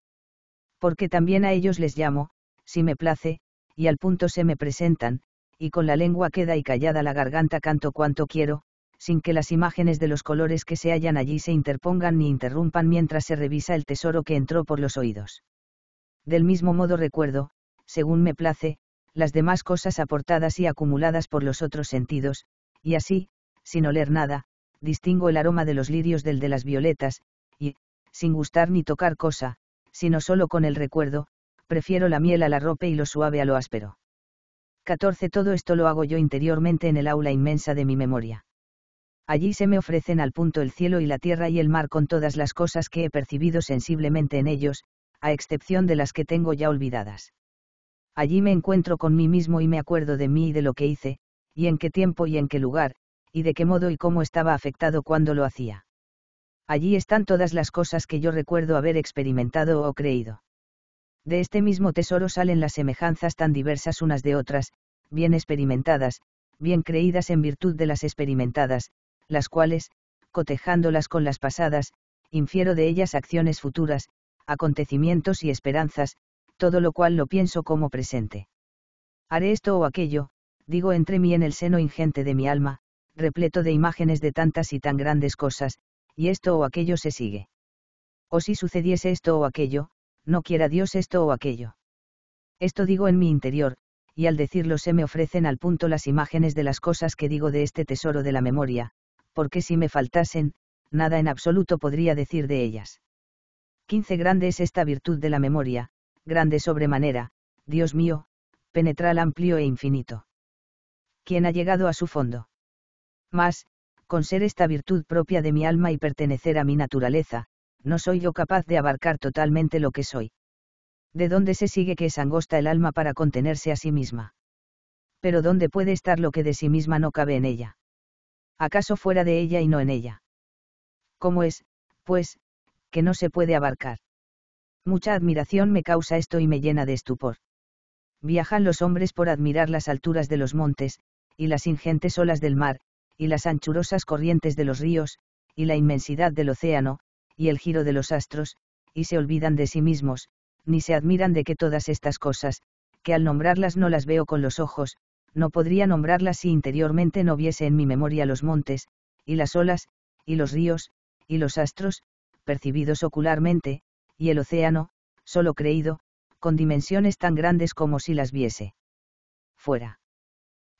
porque también a ellos les llamo, si me place, y al punto se me presentan, y con la lengua queda y callada la garganta canto cuanto quiero, sin que las imágenes de los colores que se hallan allí se interpongan ni interrumpan mientras se revisa el tesoro que entró por los oídos. Del mismo modo recuerdo, según me place, las demás cosas aportadas y acumuladas por los otros sentidos, y así, sin oler nada, distingo el aroma de los lirios del de las violetas, y, sin gustar ni tocar cosa, sino solo con el recuerdo, prefiero la miel a la ropa y lo suave a lo áspero. 14. Todo esto lo hago yo interiormente en el aula inmensa de mi memoria. Allí se me ofrecen al punto el cielo y la tierra y el mar con todas las cosas que he percibido sensiblemente en ellos, a excepción de las que tengo ya olvidadas. Allí me encuentro con mí mismo y me acuerdo de mí y de lo que hice, y en qué tiempo y en qué lugar, y de qué modo y cómo estaba afectado cuando lo hacía. Allí están todas las cosas que yo recuerdo haber experimentado o creído. De este mismo tesoro salen las semejanzas tan diversas unas de otras, bien experimentadas, bien creídas en virtud de las experimentadas, las cuales, cotejándolas con las pasadas, infiero de ellas acciones futuras, acontecimientos y esperanzas, todo lo cual lo pienso como presente. Haré esto o aquello, digo entre mí en el seno ingente de mi alma, repleto de imágenes de tantas y tan grandes cosas, y esto o aquello se sigue. O si sucediese esto o aquello, no quiera Dios esto o aquello. Esto digo en mi interior, y al decirlo se me ofrecen al punto las imágenes de las cosas que digo de este tesoro de la memoria, porque si me faltasen, nada en absoluto podría decir de ellas. 15 Grande es esta virtud de la memoria, grande sobremanera, Dios mío, penetral amplio e infinito. ¿Quién ha llegado a su fondo? Más, con ser esta virtud propia de mi alma y pertenecer a mi naturaleza, no soy yo capaz de abarcar totalmente lo que soy. ¿De dónde se sigue que es angosta el alma para contenerse a sí misma? Pero ¿dónde puede estar lo que de sí misma no cabe en ella? ¿Acaso fuera de ella y no en ella? ¿Cómo es, pues, que no se puede abarcar? Mucha admiración me causa esto y me llena de estupor. Viajan los hombres por admirar las alturas de los montes, y las ingentes olas del mar, y las anchurosas corrientes de los ríos, y la inmensidad del océano, y el giro de los astros, y se olvidan de sí mismos, ni se admiran de que todas estas cosas, que al nombrarlas no las veo con los ojos, no podría nombrarlas si interiormente no viese en mi memoria los montes, y las olas, y los ríos, y los astros, percibidos ocularmente, y el océano, solo creído, con dimensiones tan grandes como si las viese. Fuera.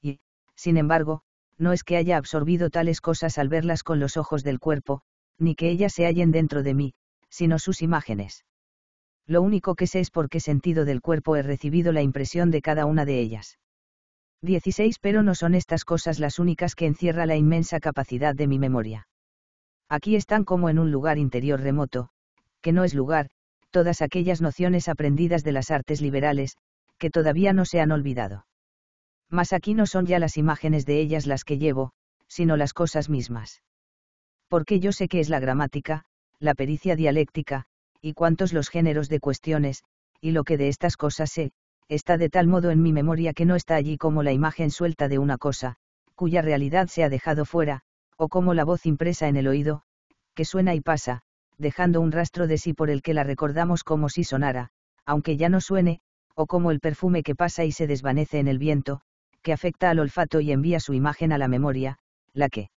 Y, sin embargo, no es que haya absorbido tales cosas al verlas con los ojos del cuerpo, ni que ellas se hallen dentro de mí, sino sus imágenes. Lo único que sé es por qué sentido del cuerpo he recibido la impresión de cada una de ellas. 16 Pero no son estas cosas las únicas que encierra la inmensa capacidad de mi memoria. Aquí están como en un lugar interior remoto, que no es lugar, todas aquellas nociones aprendidas de las artes liberales, que todavía no se han olvidado mas aquí no son ya las imágenes de ellas las que llevo, sino las cosas mismas. Porque yo sé que es la gramática, la pericia dialéctica, y cuántos los géneros de cuestiones, y lo que de estas cosas sé, está de tal modo en mi memoria que no está allí como la imagen suelta de una cosa, cuya realidad se ha dejado fuera, o como la voz impresa en el oído, que suena y pasa, dejando un rastro de sí por el que la recordamos como si sonara, aunque ya no suene, o como el perfume que pasa y se desvanece en el viento, que afecta al olfato y envía su imagen a la memoria, la que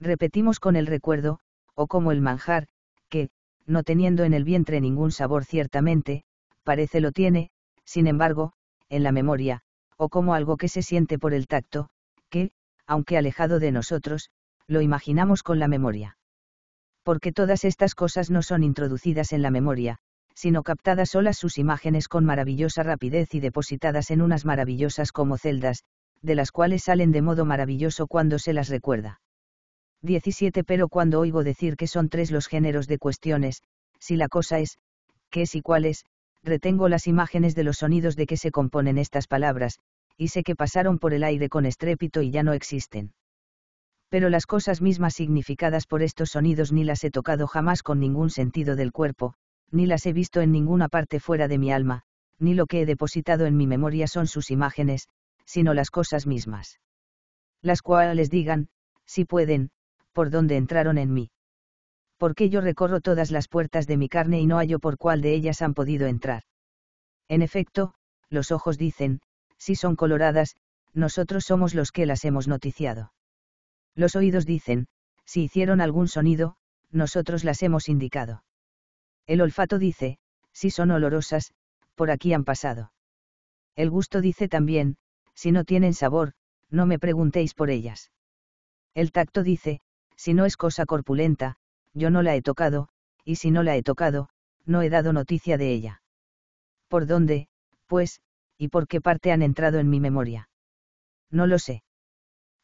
repetimos con el recuerdo, o como el manjar, que, no teniendo en el vientre ningún sabor ciertamente, parece lo tiene, sin embargo, en la memoria, o como algo que se siente por el tacto, que, aunque alejado de nosotros, lo imaginamos con la memoria. Porque todas estas cosas no son introducidas en la memoria, sino captadas solas sus imágenes con maravillosa rapidez y depositadas en unas maravillosas como celdas, de las cuales salen de modo maravilloso cuando se las recuerda. 17 Pero cuando oigo decir que son tres los géneros de cuestiones, si la cosa es, qué es y cuál es, retengo las imágenes de los sonidos de que se componen estas palabras, y sé que pasaron por el aire con estrépito y ya no existen. Pero las cosas mismas significadas por estos sonidos ni las he tocado jamás con ningún sentido del cuerpo, ni las he visto en ninguna parte fuera de mi alma, ni lo que he depositado en mi memoria son sus imágenes, sino las cosas mismas. Las cuales digan, si pueden, por dónde entraron en mí. Porque yo recorro todas las puertas de mi carne y no hallo por cuál de ellas han podido entrar. En efecto, los ojos dicen, si son coloradas, nosotros somos los que las hemos noticiado. Los oídos dicen, si hicieron algún sonido, nosotros las hemos indicado. El olfato dice, si son olorosas, por aquí han pasado. El gusto dice también, si no tienen sabor, no me preguntéis por ellas. El tacto dice, si no es cosa corpulenta, yo no la he tocado, y si no la he tocado, no he dado noticia de ella. ¿Por dónde, pues, y por qué parte han entrado en mi memoria? No lo sé.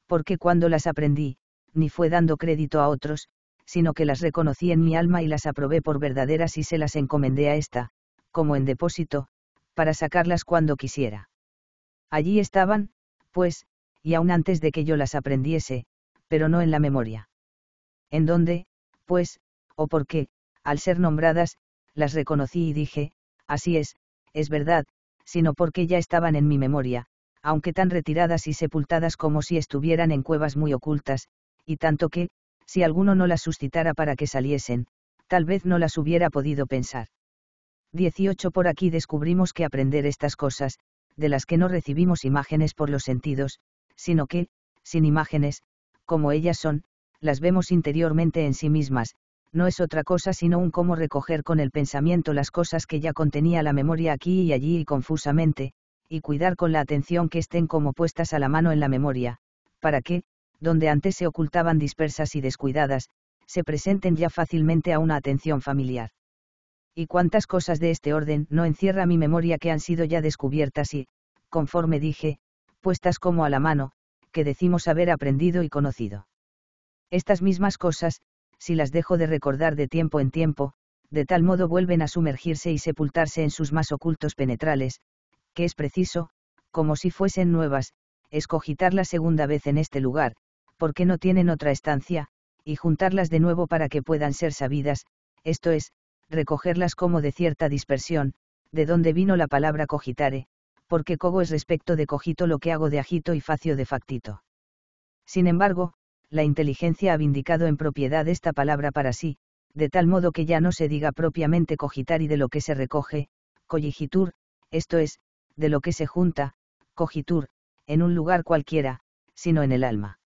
Porque cuando las aprendí, ni fue dando crédito a otros, sino que las reconocí en mi alma y las aprobé por verdaderas y se las encomendé a ésta, como en depósito, para sacarlas cuando quisiera. Allí estaban, pues, y aún antes de que yo las aprendiese, pero no en la memoria. ¿En dónde, pues, o por qué, al ser nombradas, las reconocí y dije, así es, es verdad, sino porque ya estaban en mi memoria, aunque tan retiradas y sepultadas como si estuvieran en cuevas muy ocultas, y tanto que, si alguno no las suscitara para que saliesen, tal vez no las hubiera podido pensar. 18 Por aquí descubrimos que aprender estas cosas, de las que no recibimos imágenes por los sentidos, sino que, sin imágenes, como ellas son, las vemos interiormente en sí mismas, no es otra cosa sino un cómo recoger con el pensamiento las cosas que ya contenía la memoria aquí y allí y confusamente, y cuidar con la atención que estén como puestas a la mano en la memoria, para que, donde antes se ocultaban dispersas y descuidadas, se presenten ya fácilmente a una atención familiar. Y cuántas cosas de este orden no encierra mi memoria que han sido ya descubiertas y, conforme dije, puestas como a la mano, que decimos haber aprendido y conocido. Estas mismas cosas, si las dejo de recordar de tiempo en tiempo, de tal modo vuelven a sumergirse y sepultarse en sus más ocultos penetrales, que es preciso, como si fuesen nuevas, escogitar la segunda vez en este lugar, porque no tienen otra estancia, y juntarlas de nuevo para que puedan ser sabidas, esto es, recogerlas como de cierta dispersión, de donde vino la palabra cogitare, porque cogo es respecto de cogito lo que hago de agito y facio de factito. Sin embargo, la inteligencia ha vindicado en propiedad esta palabra para sí, de tal modo que ya no se diga propiamente cogitar y de lo que se recoge, cogitur, esto es, de lo que se junta, cogitur, en un lugar cualquiera, sino en el alma.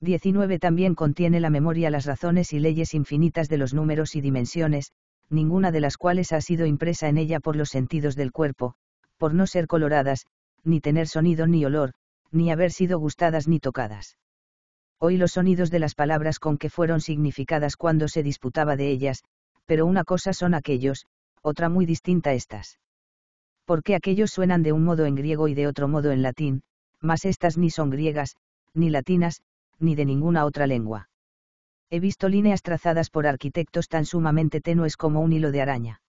19 también contiene la memoria las razones y leyes infinitas de los números y dimensiones, ninguna de las cuales ha sido impresa en ella por los sentidos del cuerpo, por no ser coloradas, ni tener sonido ni olor, ni haber sido gustadas ni tocadas. Oí los sonidos de las palabras con que fueron significadas cuando se disputaba de ellas, pero una cosa son aquellos, otra muy distinta estas. Porque aquellos suenan de un modo en griego y de otro modo en latín, mas estas ni son griegas, ni latinas, ni de ninguna otra lengua. He visto líneas trazadas por arquitectos tan sumamente tenues como un hilo de araña.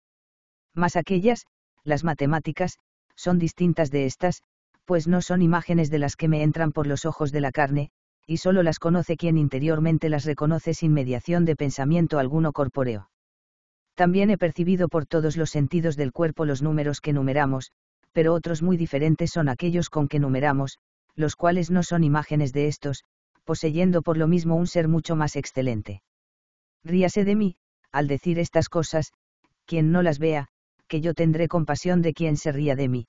Mas aquellas, las matemáticas, son distintas de estas, pues no son imágenes de las que me entran por los ojos de la carne, y solo las conoce quien interiormente las reconoce sin mediación de pensamiento alguno corpóreo. También he percibido por todos los sentidos del cuerpo los números que numeramos, pero otros muy diferentes son aquellos con que numeramos, los cuales no son imágenes de estos, poseyendo por lo mismo un ser mucho más excelente. Ríase de mí, al decir estas cosas, quien no las vea, que yo tendré compasión de quien se ría de mí.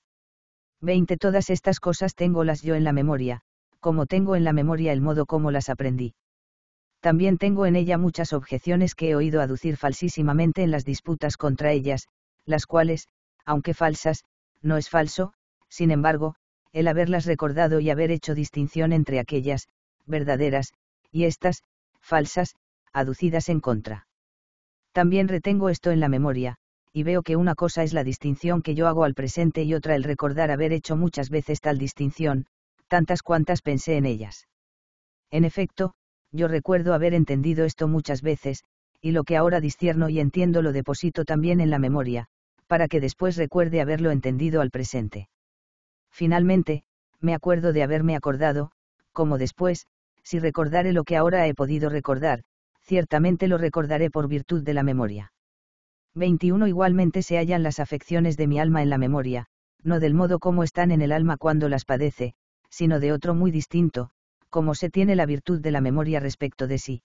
20. Todas estas cosas tengo las yo en la memoria, como tengo en la memoria el modo como las aprendí. También tengo en ella muchas objeciones que he oído aducir falsísimamente en las disputas contra ellas, las cuales, aunque falsas, no es falso, sin embargo, el haberlas recordado y haber hecho distinción entre aquellas, verdaderas, y estas, falsas, aducidas en contra. También retengo esto en la memoria, y veo que una cosa es la distinción que yo hago al presente y otra el recordar haber hecho muchas veces tal distinción, tantas cuantas pensé en ellas. En efecto, yo recuerdo haber entendido esto muchas veces, y lo que ahora discierno y entiendo lo deposito también en la memoria, para que después recuerde haberlo entendido al presente. Finalmente, me acuerdo de haberme acordado, como después, si recordaré lo que ahora he podido recordar, ciertamente lo recordaré por virtud de la memoria. 21 Igualmente se hallan las afecciones de mi alma en la memoria, no del modo como están en el alma cuando las padece, sino de otro muy distinto, como se tiene la virtud de la memoria respecto de sí.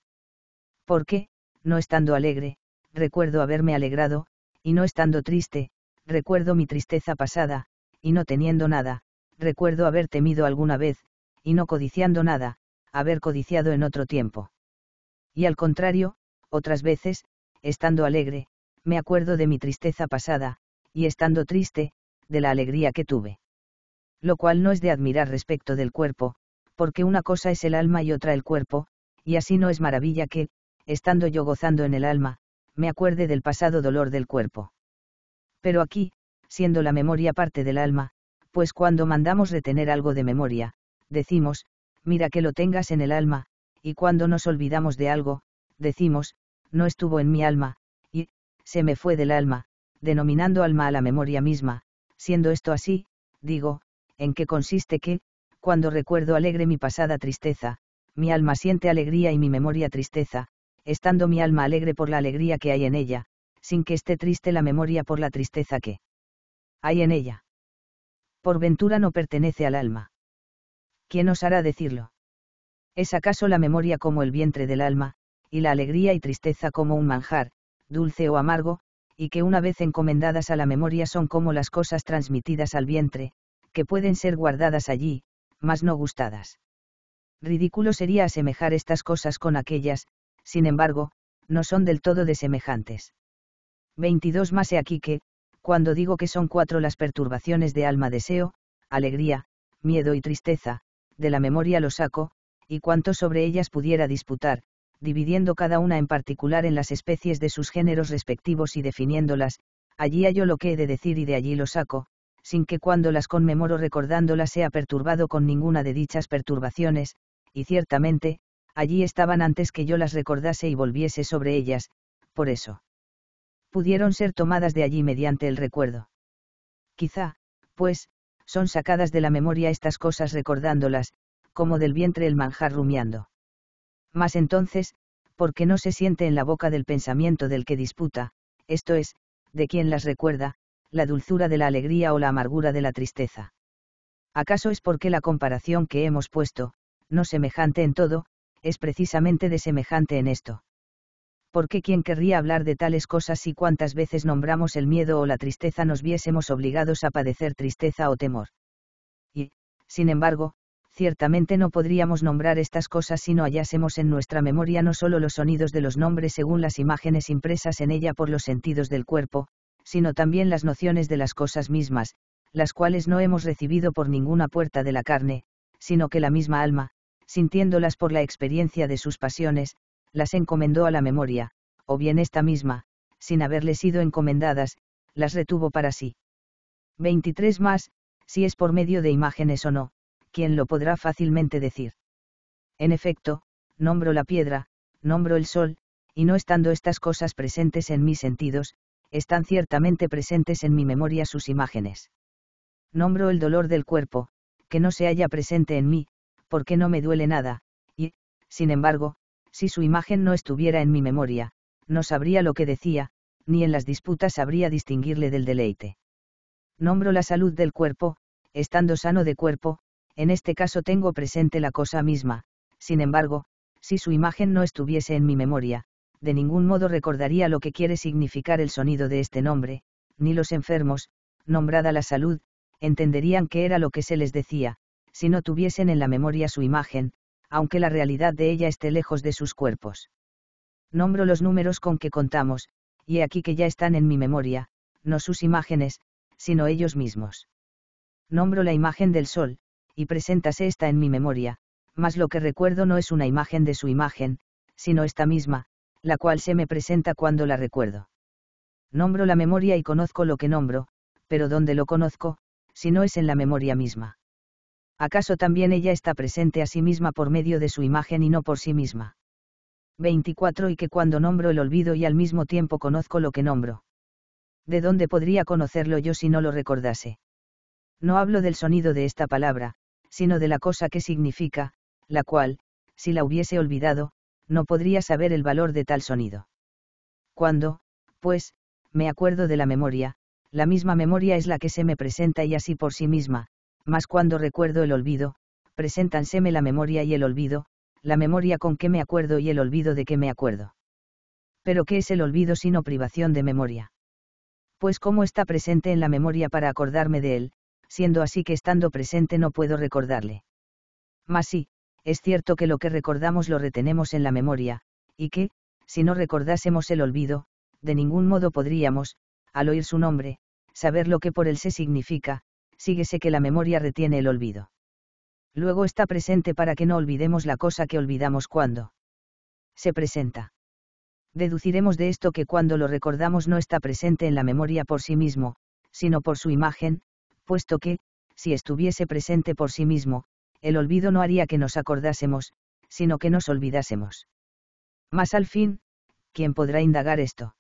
Porque, no estando alegre, recuerdo haberme alegrado, y no estando triste, recuerdo mi tristeza pasada, y no teniendo nada, recuerdo haber temido alguna vez, y no codiciando nada, haber codiciado en otro tiempo. Y al contrario, otras veces, estando alegre, me acuerdo de mi tristeza pasada, y estando triste, de la alegría que tuve. Lo cual no es de admirar respecto del cuerpo, porque una cosa es el alma y otra el cuerpo, y así no es maravilla que, estando yo gozando en el alma, me acuerde del pasado dolor del cuerpo. Pero aquí, siendo la memoria parte del alma, pues cuando mandamos retener algo de memoria, decimos, mira que lo tengas en el alma, y cuando nos olvidamos de algo, decimos, no estuvo en mi alma, y, se me fue del alma, denominando alma a la memoria misma, siendo esto así, digo, en qué consiste que, cuando recuerdo alegre mi pasada tristeza, mi alma siente alegría y mi memoria tristeza, estando mi alma alegre por la alegría que hay en ella, sin que esté triste la memoria por la tristeza que hay en ella. Por ventura no pertenece al alma. ¿quién os hará decirlo? ¿Es acaso la memoria como el vientre del alma, y la alegría y tristeza como un manjar, dulce o amargo, y que una vez encomendadas a la memoria son como las cosas transmitidas al vientre, que pueden ser guardadas allí, mas no gustadas? Ridículo sería asemejar estas cosas con aquellas, sin embargo, no son del todo desemejantes. 22 más he aquí que, cuando digo que son cuatro las perturbaciones de alma deseo, alegría, miedo y tristeza, de la memoria lo saco, y cuanto sobre ellas pudiera disputar, dividiendo cada una en particular en las especies de sus géneros respectivos y definiéndolas, allí hallo lo que he de decir y de allí lo saco, sin que cuando las conmemoro recordándolas sea perturbado con ninguna de dichas perturbaciones, y ciertamente, allí estaban antes que yo las recordase y volviese sobre ellas, por eso. Pudieron ser tomadas de allí mediante el recuerdo. Quizá, pues, son sacadas de la memoria estas cosas recordándolas, como del vientre el manjar rumiando. Mas entonces, porque no se siente en la boca del pensamiento del que disputa, esto es, de quien las recuerda, la dulzura de la alegría o la amargura de la tristeza. ¿Acaso es porque la comparación que hemos puesto, no semejante en todo, es precisamente de semejante en esto? qué quien querría hablar de tales cosas si cuántas veces nombramos el miedo o la tristeza nos viésemos obligados a padecer tristeza o temor. Y, sin embargo, ciertamente no podríamos nombrar estas cosas si no hallásemos en nuestra memoria no solo los sonidos de los nombres según las imágenes impresas en ella por los sentidos del cuerpo, sino también las nociones de las cosas mismas, las cuales no hemos recibido por ninguna puerta de la carne, sino que la misma alma, sintiéndolas por la experiencia de sus pasiones, las encomendó a la memoria, o bien esta misma, sin haberle sido encomendadas, las retuvo para sí. 23 más, si es por medio de imágenes o no, quien lo podrá fácilmente decir. En efecto, nombro la piedra, nombro el sol, y no estando estas cosas presentes en mis sentidos, están ciertamente presentes en mi memoria sus imágenes. Nombro el dolor del cuerpo, que no se halla presente en mí, porque no me duele nada, y, sin embargo, si su imagen no estuviera en mi memoria, no sabría lo que decía, ni en las disputas sabría distinguirle del deleite. Nombro la salud del cuerpo, estando sano de cuerpo, en este caso tengo presente la cosa misma, sin embargo, si su imagen no estuviese en mi memoria, de ningún modo recordaría lo que quiere significar el sonido de este nombre, ni los enfermos, nombrada la salud, entenderían qué era lo que se les decía, si no tuviesen en la memoria su imagen, aunque la realidad de ella esté lejos de sus cuerpos. Nombro los números con que contamos, y he aquí que ya están en mi memoria, no sus imágenes, sino ellos mismos. Nombro la imagen del sol, y preséntase esta en mi memoria, mas lo que recuerdo no es una imagen de su imagen, sino esta misma, la cual se me presenta cuando la recuerdo. Nombro la memoria y conozco lo que nombro, pero donde lo conozco, si no es en la memoria misma? ¿acaso también ella está presente a sí misma por medio de su imagen y no por sí misma? 24 Y que cuando nombro el olvido y al mismo tiempo conozco lo que nombro. ¿De dónde podría conocerlo yo si no lo recordase? No hablo del sonido de esta palabra, sino de la cosa que significa, la cual, si la hubiese olvidado, no podría saber el valor de tal sonido. Cuando, pues, me acuerdo de la memoria, la misma memoria es la que se me presenta y así por sí misma, mas cuando recuerdo el olvido, preséntanseme la memoria y el olvido, la memoria con que me acuerdo y el olvido de que me acuerdo. Pero ¿qué es el olvido sino privación de memoria? Pues cómo está presente en la memoria para acordarme de él, siendo así que estando presente no puedo recordarle. Mas sí, es cierto que lo que recordamos lo retenemos en la memoria, y que, si no recordásemos el olvido, de ningún modo podríamos, al oír su nombre, saber lo que por él se significa, síguese que la memoria retiene el olvido. Luego está presente para que no olvidemos la cosa que olvidamos cuando se presenta. Deduciremos de esto que cuando lo recordamos no está presente en la memoria por sí mismo, sino por su imagen, puesto que, si estuviese presente por sí mismo, el olvido no haría que nos acordásemos, sino que nos olvidásemos. Mas al fin, ¿quién podrá indagar esto?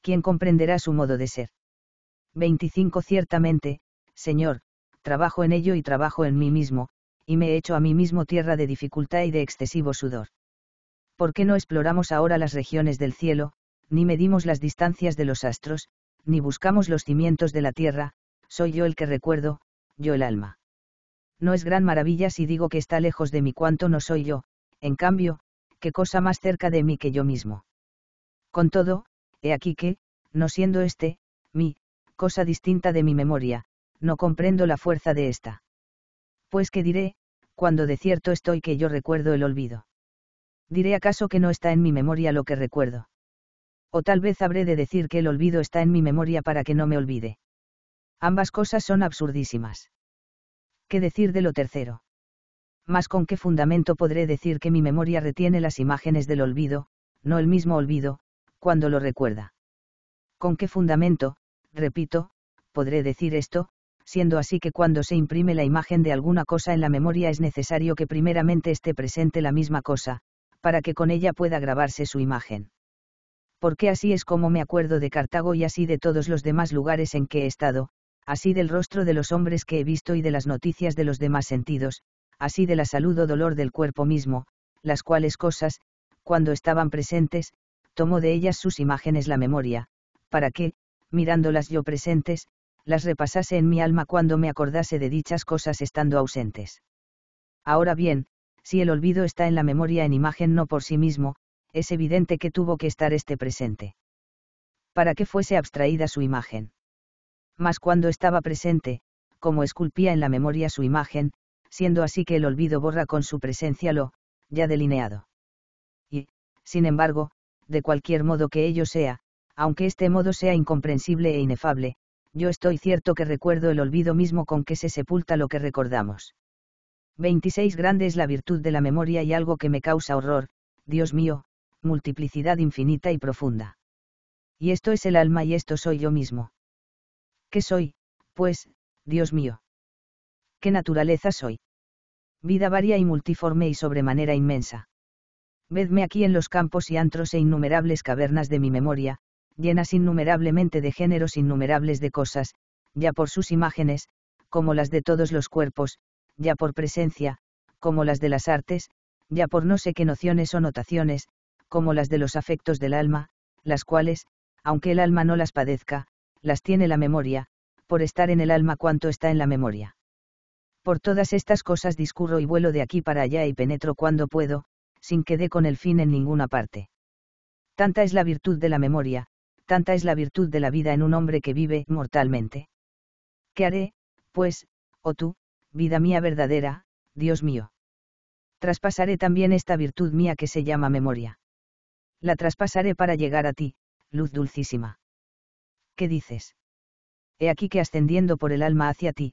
¿Quién comprenderá su modo de ser? 25 Ciertamente, Señor, trabajo en ello y trabajo en mí mismo, y me he hecho a mí mismo tierra de dificultad y de excesivo sudor. ¿Por qué no exploramos ahora las regiones del cielo, ni medimos las distancias de los astros, ni buscamos los cimientos de la tierra, soy yo el que recuerdo, yo el alma. No es gran maravilla si digo que está lejos de mí cuanto no soy yo, en cambio, qué cosa más cerca de mí que yo mismo. Con todo, he aquí que, no siendo este, mi, cosa distinta de mi memoria, no comprendo la fuerza de esta. Pues qué diré, cuando de cierto estoy que yo recuerdo el olvido. Diré acaso que no está en mi memoria lo que recuerdo. O tal vez habré de decir que el olvido está en mi memoria para que no me olvide. Ambas cosas son absurdísimas. ¿Qué decir de lo tercero? Mas con qué fundamento podré decir que mi memoria retiene las imágenes del olvido, no el mismo olvido, cuando lo recuerda. ¿Con qué fundamento, repito, podré decir esto, siendo así que cuando se imprime la imagen de alguna cosa en la memoria es necesario que primeramente esté presente la misma cosa, para que con ella pueda grabarse su imagen. Porque así es como me acuerdo de Cartago y así de todos los demás lugares en que he estado, así del rostro de los hombres que he visto y de las noticias de los demás sentidos, así de la salud o dolor del cuerpo mismo, las cuales cosas, cuando estaban presentes, tomó de ellas sus imágenes la memoria, para que, mirándolas yo presentes, las repasase en mi alma cuando me acordase de dichas cosas estando ausentes. Ahora bien, si el olvido está en la memoria en imagen no por sí mismo, es evidente que tuvo que estar este presente. Para que fuese abstraída su imagen. Mas cuando estaba presente, como esculpía en la memoria su imagen, siendo así que el olvido borra con su presencia lo, ya delineado. Y, sin embargo, de cualquier modo que ello sea, aunque este modo sea incomprensible e inefable, yo estoy cierto que recuerdo el olvido mismo con que se sepulta lo que recordamos. 26 Grande es la virtud de la memoria y algo que me causa horror, Dios mío, multiplicidad infinita y profunda. Y esto es el alma y esto soy yo mismo. ¿Qué soy, pues, Dios mío? ¿Qué naturaleza soy? Vida varia y multiforme y sobremanera inmensa. Vedme aquí en los campos y antros e innumerables cavernas de mi memoria, llenas innumerablemente de géneros innumerables de cosas, ya por sus imágenes, como las de todos los cuerpos, ya por presencia, como las de las artes, ya por no sé qué nociones o notaciones, como las de los afectos del alma, las cuales, aunque el alma no las padezca, las tiene la memoria, por estar en el alma cuanto está en la memoria. Por todas estas cosas discurro y vuelo de aquí para allá y penetro cuando puedo, sin que dé con el fin en ninguna parte. Tanta es la virtud de la memoria, tanta es la virtud de la vida en un hombre que vive mortalmente. ¿Qué haré, pues, oh tú, vida mía verdadera, Dios mío? Traspasaré también esta virtud mía que se llama memoria. La traspasaré para llegar a ti, luz dulcísima. ¿Qué dices? He aquí que ascendiendo por el alma hacia ti,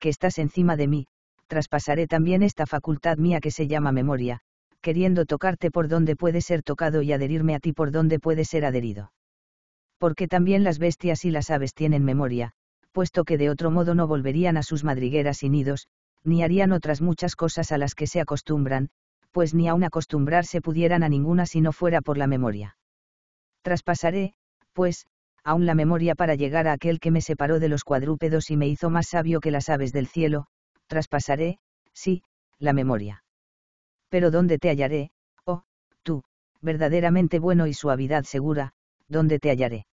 que estás encima de mí, traspasaré también esta facultad mía que se llama memoria, queriendo tocarte por donde puede ser tocado y adherirme a ti por donde puede ser adherido porque también las bestias y las aves tienen memoria, puesto que de otro modo no volverían a sus madrigueras y nidos, ni harían otras muchas cosas a las que se acostumbran, pues ni aun acostumbrarse pudieran a ninguna si no fuera por la memoria. Traspasaré, pues, aún la memoria para llegar a aquel que me separó de los cuadrúpedos y me hizo más sabio que las aves del cielo, traspasaré, sí, la memoria. Pero ¿dónde te hallaré, oh, tú, verdaderamente bueno y suavidad segura, ¿dónde te hallaré?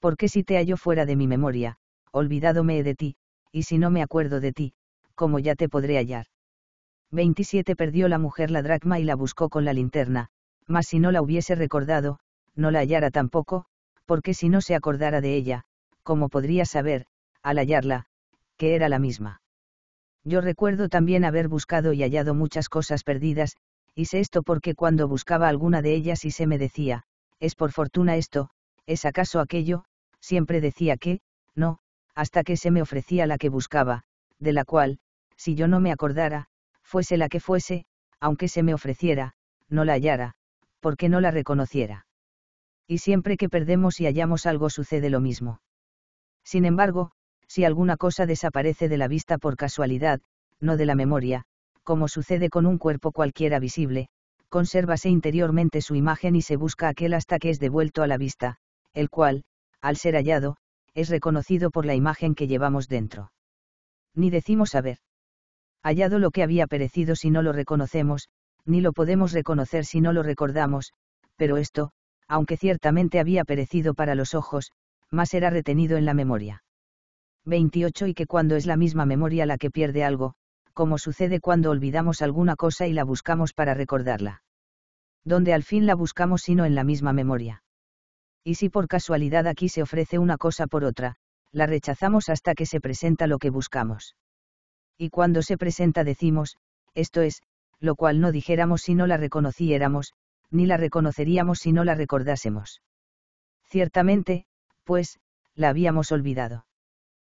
Porque si te hallo fuera de mi memoria, olvidado me he de ti, y si no me acuerdo de ti, ¿cómo ya te podré hallar? 27 Perdió la mujer la dracma y la buscó con la linterna, mas si no la hubiese recordado, no la hallara tampoco, porque si no se acordara de ella, ¿cómo podría saber, al hallarla, que era la misma? Yo recuerdo también haber buscado y hallado muchas cosas perdidas, y sé esto porque cuando buscaba alguna de ellas y se me decía, ¿es por fortuna esto, es acaso aquello? Siempre decía que, no, hasta que se me ofrecía la que buscaba, de la cual, si yo no me acordara, fuese la que fuese, aunque se me ofreciera, no la hallara, porque no la reconociera. Y siempre que perdemos y hallamos algo sucede lo mismo. Sin embargo, si alguna cosa desaparece de la vista por casualidad, no de la memoria, como sucede con un cuerpo cualquiera visible, consérvase interiormente su imagen y se busca aquel hasta que es devuelto a la vista, el cual, al ser hallado, es reconocido por la imagen que llevamos dentro. Ni decimos haber hallado lo que había perecido si no lo reconocemos, ni lo podemos reconocer si no lo recordamos, pero esto, aunque ciertamente había perecido para los ojos, más era retenido en la memoria. 28 Y que cuando es la misma memoria la que pierde algo, como sucede cuando olvidamos alguna cosa y la buscamos para recordarla. Donde al fin la buscamos sino en la misma memoria. Y si por casualidad aquí se ofrece una cosa por otra, la rechazamos hasta que se presenta lo que buscamos. Y cuando se presenta decimos, esto es, lo cual no dijéramos si no la reconociéramos, ni la reconoceríamos si no la recordásemos. Ciertamente, pues, la habíamos olvidado.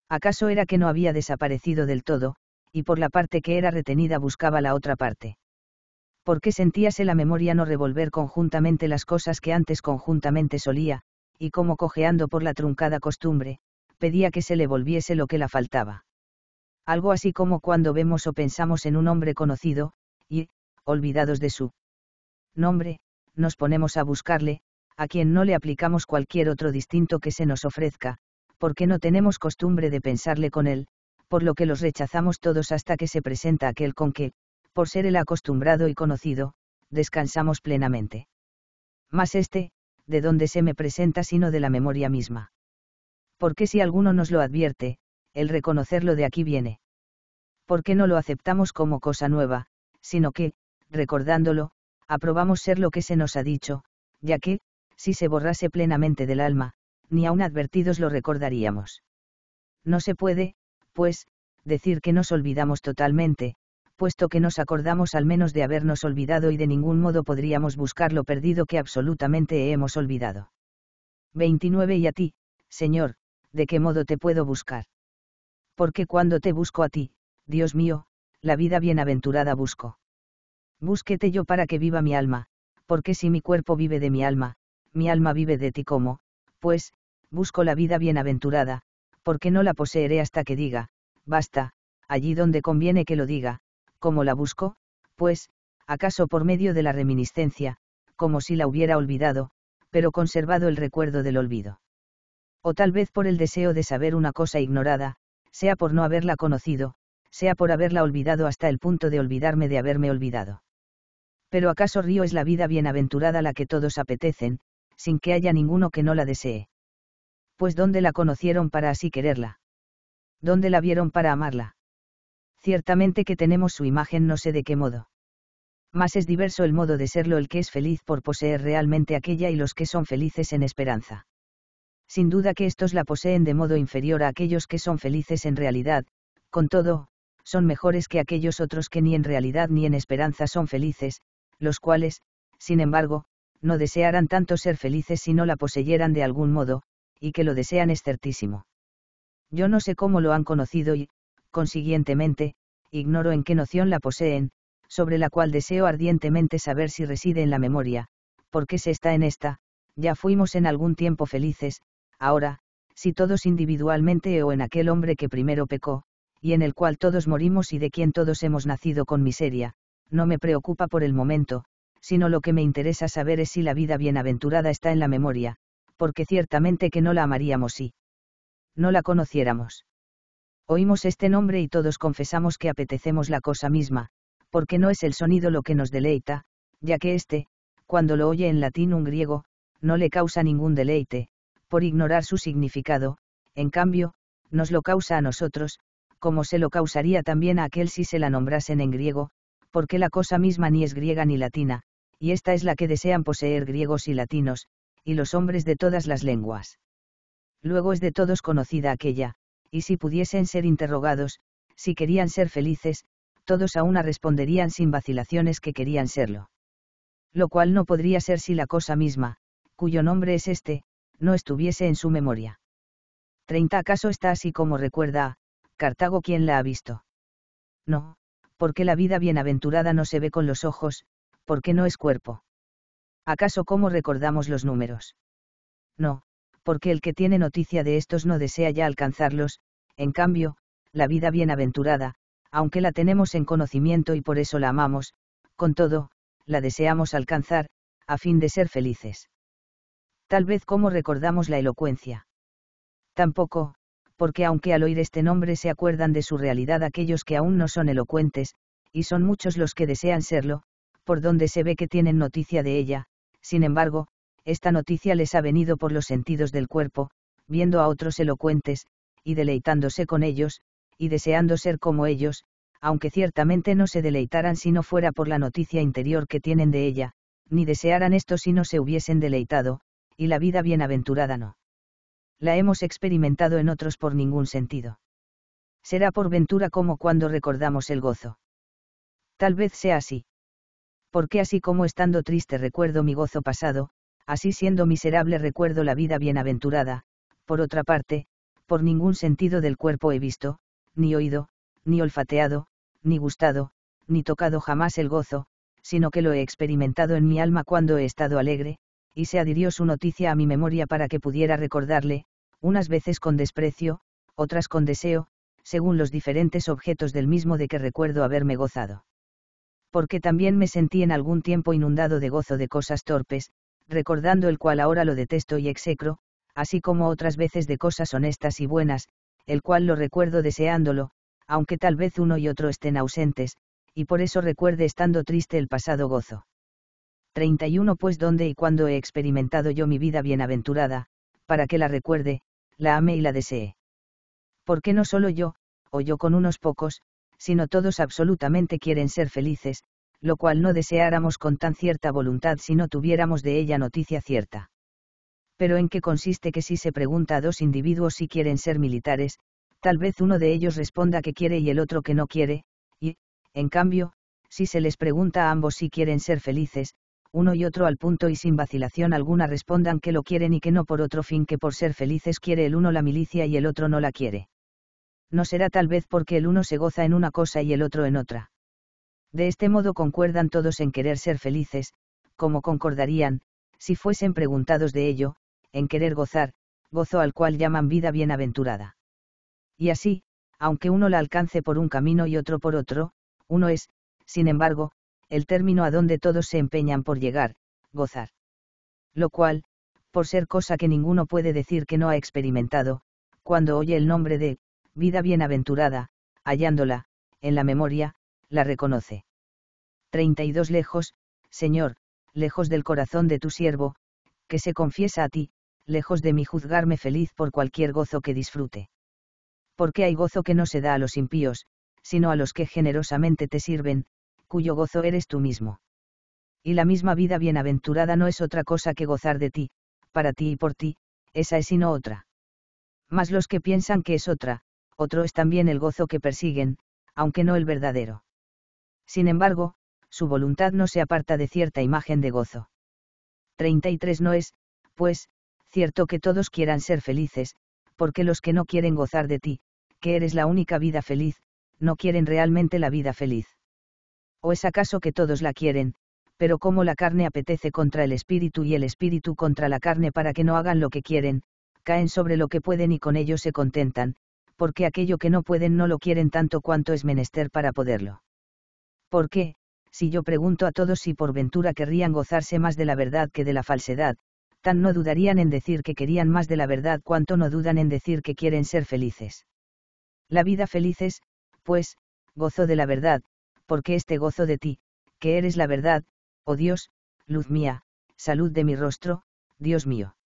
¿Acaso era que no había desaparecido del todo, y por la parte que era retenida buscaba la otra parte. Porque sentíase la memoria no revolver conjuntamente las cosas que antes conjuntamente solía, y como cojeando por la truncada costumbre, pedía que se le volviese lo que la faltaba. Algo así como cuando vemos o pensamos en un hombre conocido, y, olvidados de su nombre, nos ponemos a buscarle, a quien no le aplicamos cualquier otro distinto que se nos ofrezca, porque no tenemos costumbre de pensarle con él, por lo que los rechazamos todos hasta que se presenta aquel con que, por ser el acostumbrado y conocido, descansamos plenamente. Más este, de donde se me presenta sino de la memoria misma. Porque si alguno nos lo advierte, el reconocerlo de aquí viene. Porque no lo aceptamos como cosa nueva, sino que, recordándolo, aprobamos ser lo que se nos ha dicho, ya que, si se borrase plenamente del alma, ni aun advertidos lo recordaríamos. No se puede, pues, decir que nos olvidamos totalmente, puesto que nos acordamos al menos de habernos olvidado y de ningún modo podríamos buscar lo perdido que absolutamente hemos olvidado. 29 Y a ti, Señor, ¿de qué modo te puedo buscar? Porque cuando te busco a ti, Dios mío, la vida bienaventurada busco. Búsquete yo para que viva mi alma, porque si mi cuerpo vive de mi alma, mi alma vive de ti como, pues, busco la vida bienaventurada, porque no la poseeré hasta que diga, basta, allí donde conviene que lo diga, como la busco, pues, acaso por medio de la reminiscencia, como si la hubiera olvidado, pero conservado el recuerdo del olvido. O tal vez por el deseo de saber una cosa ignorada, sea por no haberla conocido, sea por haberla olvidado hasta el punto de olvidarme de haberme olvidado. Pero acaso río es la vida bienaventurada la que todos apetecen, sin que haya ninguno que no la desee pues ¿dónde la conocieron para así quererla? ¿Dónde la vieron para amarla? Ciertamente que tenemos su imagen no sé de qué modo. Más es diverso el modo de serlo el que es feliz por poseer realmente aquella y los que son felices en esperanza. Sin duda que estos la poseen de modo inferior a aquellos que son felices en realidad, con todo, son mejores que aquellos otros que ni en realidad ni en esperanza son felices, los cuales, sin embargo, no desearan tanto ser felices si no la poseyeran de algún modo, y que lo desean es certísimo. Yo no sé cómo lo han conocido y, consiguientemente, ignoro en qué noción la poseen, sobre la cual deseo ardientemente saber si reside en la memoria, porque se está en esta, ya fuimos en algún tiempo felices, ahora, si todos individualmente o en aquel hombre que primero pecó, y en el cual todos morimos y de quien todos hemos nacido con miseria, no me preocupa por el momento, sino lo que me interesa saber es si la vida bienaventurada está en la memoria, porque ciertamente que no la amaríamos si no la conociéramos. Oímos este nombre y todos confesamos que apetecemos la cosa misma, porque no es el sonido lo que nos deleita, ya que éste, cuando lo oye en latín un griego, no le causa ningún deleite, por ignorar su significado, en cambio, nos lo causa a nosotros, como se lo causaría también a aquel si se la nombrasen en griego, porque la cosa misma ni es griega ni latina, y esta es la que desean poseer griegos y latinos, y los hombres de todas las lenguas. Luego es de todos conocida aquella, y si pudiesen ser interrogados, si querían ser felices, todos a responderían sin vacilaciones que querían serlo. Lo cual no podría ser si la cosa misma, cuyo nombre es este, no estuviese en su memoria. Treinta acaso está así como recuerda Cartago quien la ha visto. No, porque la vida bienaventurada no se ve con los ojos, porque no es cuerpo. ¿acaso cómo recordamos los números? No, porque el que tiene noticia de estos no desea ya alcanzarlos, en cambio, la vida bienaventurada, aunque la tenemos en conocimiento y por eso la amamos, con todo, la deseamos alcanzar, a fin de ser felices. Tal vez cómo recordamos la elocuencia. Tampoco, porque aunque al oír este nombre se acuerdan de su realidad aquellos que aún no son elocuentes, y son muchos los que desean serlo, por donde se ve que tienen noticia de ella, sin embargo, esta noticia les ha venido por los sentidos del cuerpo, viendo a otros elocuentes, y deleitándose con ellos, y deseando ser como ellos, aunque ciertamente no se deleitaran si no fuera por la noticia interior que tienen de ella, ni desearan esto si no se hubiesen deleitado, y la vida bienaventurada no. La hemos experimentado en otros por ningún sentido. Será por ventura como cuando recordamos el gozo. Tal vez sea así porque así como estando triste recuerdo mi gozo pasado, así siendo miserable recuerdo la vida bienaventurada, por otra parte, por ningún sentido del cuerpo he visto, ni oído, ni olfateado, ni gustado, ni tocado jamás el gozo, sino que lo he experimentado en mi alma cuando he estado alegre, y se adhirió su noticia a mi memoria para que pudiera recordarle, unas veces con desprecio, otras con deseo, según los diferentes objetos del mismo de que recuerdo haberme gozado porque también me sentí en algún tiempo inundado de gozo de cosas torpes, recordando el cual ahora lo detesto y execro, así como otras veces de cosas honestas y buenas, el cual lo recuerdo deseándolo, aunque tal vez uno y otro estén ausentes, y por eso recuerde estando triste el pasado gozo. 31 Pues dónde y cuándo he experimentado yo mi vida bienaventurada, para que la recuerde, la ame y la desee. Porque no solo yo, o yo con unos pocos, sino todos absolutamente quieren ser felices, lo cual no deseáramos con tan cierta voluntad si no tuviéramos de ella noticia cierta. Pero ¿en qué consiste que si se pregunta a dos individuos si quieren ser militares, tal vez uno de ellos responda que quiere y el otro que no quiere, y, en cambio, si se les pregunta a ambos si quieren ser felices, uno y otro al punto y sin vacilación alguna respondan que lo quieren y que no por otro fin que por ser felices quiere el uno la milicia y el otro no la quiere no será tal vez porque el uno se goza en una cosa y el otro en otra. De este modo concuerdan todos en querer ser felices, como concordarían, si fuesen preguntados de ello, en querer gozar, gozo al cual llaman vida bienaventurada. Y así, aunque uno la alcance por un camino y otro por otro, uno es, sin embargo, el término a donde todos se empeñan por llegar, gozar. Lo cual, por ser cosa que ninguno puede decir que no ha experimentado, cuando oye el nombre de vida bienaventurada, hallándola, en la memoria, la reconoce. 32 Lejos, Señor, lejos del corazón de tu siervo, que se confiesa a ti, lejos de mí juzgarme feliz por cualquier gozo que disfrute. Porque hay gozo que no se da a los impíos, sino a los que generosamente te sirven, cuyo gozo eres tú mismo. Y la misma vida bienaventurada no es otra cosa que gozar de ti, para ti y por ti, esa es sino otra. Mas los que piensan que es otra, otro es también el gozo que persiguen, aunque no el verdadero. Sin embargo, su voluntad no se aparta de cierta imagen de gozo. 33 No es, pues, cierto que todos quieran ser felices, porque los que no quieren gozar de ti, que eres la única vida feliz, no quieren realmente la vida feliz. ¿O es acaso que todos la quieren, pero como la carne apetece contra el espíritu y el espíritu contra la carne para que no hagan lo que quieren, caen sobre lo que pueden y con ello se contentan, porque aquello que no pueden no lo quieren tanto cuanto es menester para poderlo. ¿Por qué, si yo pregunto a todos si por ventura querrían gozarse más de la verdad que de la falsedad, tan no dudarían en decir que querían más de la verdad cuanto no dudan en decir que quieren ser felices. La vida felices, pues, gozo de la verdad, porque este gozo de ti, que eres la verdad, oh Dios, luz mía, salud de mi rostro, Dios mío.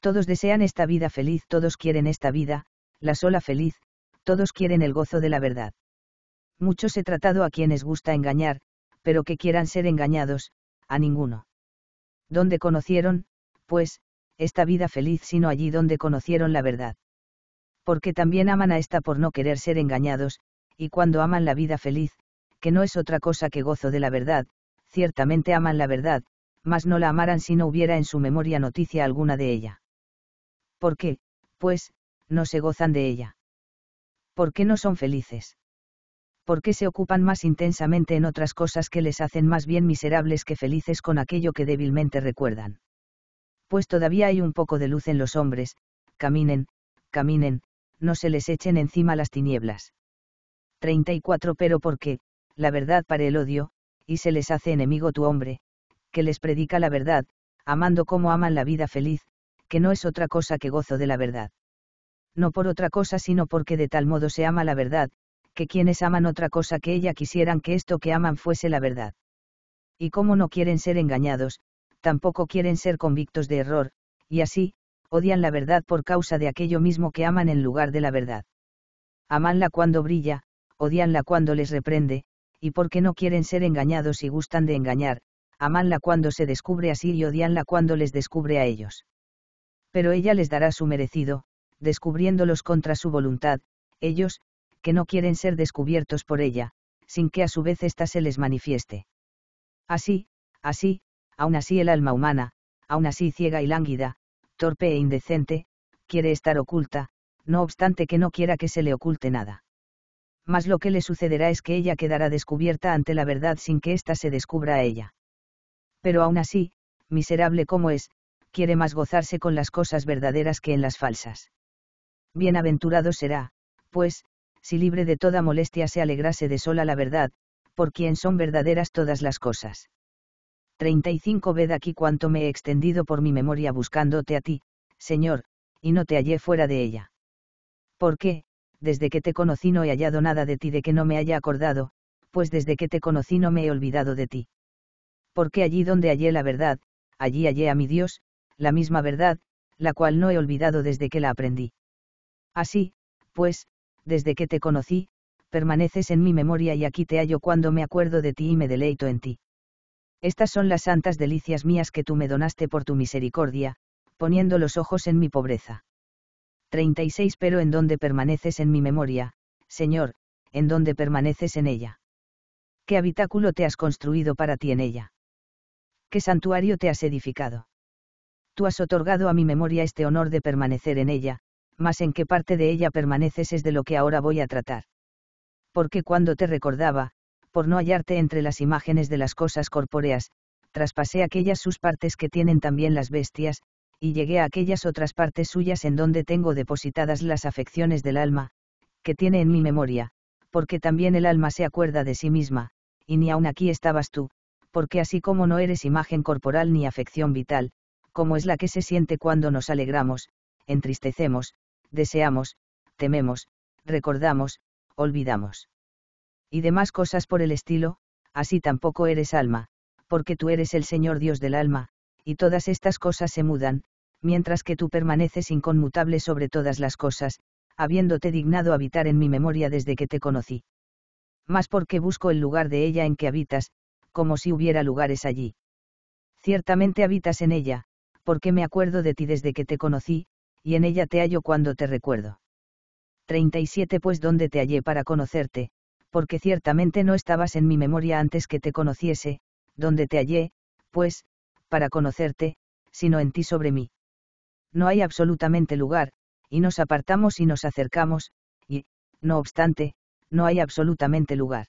Todos desean esta vida feliz, todos quieren esta vida, la sola feliz, todos quieren el gozo de la verdad. Muchos he tratado a quienes gusta engañar, pero que quieran ser engañados, a ninguno. ¿Dónde conocieron, pues, esta vida feliz sino allí donde conocieron la verdad. Porque también aman a esta por no querer ser engañados, y cuando aman la vida feliz, que no es otra cosa que gozo de la verdad, ciertamente aman la verdad, mas no la amaran si no hubiera en su memoria noticia alguna de ella. ¿Por qué, pues, no se gozan de ella. ¿Por qué no son felices? ¿Por qué se ocupan más intensamente en otras cosas que les hacen más bien miserables que felices con aquello que débilmente recuerdan? Pues todavía hay un poco de luz en los hombres, caminen, caminen, no se les echen encima las tinieblas. 34 Pero porque, la verdad para el odio, y se les hace enemigo tu hombre, que les predica la verdad, amando como aman la vida feliz, que no es otra cosa que gozo de la verdad no por otra cosa sino porque de tal modo se ama la verdad, que quienes aman otra cosa que ella quisieran que esto que aman fuese la verdad. Y como no quieren ser engañados, tampoco quieren ser convictos de error, y así, odian la verdad por causa de aquello mismo que aman en lugar de la verdad. Amanla cuando brilla, odianla cuando les reprende, y porque no quieren ser engañados y gustan de engañar, amanla cuando se descubre así y odianla cuando les descubre a ellos. Pero ella les dará su merecido, descubriéndolos contra su voluntad, ellos, que no quieren ser descubiertos por ella, sin que a su vez ésta se les manifieste. Así, así, aún así el alma humana, aún así ciega y lánguida, torpe e indecente, quiere estar oculta, no obstante que no quiera que se le oculte nada. Mas lo que le sucederá es que ella quedará descubierta ante la verdad sin que ésta se descubra a ella. Pero aún así, miserable como es, quiere más gozarse con las cosas verdaderas que en las falsas. Bienaventurado será, pues, si libre de toda molestia se alegrase de sola la verdad, por quien son verdaderas todas las cosas. 35 Ved aquí cuánto me he extendido por mi memoria buscándote a ti, Señor, y no te hallé fuera de ella. ¿Por qué? Desde que te conocí no he hallado nada de ti de que no me haya acordado, pues desde que te conocí no me he olvidado de ti. Porque allí donde hallé la verdad, allí hallé a mi Dios, la misma verdad, la cual no he olvidado desde que la aprendí. Así, pues, desde que te conocí, permaneces en mi memoria y aquí te hallo cuando me acuerdo de ti y me deleito en ti. Estas son las santas delicias mías que tú me donaste por tu misericordia, poniendo los ojos en mi pobreza. 36 Pero en dónde permaneces en mi memoria, Señor, en dónde permaneces en ella. ¿Qué habitáculo te has construido para ti en ella? ¿Qué santuario te has edificado? Tú has otorgado a mi memoria este honor de permanecer en ella, más en qué parte de ella permaneces es de lo que ahora voy a tratar. Porque cuando te recordaba, por no hallarte entre las imágenes de las cosas corpóreas, traspasé aquellas sus partes que tienen también las bestias, y llegué a aquellas otras partes suyas en donde tengo depositadas las afecciones del alma, que tiene en mi memoria, porque también el alma se acuerda de sí misma, y ni aun aquí estabas tú, porque así como no eres imagen corporal ni afección vital, como es la que se siente cuando nos alegramos, entristecemos, deseamos, tememos, recordamos, olvidamos. Y demás cosas por el estilo, así tampoco eres alma, porque tú eres el Señor Dios del alma, y todas estas cosas se mudan, mientras que tú permaneces inconmutable sobre todas las cosas, habiéndote dignado habitar en mi memoria desde que te conocí. Más porque busco el lugar de ella en que habitas, como si hubiera lugares allí. Ciertamente habitas en ella, porque me acuerdo de ti desde que te conocí, y en ella te hallo cuando te recuerdo. 37 Pues dónde te hallé para conocerte, porque ciertamente no estabas en mi memoria antes que te conociese, donde te hallé, pues, para conocerte, sino en ti sobre mí. No hay absolutamente lugar, y nos apartamos y nos acercamos, y, no obstante, no hay absolutamente lugar.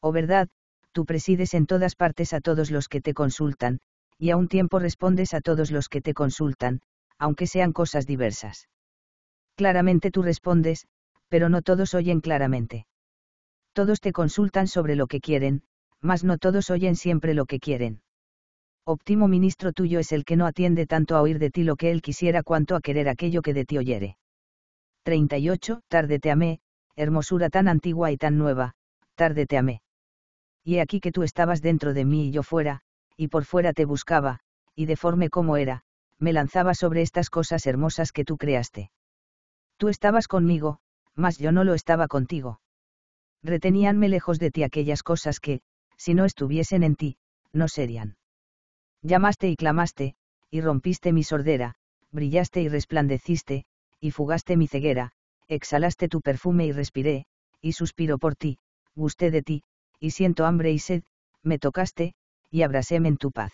O oh, verdad, tú presides en todas partes a todos los que te consultan, y a un tiempo respondes a todos los que te consultan, aunque sean cosas diversas. Claramente tú respondes, pero no todos oyen claramente. Todos te consultan sobre lo que quieren, mas no todos oyen siempre lo que quieren. Óptimo ministro tuyo es el que no atiende tanto a oír de ti lo que él quisiera cuanto a querer aquello que de ti oyere. 38. Tarde te amé, hermosura tan antigua y tan nueva, tarde te amé. Y he aquí que tú estabas dentro de mí y yo fuera, y por fuera te buscaba, y deforme como era, me lanzaba sobre estas cosas hermosas que tú creaste. Tú estabas conmigo, mas yo no lo estaba contigo. Reteníanme lejos de ti aquellas cosas que, si no estuviesen en ti, no serían. Llamaste y clamaste, y rompiste mi sordera, brillaste y resplandeciste, y fugaste mi ceguera, exhalaste tu perfume y respiré, y suspiro por ti, gusté de ti, y siento hambre y sed, me tocaste, y abraséme en tu paz.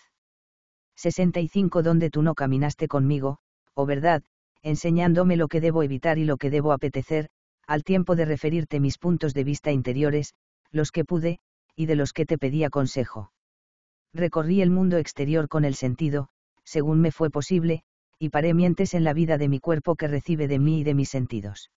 65 donde tú no caminaste conmigo, o oh, verdad, enseñándome lo que debo evitar y lo que debo apetecer, al tiempo de referirte mis puntos de vista interiores, los que pude, y de los que te pedía consejo. Recorrí el mundo exterior con el sentido, según me fue posible, y paré mientes en la vida de mi cuerpo que recibe de mí y de mis sentidos.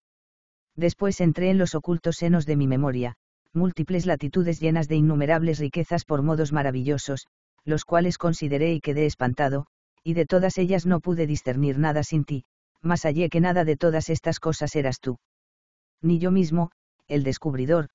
Después entré en los ocultos senos de mi memoria, múltiples latitudes llenas de innumerables riquezas por modos maravillosos, los cuales consideré y quedé espantado, y de todas ellas no pude discernir nada sin ti, más hallé que nada de todas estas cosas eras tú. Ni yo mismo, el descubridor,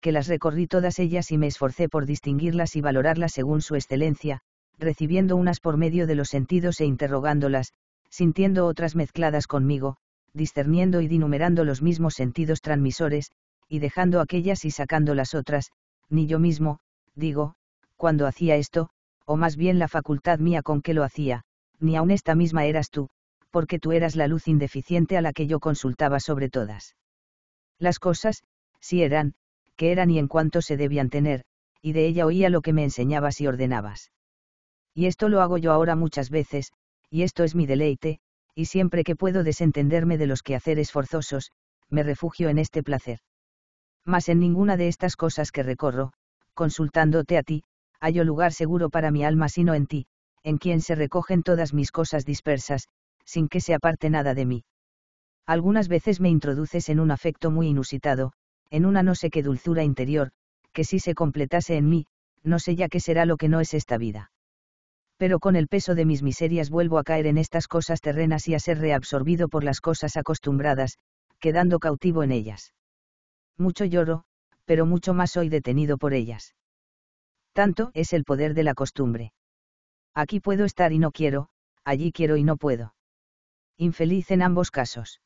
que las recorrí todas ellas y me esforcé por distinguirlas y valorarlas según su excelencia, recibiendo unas por medio de los sentidos e interrogándolas, sintiendo otras mezcladas conmigo, discerniendo y dinumerando los mismos sentidos transmisores, y dejando aquellas y sacando las otras, ni yo mismo, digo, cuando hacía esto, o más bien la facultad mía con que lo hacía, ni aun esta misma eras tú, porque tú eras la luz indeficiente a la que yo consultaba sobre todas. Las cosas, si eran, que eran y en cuanto se debían tener, y de ella oía lo que me enseñabas y ordenabas. Y esto lo hago yo ahora muchas veces, y esto es mi deleite, y siempre que puedo desentenderme de los quehaceres forzosos, me refugio en este placer. Mas en ninguna de estas cosas que recorro, consultándote a ti, hallo lugar seguro para mi alma sino en ti, en quien se recogen todas mis cosas dispersas, sin que se aparte nada de mí. Algunas veces me introduces en un afecto muy inusitado, en una no sé qué dulzura interior, que si se completase en mí, no sé ya qué será lo que no es esta vida. Pero con el peso de mis miserias vuelvo a caer en estas cosas terrenas y a ser reabsorbido por las cosas acostumbradas, quedando cautivo en ellas. Mucho lloro, pero mucho más soy detenido por ellas. Tanto es el poder de la costumbre. Aquí puedo estar y no quiero, allí quiero y no puedo. Infeliz en ambos casos.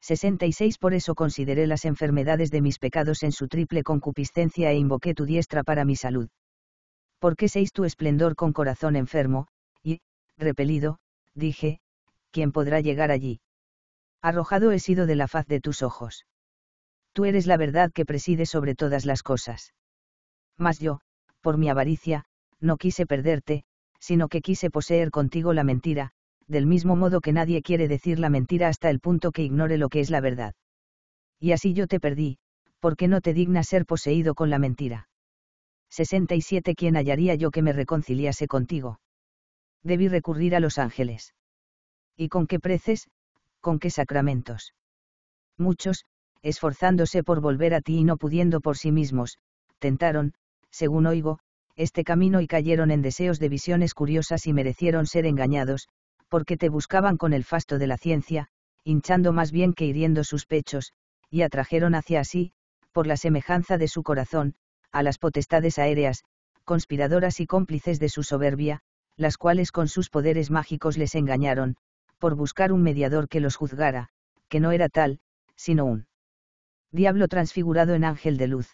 66 Por eso consideré las enfermedades de mis pecados en su triple concupiscencia e invoqué tu diestra para mi salud. qué seis tu esplendor con corazón enfermo, y, repelido, dije, ¿quién podrá llegar allí? Arrojado he sido de la faz de tus ojos. Tú eres la verdad que preside sobre todas las cosas. Mas yo, por mi avaricia, no quise perderte, sino que quise poseer contigo la mentira, del mismo modo que nadie quiere decir la mentira hasta el punto que ignore lo que es la verdad. Y así yo te perdí, porque no te digna ser poseído con la mentira. 67 ¿Quién hallaría yo que me reconciliase contigo? Debí recurrir a los ángeles. ¿Y con qué preces? ¿Con qué sacramentos? Muchos, esforzándose por volver a ti y no pudiendo por sí mismos, tentaron, según oigo, este camino y cayeron en deseos de visiones curiosas y merecieron ser engañados, porque te buscaban con el fasto de la ciencia, hinchando más bien que hiriendo sus pechos, y atrajeron hacia sí, por la semejanza de su corazón, a las potestades aéreas, conspiradoras y cómplices de su soberbia, las cuales con sus poderes mágicos les engañaron, por buscar un mediador que los juzgara, que no era tal, sino un diablo transfigurado en ángel de luz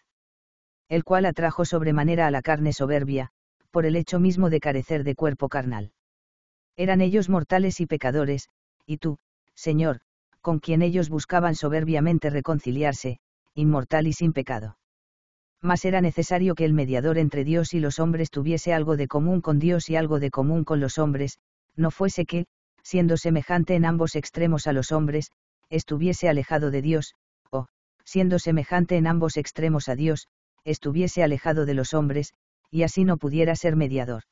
el cual atrajo sobremanera a la carne soberbia, por el hecho mismo de carecer de cuerpo carnal. Eran ellos mortales y pecadores, y tú, Señor, con quien ellos buscaban soberbiamente reconciliarse, inmortal y sin pecado. Mas era necesario que el mediador entre Dios y los hombres tuviese algo de común con Dios y algo de común con los hombres, no fuese que, siendo semejante en ambos extremos a los hombres, estuviese alejado de Dios, o, siendo semejante en ambos extremos a Dios, estuviese alejado de los hombres, y así no pudiera ser mediador.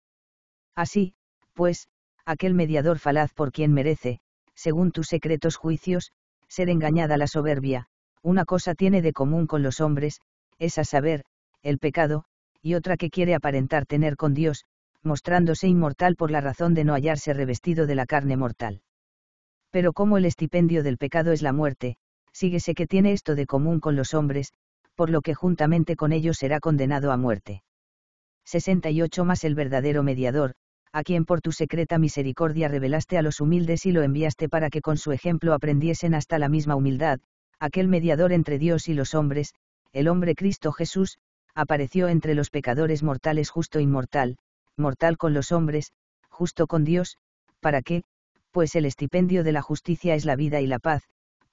Así, pues, aquel mediador falaz por quien merece, según tus secretos juicios, ser engañada la soberbia, una cosa tiene de común con los hombres, es a saber, el pecado, y otra que quiere aparentar tener con Dios, mostrándose inmortal por la razón de no hallarse revestido de la carne mortal. Pero como el estipendio del pecado es la muerte, síguese que tiene esto de común con los hombres, por lo que juntamente con ellos será condenado a muerte. 68 más el verdadero mediador, a quien por tu secreta misericordia revelaste a los humildes y lo enviaste para que con su ejemplo aprendiesen hasta la misma humildad, aquel mediador entre Dios y los hombres, el hombre Cristo Jesús, apareció entre los pecadores mortales justo e inmortal, mortal con los hombres, justo con Dios, para que, pues el estipendio de la justicia es la vida y la paz,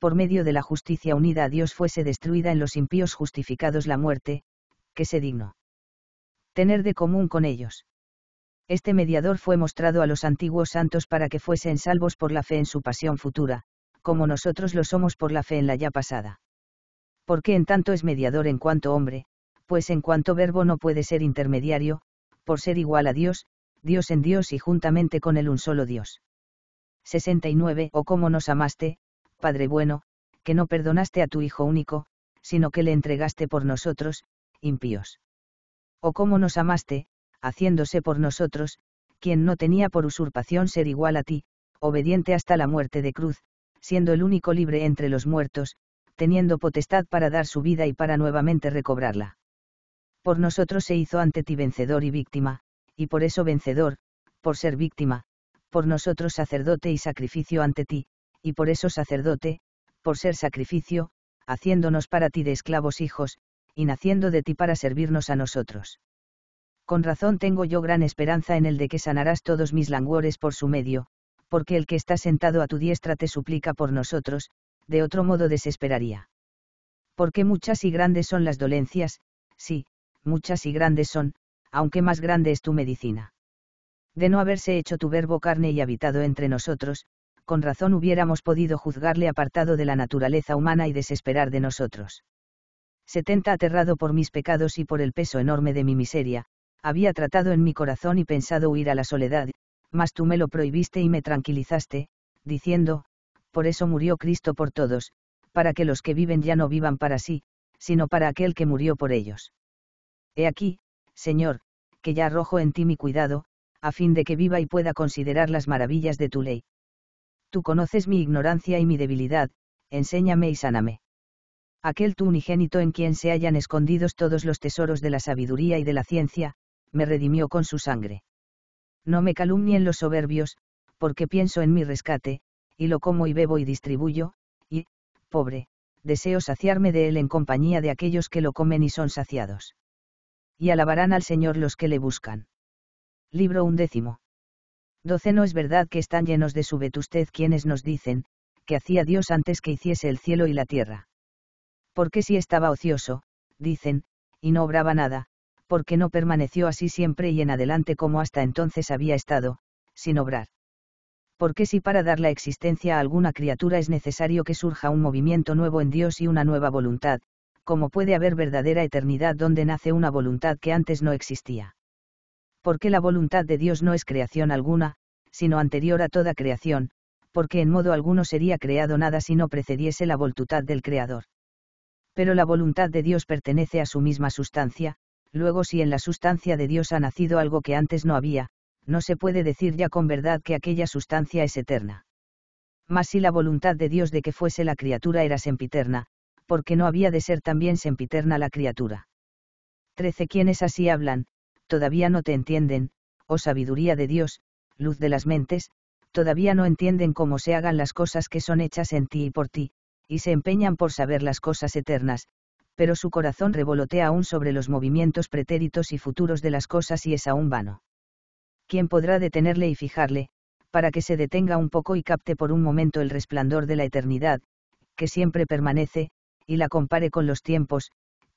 por medio de la justicia unida a Dios fuese destruida en los impíos justificados la muerte, que se dignó tener de común con ellos. Este mediador fue mostrado a los antiguos santos para que fuesen salvos por la fe en su pasión futura, como nosotros lo somos por la fe en la ya pasada. Porque en tanto es mediador en cuanto hombre, pues en cuanto verbo no puede ser intermediario, por ser igual a Dios, Dios en Dios y juntamente con él un solo Dios. 69 O cómo nos amaste, Padre bueno, que no perdonaste a tu Hijo único, sino que le entregaste por nosotros, impíos. O cómo nos amaste, haciéndose por nosotros, quien no tenía por usurpación ser igual a ti, obediente hasta la muerte de cruz, siendo el único libre entre los muertos, teniendo potestad para dar su vida y para nuevamente recobrarla. Por nosotros se hizo ante ti vencedor y víctima, y por eso vencedor, por ser víctima, por nosotros sacerdote y sacrificio ante ti, y por eso sacerdote, por ser sacrificio, haciéndonos para ti de esclavos hijos, y naciendo de ti para servirnos a nosotros. Con razón tengo yo gran esperanza en el de que sanarás todos mis languores por su medio, porque el que está sentado a tu diestra te suplica por nosotros, de otro modo desesperaría. Porque muchas y grandes son las dolencias, sí, muchas y grandes son, aunque más grande es tu medicina. De no haberse hecho tu verbo carne y habitado entre nosotros, con razón hubiéramos podido juzgarle apartado de la naturaleza humana y desesperar de nosotros. 70 Aterrado por mis pecados y por el peso enorme de mi miseria, había tratado en mi corazón y pensado huir a la soledad, mas tú me lo prohibiste y me tranquilizaste, diciendo, por eso murió Cristo por todos, para que los que viven ya no vivan para sí, sino para aquel que murió por ellos. He aquí, Señor, que ya arrojo en ti mi cuidado, a fin de que viva y pueda considerar las maravillas de tu ley. Tú conoces mi ignorancia y mi debilidad, enséñame y sáname. Aquel tu unigénito en quien se hallan escondidos todos los tesoros de la sabiduría y de la ciencia, me redimió con su sangre. No me calumnien los soberbios, porque pienso en mi rescate, y lo como y bebo y distribuyo, y, pobre, deseo saciarme de él en compañía de aquellos que lo comen y son saciados. Y alabarán al Señor los que le buscan. Libro undécimo. 12 No es verdad que están llenos de su vetustez quienes nos dicen, que hacía Dios antes que hiciese el cielo y la tierra. Porque si estaba ocioso, dicen, y no obraba nada, porque no permaneció así siempre y en adelante como hasta entonces había estado, sin obrar. Porque si para dar la existencia a alguna criatura es necesario que surja un movimiento nuevo en Dios y una nueva voluntad, como puede haber verdadera eternidad donde nace una voluntad que antes no existía porque la voluntad de Dios no es creación alguna, sino anterior a toda creación, porque en modo alguno sería creado nada si no precediese la voluntad del Creador. Pero la voluntad de Dios pertenece a su misma sustancia, luego si en la sustancia de Dios ha nacido algo que antes no había, no se puede decir ya con verdad que aquella sustancia es eterna. Mas si la voluntad de Dios de que fuese la criatura era sempiterna, porque no había de ser también sempiterna la criatura. 13. Quienes así hablan, todavía no te entienden, oh sabiduría de Dios, luz de las mentes, todavía no entienden cómo se hagan las cosas que son hechas en ti y por ti, y se empeñan por saber las cosas eternas, pero su corazón revolotea aún sobre los movimientos pretéritos y futuros de las cosas y es aún vano. ¿Quién podrá detenerle y fijarle, para que se detenga un poco y capte por un momento el resplandor de la eternidad, que siempre permanece, y la compare con los tiempos,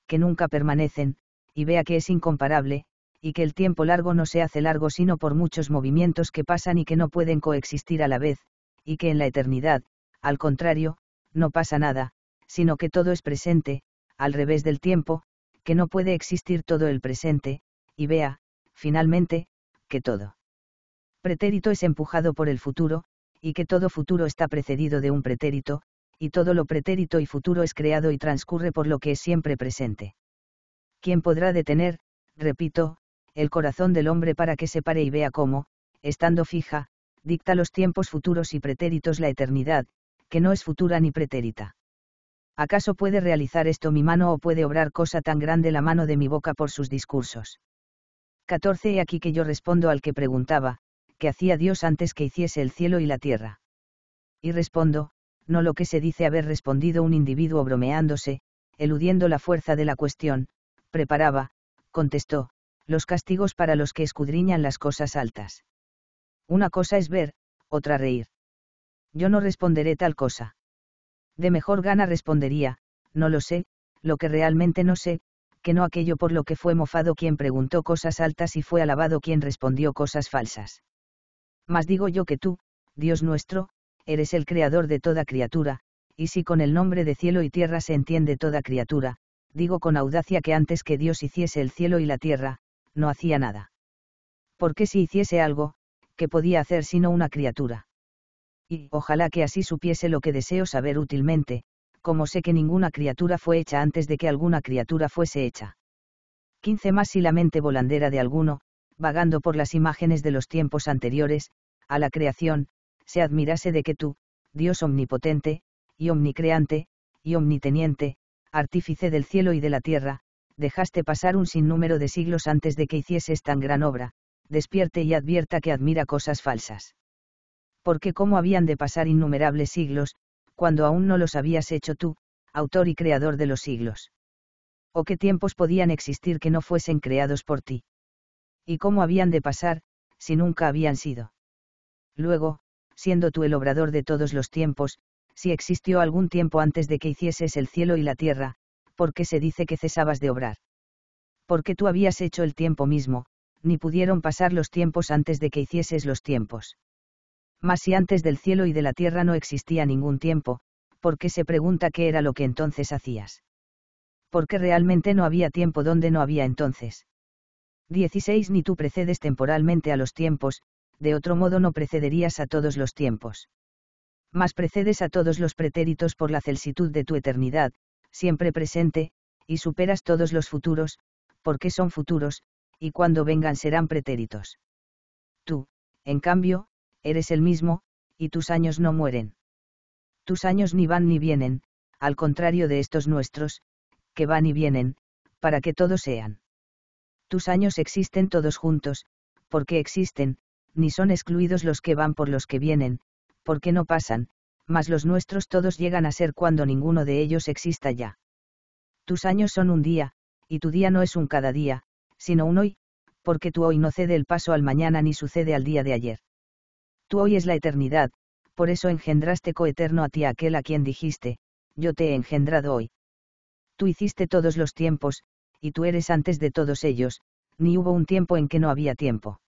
que nunca permanecen, y vea que es incomparable, y que el tiempo largo no se hace largo sino por muchos movimientos que pasan y que no pueden coexistir a la vez, y que en la eternidad, al contrario, no pasa nada, sino que todo es presente, al revés del tiempo, que no puede existir todo el presente, y vea, finalmente, que todo pretérito es empujado por el futuro, y que todo futuro está precedido de un pretérito, y todo lo pretérito y futuro es creado y transcurre por lo que es siempre presente. ¿Quién podrá detener, repito, el corazón del hombre para que se pare y vea cómo, estando fija, dicta los tiempos futuros y pretéritos la eternidad, que no es futura ni pretérita. ¿Acaso puede realizar esto mi mano o puede obrar cosa tan grande la mano de mi boca por sus discursos? 14 He aquí que yo respondo al que preguntaba, ¿qué hacía Dios antes que hiciese el cielo y la tierra? Y respondo, no lo que se dice haber respondido un individuo bromeándose, eludiendo la fuerza de la cuestión, preparaba, contestó, los castigos para los que escudriñan las cosas altas. Una cosa es ver, otra reír. Yo no responderé tal cosa. De mejor gana respondería, no lo sé, lo que realmente no sé, que no aquello por lo que fue mofado quien preguntó cosas altas y fue alabado quien respondió cosas falsas. Mas digo yo que tú, Dios nuestro, eres el creador de toda criatura, y si con el nombre de cielo y tierra se entiende toda criatura, digo con audacia que antes que Dios hiciese el cielo y la tierra, no hacía nada. Porque si hiciese algo, ¿qué podía hacer sino una criatura? Y ojalá que así supiese lo que deseo saber útilmente, como sé que ninguna criatura fue hecha antes de que alguna criatura fuese hecha. 15 más si la mente volandera de alguno, vagando por las imágenes de los tiempos anteriores, a la creación, se admirase de que tú, Dios omnipotente, y omnicreante, y omniteniente, artífice del cielo y de la tierra, dejaste pasar un sinnúmero de siglos antes de que hicieses tan gran obra, despierte y advierta que admira cosas falsas. Porque cómo habían de pasar innumerables siglos, cuando aún no los habías hecho tú, autor y creador de los siglos. O qué tiempos podían existir que no fuesen creados por ti. Y cómo habían de pasar, si nunca habían sido. Luego, siendo tú el obrador de todos los tiempos, si existió algún tiempo antes de que hicieses el cielo y la tierra, ¿por se dice que cesabas de obrar? Porque tú habías hecho el tiempo mismo, ni pudieron pasar los tiempos antes de que hicieses los tiempos. Mas si antes del cielo y de la tierra no existía ningún tiempo, ¿por qué se pregunta qué era lo que entonces hacías? Porque realmente no había tiempo donde no había entonces. 16. Ni tú precedes temporalmente a los tiempos, de otro modo no precederías a todos los tiempos. Mas precedes a todos los pretéritos por la celsitud de tu eternidad, siempre presente, y superas todos los futuros, porque son futuros, y cuando vengan serán pretéritos. Tú, en cambio, eres el mismo, y tus años no mueren. Tus años ni van ni vienen, al contrario de estos nuestros, que van y vienen, para que todos sean. Tus años existen todos juntos, porque existen, ni son excluidos los que van por los que vienen, porque no pasan, mas los nuestros todos llegan a ser cuando ninguno de ellos exista ya. Tus años son un día, y tu día no es un cada día, sino un hoy, porque tu hoy no cede el paso al mañana ni sucede al día de ayer. Tu hoy es la eternidad, por eso engendraste coeterno a ti aquel a quien dijiste, yo te he engendrado hoy. Tú hiciste todos los tiempos, y tú eres antes de todos ellos, ni hubo un tiempo en que no había tiempo.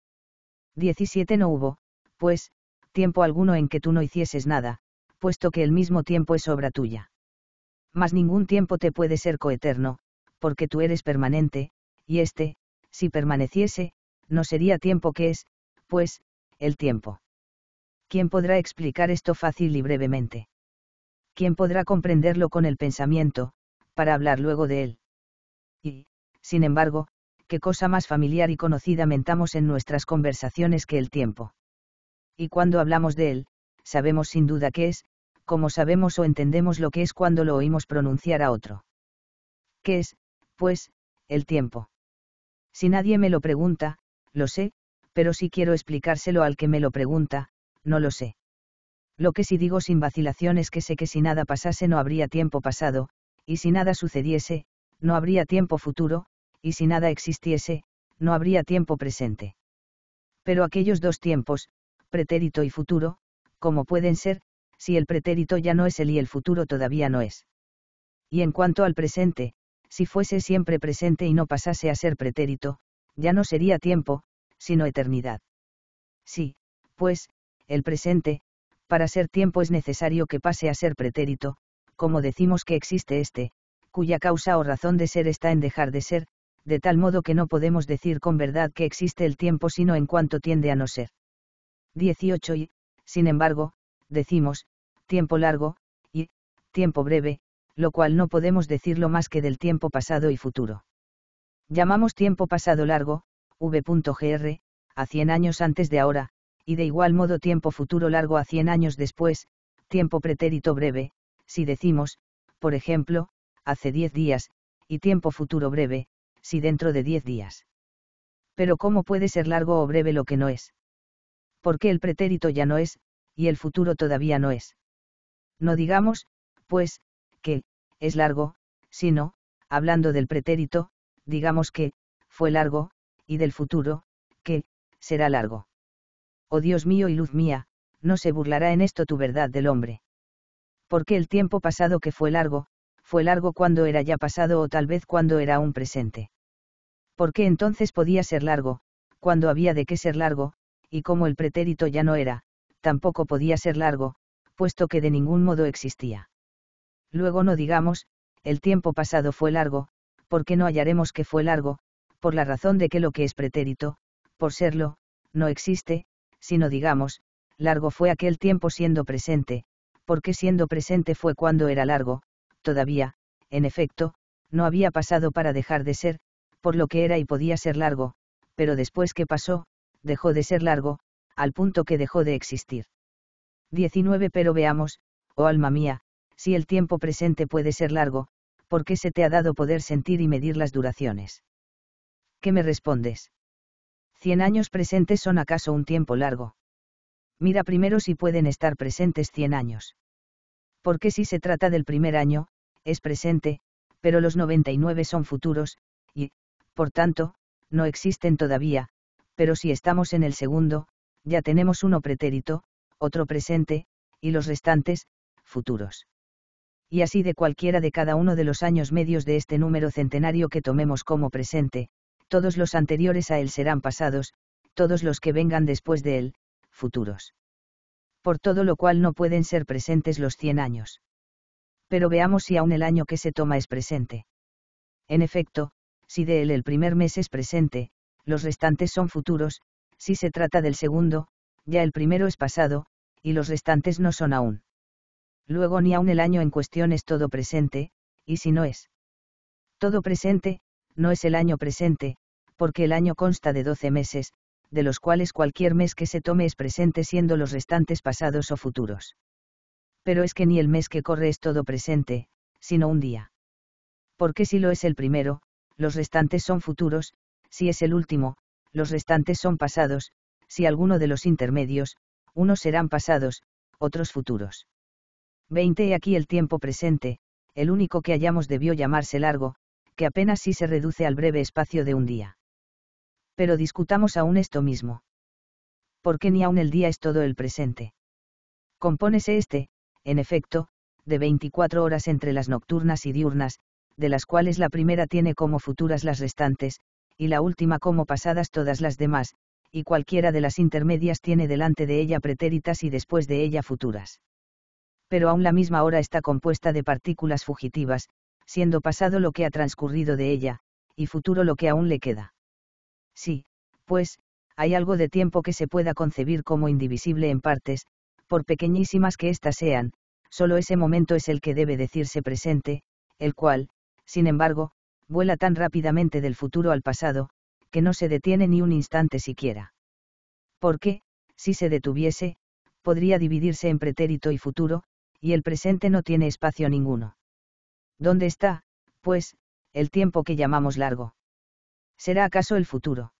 17 No hubo, pues, tiempo alguno en que tú no hicieses nada, puesto que el mismo tiempo es obra tuya. Mas ningún tiempo te puede ser coeterno, porque tú eres permanente, y este, si permaneciese, no sería tiempo que es, pues, el tiempo. ¿Quién podrá explicar esto fácil y brevemente? ¿Quién podrá comprenderlo con el pensamiento, para hablar luego de él? Y, sin embargo, qué cosa más familiar y conocida mentamos en nuestras conversaciones que el tiempo. Y cuando hablamos de él, sabemos sin duda qué es, como sabemos o entendemos lo que es cuando lo oímos pronunciar a otro. ¿Qué es, pues, el tiempo? Si nadie me lo pregunta, lo sé, pero si quiero explicárselo al que me lo pregunta, no lo sé. Lo que sí digo sin vacilación es que sé que si nada pasase no habría tiempo pasado, y si nada sucediese, no habría tiempo futuro, y si nada existiese, no habría tiempo presente. Pero aquellos dos tiempos, pretérito y futuro, como pueden ser, si el pretérito ya no es el y el futuro todavía no es. Y en cuanto al presente, si fuese siempre presente y no pasase a ser pretérito, ya no sería tiempo, sino eternidad. Sí, pues, el presente, para ser tiempo es necesario que pase a ser pretérito, como decimos que existe este, cuya causa o razón de ser está en dejar de ser, de tal modo que no podemos decir con verdad que existe el tiempo sino en cuanto tiende a no ser. 18 y, sin embargo, decimos, tiempo largo, y, tiempo breve, lo cual no podemos decirlo más que del tiempo pasado y futuro. Llamamos tiempo pasado largo, v.gr, a 100 años antes de ahora, y de igual modo tiempo futuro largo a 100 años después, tiempo pretérito breve, si decimos, por ejemplo, hace 10 días, y tiempo futuro breve, si dentro de 10 días. Pero ¿cómo puede ser largo o breve lo que no es? porque el pretérito ya no es, y el futuro todavía no es. No digamos, pues, que, es largo, sino, hablando del pretérito, digamos que, fue largo, y del futuro, que, será largo. Oh Dios mío y luz mía, no se burlará en esto tu verdad del hombre. Porque el tiempo pasado que fue largo, fue largo cuando era ya pasado o tal vez cuando era un presente. Porque entonces podía ser largo, cuando había de qué ser largo, y como el pretérito ya no era, tampoco podía ser largo, puesto que de ningún modo existía. Luego no digamos, el tiempo pasado fue largo, porque no hallaremos que fue largo, por la razón de que lo que es pretérito, por serlo, no existe, sino digamos, largo fue aquel tiempo siendo presente, porque siendo presente fue cuando era largo, todavía, en efecto, no había pasado para dejar de ser, por lo que era y podía ser largo, pero después que pasó, dejó de ser largo, al punto que dejó de existir. 19 Pero veamos, oh alma mía, si el tiempo presente puede ser largo, ¿por qué se te ha dado poder sentir y medir las duraciones? ¿Qué me respondes? ¿Cien años presentes son acaso un tiempo largo? Mira primero si pueden estar presentes cien años. Porque si se trata del primer año, es presente, pero los 99 son futuros, y, por tanto, no existen todavía, pero si estamos en el segundo, ya tenemos uno pretérito, otro presente, y los restantes, futuros. Y así de cualquiera de cada uno de los años medios de este número centenario que tomemos como presente, todos los anteriores a él serán pasados, todos los que vengan después de él, futuros. Por todo lo cual no pueden ser presentes los cien años. Pero veamos si aún el año que se toma es presente. En efecto, si de él el primer mes es presente, los restantes son futuros, si se trata del segundo, ya el primero es pasado, y los restantes no son aún. Luego ni aún el año en cuestión es todo presente, y si no es todo presente, no es el año presente, porque el año consta de doce meses, de los cuales cualquier mes que se tome es presente siendo los restantes pasados o futuros. Pero es que ni el mes que corre es todo presente, sino un día. Porque si lo es el primero, los restantes son futuros, si es el último, los restantes son pasados, si alguno de los intermedios, unos serán pasados, otros futuros. 20. y aquí el tiempo presente, el único que hallamos debió llamarse largo, que apenas sí se reduce al breve espacio de un día. Pero discutamos aún esto mismo. Porque ni aún el día es todo el presente. Compónese este, en efecto, de 24 horas entre las nocturnas y diurnas, de las cuales la primera tiene como futuras las restantes, y la última como pasadas todas las demás, y cualquiera de las intermedias tiene delante de ella pretéritas y después de ella futuras. Pero aún la misma hora está compuesta de partículas fugitivas, siendo pasado lo que ha transcurrido de ella, y futuro lo que aún le queda. Sí, pues, hay algo de tiempo que se pueda concebir como indivisible en partes, por pequeñísimas que éstas sean, solo ese momento es el que debe decirse presente, el cual, sin embargo, vuela tan rápidamente del futuro al pasado, que no se detiene ni un instante siquiera. Porque, si se detuviese, podría dividirse en pretérito y futuro, y el presente no tiene espacio ninguno. ¿Dónde está, pues, el tiempo que llamamos largo? ¿Será acaso el futuro?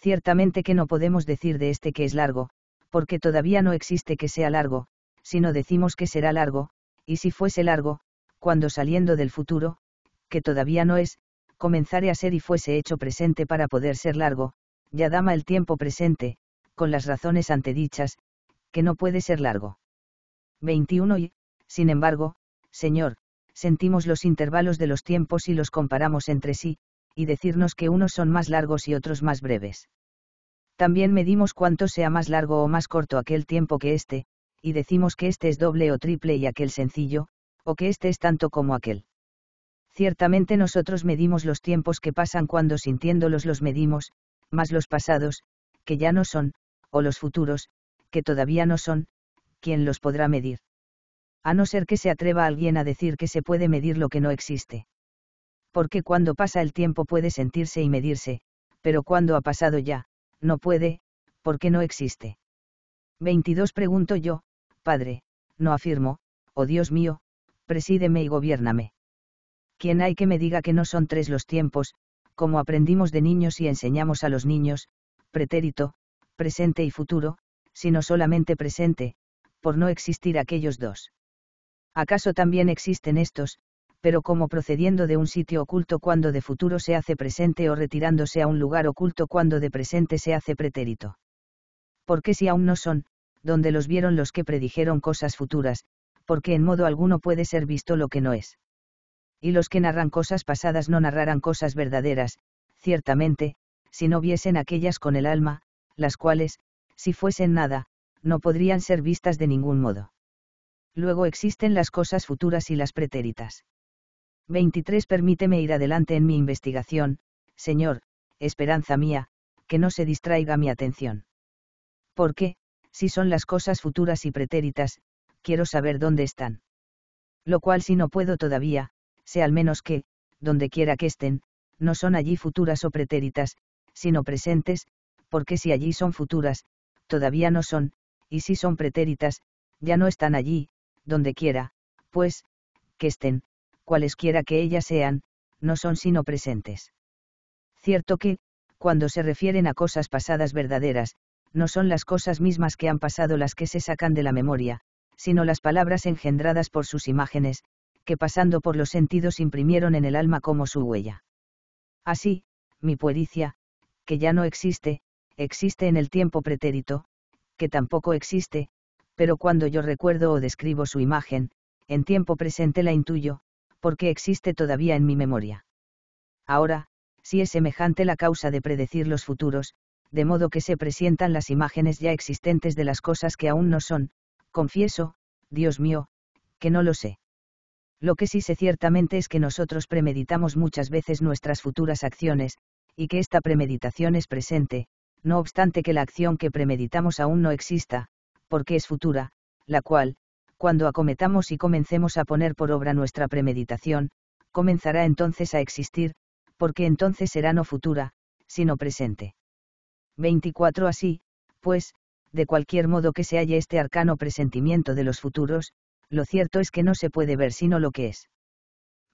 Ciertamente que no podemos decir de este que es largo, porque todavía no existe que sea largo, sino decimos que será largo, y si fuese largo, cuando saliendo del futuro, que todavía no es, comenzare a ser y fuese hecho presente para poder ser largo, ya dama el tiempo presente, con las razones antedichas, que no puede ser largo. 21 y, sin embargo, Señor, sentimos los intervalos de los tiempos y los comparamos entre sí, y decirnos que unos son más largos y otros más breves. También medimos cuánto sea más largo o más corto aquel tiempo que este, y decimos que este es doble o triple y aquel sencillo, o que este es tanto como aquel. Ciertamente nosotros medimos los tiempos que pasan cuando sintiéndolos los medimos, más los pasados, que ya no son, o los futuros, que todavía no son, ¿quién los podrá medir? A no ser que se atreva alguien a decir que se puede medir lo que no existe. Porque cuando pasa el tiempo puede sentirse y medirse, pero cuando ha pasado ya, no puede, porque no existe. 22 Pregunto yo, Padre, no afirmo, oh Dios mío, presídeme y gobiername quien hay que me diga que no son tres los tiempos, como aprendimos de niños y enseñamos a los niños, pretérito, presente y futuro, sino solamente presente, por no existir aquellos dos. ¿Acaso también existen estos, pero como procediendo de un sitio oculto cuando de futuro se hace presente o retirándose a un lugar oculto cuando de presente se hace pretérito? Porque si aún no son, donde los vieron los que predijeron cosas futuras, porque en modo alguno puede ser visto lo que no es y los que narran cosas pasadas no narrarán cosas verdaderas, ciertamente, si no viesen aquellas con el alma, las cuales, si fuesen nada, no podrían ser vistas de ningún modo. Luego existen las cosas futuras y las pretéritas. 23. Permíteme ir adelante en mi investigación, Señor, esperanza mía, que no se distraiga mi atención. Porque, si son las cosas futuras y pretéritas, quiero saber dónde están. Lo cual si no puedo todavía, sé al menos que, donde quiera que estén, no son allí futuras o pretéritas, sino presentes, porque si allí son futuras, todavía no son, y si son pretéritas, ya no están allí, donde quiera, pues, que estén, cualesquiera que ellas sean, no son sino presentes. Cierto que, cuando se refieren a cosas pasadas verdaderas, no son las cosas mismas que han pasado las que se sacan de la memoria, sino las palabras engendradas por sus imágenes, que pasando por los sentidos imprimieron en el alma como su huella. Así, mi puericia, que ya no existe, existe en el tiempo pretérito, que tampoco existe, pero cuando yo recuerdo o describo su imagen, en tiempo presente la intuyo, porque existe todavía en mi memoria. Ahora, si es semejante la causa de predecir los futuros, de modo que se presentan las imágenes ya existentes de las cosas que aún no son, confieso, Dios mío, que no lo sé. Lo que sí sé ciertamente es que nosotros premeditamos muchas veces nuestras futuras acciones, y que esta premeditación es presente, no obstante que la acción que premeditamos aún no exista, porque es futura, la cual, cuando acometamos y comencemos a poner por obra nuestra premeditación, comenzará entonces a existir, porque entonces será no futura, sino presente. 24 Así, pues, de cualquier modo que se halle este arcano presentimiento de los futuros, lo cierto es que no se puede ver sino lo que es.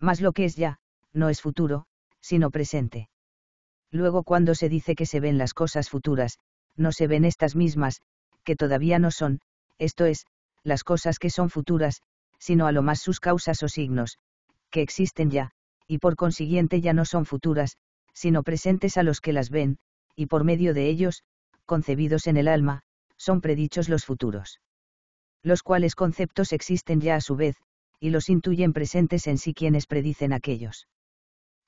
Más lo que es ya, no es futuro, sino presente. Luego cuando se dice que se ven las cosas futuras, no se ven estas mismas, que todavía no son, esto es, las cosas que son futuras, sino a lo más sus causas o signos, que existen ya, y por consiguiente ya no son futuras, sino presentes a los que las ven, y por medio de ellos, concebidos en el alma, son predichos los futuros los cuales conceptos existen ya a su vez, y los intuyen presentes en sí quienes predicen aquellos.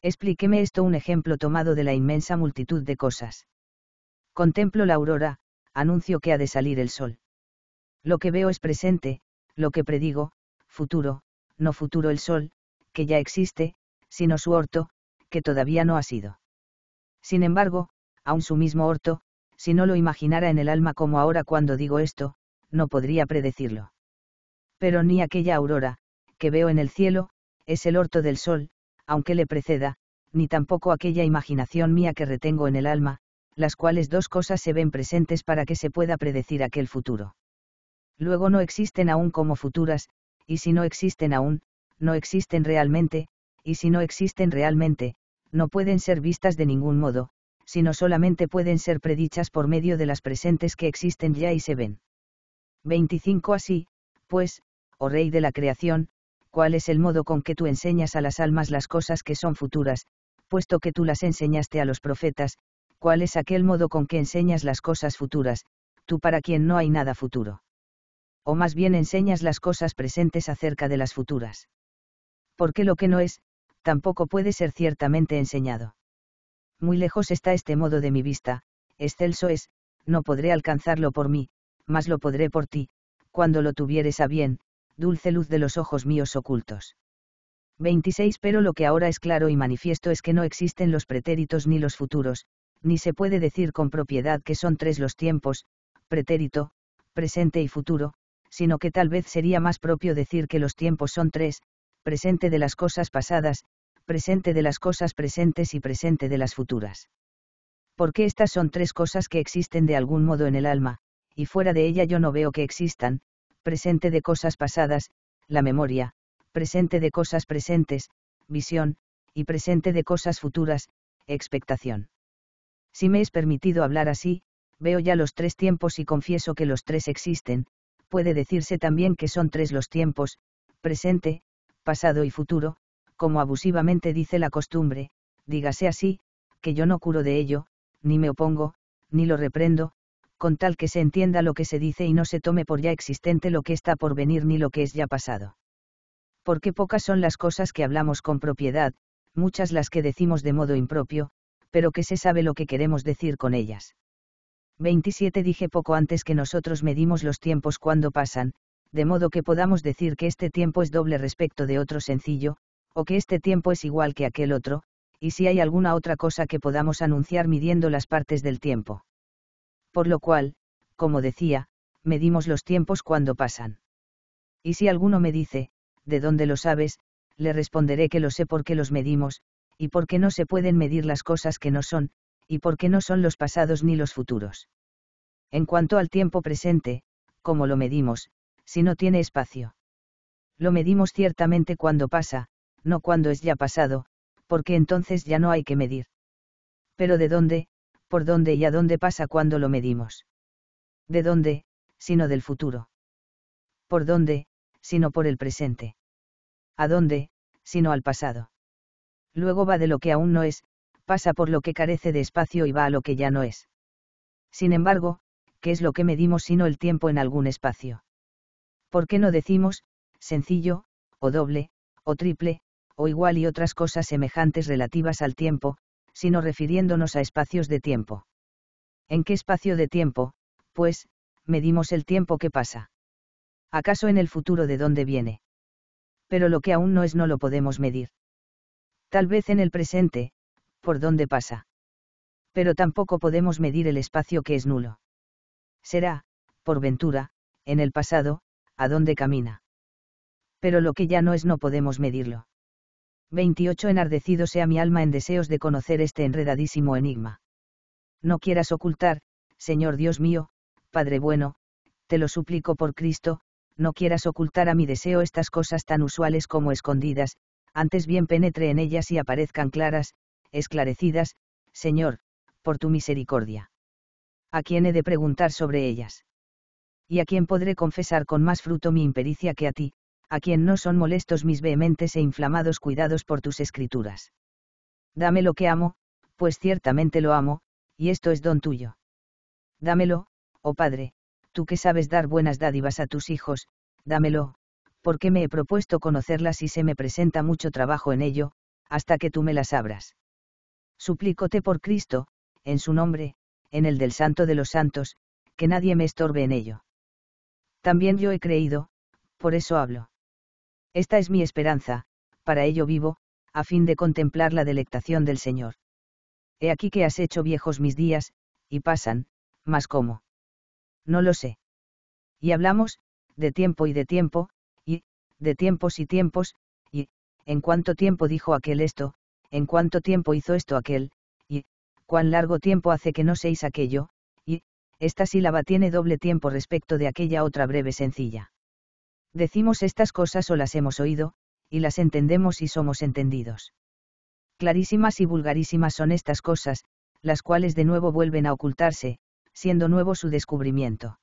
Explíqueme esto un ejemplo tomado de la inmensa multitud de cosas. Contemplo la aurora, anuncio que ha de salir el sol. Lo que veo es presente, lo que predigo, futuro, no futuro el sol, que ya existe, sino su orto, que todavía no ha sido. Sin embargo, aun su mismo orto, si no lo imaginara en el alma como ahora cuando digo esto, no podría predecirlo. Pero ni aquella aurora, que veo en el cielo, es el orto del sol, aunque le preceda, ni tampoco aquella imaginación mía que retengo en el alma, las cuales dos cosas se ven presentes para que se pueda predecir aquel futuro. Luego no existen aún como futuras, y si no existen aún, no existen realmente, y si no existen realmente, no pueden ser vistas de ningún modo, sino solamente pueden ser predichas por medio de las presentes que existen ya y se ven. 25 Así, pues, oh Rey de la Creación, cuál es el modo con que tú enseñas a las almas las cosas que son futuras, puesto que tú las enseñaste a los profetas, cuál es aquel modo con que enseñas las cosas futuras, tú para quien no hay nada futuro. O más bien enseñas las cosas presentes acerca de las futuras. Porque lo que no es, tampoco puede ser ciertamente enseñado. Muy lejos está este modo de mi vista, excelso es, no podré alcanzarlo por mí, mas lo podré por ti, cuando lo tuvieres a bien, dulce luz de los ojos míos ocultos. 26 Pero lo que ahora es claro y manifiesto es que no existen los pretéritos ni los futuros, ni se puede decir con propiedad que son tres los tiempos, pretérito, presente y futuro, sino que tal vez sería más propio decir que los tiempos son tres, presente de las cosas pasadas, presente de las cosas presentes y presente de las futuras. Porque estas son tres cosas que existen de algún modo en el alma, y fuera de ella yo no veo que existan, presente de cosas pasadas, la memoria, presente de cosas presentes, visión, y presente de cosas futuras, expectación. Si me es permitido hablar así, veo ya los tres tiempos y confieso que los tres existen, puede decirse también que son tres los tiempos, presente, pasado y futuro, como abusivamente dice la costumbre, dígase así, que yo no curo de ello, ni me opongo, ni lo reprendo, con tal que se entienda lo que se dice y no se tome por ya existente lo que está por venir ni lo que es ya pasado. Porque pocas son las cosas que hablamos con propiedad, muchas las que decimos de modo impropio, pero que se sabe lo que queremos decir con ellas. 27 Dije poco antes que nosotros medimos los tiempos cuando pasan, de modo que podamos decir que este tiempo es doble respecto de otro sencillo, o que este tiempo es igual que aquel otro, y si hay alguna otra cosa que podamos anunciar midiendo las partes del tiempo por lo cual, como decía, medimos los tiempos cuando pasan. Y si alguno me dice, ¿de dónde lo sabes? le responderé que lo sé porque los medimos, y porque no se pueden medir las cosas que no son, y porque no son los pasados ni los futuros. En cuanto al tiempo presente, ¿cómo lo medimos, si no tiene espacio? Lo medimos ciertamente cuando pasa, no cuando es ya pasado, porque entonces ya no hay que medir. Pero ¿de dónde, por dónde y a dónde pasa cuando lo medimos. ¿De dónde, sino del futuro? ¿Por dónde, sino por el presente? ¿A dónde, sino al pasado? Luego va de lo que aún no es, pasa por lo que carece de espacio y va a lo que ya no es. Sin embargo, ¿qué es lo que medimos sino el tiempo en algún espacio? ¿Por qué no decimos, sencillo, o doble, o triple, o igual y otras cosas semejantes relativas al tiempo, sino refiriéndonos a espacios de tiempo. ¿En qué espacio de tiempo, pues, medimos el tiempo que pasa? ¿Acaso en el futuro de dónde viene? Pero lo que aún no es no lo podemos medir. Tal vez en el presente, por dónde pasa. Pero tampoco podemos medir el espacio que es nulo. Será, por ventura, en el pasado, a dónde camina. Pero lo que ya no es no podemos medirlo. 28 Enardecido sea mi alma en deseos de conocer este enredadísimo enigma. No quieras ocultar, Señor Dios mío, Padre bueno, te lo suplico por Cristo, no quieras ocultar a mi deseo estas cosas tan usuales como escondidas, antes bien penetre en ellas y aparezcan claras, esclarecidas, Señor, por tu misericordia. ¿A quién he de preguntar sobre ellas? ¿Y a quién podré confesar con más fruto mi impericia que a ti, a quien no son molestos mis vehementes e inflamados cuidados por tus escrituras. Dame lo que amo, pues ciertamente lo amo, y esto es don tuyo. Dámelo, oh Padre, tú que sabes dar buenas dádivas a tus hijos, dámelo, porque me he propuesto conocerlas y se me presenta mucho trabajo en ello, hasta que tú me las abras. Suplícote por Cristo, en su nombre, en el del Santo de los Santos, que nadie me estorbe en ello. También yo he creído, por eso hablo. Esta es mi esperanza, para ello vivo, a fin de contemplar la delectación del Señor. He aquí que has hecho viejos mis días, y pasan, mas cómo. No lo sé. Y hablamos, de tiempo y de tiempo, y, de tiempos y tiempos, y, en cuánto tiempo dijo aquel esto, en cuánto tiempo hizo esto aquel, y, cuán largo tiempo hace que no seis aquello, y, esta sílaba tiene doble tiempo respecto de aquella otra breve sencilla. Decimos estas cosas o las hemos oído, y las entendemos y somos entendidos. Clarísimas y vulgarísimas son estas cosas, las cuales de nuevo vuelven a ocultarse, siendo nuevo su descubrimiento.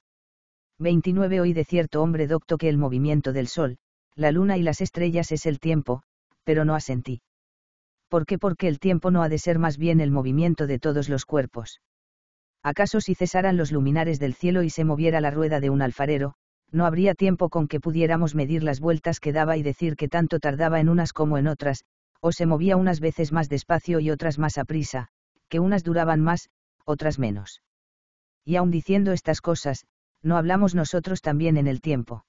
29 Hoy de cierto hombre docto que el movimiento del sol, la luna y las estrellas es el tiempo, pero no asentí. ¿Por qué? Porque el tiempo no ha de ser más bien el movimiento de todos los cuerpos. ¿Acaso si cesaran los luminares del cielo y se moviera la rueda de un alfarero, no habría tiempo con que pudiéramos medir las vueltas que daba y decir que tanto tardaba en unas como en otras, o se movía unas veces más despacio y otras más aprisa, que unas duraban más, otras menos. Y aun diciendo estas cosas, no hablamos nosotros también en el tiempo.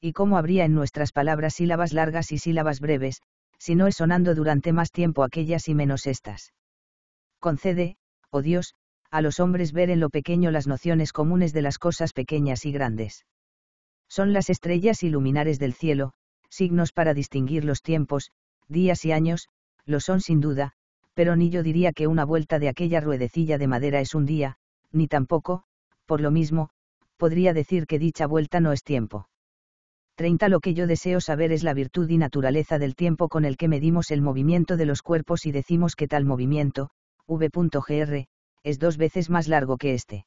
¿Y cómo habría en nuestras palabras sílabas largas y sílabas breves, si no es sonando durante más tiempo aquellas y menos estas? Concede, oh Dios, a los hombres ver en lo pequeño las nociones comunes de las cosas pequeñas y grandes. Son las estrellas y del cielo, signos para distinguir los tiempos, días y años, lo son sin duda, pero ni yo diría que una vuelta de aquella ruedecilla de madera es un día, ni tampoco, por lo mismo, podría decir que dicha vuelta no es tiempo. 30. Lo que yo deseo saber es la virtud y naturaleza del tiempo con el que medimos el movimiento de los cuerpos y decimos que tal movimiento, v.gr, es dos veces más largo que este.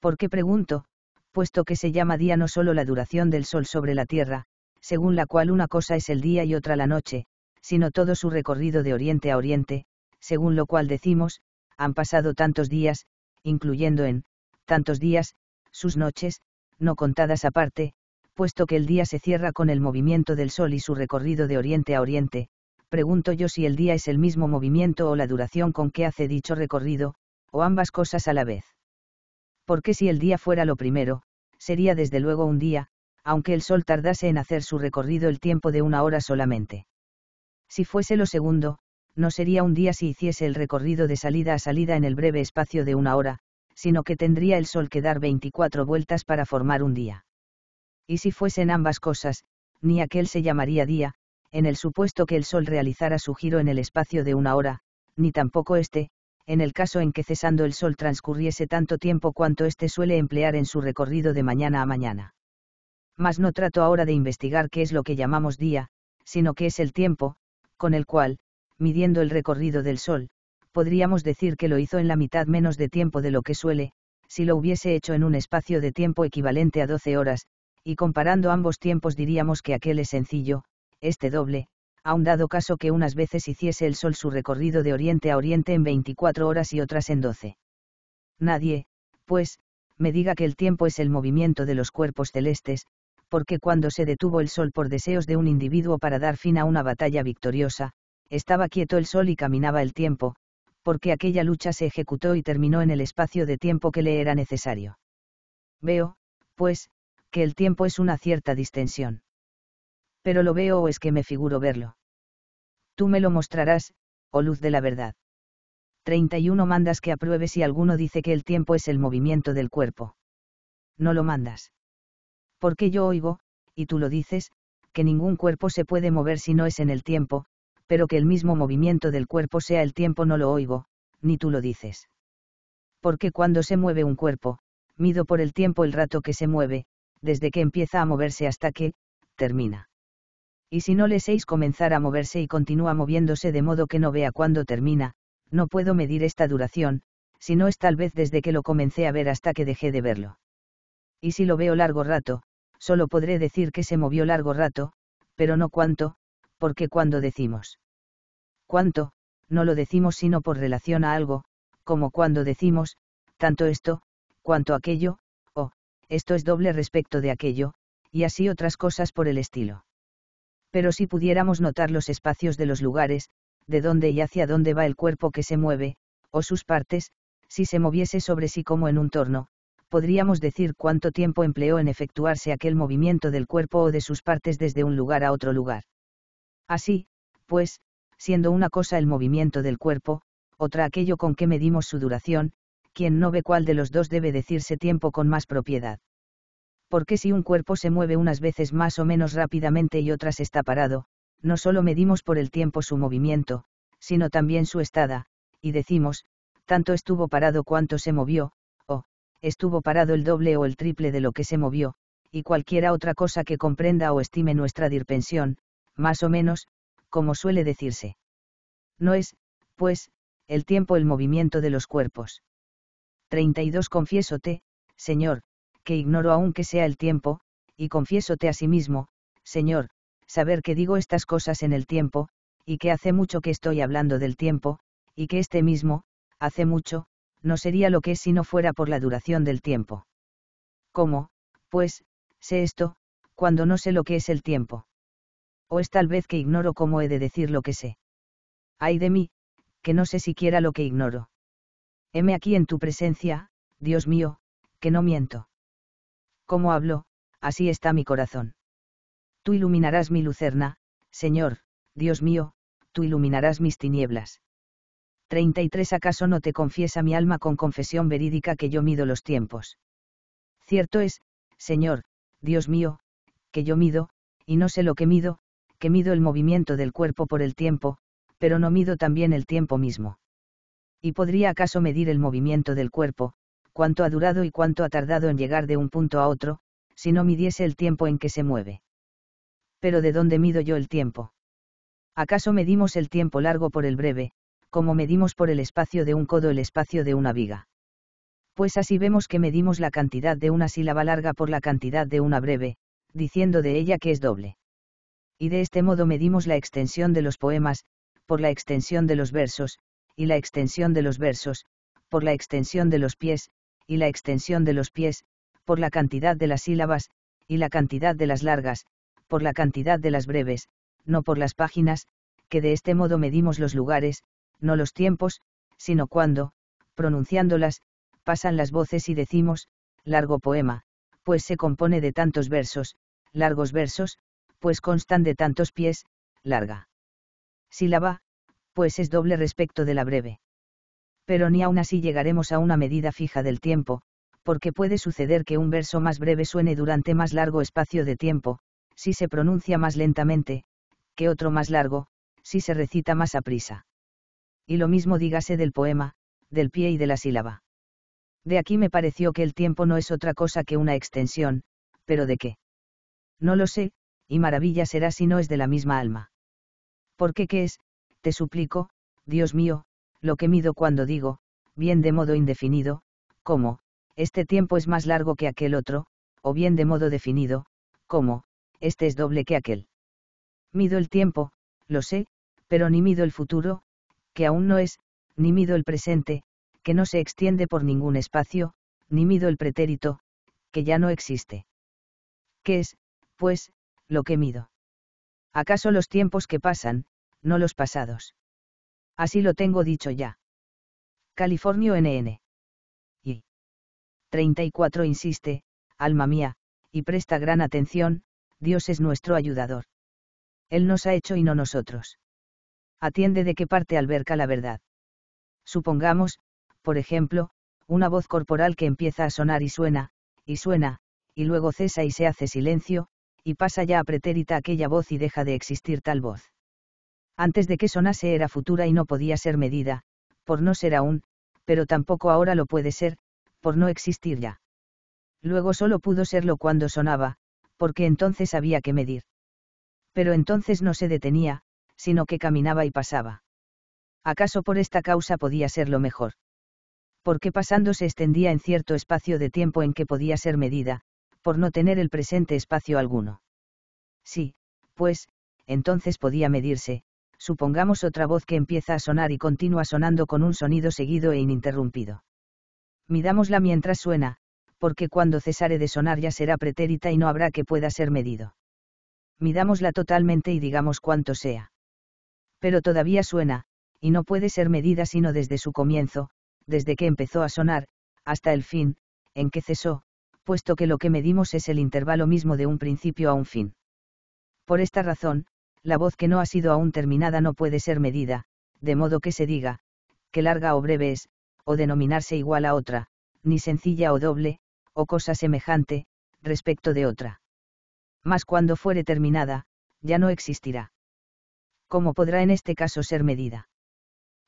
¿Por qué pregunto? puesto que se llama día no solo la duración del sol sobre la Tierra, según la cual una cosa es el día y otra la noche, sino todo su recorrido de oriente a oriente, según lo cual decimos, han pasado tantos días, incluyendo en, tantos días, sus noches, no contadas aparte, puesto que el día se cierra con el movimiento del sol y su recorrido de oriente a oriente, pregunto yo si el día es el mismo movimiento o la duración con que hace dicho recorrido, o ambas cosas a la vez porque si el día fuera lo primero, sería desde luego un día, aunque el sol tardase en hacer su recorrido el tiempo de una hora solamente. Si fuese lo segundo, no sería un día si hiciese el recorrido de salida a salida en el breve espacio de una hora, sino que tendría el sol que dar 24 vueltas para formar un día. Y si fuesen ambas cosas, ni aquel se llamaría día, en el supuesto que el sol realizara su giro en el espacio de una hora, ni tampoco este, en el caso en que cesando el sol transcurriese tanto tiempo cuanto éste suele emplear en su recorrido de mañana a mañana. Mas no trato ahora de investigar qué es lo que llamamos día, sino qué es el tiempo, con el cual, midiendo el recorrido del sol, podríamos decir que lo hizo en la mitad menos de tiempo de lo que suele, si lo hubiese hecho en un espacio de tiempo equivalente a 12 horas, y comparando ambos tiempos diríamos que aquel es sencillo, este doble, a un dado caso que unas veces hiciese el Sol su recorrido de oriente a oriente en 24 horas y otras en 12. Nadie, pues, me diga que el tiempo es el movimiento de los cuerpos celestes, porque cuando se detuvo el Sol por deseos de un individuo para dar fin a una batalla victoriosa, estaba quieto el Sol y caminaba el tiempo, porque aquella lucha se ejecutó y terminó en el espacio de tiempo que le era necesario. Veo, pues, que el tiempo es una cierta distensión pero lo veo o es que me figuro verlo. Tú me lo mostrarás, o oh luz de la verdad. 31 mandas que apruebe si alguno dice que el tiempo es el movimiento del cuerpo. No lo mandas. Porque yo oigo, y tú lo dices, que ningún cuerpo se puede mover si no es en el tiempo, pero que el mismo movimiento del cuerpo sea el tiempo no lo oigo, ni tú lo dices. Porque cuando se mueve un cuerpo, mido por el tiempo el rato que se mueve, desde que empieza a moverse hasta que, termina. Y si no le séis comenzar a moverse y continúa moviéndose de modo que no vea cuándo termina, no puedo medir esta duración, si no es tal vez desde que lo comencé a ver hasta que dejé de verlo. Y si lo veo largo rato, solo podré decir que se movió largo rato, pero no cuánto, porque cuando decimos cuánto, no lo decimos sino por relación a algo, como cuando decimos, tanto esto, cuanto aquello, o, esto es doble respecto de aquello, y así otras cosas por el estilo pero si pudiéramos notar los espacios de los lugares, de dónde y hacia dónde va el cuerpo que se mueve, o sus partes, si se moviese sobre sí como en un torno, podríamos decir cuánto tiempo empleó en efectuarse aquel movimiento del cuerpo o de sus partes desde un lugar a otro lugar. Así, pues, siendo una cosa el movimiento del cuerpo, otra aquello con que medimos su duración, quien no ve cuál de los dos debe decirse tiempo con más propiedad porque si un cuerpo se mueve unas veces más o menos rápidamente y otras está parado, no solo medimos por el tiempo su movimiento, sino también su estada, y decimos, tanto estuvo parado cuanto se movió, o, estuvo parado el doble o el triple de lo que se movió, y cualquiera otra cosa que comprenda o estime nuestra dirpensión, más o menos, como suele decirse. No es, pues, el tiempo el movimiento de los cuerpos. 32 Confiésote, Señor, que ignoro aunque sea el tiempo, y confiésote a sí mismo, Señor, saber que digo estas cosas en el tiempo, y que hace mucho que estoy hablando del tiempo, y que este mismo, hace mucho, no sería lo que es si no fuera por la duración del tiempo. ¿Cómo, pues, sé esto, cuando no sé lo que es el tiempo? O es tal vez que ignoro cómo he de decir lo que sé. Ay de mí, que no sé siquiera lo que ignoro. Heme aquí en tu presencia, Dios mío, que no miento como hablo, así está mi corazón. Tú iluminarás mi lucerna, Señor, Dios mío, tú iluminarás mis tinieblas. 33 ¿Acaso no te confiesa mi alma con confesión verídica que yo mido los tiempos? Cierto es, Señor, Dios mío, que yo mido, y no sé lo que mido, que mido el movimiento del cuerpo por el tiempo, pero no mido también el tiempo mismo. ¿Y podría acaso medir el movimiento del cuerpo, cuánto ha durado y cuánto ha tardado en llegar de un punto a otro, si no midiese el tiempo en que se mueve. Pero ¿de dónde mido yo el tiempo? ¿Acaso medimos el tiempo largo por el breve, como medimos por el espacio de un codo el espacio de una viga? Pues así vemos que medimos la cantidad de una sílaba larga por la cantidad de una breve, diciendo de ella que es doble. Y de este modo medimos la extensión de los poemas, por la extensión de los versos, y la extensión de los versos, por la extensión de los pies, y la extensión de los pies, por la cantidad de las sílabas, y la cantidad de las largas, por la cantidad de las breves, no por las páginas, que de este modo medimos los lugares, no los tiempos, sino cuando, pronunciándolas, pasan las voces y decimos, largo poema, pues se compone de tantos versos, largos versos, pues constan de tantos pies, larga. Sílaba, pues es doble respecto de la breve pero ni aún así llegaremos a una medida fija del tiempo, porque puede suceder que un verso más breve suene durante más largo espacio de tiempo, si se pronuncia más lentamente, que otro más largo, si se recita más a prisa. Y lo mismo dígase del poema, del pie y de la sílaba. De aquí me pareció que el tiempo no es otra cosa que una extensión, pero ¿de qué? No lo sé, y maravilla será si no es de la misma alma. ¿Por qué qué es, te suplico, Dios mío, lo que mido cuando digo, bien de modo indefinido, como, este tiempo es más largo que aquel otro, o bien de modo definido, como, este es doble que aquel. Mido el tiempo, lo sé, pero ni mido el futuro, que aún no es, ni mido el presente, que no se extiende por ningún espacio, ni mido el pretérito, que ya no existe. ¿Qué es, pues, lo que mido? ¿Acaso los tiempos que pasan, no los pasados? Así lo tengo dicho ya. Californio NN. Y. 34 insiste, alma mía, y presta gran atención, Dios es nuestro ayudador. Él nos ha hecho y no nosotros. Atiende de qué parte alberca la verdad. Supongamos, por ejemplo, una voz corporal que empieza a sonar y suena, y suena, y luego cesa y se hace silencio, y pasa ya a pretérita aquella voz y deja de existir tal voz. Antes de que sonase era futura y no podía ser medida, por no ser aún, pero tampoco ahora lo puede ser, por no existir ya. Luego solo pudo serlo cuando sonaba, porque entonces había que medir. Pero entonces no se detenía, sino que caminaba y pasaba. ¿Acaso por esta causa podía ser lo mejor? Porque pasando se extendía en cierto espacio de tiempo en que podía ser medida, por no tener el presente espacio alguno. Sí, pues, entonces podía medirse, supongamos otra voz que empieza a sonar y continúa sonando con un sonido seguido e ininterrumpido. Midámosla mientras suena, porque cuando cesare de sonar ya será pretérita y no habrá que pueda ser medido. Midámosla totalmente y digamos cuánto sea. Pero todavía suena, y no puede ser medida sino desde su comienzo, desde que empezó a sonar, hasta el fin, en que cesó, puesto que lo que medimos es el intervalo mismo de un principio a un fin. Por esta razón, la voz que no ha sido aún terminada no puede ser medida, de modo que se diga, que larga o breve es, o denominarse igual a otra, ni sencilla o doble, o cosa semejante, respecto de otra. Mas cuando fuere terminada, ya no existirá. ¿Cómo podrá en este caso ser medida?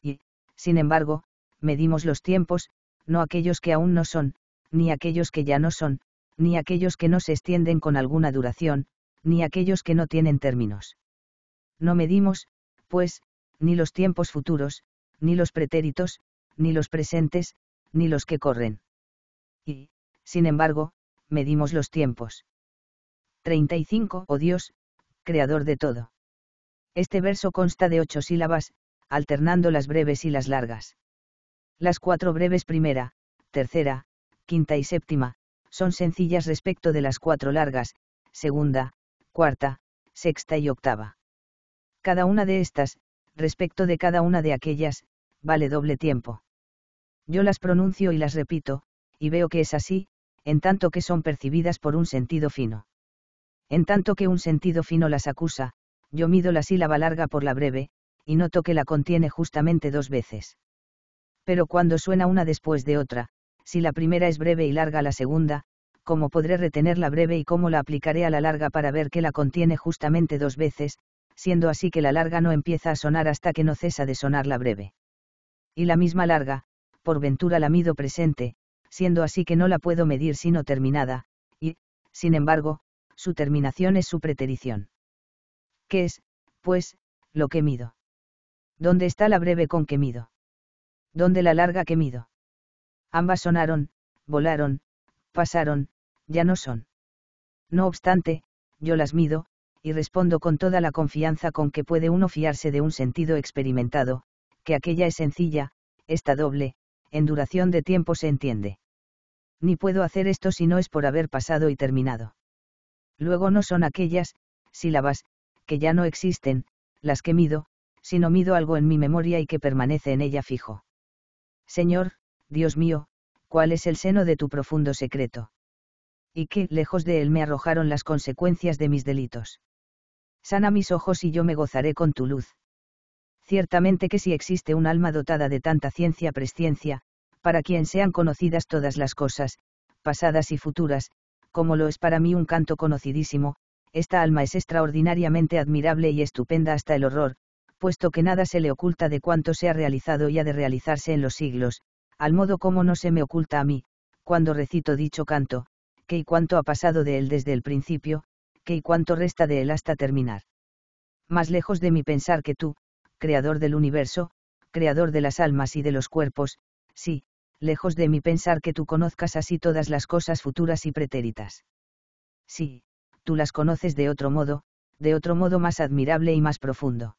Y, sin embargo, medimos los tiempos, no aquellos que aún no son, ni aquellos que ya no son, ni aquellos que no se extienden con alguna duración, ni aquellos que no tienen términos. No medimos, pues, ni los tiempos futuros, ni los pretéritos, ni los presentes, ni los que corren. Y, sin embargo, medimos los tiempos. 35. Oh Dios, creador de todo. Este verso consta de ocho sílabas, alternando las breves y las largas. Las cuatro breves primera, tercera, quinta y séptima, son sencillas respecto de las cuatro largas, segunda, cuarta, sexta y octava cada una de estas, respecto de cada una de aquellas, vale doble tiempo. Yo las pronuncio y las repito, y veo que es así, en tanto que son percibidas por un sentido fino. En tanto que un sentido fino las acusa, yo mido la sílaba larga por la breve, y noto que la contiene justamente dos veces. Pero cuando suena una después de otra, si la primera es breve y larga la segunda, ¿cómo podré retener la breve y cómo la aplicaré a la larga para ver que la contiene justamente dos veces, siendo así que la larga no empieza a sonar hasta que no cesa de sonar la breve. Y la misma larga, por ventura la mido presente, siendo así que no la puedo medir sino terminada, y, sin embargo, su terminación es su preterición. ¿Qué es, pues, lo que mido? ¿Dónde está la breve con que mido? ¿Dónde la larga que mido? Ambas sonaron, volaron, pasaron, ya no son. No obstante, yo las mido, y respondo con toda la confianza con que puede uno fiarse de un sentido experimentado, que aquella es sencilla, esta doble, en duración de tiempo se entiende. Ni puedo hacer esto si no es por haber pasado y terminado. Luego no son aquellas, sílabas, que ya no existen, las que mido, sino mido algo en mi memoria y que permanece en ella fijo. Señor, Dios mío, ¿cuál es el seno de tu profundo secreto? Y qué lejos de él, me arrojaron las consecuencias de mis delitos sana mis ojos y yo me gozaré con tu luz. Ciertamente que si existe un alma dotada de tanta ciencia presciencia, para quien sean conocidas todas las cosas, pasadas y futuras, como lo es para mí un canto conocidísimo, esta alma es extraordinariamente admirable y estupenda hasta el horror, puesto que nada se le oculta de cuanto se ha realizado y ha de realizarse en los siglos, al modo como no se me oculta a mí, cuando recito dicho canto, que y cuanto ha pasado de él desde el principio, que y cuánto resta de él hasta terminar. Más lejos de mi pensar que tú, creador del universo, creador de las almas y de los cuerpos, sí, lejos de mi pensar que tú conozcas así todas las cosas futuras y pretéritas. Sí, tú las conoces de otro modo, de otro modo más admirable y más profundo.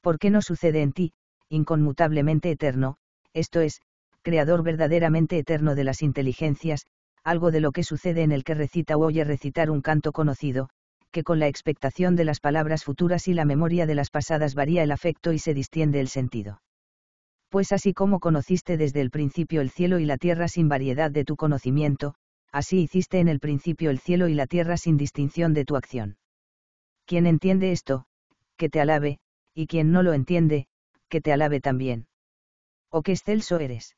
¿Por qué no sucede en ti, inconmutablemente eterno, esto es, creador verdaderamente eterno de las inteligencias, algo de lo que sucede en el que recita o oye recitar un canto conocido, que con la expectación de las palabras futuras y la memoria de las pasadas varía el afecto y se distiende el sentido. Pues así como conociste desde el principio el cielo y la tierra sin variedad de tu conocimiento, así hiciste en el principio el cielo y la tierra sin distinción de tu acción. Quien entiende esto, que te alabe, y quien no lo entiende, que te alabe también. ¿O qué excelso eres.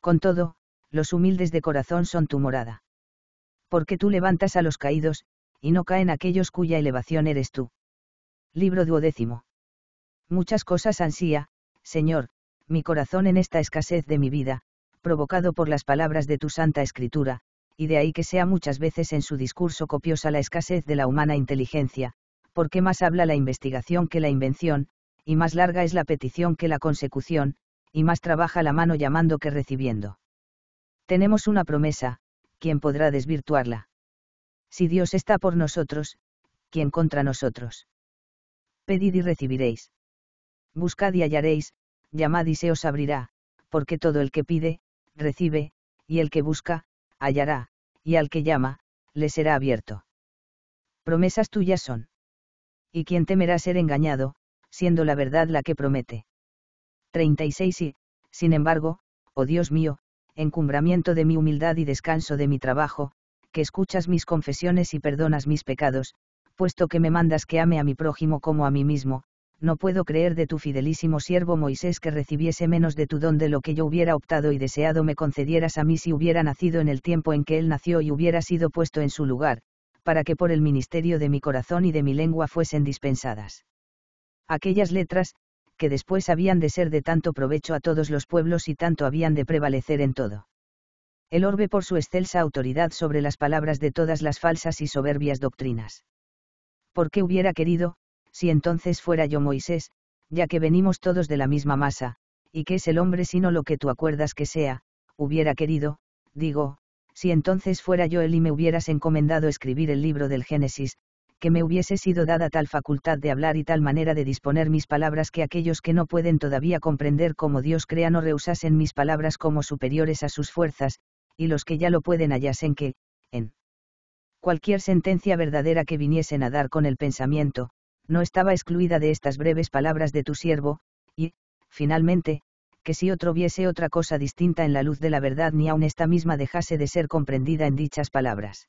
Con todo, los humildes de corazón son tu morada. Porque tú levantas a los caídos, y no caen aquellos cuya elevación eres tú. Libro duodécimo. Muchas cosas ansía, Señor, mi corazón en esta escasez de mi vida, provocado por las palabras de tu Santa Escritura, y de ahí que sea muchas veces en su discurso copiosa la escasez de la humana inteligencia, porque más habla la investigación que la invención, y más larga es la petición que la consecución, y más trabaja la mano llamando que recibiendo. Tenemos una promesa, ¿quién podrá desvirtuarla? Si Dios está por nosotros, ¿quién contra nosotros? Pedid y recibiréis. Buscad y hallaréis, llamad y se os abrirá, porque todo el que pide, recibe, y el que busca, hallará, y al que llama, le será abierto. Promesas tuyas son. ¿Y quién temerá ser engañado, siendo la verdad la que promete? 36 Y, sin embargo, oh Dios mío, encumbramiento de mi humildad y descanso de mi trabajo, que escuchas mis confesiones y perdonas mis pecados, puesto que me mandas que ame a mi prójimo como a mí mismo, no puedo creer de tu fidelísimo siervo Moisés que recibiese menos de tu don de lo que yo hubiera optado y deseado me concedieras a mí si hubiera nacido en el tiempo en que él nació y hubiera sido puesto en su lugar, para que por el ministerio de mi corazón y de mi lengua fuesen dispensadas. Aquellas letras, que después habían de ser de tanto provecho a todos los pueblos y tanto habían de prevalecer en todo. El orbe por su excelsa autoridad sobre las palabras de todas las falsas y soberbias doctrinas. ¿Por qué hubiera querido, si entonces fuera yo Moisés, ya que venimos todos de la misma masa, y que es el hombre sino lo que tú acuerdas que sea, hubiera querido, digo, si entonces fuera yo él y me hubieras encomendado escribir el libro del Génesis, que me hubiese sido dada tal facultad de hablar y tal manera de disponer mis palabras que aquellos que no pueden todavía comprender cómo Dios crea no rehusasen mis palabras como superiores a sus fuerzas, y los que ya lo pueden hallasen que, en cualquier sentencia verdadera que viniesen a dar con el pensamiento, no estaba excluida de estas breves palabras de tu siervo, y, finalmente, que si otro viese otra cosa distinta en la luz de la verdad ni aun esta misma dejase de ser comprendida en dichas palabras.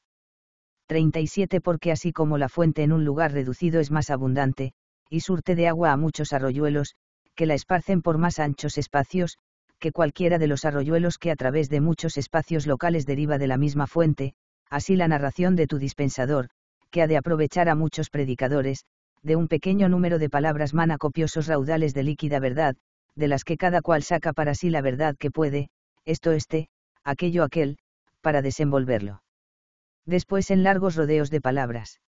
37 porque así como la fuente en un lugar reducido es más abundante, y surte de agua a muchos arroyuelos, que la esparcen por más anchos espacios, que cualquiera de los arroyuelos que a través de muchos espacios locales deriva de la misma fuente, así la narración de tu dispensador, que ha de aprovechar a muchos predicadores, de un pequeño número de palabras mana copiosos raudales de líquida verdad, de las que cada cual saca para sí la verdad que puede, esto este, aquello aquel, para desenvolverlo después en largos rodeos de palabras.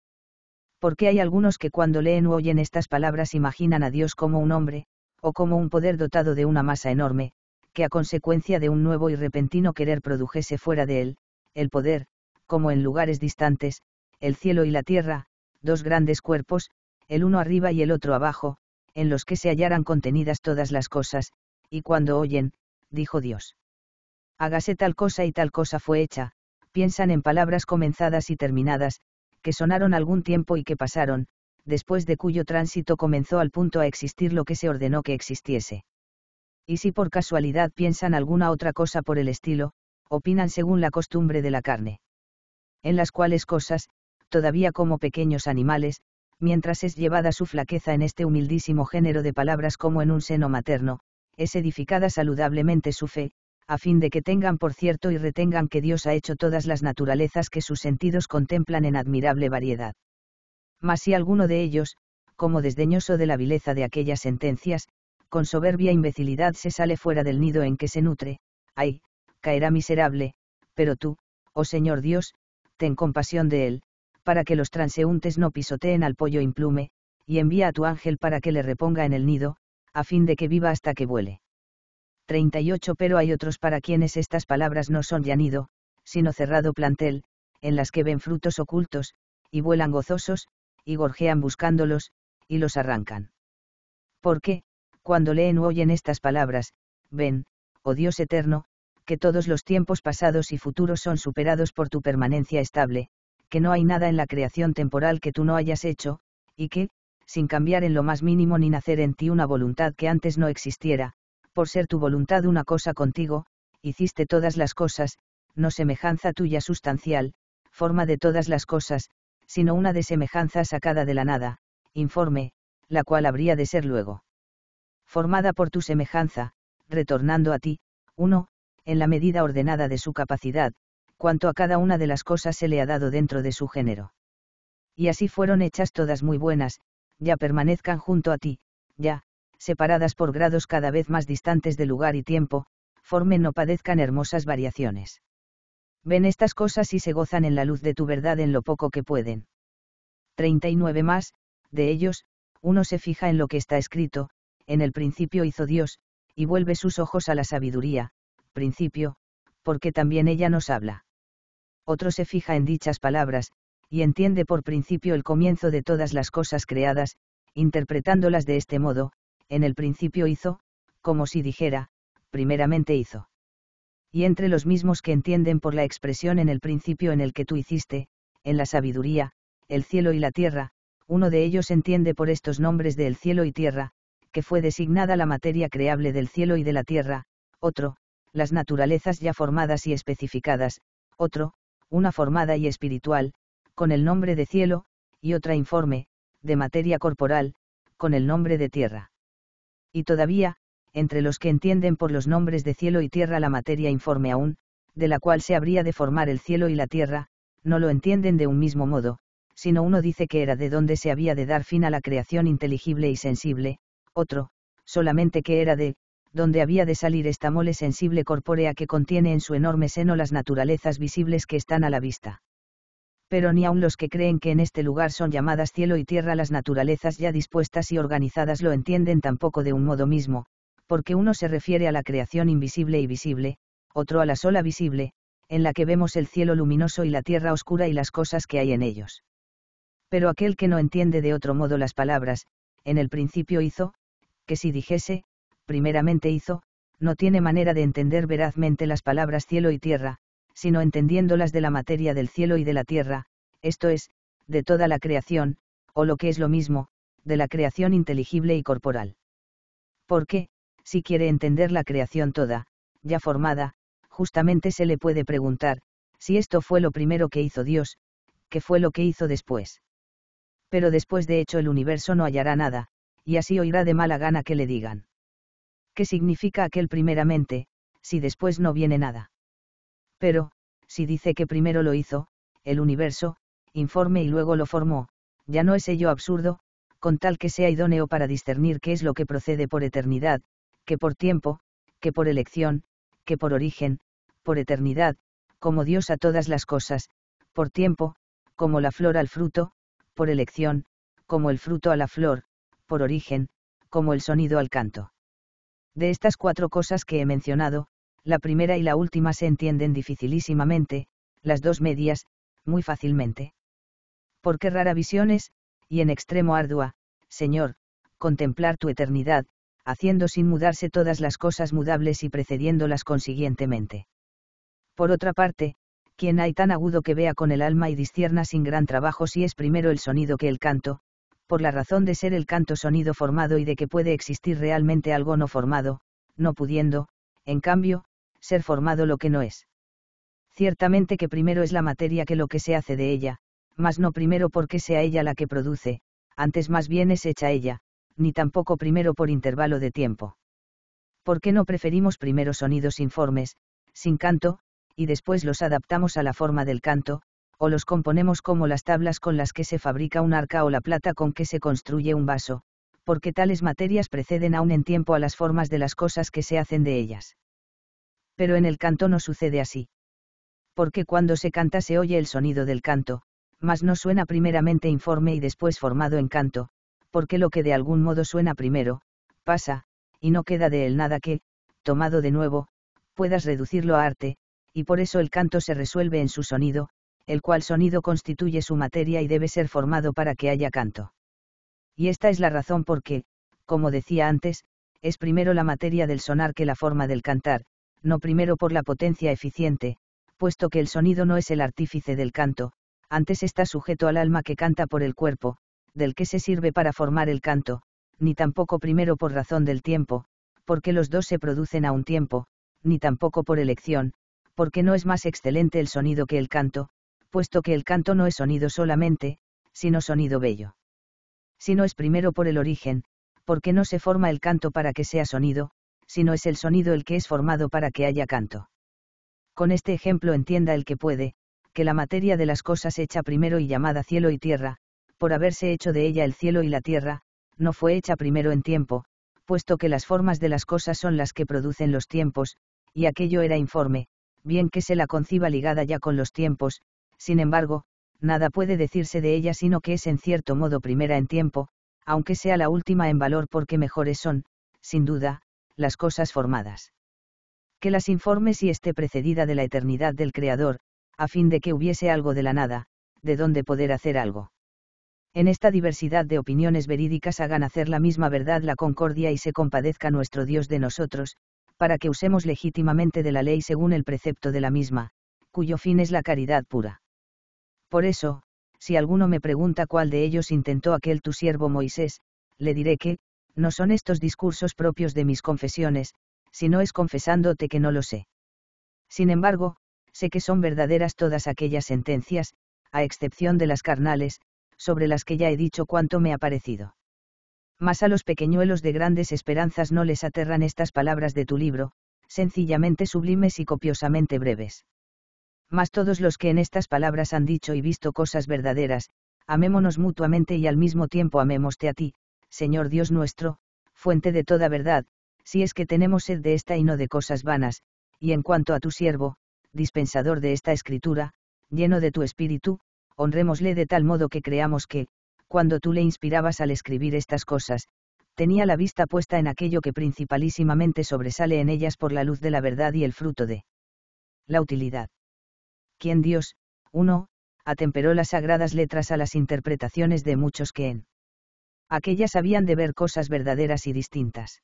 Porque hay algunos que cuando leen o oyen estas palabras imaginan a Dios como un hombre, o como un poder dotado de una masa enorme, que a consecuencia de un nuevo y repentino querer produjese fuera de él, el poder, como en lugares distantes, el cielo y la tierra, dos grandes cuerpos, el uno arriba y el otro abajo, en los que se hallaran contenidas todas las cosas, y cuando oyen, dijo Dios. Hágase tal cosa y tal cosa fue hecha, piensan en palabras comenzadas y terminadas, que sonaron algún tiempo y que pasaron, después de cuyo tránsito comenzó al punto a existir lo que se ordenó que existiese. Y si por casualidad piensan alguna otra cosa por el estilo, opinan según la costumbre de la carne. En las cuales cosas, todavía como pequeños animales, mientras es llevada su flaqueza en este humildísimo género de palabras como en un seno materno, es edificada saludablemente su fe, a fin de que tengan por cierto y retengan que Dios ha hecho todas las naturalezas que sus sentidos contemplan en admirable variedad. Mas si alguno de ellos, como desdeñoso de la vileza de aquellas sentencias, con soberbia e imbecilidad se sale fuera del nido en que se nutre, ay, caerá miserable, pero tú, oh Señor Dios, ten compasión de él, para que los transeúntes no pisoteen al pollo implume, y envía a tu ángel para que le reponga en el nido, a fin de que viva hasta que vuele. 38 pero hay otros para quienes estas palabras no son llanido, sino cerrado plantel, en las que ven frutos ocultos, y vuelan gozosos, y gorjean buscándolos, y los arrancan. Porque, cuando leen o oyen estas palabras, ven, oh Dios eterno, que todos los tiempos pasados y futuros son superados por tu permanencia estable, que no hay nada en la creación temporal que tú no hayas hecho, y que, sin cambiar en lo más mínimo ni nacer en ti una voluntad que antes no existiera, por ser tu voluntad una cosa contigo, hiciste todas las cosas, no semejanza tuya sustancial, forma de todas las cosas, sino una de semejanza sacada de la nada, informe, la cual habría de ser luego. Formada por tu semejanza, retornando a ti, uno, en la medida ordenada de su capacidad, cuanto a cada una de las cosas se le ha dado dentro de su género. Y así fueron hechas todas muy buenas, ya permanezcan junto a ti, ya, separadas por grados cada vez más distantes de lugar y tiempo, formen o padezcan hermosas variaciones. Ven estas cosas y se gozan en la luz de tu verdad en lo poco que pueden. 39 más, de ellos, uno se fija en lo que está escrito, en el principio hizo Dios, y vuelve sus ojos a la sabiduría, principio, porque también ella nos habla. Otro se fija en dichas palabras, y entiende por principio el comienzo de todas las cosas creadas, interpretándolas de este modo, en el principio hizo, como si dijera, primeramente hizo. Y entre los mismos que entienden por la expresión en el principio en el que tú hiciste, en la sabiduría, el cielo y la tierra, uno de ellos entiende por estos nombres del el cielo y tierra, que fue designada la materia creable del cielo y de la tierra, otro, las naturalezas ya formadas y especificadas, otro, una formada y espiritual, con el nombre de cielo, y otra informe, de materia corporal, con el nombre de tierra. Y todavía, entre los que entienden por los nombres de cielo y tierra la materia informe aún, de la cual se habría de formar el cielo y la tierra, no lo entienden de un mismo modo, sino uno dice que era de donde se había de dar fin a la creación inteligible y sensible, otro, solamente que era de, donde había de salir esta mole sensible corpórea que contiene en su enorme seno las naturalezas visibles que están a la vista pero ni aun los que creen que en este lugar son llamadas cielo y tierra las naturalezas ya dispuestas y organizadas lo entienden tampoco de un modo mismo, porque uno se refiere a la creación invisible y visible, otro a la sola visible, en la que vemos el cielo luminoso y la tierra oscura y las cosas que hay en ellos. Pero aquel que no entiende de otro modo las palabras, en el principio hizo, que si dijese, primeramente hizo, no tiene manera de entender verazmente las palabras cielo y tierra, sino entendiéndolas de la materia del cielo y de la tierra, esto es, de toda la creación, o lo que es lo mismo, de la creación inteligible y corporal. Porque, si quiere entender la creación toda, ya formada, justamente se le puede preguntar, si esto fue lo primero que hizo Dios, qué fue lo que hizo después. Pero después de hecho el universo no hallará nada, y así oirá de mala gana que le digan. ¿Qué significa aquel primeramente, si después no viene nada? Pero, si dice que primero lo hizo, el universo, informe y luego lo formó, ya no es ello absurdo, con tal que sea idóneo para discernir qué es lo que procede por eternidad, que por tiempo, que por elección, que por origen, por eternidad, como Dios a todas las cosas, por tiempo, como la flor al fruto, por elección, como el fruto a la flor, por origen, como el sonido al canto. De estas cuatro cosas que he mencionado, la primera y la última se entienden dificilísimamente, las dos medias, muy fácilmente. Porque rara visión es, y en extremo ardua, Señor, contemplar tu eternidad, haciendo sin mudarse todas las cosas mudables y precediéndolas consiguientemente. Por otra parte, quien hay tan agudo que vea con el alma y discierna sin gran trabajo si es primero el sonido que el canto, por la razón de ser el canto sonido formado y de que puede existir realmente algo no formado, no pudiendo, en cambio, ser formado lo que no es. Ciertamente que primero es la materia que lo que se hace de ella, mas no primero porque sea ella la que produce, antes más bien es hecha ella, ni tampoco primero por intervalo de tiempo. ¿Por qué no preferimos primero sonidos informes, sin canto, y después los adaptamos a la forma del canto, o los componemos como las tablas con las que se fabrica un arca o la plata con que se construye un vaso, porque tales materias preceden aún en tiempo a las formas de las cosas que se hacen de ellas pero en el canto no sucede así. Porque cuando se canta se oye el sonido del canto, mas no suena primeramente informe y después formado en canto, porque lo que de algún modo suena primero, pasa, y no queda de él nada que, tomado de nuevo, puedas reducirlo a arte, y por eso el canto se resuelve en su sonido, el cual sonido constituye su materia y debe ser formado para que haya canto. Y esta es la razón por qué, como decía antes, es primero la materia del sonar que la forma del cantar, no primero por la potencia eficiente, puesto que el sonido no es el artífice del canto, antes está sujeto al alma que canta por el cuerpo, del que se sirve para formar el canto, ni tampoco primero por razón del tiempo, porque los dos se producen a un tiempo, ni tampoco por elección, porque no es más excelente el sonido que el canto, puesto que el canto no es sonido solamente, sino sonido bello. Si no es primero por el origen, porque no se forma el canto para que sea sonido, sino es el sonido el que es formado para que haya canto. Con este ejemplo entienda el que puede, que la materia de las cosas hecha primero y llamada cielo y tierra, por haberse hecho de ella el cielo y la tierra, no fue hecha primero en tiempo, puesto que las formas de las cosas son las que producen los tiempos, y aquello era informe, bien que se la conciba ligada ya con los tiempos, sin embargo, nada puede decirse de ella sino que es en cierto modo primera en tiempo, aunque sea la última en valor porque mejores son, sin duda, las cosas formadas. Que las informe si esté precedida de la eternidad del Creador, a fin de que hubiese algo de la nada, de donde poder hacer algo. En esta diversidad de opiniones verídicas hagan hacer la misma verdad la concordia y se compadezca nuestro Dios de nosotros, para que usemos legítimamente de la ley según el precepto de la misma, cuyo fin es la caridad pura. Por eso, si alguno me pregunta cuál de ellos intentó aquel tu siervo Moisés, le diré que, no son estos discursos propios de mis confesiones, sino es confesándote que no lo sé. Sin embargo, sé que son verdaderas todas aquellas sentencias, a excepción de las carnales, sobre las que ya he dicho cuánto me ha parecido. Mas a los pequeñuelos de grandes esperanzas no les aterran estas palabras de tu libro, sencillamente sublimes y copiosamente breves. Mas todos los que en estas palabras han dicho y visto cosas verdaderas, amémonos mutuamente y al mismo tiempo amémoste a ti, Señor Dios nuestro, fuente de toda verdad, si es que tenemos sed de esta y no de cosas vanas, y en cuanto a tu siervo, dispensador de esta escritura, lleno de tu espíritu, honrémosle de tal modo que creamos que, cuando tú le inspirabas al escribir estas cosas, tenía la vista puesta en aquello que principalísimamente sobresale en ellas por la luz de la verdad y el fruto de la utilidad. Quien Dios, uno, atemperó las sagradas letras a las interpretaciones de muchos que en aquellas habían de ver cosas verdaderas y distintas.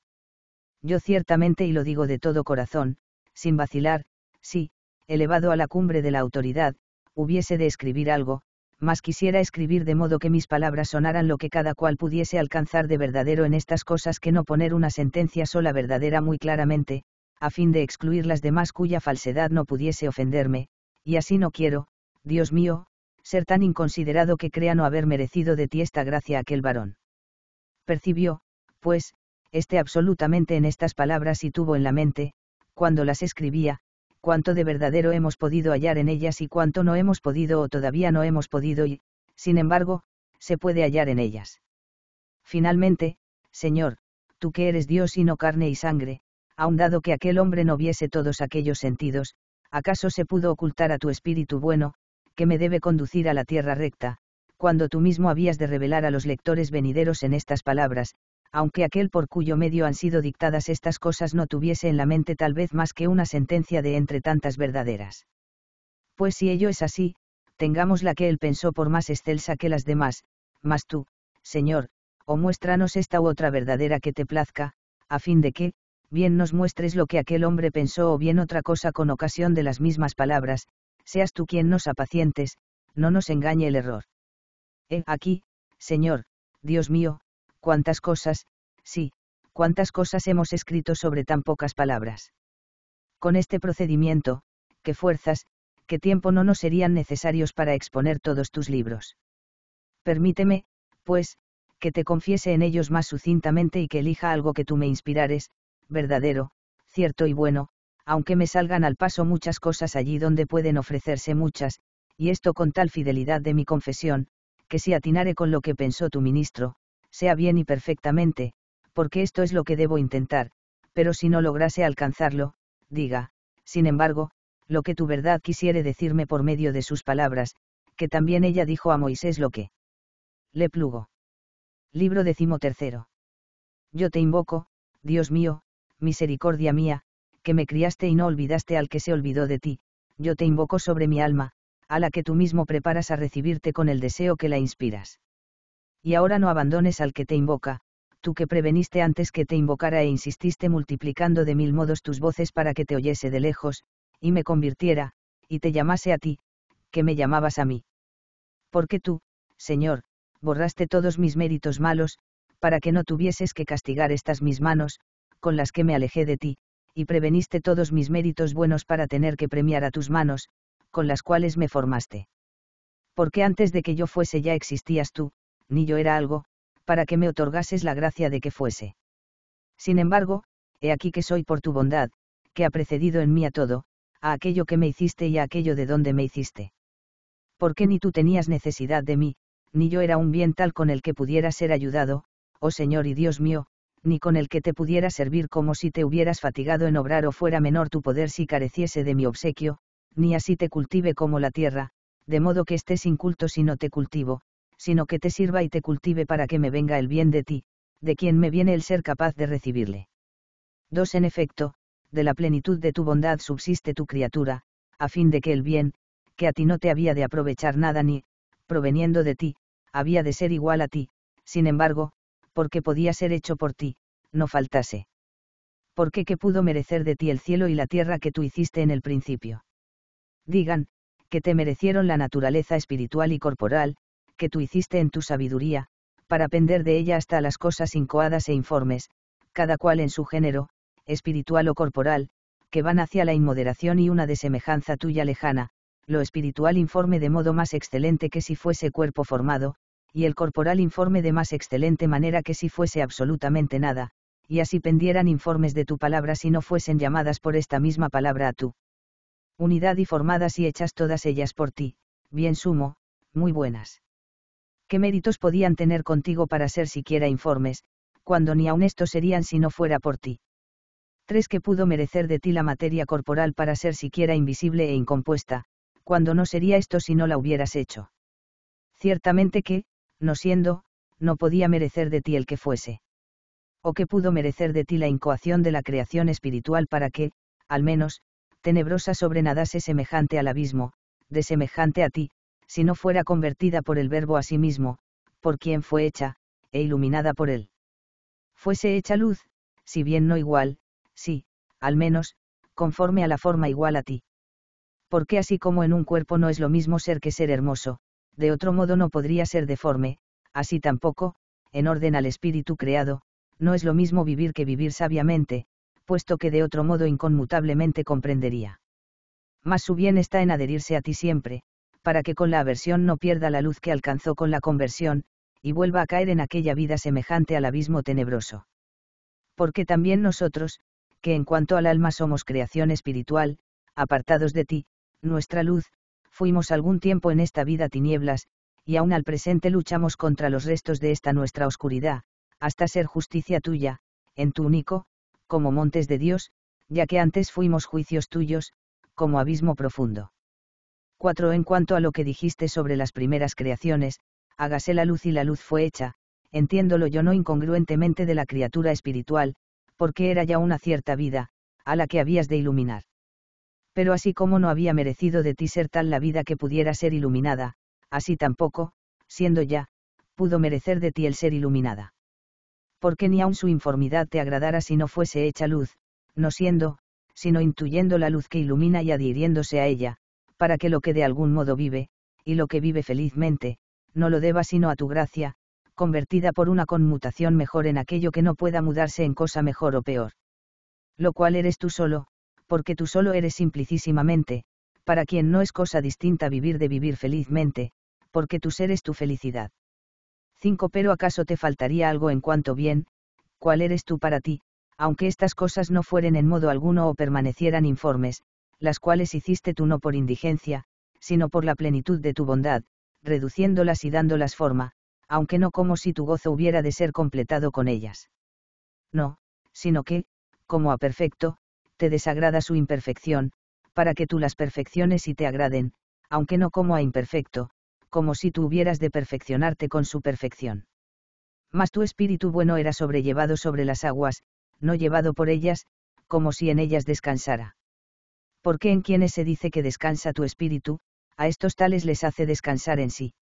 Yo ciertamente y lo digo de todo corazón, sin vacilar, sí, elevado a la cumbre de la autoridad, hubiese de escribir algo, más quisiera escribir de modo que mis palabras sonaran lo que cada cual pudiese alcanzar de verdadero en estas cosas que no poner una sentencia sola verdadera muy claramente, a fin de excluir las demás cuya falsedad no pudiese ofenderme, y así no quiero, Dios mío, ser tan inconsiderado que crea no haber merecido de ti esta gracia aquel varón. Percibió, pues, este absolutamente en estas palabras y tuvo en la mente, cuando las escribía, cuánto de verdadero hemos podido hallar en ellas y cuánto no hemos podido o todavía no hemos podido y, sin embargo, se puede hallar en ellas. Finalmente, Señor, tú que eres Dios y no carne y sangre, aun dado que aquel hombre no viese todos aquellos sentidos, ¿acaso se pudo ocultar a tu espíritu bueno, que me debe conducir a la tierra recta, cuando tú mismo habías de revelar a los lectores venideros en estas palabras, aunque aquel por cuyo medio han sido dictadas estas cosas no tuviese en la mente tal vez más que una sentencia de entre tantas verdaderas. Pues si ello es así, tengamos la que él pensó por más excelsa que las demás, mas tú, Señor, o muéstranos esta u otra verdadera que te plazca, a fin de que, bien nos muestres lo que aquel hombre pensó o bien otra cosa con ocasión de las mismas palabras, seas tú quien nos apacientes, no nos engañe el error. Eh, aquí, Señor, Dios mío, cuántas cosas, sí, cuántas cosas hemos escrito sobre tan pocas palabras. Con este procedimiento, qué fuerzas, qué tiempo no nos serían necesarios para exponer todos tus libros. Permíteme, pues, que te confiese en ellos más sucintamente y que elija algo que tú me inspirares, verdadero, cierto y bueno, aunque me salgan al paso muchas cosas allí donde pueden ofrecerse muchas, y esto con tal fidelidad de mi confesión, que si atinare con lo que pensó tu ministro, sea bien y perfectamente, porque esto es lo que debo intentar, pero si no lograse alcanzarlo, diga, sin embargo, lo que tu verdad quisiere decirme por medio de sus palabras, que también ella dijo a Moisés lo que le plugo. Libro tercero. Yo te invoco, Dios mío, misericordia mía, que me criaste y no olvidaste al que se olvidó de ti, yo te invoco sobre mi alma, a la que tú mismo preparas a recibirte con el deseo que la inspiras. Y ahora no abandones al que te invoca, tú que preveniste antes que te invocara e insististe multiplicando de mil modos tus voces para que te oyese de lejos, y me convirtiera, y te llamase a ti, que me llamabas a mí. Porque tú, Señor, borraste todos mis méritos malos, para que no tuvieses que castigar estas mis manos, con las que me alejé de ti, y preveniste todos mis méritos buenos para tener que premiar a tus manos, con las cuales me formaste. Porque antes de que yo fuese ya existías tú, ni yo era algo, para que me otorgases la gracia de que fuese. Sin embargo, he aquí que soy por tu bondad, que ha precedido en mí a todo, a aquello que me hiciste y a aquello de donde me hiciste. Porque ni tú tenías necesidad de mí, ni yo era un bien tal con el que pudiera ser ayudado, oh Señor y Dios mío, ni con el que te pudiera servir como si te hubieras fatigado en obrar o fuera menor tu poder si careciese de mi obsequio, ni así te cultive como la tierra, de modo que estés inculto si no te cultivo, sino que te sirva y te cultive para que me venga el bien de ti, de quien me viene el ser capaz de recibirle. 2. En efecto, de la plenitud de tu bondad subsiste tu criatura, a fin de que el bien, que a ti no te había de aprovechar nada ni, proveniendo de ti, había de ser igual a ti, sin embargo, porque podía ser hecho por ti, no faltase. ¿Por qué que pudo merecer de ti el cielo y la tierra que tú hiciste en el principio digan, que te merecieron la naturaleza espiritual y corporal, que tú hiciste en tu sabiduría, para pender de ella hasta las cosas incoadas e informes, cada cual en su género, espiritual o corporal, que van hacia la inmoderación y una desemejanza tuya lejana, lo espiritual informe de modo más excelente que si fuese cuerpo formado, y el corporal informe de más excelente manera que si fuese absolutamente nada, y así pendieran informes de tu palabra si no fuesen llamadas por esta misma palabra a tú unidad y formadas y hechas todas ellas por ti, bien sumo, muy buenas. ¿Qué méritos podían tener contigo para ser siquiera informes, cuando ni aun esto serían si no fuera por ti? Tres que pudo merecer de ti la materia corporal para ser siquiera invisible e incompuesta, cuando no sería esto si no la hubieras hecho. Ciertamente que, no siendo, no podía merecer de ti el que fuese. O que pudo merecer de ti la incoación de la creación espiritual para que, al menos, tenebrosa sobrenadase semejante al abismo, de semejante a ti, si no fuera convertida por el Verbo a sí mismo, por quien fue hecha, e iluminada por él. Fuese hecha luz, si bien no igual, sí, al menos, conforme a la forma igual a ti. Porque así como en un cuerpo no es lo mismo ser que ser hermoso, de otro modo no podría ser deforme, así tampoco, en orden al espíritu creado, no es lo mismo vivir que vivir sabiamente, puesto que de otro modo inconmutablemente comprendería. Mas su bien está en adherirse a ti siempre, para que con la aversión no pierda la luz que alcanzó con la conversión, y vuelva a caer en aquella vida semejante al abismo tenebroso. Porque también nosotros, que en cuanto al alma somos creación espiritual, apartados de ti, nuestra luz, fuimos algún tiempo en esta vida tinieblas, y aún al presente luchamos contra los restos de esta nuestra oscuridad, hasta ser justicia tuya, en tu único, como montes de Dios, ya que antes fuimos juicios tuyos, como abismo profundo. 4. En cuanto a lo que dijiste sobre las primeras creaciones, hágase la luz y la luz fue hecha, entiéndolo yo no incongruentemente de la criatura espiritual, porque era ya una cierta vida, a la que habías de iluminar. Pero así como no había merecido de ti ser tal la vida que pudiera ser iluminada, así tampoco, siendo ya, pudo merecer de ti el ser iluminada porque ni aun su informidad te agradara si no fuese hecha luz, no siendo, sino intuyendo la luz que ilumina y adhiriéndose a ella, para que lo que de algún modo vive, y lo que vive felizmente, no lo deba sino a tu gracia, convertida por una conmutación mejor en aquello que no pueda mudarse en cosa mejor o peor. Lo cual eres tú solo, porque tú solo eres simplicísimamente, para quien no es cosa distinta vivir de vivir felizmente, porque tú es tu felicidad. 5. Pero acaso te faltaría algo en cuanto bien, cuál eres tú para ti, aunque estas cosas no fueren en modo alguno o permanecieran informes, las cuales hiciste tú no por indigencia, sino por la plenitud de tu bondad, reduciéndolas y dándolas forma, aunque no como si tu gozo hubiera de ser completado con ellas. No, sino que, como a perfecto, te desagrada su imperfección, para que tú las perfecciones y te agraden, aunque no como a imperfecto, como si tú hubieras de perfeccionarte con su perfección. Mas tu espíritu bueno era sobrellevado sobre las aguas, no llevado por ellas, como si en ellas descansara. Porque en quienes se dice que descansa tu espíritu, a estos tales les hace descansar en sí.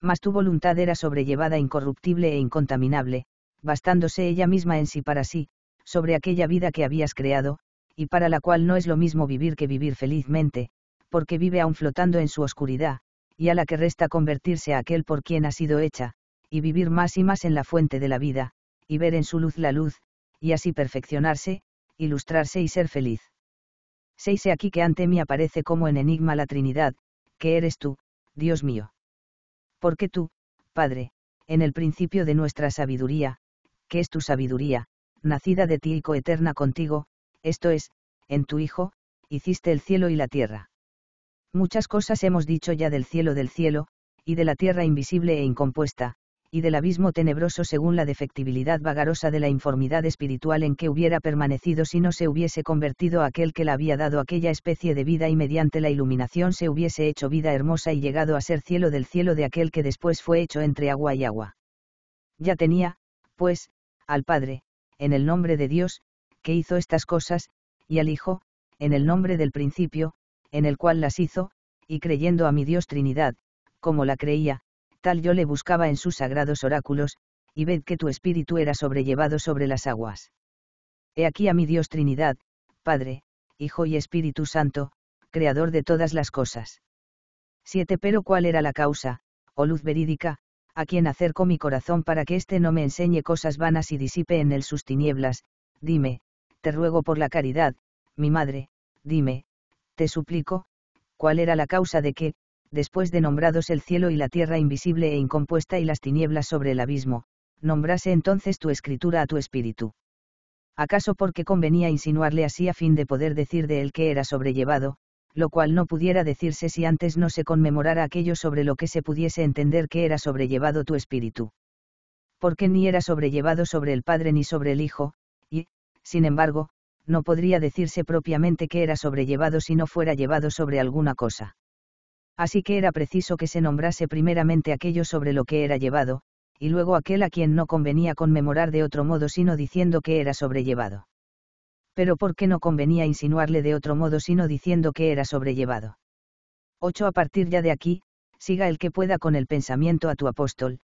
Mas tu voluntad era sobrellevada incorruptible e incontaminable, bastándose ella misma en sí para sí, sobre aquella vida que habías creado, y para la cual no es lo mismo vivir que vivir felizmente, porque vive aún flotando en su oscuridad, y a la que resta convertirse a aquel por quien ha sido hecha, y vivir más y más en la fuente de la vida, y ver en su luz la luz, y así perfeccionarse, ilustrarse y ser feliz. Seise aquí que ante mí aparece como en enigma la Trinidad, que eres tú, Dios mío. Porque tú, Padre, en el principio de nuestra sabiduría, que es tu sabiduría, nacida de ti y coeterna contigo, esto es, en tu Hijo, hiciste el cielo y la tierra. Muchas cosas hemos dicho ya del cielo del cielo, y de la tierra invisible e incompuesta, y del abismo tenebroso según la defectibilidad vagarosa de la informidad espiritual en que hubiera permanecido si no se hubiese convertido aquel que la había dado aquella especie de vida y mediante la iluminación se hubiese hecho vida hermosa y llegado a ser cielo del cielo de aquel que después fue hecho entre agua y agua. Ya tenía, pues, al Padre, en el nombre de Dios, que hizo estas cosas, y al Hijo, en el nombre del principio, en el cual las hizo, y creyendo a mi Dios Trinidad, como la creía, tal yo le buscaba en sus sagrados oráculos, y ved que tu espíritu era sobrellevado sobre las aguas. He aquí a mi Dios Trinidad, Padre, Hijo y Espíritu Santo, Creador de todas las cosas. 7. Pero cuál era la causa, oh luz verídica, a quien acerco mi corazón para que éste no me enseñe cosas vanas y disipe en él sus tinieblas, dime, te ruego por la caridad, mi madre, dime, te suplico, cuál era la causa de que, después de nombrados el cielo y la tierra invisible e incompuesta y las tinieblas sobre el abismo, nombrase entonces tu escritura a tu espíritu. ¿Acaso porque convenía insinuarle así a fin de poder decir de él que era sobrellevado, lo cual no pudiera decirse si antes no se conmemorara aquello sobre lo que se pudiese entender que era sobrellevado tu espíritu? Porque ni era sobrellevado sobre el Padre ni sobre el Hijo, y, sin embargo, no podría decirse propiamente que era sobrellevado si no fuera llevado sobre alguna cosa. Así que era preciso que se nombrase primeramente aquello sobre lo que era llevado, y luego aquel a quien no convenía conmemorar de otro modo sino diciendo que era sobrellevado. Pero ¿por qué no convenía insinuarle de otro modo sino diciendo que era sobrellevado? 8. A partir ya de aquí, siga el que pueda con el pensamiento a tu apóstol,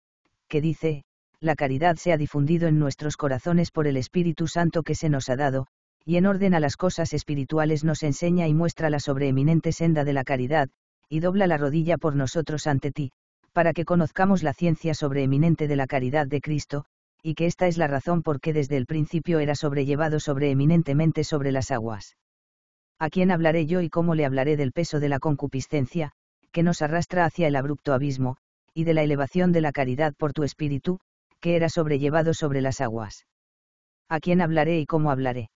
que dice, la caridad se ha difundido en nuestros corazones por el Espíritu Santo que se nos ha dado, y en orden a las cosas espirituales nos enseña y muestra la sobreeminente senda de la caridad, y dobla la rodilla por nosotros ante ti, para que conozcamos la ciencia sobreeminente de la caridad de Cristo, y que esta es la razón por qué desde el principio era sobrellevado sobreeminentemente sobre las aguas. ¿A quién hablaré yo y cómo le hablaré del peso de la concupiscencia, que nos arrastra hacia el abrupto abismo, y de la elevación de la caridad por tu espíritu, que era sobrellevado sobre las aguas? ¿A quién hablaré y cómo hablaré?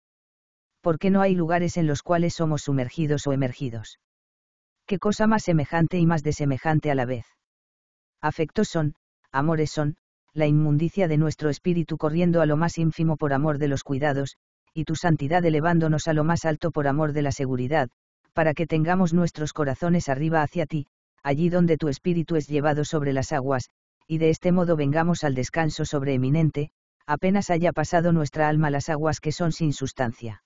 qué no hay lugares en los cuales somos sumergidos o emergidos. Qué cosa más semejante y más desemejante a la vez. Afectos son, amores son, la inmundicia de nuestro espíritu corriendo a lo más ínfimo por amor de los cuidados, y tu santidad elevándonos a lo más alto por amor de la seguridad, para que tengamos nuestros corazones arriba hacia ti, allí donde tu espíritu es llevado sobre las aguas, y de este modo vengamos al descanso sobre eminente, apenas haya pasado nuestra alma las aguas que son sin sustancia.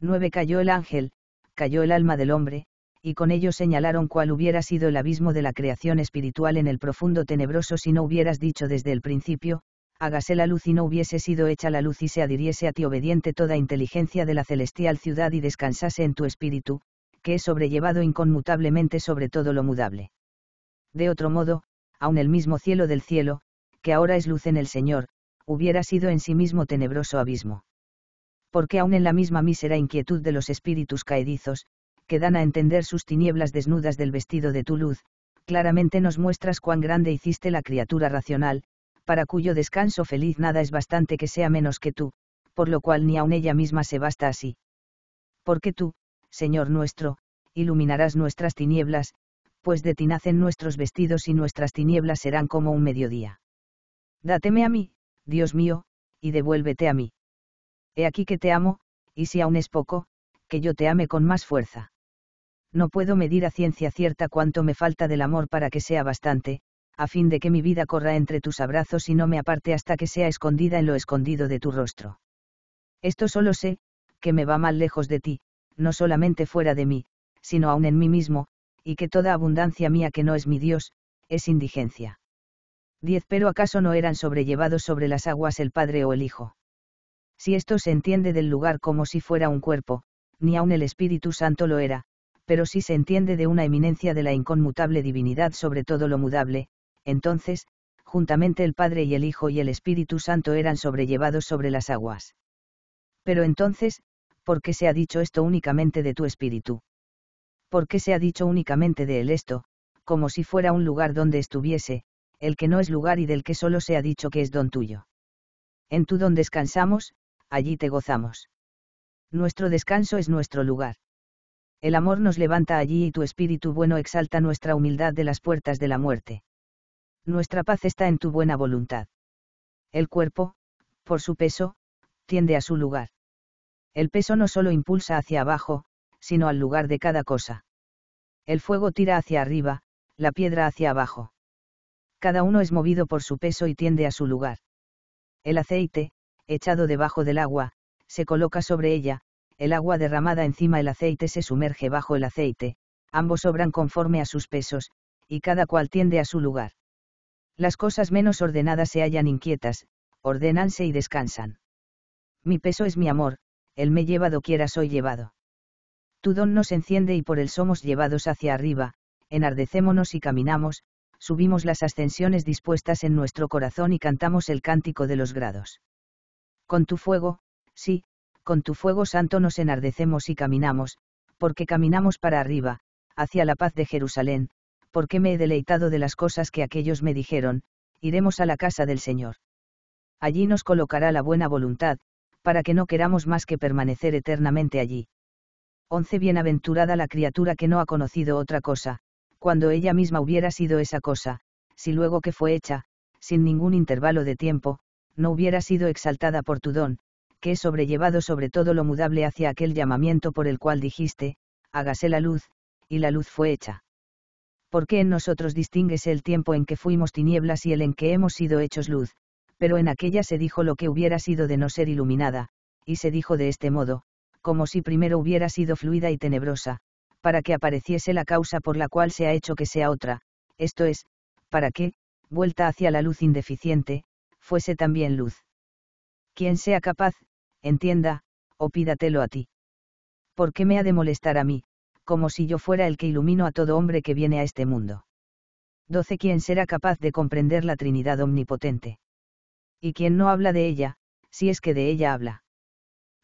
9. Cayó el ángel, cayó el alma del hombre, y con ello señalaron cuál hubiera sido el abismo de la creación espiritual en el profundo tenebroso si no hubieras dicho desde el principio, hágase la luz y no hubiese sido hecha la luz y se adhiriese a ti obediente toda inteligencia de la celestial ciudad y descansase en tu espíritu, que es sobrellevado inconmutablemente sobre todo lo mudable. De otro modo, aun el mismo cielo del cielo, que ahora es luz en el Señor, hubiera sido en sí mismo tenebroso abismo porque aun en la misma mísera inquietud de los espíritus caedizos, que dan a entender sus tinieblas desnudas del vestido de tu luz, claramente nos muestras cuán grande hiciste la criatura racional, para cuyo descanso feliz nada es bastante que sea menos que tú, por lo cual ni aun ella misma se basta así. Porque tú, Señor nuestro, iluminarás nuestras tinieblas, pues de ti nacen nuestros vestidos y nuestras tinieblas serán como un mediodía. Dáteme a mí, Dios mío, y devuélvete a mí. He aquí que te amo, y si aún es poco, que yo te ame con más fuerza. No puedo medir a ciencia cierta cuánto me falta del amor para que sea bastante, a fin de que mi vida corra entre tus abrazos y no me aparte hasta que sea escondida en lo escondido de tu rostro. Esto solo sé, que me va mal lejos de ti, no solamente fuera de mí, sino aún en mí mismo, y que toda abundancia mía que no es mi Dios, es indigencia. Diez. Pero acaso no eran sobrellevados sobre las aguas el Padre o el Hijo. Si esto se entiende del lugar como si fuera un cuerpo, ni aun el Espíritu Santo lo era, pero si se entiende de una eminencia de la inconmutable divinidad sobre todo lo mudable, entonces, juntamente el Padre y el Hijo y el Espíritu Santo eran sobrellevados sobre las aguas. Pero entonces, ¿por qué se ha dicho esto únicamente de tu espíritu? ¿Por qué se ha dicho únicamente de él esto, como si fuera un lugar donde estuviese, el que no es lugar y del que solo se ha dicho que es don tuyo? En tu don descansamos, allí te gozamos. Nuestro descanso es nuestro lugar. El amor nos levanta allí y tu espíritu bueno exalta nuestra humildad de las puertas de la muerte. Nuestra paz está en tu buena voluntad. El cuerpo, por su peso, tiende a su lugar. El peso no solo impulsa hacia abajo, sino al lugar de cada cosa. El fuego tira hacia arriba, la piedra hacia abajo. Cada uno es movido por su peso y tiende a su lugar. El aceite, echado debajo del agua, se coloca sobre ella, el agua derramada encima el aceite se sumerge bajo el aceite, ambos sobran conforme a sus pesos, y cada cual tiende a su lugar. Las cosas menos ordenadas se hallan inquietas, ordenanse y descansan. Mi peso es mi amor, él me lleva quiera soy llevado. Tu don nos enciende y por él somos llevados hacia arriba, enardecémonos y caminamos, subimos las ascensiones dispuestas en nuestro corazón y cantamos el cántico de los grados. Con tu fuego, sí, con tu fuego santo nos enardecemos y caminamos, porque caminamos para arriba, hacia la paz de Jerusalén, porque me he deleitado de las cosas que aquellos me dijeron, iremos a la casa del Señor. Allí nos colocará la buena voluntad, para que no queramos más que permanecer eternamente allí. 11. Bienaventurada la criatura que no ha conocido otra cosa, cuando ella misma hubiera sido esa cosa, si luego que fue hecha, sin ningún intervalo de tiempo, no hubiera sido exaltada por tu don, que es sobrellevado sobre todo lo mudable hacia aquel llamamiento por el cual dijiste, hágase la luz, y la luz fue hecha. qué en nosotros distingues el tiempo en que fuimos tinieblas y el en que hemos sido hechos luz, pero en aquella se dijo lo que hubiera sido de no ser iluminada, y se dijo de este modo, como si primero hubiera sido fluida y tenebrosa, para que apareciese la causa por la cual se ha hecho que sea otra, esto es, para que, vuelta hacia la luz indeficiente, fuese también luz. Quien sea capaz, entienda, o pídatelo a ti. ¿Por qué me ha de molestar a mí, como si yo fuera el que ilumino a todo hombre que viene a este mundo? 12. ¿Quién será capaz de comprender la Trinidad omnipotente? Y quien no habla de ella, si es que de ella habla.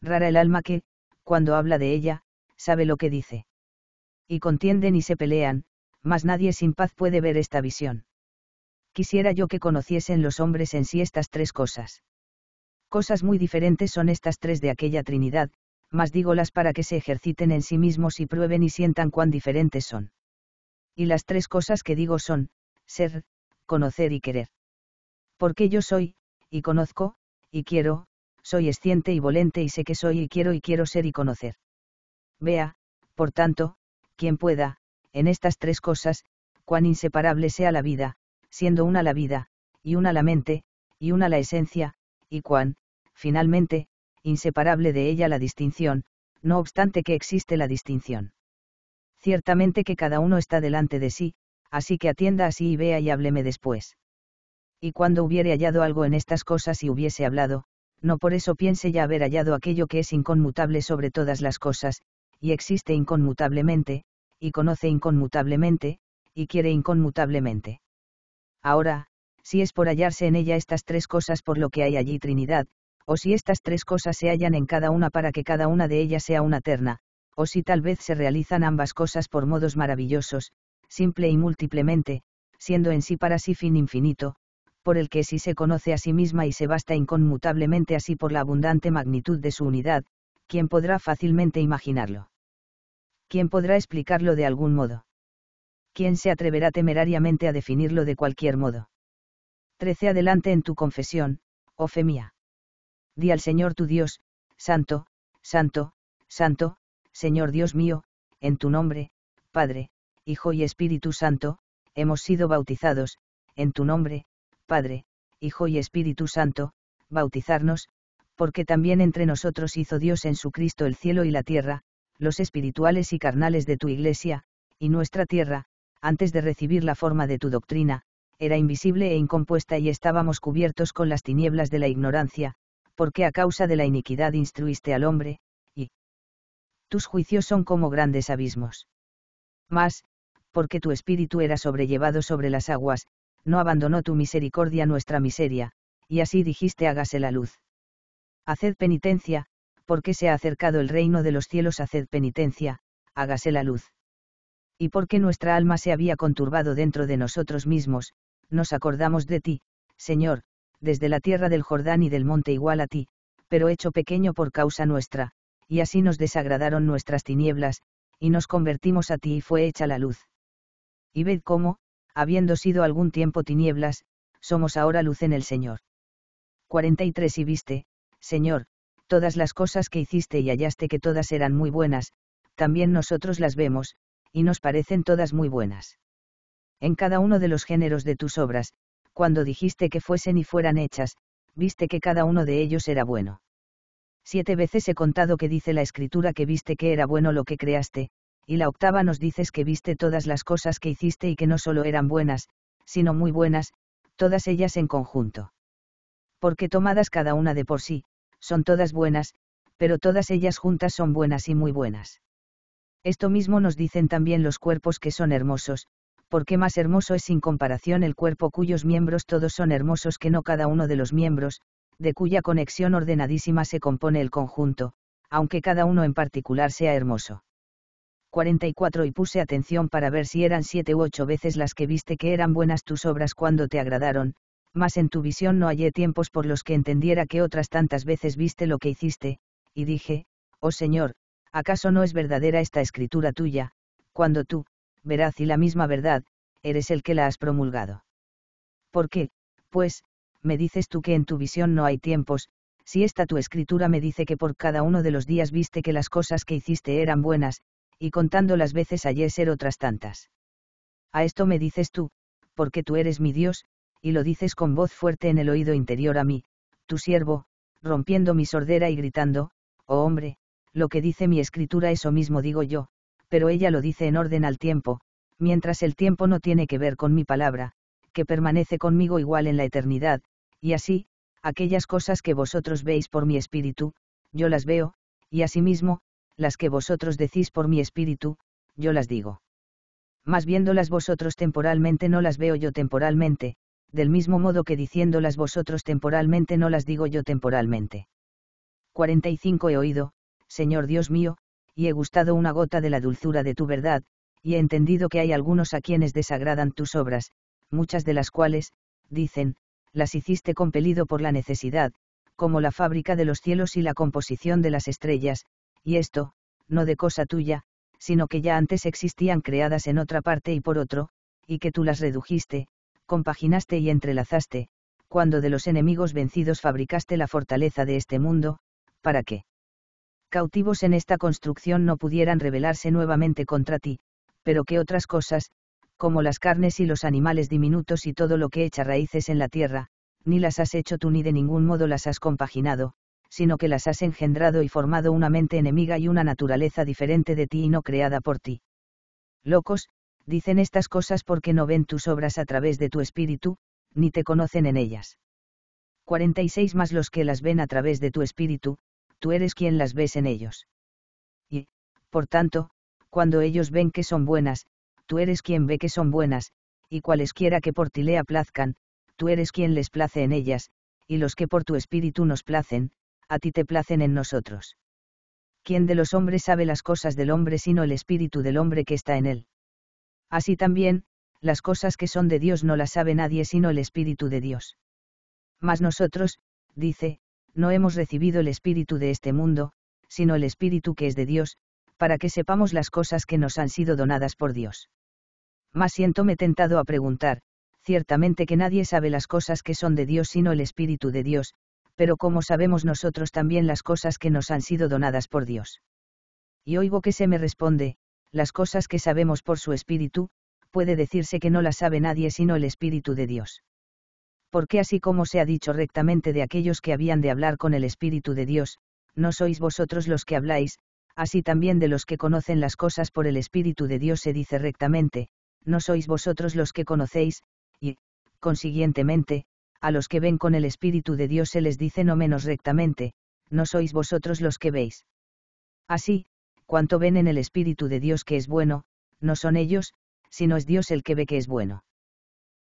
Rara el alma que, cuando habla de ella, sabe lo que dice. Y contienden y se pelean, mas nadie sin paz puede ver esta visión quisiera yo que conociesen los hombres en sí estas tres cosas. Cosas muy diferentes son estas tres de aquella Trinidad, mas dígolas para que se ejerciten en sí mismos y prueben y sientan cuán diferentes son. Y las tres cosas que digo son, ser, conocer y querer. Porque yo soy, y conozco, y quiero, soy esciente y volente y sé que soy y quiero y quiero ser y conocer. Vea, por tanto, quien pueda, en estas tres cosas, cuán inseparable sea la vida, siendo una la vida, y una la mente, y una la esencia, y cuán, finalmente, inseparable de ella la distinción, no obstante que existe la distinción. Ciertamente que cada uno está delante de sí, así que atienda así y vea y hábleme después. Y cuando hubiere hallado algo en estas cosas y hubiese hablado, no por eso piense ya haber hallado aquello que es inconmutable sobre todas las cosas, y existe inconmutablemente, y conoce inconmutablemente, y quiere inconmutablemente. Ahora, si es por hallarse en ella estas tres cosas por lo que hay allí Trinidad, o si estas tres cosas se hallan en cada una para que cada una de ellas sea una terna, o si tal vez se realizan ambas cosas por modos maravillosos, simple y múltiplemente, siendo en sí para sí fin infinito, por el que si se conoce a sí misma y se basta inconmutablemente así por la abundante magnitud de su unidad, ¿quién podrá fácilmente imaginarlo? ¿Quién podrá explicarlo de algún modo? ¿quién se atreverá temerariamente a definirlo de cualquier modo? 13 Adelante en tu confesión, oh fe Di al Señor tu Dios, Santo, Santo, Santo, Señor Dios mío, en tu nombre, Padre, Hijo y Espíritu Santo, hemos sido bautizados, en tu nombre, Padre, Hijo y Espíritu Santo, bautizarnos, porque también entre nosotros hizo Dios en su Cristo el cielo y la tierra, los espirituales y carnales de tu Iglesia, y nuestra tierra, antes de recibir la forma de tu doctrina, era invisible e incompuesta y estábamos cubiertos con las tinieblas de la ignorancia, porque a causa de la iniquidad instruiste al hombre, y tus juicios son como grandes abismos. Mas, porque tu espíritu era sobrellevado sobre las aguas, no abandonó tu misericordia nuestra miseria, y así dijiste hágase la luz. Haced penitencia, porque se ha acercado el reino de los cielos, haced penitencia, hágase la luz y porque nuestra alma se había conturbado dentro de nosotros mismos, nos acordamos de ti, Señor, desde la tierra del Jordán y del monte igual a ti, pero hecho pequeño por causa nuestra, y así nos desagradaron nuestras tinieblas, y nos convertimos a ti y fue hecha la luz. Y ved cómo, habiendo sido algún tiempo tinieblas, somos ahora luz en el Señor. 43 Y viste, Señor, todas las cosas que hiciste y hallaste que todas eran muy buenas, también nosotros las vemos, y nos parecen todas muy buenas. En cada uno de los géneros de tus obras, cuando dijiste que fuesen y fueran hechas, viste que cada uno de ellos era bueno. Siete veces he contado que dice la escritura que viste que era bueno lo que creaste, y la octava nos dices que viste todas las cosas que hiciste y que no solo eran buenas, sino muy buenas, todas ellas en conjunto. Porque tomadas cada una de por sí, son todas buenas, pero todas ellas juntas son buenas y muy buenas. Esto mismo nos dicen también los cuerpos que son hermosos, porque más hermoso es sin comparación el cuerpo cuyos miembros todos son hermosos que no cada uno de los miembros, de cuya conexión ordenadísima se compone el conjunto, aunque cada uno en particular sea hermoso. 44 Y puse atención para ver si eran siete u ocho veces las que viste que eran buenas tus obras cuando te agradaron, mas en tu visión no hallé tiempos por los que entendiera que otras tantas veces viste lo que hiciste, y dije, oh Señor, ¿acaso no es verdadera esta escritura tuya, cuando tú, veraz y la misma verdad, eres el que la has promulgado? ¿Por qué, pues, me dices tú que en tu visión no hay tiempos, si esta tu escritura me dice que por cada uno de los días viste que las cosas que hiciste eran buenas, y contando las veces hallé ser otras tantas. A esto me dices tú, porque tú eres mi Dios, y lo dices con voz fuerte en el oído interior a mí, tu siervo, rompiendo mi sordera y gritando, oh hombre, lo que dice mi escritura eso mismo digo yo, pero ella lo dice en orden al tiempo, mientras el tiempo no tiene que ver con mi palabra, que permanece conmigo igual en la eternidad, y así, aquellas cosas que vosotros veis por mi espíritu, yo las veo, y asimismo, las que vosotros decís por mi espíritu, yo las digo. Mas viéndolas vosotros temporalmente no las veo yo temporalmente, del mismo modo que diciéndolas vosotros temporalmente no las digo yo temporalmente. 45 He oído, Señor Dios mío, y he gustado una gota de la dulzura de tu verdad, y he entendido que hay algunos a quienes desagradan tus obras, muchas de las cuales, dicen, las hiciste compelido por la necesidad, como la fábrica de los cielos y la composición de las estrellas, y esto, no de cosa tuya, sino que ya antes existían creadas en otra parte y por otro, y que tú las redujiste, compaginaste y entrelazaste, cuando de los enemigos vencidos fabricaste la fortaleza de este mundo, ¿para qué? cautivos en esta construcción no pudieran rebelarse nuevamente contra ti, pero que otras cosas, como las carnes y los animales diminutos y todo lo que echa raíces en la tierra, ni las has hecho tú ni de ningún modo las has compaginado, sino que las has engendrado y formado una mente enemiga y una naturaleza diferente de ti y no creada por ti. Locos, dicen estas cosas porque no ven tus obras a través de tu espíritu, ni te conocen en ellas. 46 más los que las ven a través de tu espíritu, tú eres quien las ves en ellos. Y, por tanto, cuando ellos ven que son buenas, tú eres quien ve que son buenas, y cualesquiera que por ti le aplazcan, tú eres quien les place en ellas, y los que por tu espíritu nos placen, a ti te placen en nosotros. ¿Quién de los hombres sabe las cosas del hombre sino el espíritu del hombre que está en él? Así también, las cosas que son de Dios no las sabe nadie sino el espíritu de Dios. Mas nosotros, dice, no hemos recibido el espíritu de este mundo, sino el espíritu que es de Dios, para que sepamos las cosas que nos han sido donadas por Dios. Mas siéntome tentado a preguntar, ciertamente que nadie sabe las cosas que son de Dios sino el espíritu de Dios, pero ¿cómo sabemos nosotros también las cosas que nos han sido donadas por Dios? Y oigo que se me responde, las cosas que sabemos por su espíritu, puede decirse que no las sabe nadie sino el espíritu de Dios porque así como se ha dicho rectamente de aquellos que habían de hablar con el Espíritu de Dios, no sois vosotros los que habláis, así también de los que conocen las cosas por el Espíritu de Dios se dice rectamente, no sois vosotros los que conocéis, y, consiguientemente, a los que ven con el Espíritu de Dios se les dice no menos rectamente, no sois vosotros los que veis. Así, cuanto ven en el Espíritu de Dios que es bueno, no son ellos, sino es Dios el que ve que es bueno.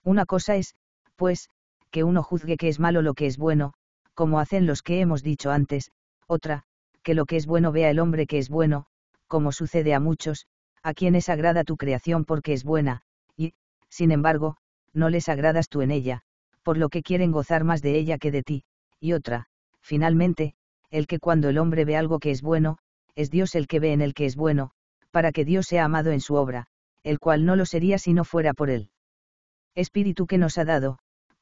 Una cosa es, pues, que uno juzgue que es malo lo que es bueno, como hacen los que hemos dicho antes, otra, que lo que es bueno vea el hombre que es bueno, como sucede a muchos, a quienes agrada tu creación porque es buena, y, sin embargo, no les agradas tú en ella, por lo que quieren gozar más de ella que de ti, y otra, finalmente, el que cuando el hombre ve algo que es bueno, es Dios el que ve en el que es bueno, para que Dios sea amado en su obra, el cual no lo sería si no fuera por él. Espíritu que nos ha dado,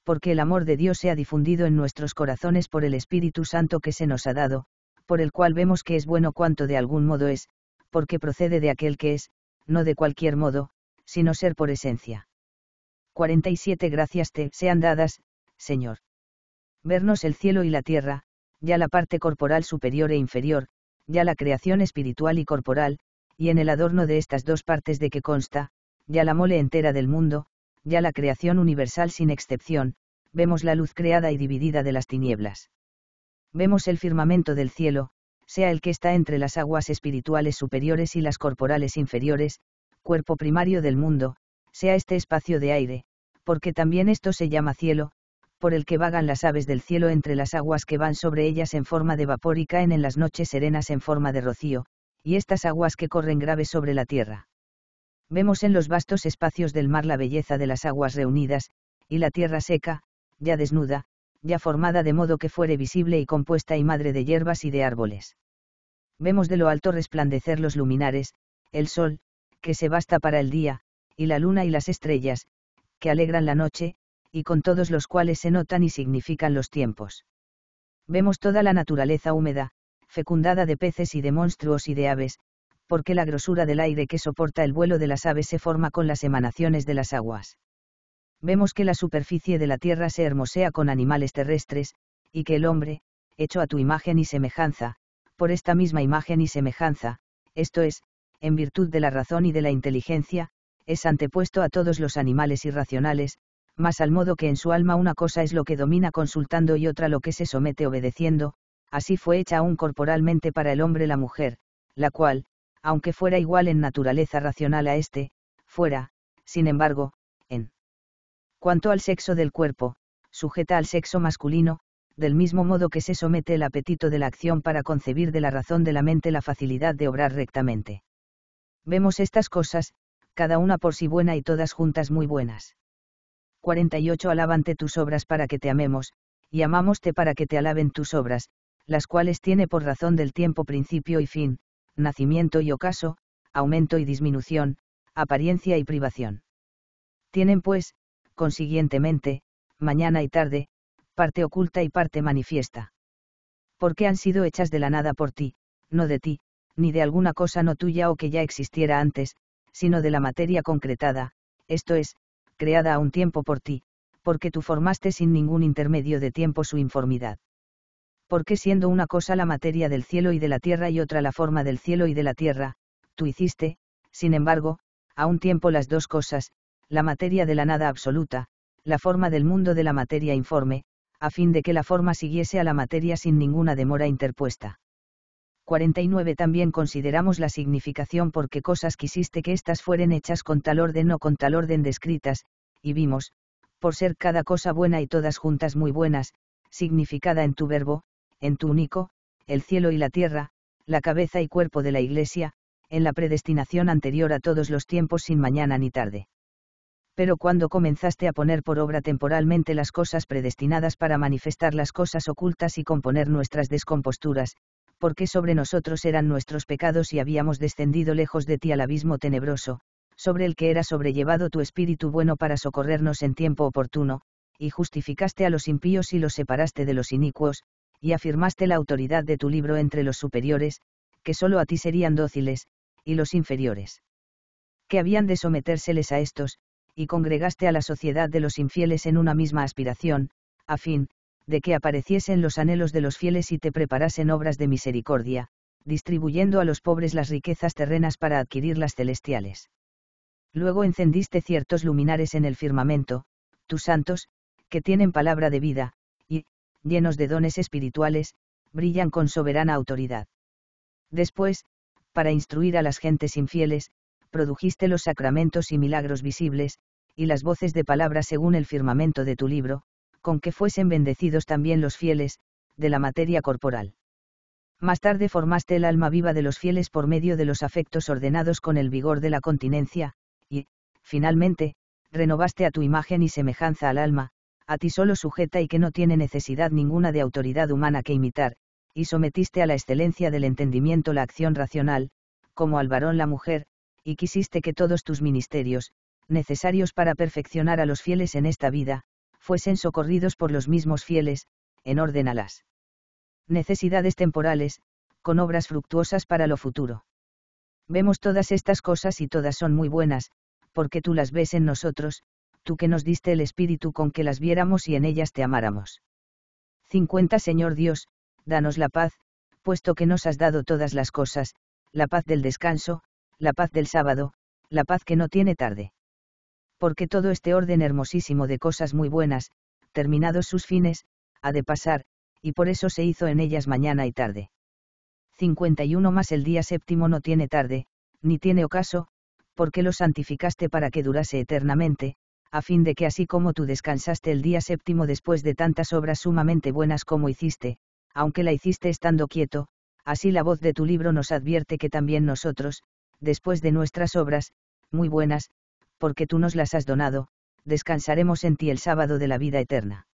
porque el amor de Dios se ha difundido en nuestros corazones por el Espíritu Santo que se nos ha dado, por el cual vemos que es bueno cuanto de algún modo es, porque procede de aquel que es, no de cualquier modo, sino ser por esencia. 47 Gracias te sean dadas, Señor. Vernos el cielo y la tierra, ya la parte corporal superior e inferior, ya la creación espiritual y corporal, y en el adorno de estas dos partes de que consta, ya la mole entera del mundo, ya la creación universal sin excepción, vemos la luz creada y dividida de las tinieblas. Vemos el firmamento del cielo, sea el que está entre las aguas espirituales superiores y las corporales inferiores, cuerpo primario del mundo, sea este espacio de aire, porque también esto se llama cielo, por el que vagan las aves del cielo entre las aguas que van sobre ellas en forma de vapor y caen en las noches serenas en forma de rocío, y estas aguas que corren graves sobre la tierra. Vemos en los vastos espacios del mar la belleza de las aguas reunidas, y la tierra seca, ya desnuda, ya formada de modo que fuere visible y compuesta y madre de hierbas y de árboles. Vemos de lo alto resplandecer los luminares, el sol, que se basta para el día, y la luna y las estrellas, que alegran la noche, y con todos los cuales se notan y significan los tiempos. Vemos toda la naturaleza húmeda, fecundada de peces y de monstruos y de aves, porque la grosura del aire que soporta el vuelo de las aves se forma con las emanaciones de las aguas. Vemos que la superficie de la tierra se hermosea con animales terrestres, y que el hombre, hecho a tu imagen y semejanza, por esta misma imagen y semejanza, esto es, en virtud de la razón y de la inteligencia, es antepuesto a todos los animales irracionales, más al modo que en su alma una cosa es lo que domina consultando y otra lo que se somete obedeciendo, así fue hecha aún corporalmente para el hombre la mujer, la cual, aunque fuera igual en naturaleza racional a este, fuera, sin embargo, en cuanto al sexo del cuerpo, sujeta al sexo masculino, del mismo modo que se somete el apetito de la acción para concebir de la razón de la mente la facilidad de obrar rectamente. Vemos estas cosas, cada una por sí buena y todas juntas muy buenas. 48 Alábante tus obras para que te amemos, y amámoste para que te alaben tus obras, las cuales tiene por razón del tiempo principio y fin, nacimiento y ocaso, aumento y disminución, apariencia y privación. Tienen pues, consiguientemente, mañana y tarde, parte oculta y parte manifiesta. Porque han sido hechas de la nada por ti, no de ti, ni de alguna cosa no tuya o que ya existiera antes, sino de la materia concretada, esto es, creada a un tiempo por ti, porque tú formaste sin ningún intermedio de tiempo su informidad porque siendo una cosa la materia del cielo y de la tierra y otra la forma del cielo y de la tierra, tú hiciste, sin embargo, a un tiempo las dos cosas, la materia de la nada absoluta, la forma del mundo de la materia informe, a fin de que la forma siguiese a la materia sin ninguna demora interpuesta. 49 También consideramos la significación porque cosas quisiste que éstas fueren hechas con tal orden o con tal orden descritas, y vimos, por ser cada cosa buena y todas juntas muy buenas, significada en tu verbo, en tu único, el cielo y la tierra, la cabeza y cuerpo de la Iglesia, en la predestinación anterior a todos los tiempos sin mañana ni tarde. Pero cuando comenzaste a poner por obra temporalmente las cosas predestinadas para manifestar las cosas ocultas y componer nuestras descomposturas, porque sobre nosotros eran nuestros pecados y habíamos descendido lejos de ti al abismo tenebroso, sobre el que era sobrellevado tu espíritu bueno para socorrernos en tiempo oportuno, y justificaste a los impíos y los separaste de los inicuos, y afirmaste la autoridad de tu libro entre los superiores, que sólo a ti serían dóciles, y los inferiores. Que habían de sometérseles a estos, y congregaste a la sociedad de los infieles en una misma aspiración, a fin, de que apareciesen los anhelos de los fieles y te preparasen obras de misericordia, distribuyendo a los pobres las riquezas terrenas para adquirir las celestiales. Luego encendiste ciertos luminares en el firmamento, tus santos, que tienen palabra de vida, llenos de dones espirituales, brillan con soberana autoridad. Después, para instruir a las gentes infieles, produjiste los sacramentos y milagros visibles, y las voces de palabra según el firmamento de tu libro, con que fuesen bendecidos también los fieles, de la materia corporal. Más tarde formaste el alma viva de los fieles por medio de los afectos ordenados con el vigor de la continencia, y, finalmente, renovaste a tu imagen y semejanza al alma, a ti solo sujeta y que no tiene necesidad ninguna de autoridad humana que imitar, y sometiste a la excelencia del entendimiento la acción racional, como al varón la mujer, y quisiste que todos tus ministerios, necesarios para perfeccionar a los fieles en esta vida, fuesen socorridos por los mismos fieles, en orden a las necesidades temporales, con obras fructuosas para lo futuro. Vemos todas estas cosas y todas son muy buenas, porque tú las ves en nosotros, tú que nos diste el espíritu con que las viéramos y en ellas te amáramos. 50 Señor Dios, danos la paz, puesto que nos has dado todas las cosas, la paz del descanso, la paz del sábado, la paz que no tiene tarde. Porque todo este orden hermosísimo de cosas muy buenas, terminados sus fines, ha de pasar, y por eso se hizo en ellas mañana y tarde. 51 más el día séptimo no tiene tarde, ni tiene ocaso, porque lo santificaste para que durase eternamente, a fin de que así como tú descansaste el día séptimo después de tantas obras sumamente buenas como hiciste, aunque la hiciste estando quieto, así la voz de tu libro nos advierte que también nosotros, después de nuestras obras, muy buenas, porque tú nos las has donado, descansaremos en ti el sábado de la vida eterna.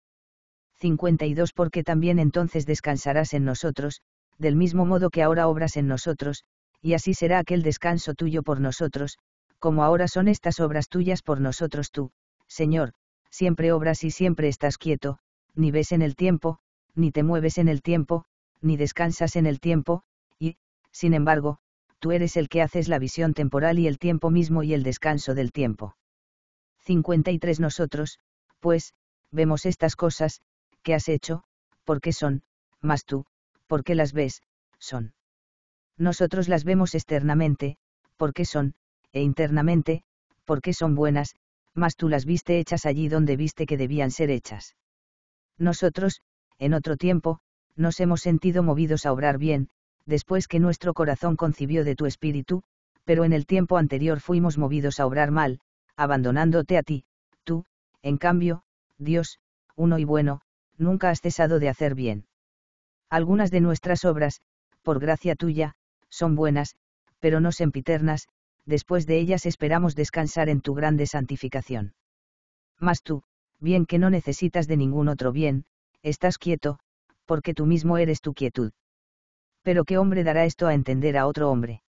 52 Porque también entonces descansarás en nosotros, del mismo modo que ahora obras en nosotros, y así será aquel descanso tuyo por nosotros, como ahora son estas obras tuyas por nosotros tú, Señor, siempre obras y siempre estás quieto, ni ves en el tiempo, ni te mueves en el tiempo, ni descansas en el tiempo, y, sin embargo, tú eres el que haces la visión temporal y el tiempo mismo y el descanso del tiempo. 53 Nosotros, pues, vemos estas cosas, que has hecho, porque son, más tú, porque las ves, son. Nosotros las vemos externamente, porque son, e internamente, porque son buenas, mas tú las viste hechas allí donde viste que debían ser hechas. Nosotros, en otro tiempo, nos hemos sentido movidos a obrar bien, después que nuestro corazón concibió de tu espíritu, pero en el tiempo anterior fuimos movidos a obrar mal, abandonándote a ti, tú, en cambio, Dios, uno y bueno, nunca has cesado de hacer bien. Algunas de nuestras obras, por gracia tuya, son buenas, pero no sempiternas, después de ellas esperamos descansar en tu grande santificación. Mas tú, bien que no necesitas de ningún otro bien, estás quieto, porque tú mismo eres tu quietud. Pero ¿qué hombre dará esto a entender a otro hombre?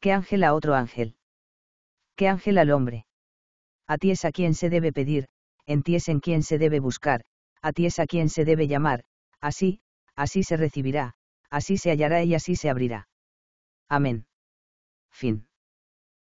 ¿Qué ángel a otro ángel? ¿Qué ángel al hombre? A ti es a quien se debe pedir, en ti es en quien se debe buscar, a ti es a quien se debe llamar, así, así se recibirá, así se hallará y así se abrirá. Amén. Fin.